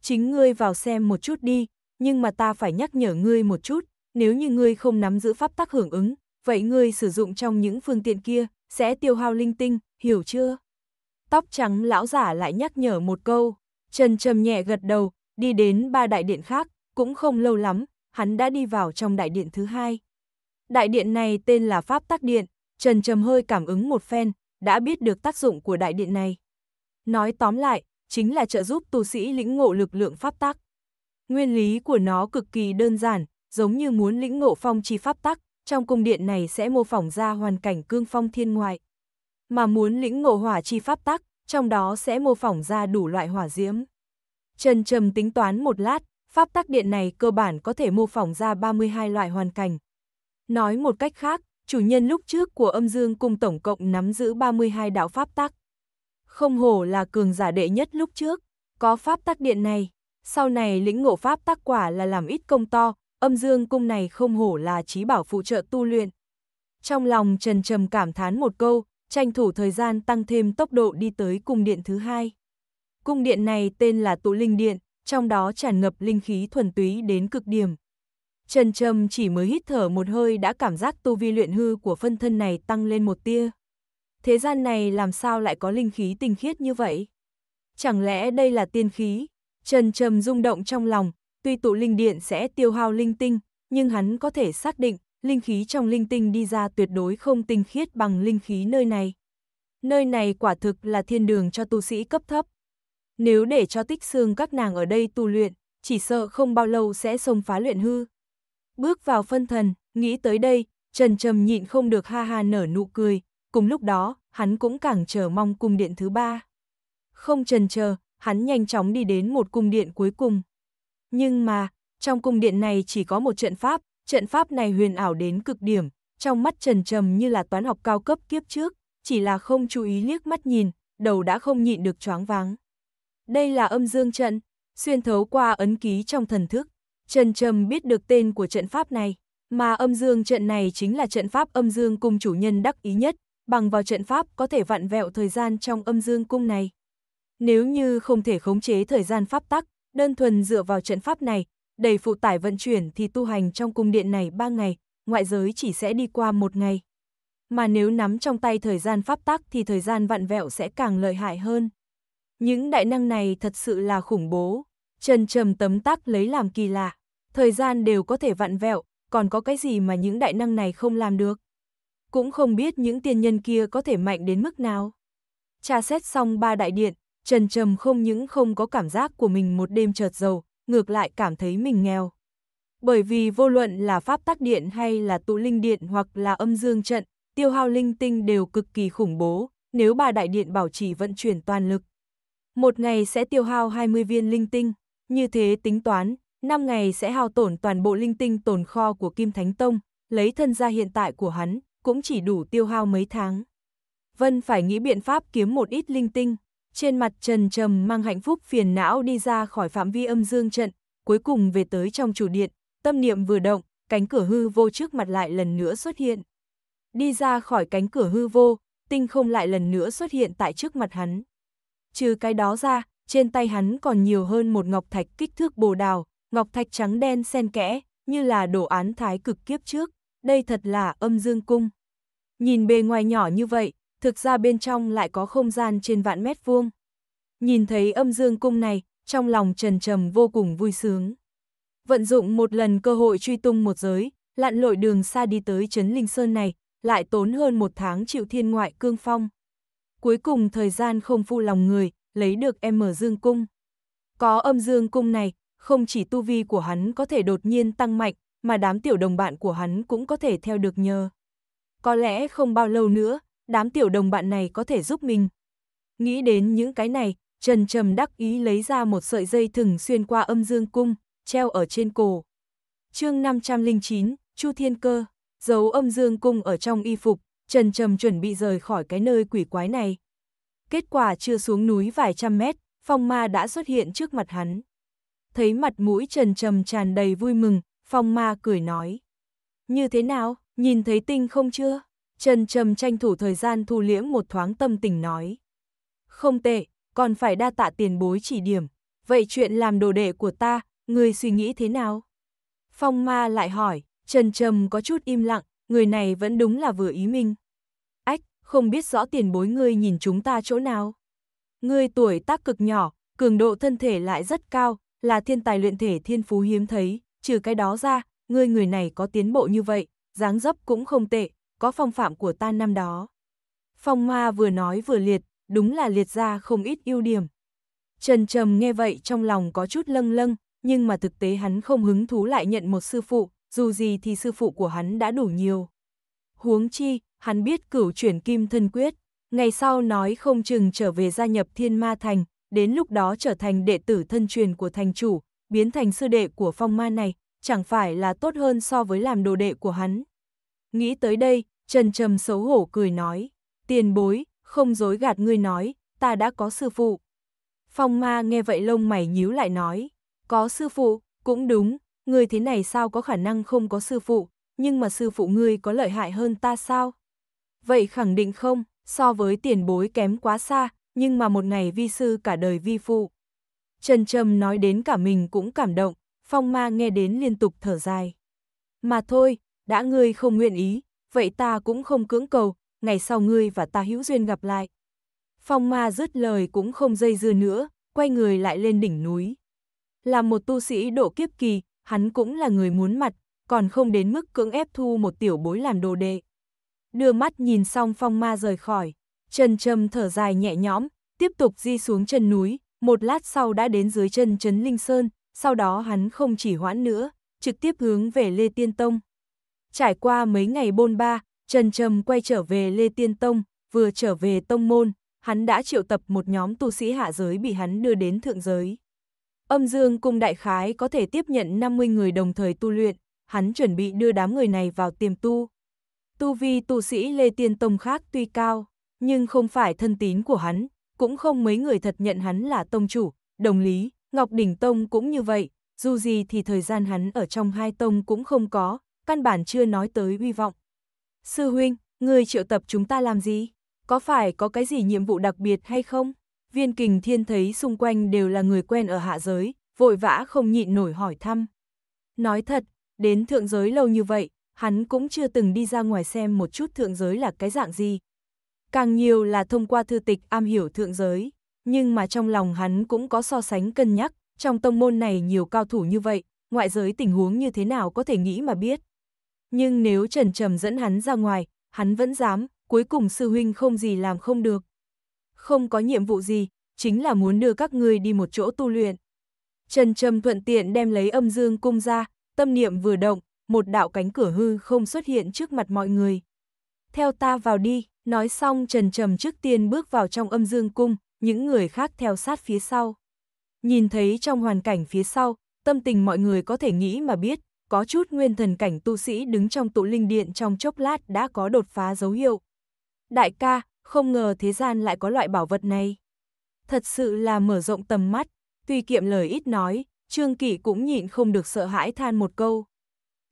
Chính ngươi vào xem một chút đi, nhưng mà ta phải nhắc nhở ngươi một chút, nếu như ngươi không nắm giữ pháp tắc hưởng ứng, vậy ngươi sử dụng trong những phương tiện kia, sẽ tiêu hao linh tinh, hiểu chưa? Tóc trắng lão giả lại nhắc nhở một câu, Trần trầm nhẹ gật đầu, đi đến ba đại điện khác, cũng không lâu lắm, hắn đã đi vào trong đại điện thứ hai. Đại điện này tên là Pháp Tắc Điện, Trần trầm hơi cảm ứng một phen, đã biết được tác dụng của đại điện này. Nói tóm lại, chính là trợ giúp tu sĩ lĩnh ngộ lực lượng pháp tắc. Nguyên lý của nó cực kỳ đơn giản, giống như muốn lĩnh ngộ phong chi pháp tắc, trong cung điện này sẽ mô phỏng ra hoàn cảnh cương phong thiên ngoại. Mà muốn lĩnh ngộ hỏa chi pháp tắc, trong đó sẽ mô phỏng ra đủ loại hỏa diễm. Trần Trầm tính toán một lát, pháp tắc điện này cơ bản có thể mô phỏng ra 32 loại hoàn cảnh. Nói một cách khác, chủ nhân lúc trước của âm dương cung tổng cộng nắm giữ 32 đạo pháp tắc. Không hổ là cường giả đệ nhất lúc trước, có pháp tắc điện này, sau này lĩnh ngộ pháp tắc quả là làm ít công to, âm dương cung này không hổ là trí bảo phụ trợ tu luyện. Trong lòng Trần Trầm cảm thán một câu, tranh thủ thời gian tăng thêm tốc độ đi tới cung điện thứ hai. Cung điện này tên là Tụ Linh Điện, trong đó tràn ngập linh khí thuần túy đến cực điểm. Trần Trầm chỉ mới hít thở một hơi đã cảm giác tu vi luyện hư của phân thân này tăng lên một tia. Thế gian này làm sao lại có linh khí tinh khiết như vậy? Chẳng lẽ đây là tiên khí? Trần Trầm rung động trong lòng, Tuy tụ linh điện sẽ tiêu hao linh tinh, nhưng hắn có thể xác định, linh khí trong linh tinh đi ra tuyệt đối không tinh khiết bằng linh khí nơi này. Nơi này quả thực là thiên đường cho tu sĩ cấp thấp. Nếu để cho tích xương các nàng ở đây tu luyện, chỉ sợ không bao lâu sẽ xông phá luyện hư. Bước vào phân thần, nghĩ tới đây, Trần Trầm nhịn không được ha ha nở nụ cười, cùng lúc đó, hắn cũng càng chờ mong cung điện thứ ba. Không trần chờ, hắn nhanh chóng đi đến một cung điện cuối cùng. Nhưng mà, trong cung điện này chỉ có một trận pháp, trận pháp này huyền ảo đến cực điểm, trong mắt trần trầm như là toán học cao cấp kiếp trước, chỉ là không chú ý liếc mắt nhìn, đầu đã không nhịn được choáng váng. Đây là âm dương trận, xuyên thấu qua ấn ký trong thần thức, Trần Trầm biết được tên của trận pháp này, mà âm dương trận này chính là trận pháp âm dương cung chủ nhân đắc ý nhất, bằng vào trận pháp có thể vặn vẹo thời gian trong âm dương cung này. Nếu như không thể khống chế thời gian pháp tắc, Đơn thuần dựa vào trận pháp này, đầy phụ tải vận chuyển thì tu hành trong cung điện này 3 ngày, ngoại giới chỉ sẽ đi qua một ngày. Mà nếu nắm trong tay thời gian pháp tắc thì thời gian vặn vẹo sẽ càng lợi hại hơn. Những đại năng này thật sự là khủng bố. Trần trầm tấm tắc lấy làm kỳ lạ. Thời gian đều có thể vặn vẹo, còn có cái gì mà những đại năng này không làm được. Cũng không biết những tiên nhân kia có thể mạnh đến mức nào. Tra xét xong ba đại điện, Trần Trầm không những không có cảm giác của mình một đêm chợt giàu, ngược lại cảm thấy mình nghèo. Bởi vì vô luận là pháp tác điện hay là tụ linh điện hoặc là âm dương trận, tiêu hao linh tinh đều cực kỳ khủng bố, nếu bà đại điện bảo trì vận chuyển toàn lực. Một ngày sẽ tiêu hao 20 viên linh tinh, như thế tính toán, 5 ngày sẽ hao tổn toàn bộ linh tinh tồn kho của Kim Thánh Tông, lấy thân gia hiện tại của hắn, cũng chỉ đủ tiêu hao mấy tháng. Vân phải nghĩ biện pháp kiếm một ít linh tinh, trên mặt trần trầm mang hạnh phúc phiền não đi ra khỏi phạm vi âm dương trận, cuối cùng về tới trong chủ điện, tâm niệm vừa động, cánh cửa hư vô trước mặt lại lần nữa xuất hiện. Đi ra khỏi cánh cửa hư vô, tinh không lại lần nữa xuất hiện tại trước mặt hắn. Trừ cái đó ra, trên tay hắn còn nhiều hơn một ngọc thạch kích thước bồ đào, ngọc thạch trắng đen xen kẽ, như là đồ án thái cực kiếp trước, đây thật là âm dương cung. Nhìn bề ngoài nhỏ như vậy, thực ra bên trong lại có không gian trên vạn mét vuông. Nhìn thấy âm dương cung này, trong lòng trần trầm vô cùng vui sướng. Vận dụng một lần cơ hội truy tung một giới, lặn lội đường xa đi tới Trấn Linh Sơn này, lại tốn hơn một tháng chịu thiên ngoại cương phong. Cuối cùng thời gian không phụ lòng người, lấy được em mở dương cung. Có âm dương cung này, không chỉ tu vi của hắn có thể đột nhiên tăng mạnh, mà đám tiểu đồng bạn của hắn cũng có thể theo được nhờ. Có lẽ không bao lâu nữa, đám tiểu đồng bạn này có thể giúp mình. Nghĩ đến những cái này, Trần Trầm đắc ý lấy ra một sợi dây thừng xuyên qua âm dương cung, treo ở trên cổ. chương 509, Chu Thiên Cơ, giấu âm dương cung ở trong y phục, Trần Trầm chuẩn bị rời khỏi cái nơi quỷ quái này. Kết quả chưa xuống núi vài trăm mét, phong ma đã xuất hiện trước mặt hắn. Thấy mặt mũi Trần Trầm tràn đầy vui mừng, phong ma cười nói. Như thế nào, nhìn thấy tinh không chưa? Trần Trầm tranh thủ thời gian thu liễm một thoáng tâm tình nói. Không tệ, còn phải đa tạ tiền bối chỉ điểm. Vậy chuyện làm đồ đệ của ta, người suy nghĩ thế nào? Phong ma lại hỏi, Trần Trầm có chút im lặng, người này vẫn đúng là vừa ý mình. Ách, không biết rõ tiền bối ngươi nhìn chúng ta chỗ nào. Ngươi tuổi tác cực nhỏ, cường độ thân thể lại rất cao, là thiên tài luyện thể thiên phú hiếm thấy, trừ cái đó ra, ngươi người này có tiến bộ như vậy, dáng dấp cũng không tệ, có phong phạm của ta năm đó. Phong ma vừa nói vừa liệt, đúng là liệt ra không ít ưu điểm. Trần Trầm nghe vậy trong lòng có chút lâng lâng, nhưng mà thực tế hắn không hứng thú lại nhận một sư phụ, dù gì thì sư phụ của hắn đã đủ nhiều. Huống chi, hắn biết cửu chuyển kim thân quyết, ngày sau nói không chừng trở về gia nhập thiên ma thành, đến lúc đó trở thành đệ tử thân truyền của thành chủ, biến thành sư đệ của phong ma này, chẳng phải là tốt hơn so với làm đồ đệ của hắn, Nghĩ tới đây, Trần Trầm xấu hổ cười nói, tiền bối, không dối gạt ngươi nói, ta đã có sư phụ. Phong ma nghe vậy lông mày nhíu lại nói, có sư phụ, cũng đúng, người thế này sao có khả năng không có sư phụ, nhưng mà sư phụ ngươi có lợi hại hơn ta sao? Vậy khẳng định không, so với tiền bối kém quá xa, nhưng mà một ngày vi sư cả đời vi phụ. Trần Trầm nói đến cả mình cũng cảm động, Phong ma nghe đến liên tục thở dài. Mà thôi, đã ngươi không nguyện ý, vậy ta cũng không cưỡng cầu, ngày sau ngươi và ta hữu duyên gặp lại. Phong ma dứt lời cũng không dây dưa nữa, quay người lại lên đỉnh núi. Là một tu sĩ độ kiếp kỳ, hắn cũng là người muốn mặt, còn không đến mức cưỡng ép thu một tiểu bối làm đồ đệ. Đưa mắt nhìn xong phong ma rời khỏi, chân Trâm thở dài nhẹ nhõm, tiếp tục di xuống chân núi, một lát sau đã đến dưới chân Trấn Linh Sơn, sau đó hắn không chỉ hoãn nữa, trực tiếp hướng về Lê Tiên Tông. Trải qua mấy ngày bôn ba, Trần Trầm quay trở về Lê Tiên Tông, vừa trở về Tông Môn, hắn đã triệu tập một nhóm tu sĩ hạ giới bị hắn đưa đến thượng giới. Âm Dương Cung Đại Khái có thể tiếp nhận 50 người đồng thời tu luyện, hắn chuẩn bị đưa đám người này vào tiềm tu. Tu vi tu sĩ Lê Tiên Tông khác tuy cao, nhưng không phải thân tín của hắn, cũng không mấy người thật nhận hắn là tông chủ, đồng lý, Ngọc Đỉnh Tông cũng như vậy, dù gì thì thời gian hắn ở trong hai tông cũng không có, căn bản chưa nói tới uy vọng. Sư huynh, người triệu tập chúng ta làm gì? Có phải có cái gì nhiệm vụ đặc biệt hay không? Viên kình thiên thấy xung quanh đều là người quen ở hạ giới, vội vã không nhịn nổi hỏi thăm. Nói thật, đến thượng giới lâu như vậy, hắn cũng chưa từng đi ra ngoài xem một chút thượng giới là cái dạng gì. Càng nhiều là thông qua thư tịch am hiểu thượng giới, nhưng mà trong lòng hắn cũng có so sánh cân nhắc, trong tông môn này nhiều cao thủ như vậy, ngoại giới tình huống như thế nào có thể nghĩ mà biết nhưng nếu Trần Trầm dẫn hắn ra ngoài, hắn vẫn dám, cuối cùng sư huynh không gì làm không được. Không có nhiệm vụ gì, chính là muốn đưa các ngươi đi một chỗ tu luyện. Trần Trầm thuận tiện đem lấy âm dương cung ra, tâm niệm vừa động, một đạo cánh cửa hư không xuất hiện trước mặt mọi người. Theo ta vào đi, nói xong Trần Trầm trước tiên bước vào trong âm dương cung, những người khác theo sát phía sau. Nhìn thấy trong hoàn cảnh phía sau, tâm tình mọi người có thể nghĩ mà biết, có chút nguyên thần cảnh tu sĩ đứng trong tụ linh điện trong chốc lát đã có đột phá dấu hiệu. Đại ca, không ngờ thế gian lại có loại bảo vật này. Thật sự là mở rộng tầm mắt, tuy kiệm lời ít nói, Trương Kỷ cũng nhịn không được sợ hãi than một câu.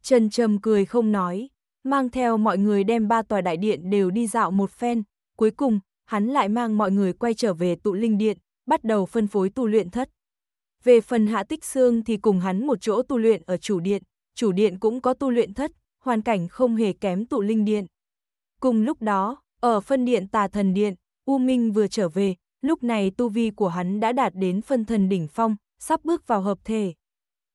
Trần Trầm cười không nói, mang theo mọi người đem ba tòa đại điện đều đi dạo một phen, cuối cùng, hắn lại mang mọi người quay trở về tụ linh điện, bắt đầu phân phối tu luyện thất. Về phần hạ tích xương thì cùng hắn một chỗ tu luyện ở chủ điện, chủ điện cũng có tu luyện thất, hoàn cảnh không hề kém tụ linh điện. Cùng lúc đó, ở phân điện tà thần điện, U Minh vừa trở về, lúc này tu vi của hắn đã đạt đến phân thần đỉnh phong, sắp bước vào hợp thể.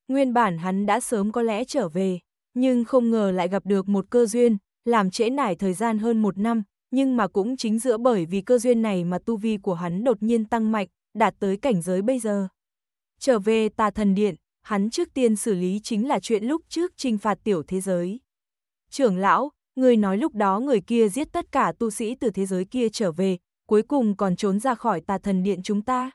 Nguyên bản hắn đã sớm có lẽ trở về, nhưng không ngờ lại gặp được một cơ duyên, làm trễ nải thời gian hơn một năm, nhưng mà cũng chính giữa bởi vì cơ duyên này mà tu vi của hắn đột nhiên tăng mạnh, đạt tới cảnh giới bây giờ. Trở về tà thần điện, hắn trước tiên xử lý chính là chuyện lúc trước trinh phạt tiểu thế giới. Trưởng lão, người nói lúc đó người kia giết tất cả tu sĩ từ thế giới kia trở về, cuối cùng còn trốn ra khỏi tà thần điện chúng ta.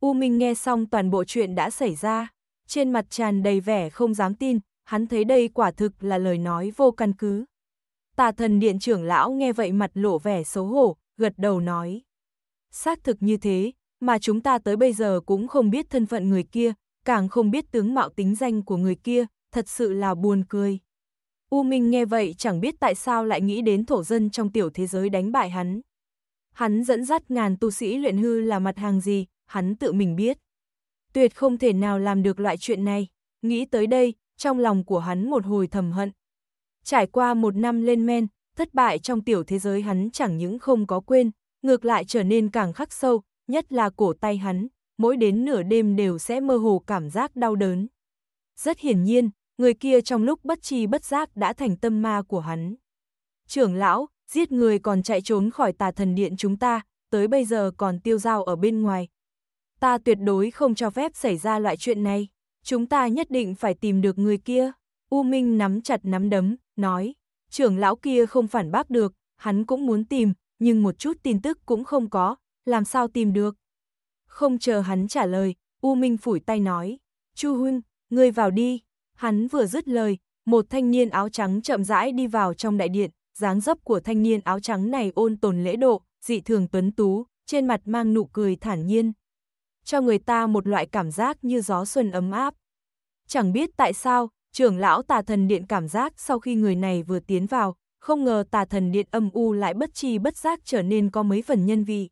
U Minh nghe xong toàn bộ chuyện đã xảy ra, trên mặt tràn đầy vẻ không dám tin, hắn thấy đây quả thực là lời nói vô căn cứ. Tà thần điện trưởng lão nghe vậy mặt lộ vẻ xấu hổ, gật đầu nói. Xác thực như thế, mà chúng ta tới bây giờ cũng không biết thân phận người kia, càng không biết tướng mạo tính danh của người kia, thật sự là buồn cười. U Minh nghe vậy chẳng biết tại sao lại nghĩ đến thổ dân trong tiểu thế giới đánh bại hắn. Hắn dẫn dắt ngàn tu sĩ luyện hư là mặt hàng gì, hắn tự mình biết. Tuyệt không thể nào làm được loại chuyện này, nghĩ tới đây, trong lòng của hắn một hồi thầm hận. Trải qua một năm lên men, thất bại trong tiểu thế giới hắn chẳng những không có quên, ngược lại trở nên càng khắc sâu, nhất là cổ tay hắn, mỗi đến nửa đêm đều sẽ mơ hồ cảm giác đau đớn. Rất hiển nhiên, người kia trong lúc bất tri bất giác đã thành tâm ma của hắn. Trưởng lão, giết người còn chạy trốn khỏi tà thần điện chúng ta, tới bây giờ còn tiêu dao ở bên ngoài. Ta tuyệt đối không cho phép xảy ra loại chuyện này, chúng ta nhất định phải tìm được người kia. U Minh nắm chặt nắm đấm, nói, trưởng lão kia không phản bác được, hắn cũng muốn tìm, nhưng một chút tin tức cũng không có, làm sao tìm được. Không chờ hắn trả lời, U Minh phủi tay nói, Chu Hun, ngươi vào đi. Hắn vừa dứt lời, một thanh niên áo trắng chậm rãi đi vào trong đại điện, dáng dấp của thanh niên áo trắng này ôn tồn lễ độ, dị thường tuấn tú, trên mặt mang nụ cười thản nhiên. Cho người ta một loại cảm giác như gió xuân ấm áp. Chẳng biết tại sao, trưởng lão tà thần điện cảm giác sau khi người này vừa tiến vào, không ngờ tà thần điện âm u lại bất chi bất giác trở nên có mấy phần nhân vị.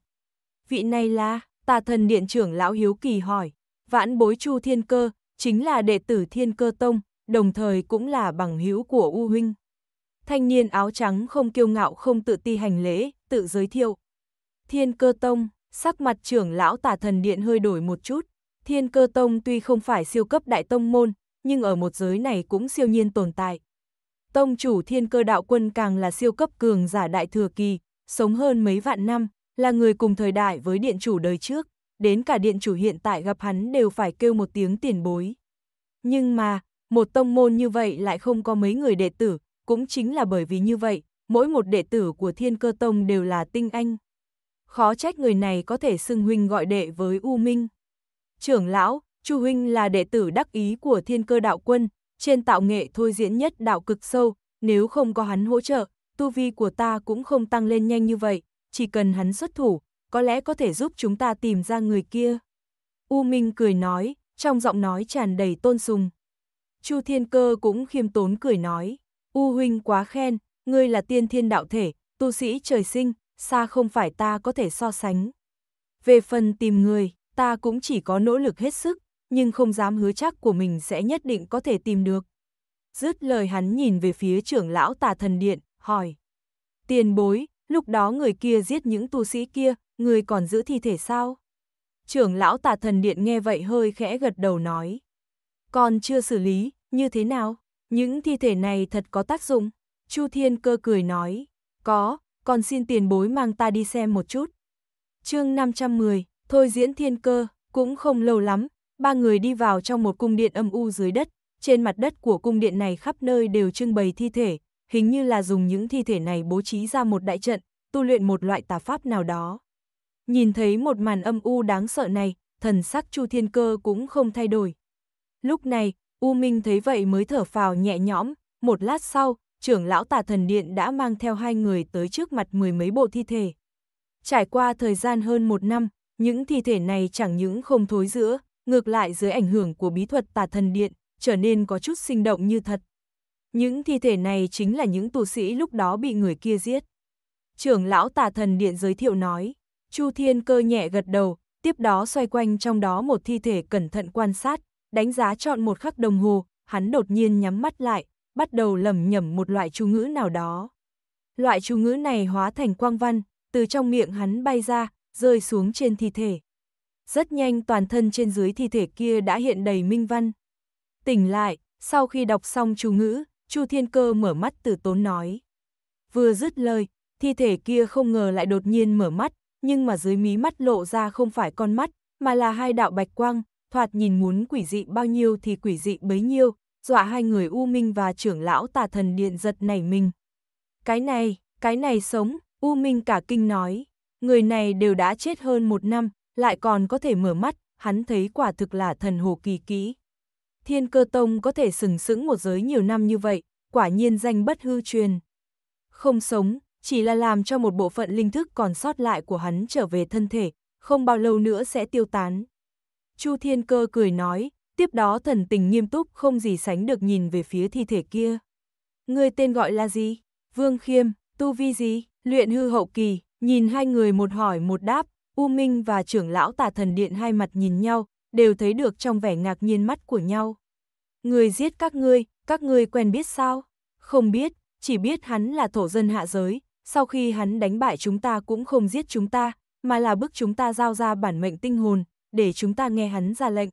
Vị này là tà thần điện trưởng lão Hiếu Kỳ hỏi, vãn bối Chu Thiên Cơ, chính là đệ tử Thiên Cơ Tông, đồng thời cũng là bằng hữu của U Huynh. Thanh niên áo trắng không kiêu ngạo không tự ti hành lễ, tự giới thiệu. Thiên Cơ Tông, sắc mặt trưởng lão tà thần điện hơi đổi một chút. Thiên Cơ Tông tuy không phải siêu cấp đại tông môn, nhưng ở một giới này cũng siêu nhiên tồn tại. Tông chủ Thiên Cơ Đạo Quân càng là siêu cấp cường giả đại thừa kỳ, sống hơn mấy vạn năm, là người cùng thời đại với điện chủ đời trước, đến cả điện chủ hiện tại gặp hắn đều phải kêu một tiếng tiền bối. Nhưng mà, một tông môn như vậy lại không có mấy người đệ tử, cũng chính là bởi vì như vậy, mỗi một đệ tử của thiên cơ tông đều là tinh anh. Khó trách người này có thể xưng huynh gọi đệ với U Minh. Trưởng lão, Chu Huynh là đệ tử đắc ý của thiên cơ đạo quân, trên tạo nghệ thôi diễn nhất đạo cực sâu, nếu không có hắn hỗ trợ, tu vi của ta cũng không tăng lên nhanh như vậy, chỉ cần hắn xuất thủ, có lẽ có thể giúp chúng ta tìm ra người kia. U Minh cười nói, trong giọng nói tràn đầy tôn sùng. Chu Thiên Cơ cũng khiêm tốn cười nói, U Huynh quá khen, ngươi là tiên thiên đạo thể, tu sĩ trời sinh, xa không phải ta có thể so sánh. Về phần tìm người, ta cũng chỉ có nỗ lực hết sức, nhưng không dám hứa chắc của mình sẽ nhất định có thể tìm được. Dứt lời hắn nhìn về phía trưởng lão tà thần điện, hỏi. Tiền bối, Lúc đó người kia giết những tu sĩ kia, người còn giữ thi thể sao? Trưởng lão tà thần điện nghe vậy hơi khẽ gật đầu nói. Còn chưa xử lý, như thế nào? Những thi thể này thật có tác dụng. Chu Thiên cơ cười nói. Có, còn xin tiền bối mang ta đi xem một chút. chương 510, thôi diễn thiên cơ, cũng không lâu lắm. Ba người đi vào trong một cung điện âm u dưới đất. Trên mặt đất của cung điện này khắp nơi đều trưng bày thi thể, hình như là dùng những thi thể này bố trí ra một đại trận, tu luyện một loại tà pháp nào đó. Nhìn thấy một màn âm u đáng sợ này, thần sắc Chu Thiên Cơ cũng không thay đổi. Lúc này, U Minh thấy vậy mới thở phào nhẹ nhõm, một lát sau, trưởng lão tà thần điện đã mang theo hai người tới trước mặt mười mấy bộ thi thể. Trải qua thời gian hơn một năm, những thi thể này chẳng những không thối giữa, ngược lại dưới ảnh hưởng của bí thuật tà thần điện, trở nên có chút sinh động như thật, những thi thể này chính là những tu sĩ lúc đó bị người kia giết. Trưởng lão tà thần điện giới thiệu nói, Chu Thiên cơ nhẹ gật đầu, tiếp đó xoay quanh trong đó một thi thể cẩn thận quan sát, đánh giá chọn một khắc đồng hồ, hắn đột nhiên nhắm mắt lại, bắt đầu lầm nhầm một loại chú ngữ nào đó. Loại chú ngữ này hóa thành quang văn, từ trong miệng hắn bay ra, rơi xuống trên thi thể. Rất nhanh toàn thân trên dưới thi thể kia đã hiện đầy minh văn. Tỉnh lại, sau khi đọc xong chú ngữ, Chu Thiên Cơ mở mắt từ tốn nói. Vừa dứt lời, thi thể kia không ngờ lại đột nhiên mở mắt, nhưng mà dưới mí mắt lộ ra không phải con mắt, mà là hai đạo bạch quang, thoạt nhìn muốn quỷ dị bao nhiêu thì quỷ dị bấy nhiêu, dọa hai người U Minh và trưởng lão tà thần điện giật nảy mình. Cái này, cái này sống, U Minh cả kinh nói, người này đều đã chết hơn một năm, lại còn có thể mở mắt, hắn thấy quả thực là thần hồ kỳ kỹ thiên cơ tông có thể sừng sững một giới nhiều năm như vậy, quả nhiên danh bất hư truyền. Không sống, chỉ là làm cho một bộ phận linh thức còn sót lại của hắn trở về thân thể, không bao lâu nữa sẽ tiêu tán. Chu Thiên Cơ cười nói, tiếp đó thần tình nghiêm túc không gì sánh được nhìn về phía thi thể kia. Người tên gọi là gì? Vương Khiêm, tu vi gì? Luyện hư hậu kỳ, nhìn hai người một hỏi một đáp, U Minh và trưởng lão tà thần điện hai mặt nhìn nhau, đều thấy được trong vẻ ngạc nhiên mắt của nhau. Người giết các ngươi, các ngươi quen biết sao? Không biết, chỉ biết hắn là thổ dân hạ giới, sau khi hắn đánh bại chúng ta cũng không giết chúng ta, mà là bức chúng ta giao ra bản mệnh tinh hồn, để chúng ta nghe hắn ra lệnh.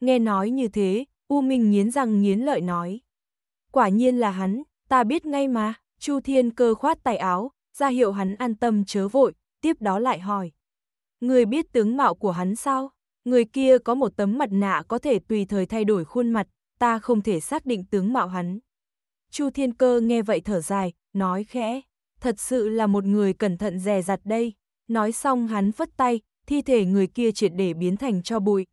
Nghe nói như thế, U Minh nghiến răng nghiến lợi nói. Quả nhiên là hắn, ta biết ngay mà, Chu Thiên cơ khoát tay áo, ra hiệu hắn an tâm chớ vội, tiếp đó lại hỏi. Người biết tướng mạo của hắn sao? người kia có một tấm mặt nạ có thể tùy thời thay đổi khuôn mặt, ta không thể xác định tướng mạo hắn. Chu Thiên Cơ nghe vậy thở dài, nói khẽ, thật sự là một người cẩn thận dè dặt đây. Nói xong hắn phất tay, thi thể người kia triệt để biến thành cho bụi.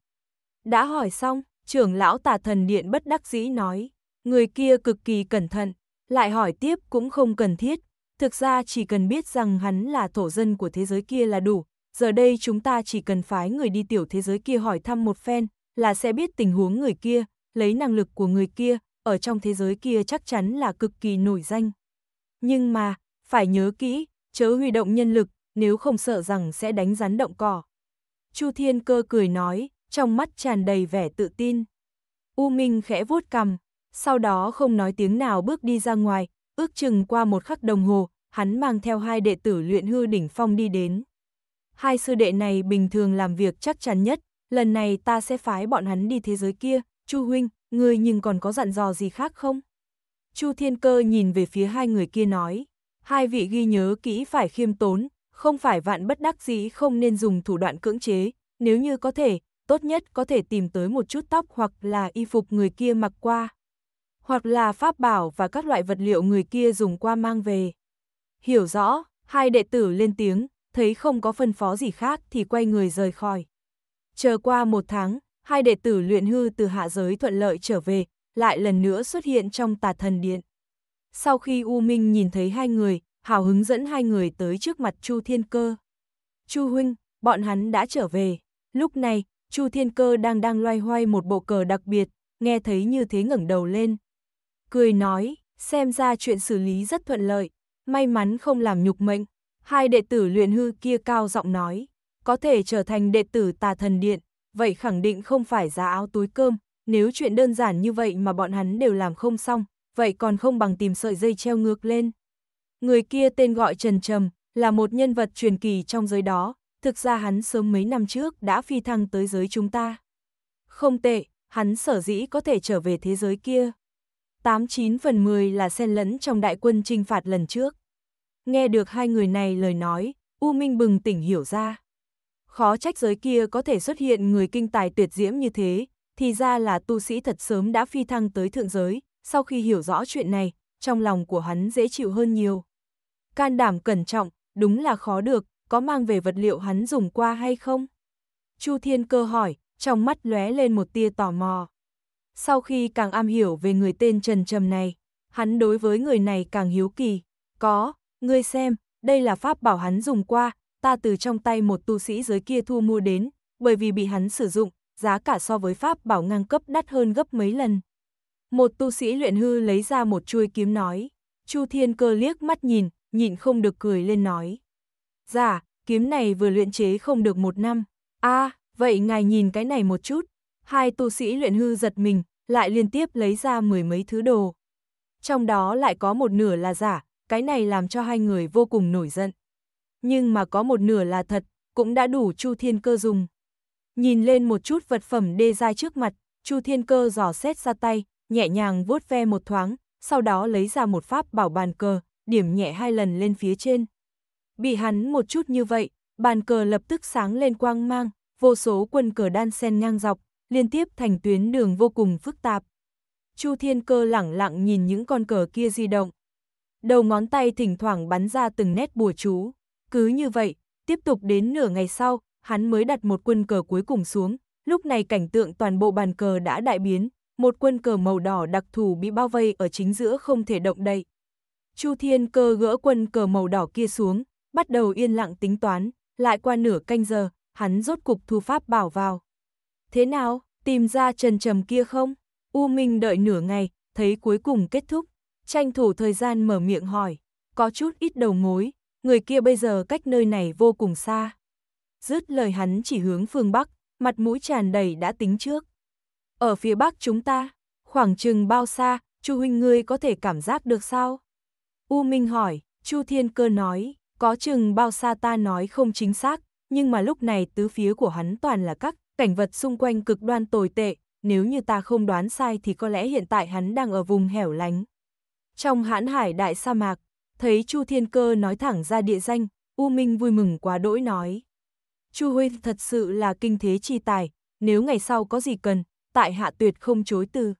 Đã hỏi xong, trưởng lão tà thần điện bất đắc dĩ nói, người kia cực kỳ cẩn thận, lại hỏi tiếp cũng không cần thiết, thực ra chỉ cần biết rằng hắn là thổ dân của thế giới kia là đủ, giờ đây chúng ta chỉ cần phái người đi tiểu thế giới kia hỏi thăm một phen, là sẽ biết tình huống người kia, lấy năng lực của người kia, ở trong thế giới kia chắc chắn là cực kỳ nổi danh. Nhưng mà, phải nhớ kỹ, chớ huy động nhân lực, nếu không sợ rằng sẽ đánh rắn động cỏ. Chu Thiên Cơ cười nói, trong mắt tràn đầy vẻ tự tin. U Minh khẽ vuốt cằm, sau đó không nói tiếng nào bước đi ra ngoài, ước chừng qua một khắc đồng hồ, hắn mang theo hai đệ tử luyện hư đỉnh phong đi đến hai sư đệ này bình thường làm việc chắc chắn nhất, lần này ta sẽ phái bọn hắn đi thế giới kia, Chu huynh, ngươi nhưng còn có dặn dò gì khác không? Chu Thiên Cơ nhìn về phía hai người kia nói, hai vị ghi nhớ kỹ phải khiêm tốn, không phải vạn bất đắc dĩ không nên dùng thủ đoạn cưỡng chế, nếu như có thể, tốt nhất có thể tìm tới một chút tóc hoặc là y phục người kia mặc qua, hoặc là pháp bảo và các loại vật liệu người kia dùng qua mang về. Hiểu rõ, hai đệ tử lên tiếng, thấy không có phân phó gì khác thì quay người rời khỏi. Chờ qua một tháng, hai đệ tử luyện hư từ hạ giới thuận lợi trở về, lại lần nữa xuất hiện trong tà thần điện. Sau khi U Minh nhìn thấy hai người, hào hứng dẫn hai người tới trước mặt Chu Thiên Cơ. Chu Huynh, bọn hắn đã trở về. Lúc này, Chu Thiên Cơ đang đang loay hoay một bộ cờ đặc biệt, nghe thấy như thế ngẩng đầu lên. Cười nói, xem ra chuyện xử lý rất thuận lợi, may mắn không làm nhục mệnh. Hai đệ tử luyện hư kia cao giọng nói, có thể trở thành đệ tử tà thần điện, vậy khẳng định không phải giá áo túi cơm, nếu chuyện đơn giản như vậy mà bọn hắn đều làm không xong, vậy còn không bằng tìm sợi dây treo ngược lên. Người kia tên gọi Trần Trầm, là một nhân vật truyền kỳ trong giới đó, thực ra hắn sớm mấy năm trước đã phi thăng tới giới chúng ta. Không tệ, hắn sở dĩ có thể trở về thế giới kia. 89 phần 10 là xen lẫn trong đại quân trinh phạt lần trước. Nghe được hai người này lời nói, U Minh bừng tỉnh hiểu ra. Khó trách giới kia có thể xuất hiện người kinh tài tuyệt diễm như thế, thì ra là tu sĩ thật sớm đã phi thăng tới thượng giới, sau khi hiểu rõ chuyện này, trong lòng của hắn dễ chịu hơn nhiều. Can đảm cẩn trọng, đúng là khó được, có mang về vật liệu hắn dùng qua hay không? Chu Thiên Cơ hỏi, trong mắt lóe lên một tia tò mò. Sau khi càng am hiểu về người tên Trần Trầm này, hắn đối với người này càng hiếu kỳ, có, ngươi xem, đây là pháp bảo hắn dùng qua, ta từ trong tay một tu sĩ giới kia thu mua đến, bởi vì bị hắn sử dụng, giá cả so với pháp bảo ngang cấp đắt hơn gấp mấy lần. Một tu sĩ luyện hư lấy ra một chuôi kiếm nói, Chu Thiên Cơ liếc mắt nhìn, nhịn không được cười lên nói. Dạ, kiếm này vừa luyện chế không được một năm. a vậy ngài nhìn cái này một chút. Hai tu sĩ luyện hư giật mình, lại liên tiếp lấy ra mười mấy thứ đồ. Trong đó lại có một nửa là giả, cái này làm cho hai người vô cùng nổi giận. Nhưng mà có một nửa là thật, cũng đã đủ Chu Thiên Cơ dùng. Nhìn lên một chút vật phẩm đê dai trước mặt, Chu Thiên Cơ dò xét ra tay, nhẹ nhàng vuốt ve một thoáng, sau đó lấy ra một pháp bảo bàn cờ, điểm nhẹ hai lần lên phía trên. Bị hắn một chút như vậy, bàn cờ lập tức sáng lên quang mang, vô số quân cờ đan sen ngang dọc, liên tiếp thành tuyến đường vô cùng phức tạp. Chu Thiên Cơ lẳng lặng nhìn những con cờ kia di động, đầu ngón tay thỉnh thoảng bắn ra từng nét bùa chú. Cứ như vậy, tiếp tục đến nửa ngày sau, hắn mới đặt một quân cờ cuối cùng xuống. Lúc này cảnh tượng toàn bộ bàn cờ đã đại biến, một quân cờ màu đỏ đặc thù bị bao vây ở chính giữa không thể động đậy. Chu Thiên cơ gỡ quân cờ màu đỏ kia xuống, bắt đầu yên lặng tính toán, lại qua nửa canh giờ, hắn rốt cục thu pháp bảo vào. Thế nào, tìm ra trần trầm kia không? U Minh đợi nửa ngày, thấy cuối cùng kết thúc tranh thủ thời gian mở miệng hỏi, có chút ít đầu mối, người kia bây giờ cách nơi này vô cùng xa. Dứt lời hắn chỉ hướng phương Bắc, mặt mũi tràn đầy đã tính trước. Ở phía Bắc chúng ta, khoảng chừng bao xa, Chu huynh ngươi có thể cảm giác được sao? U Minh hỏi, Chu Thiên Cơ nói, có chừng bao xa ta nói không chính xác, nhưng mà lúc này tứ phía của hắn toàn là các cảnh vật xung quanh cực đoan tồi tệ, nếu như ta không đoán sai thì có lẽ hiện tại hắn đang ở vùng hẻo lánh. Trong hãn hải đại sa mạc, thấy Chu Thiên Cơ nói thẳng ra địa danh, U Minh vui mừng quá đỗi nói. Chu huynh thật sự là kinh thế chi tài, nếu ngày sau có gì cần, tại hạ tuyệt không chối từ.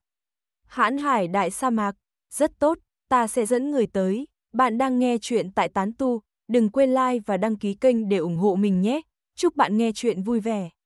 Hãn hải đại sa mạc, rất tốt, ta sẽ dẫn người tới, bạn đang nghe chuyện tại Tán Tu, đừng quên like và đăng ký kênh để ủng hộ mình nhé. Chúc bạn nghe chuyện vui vẻ.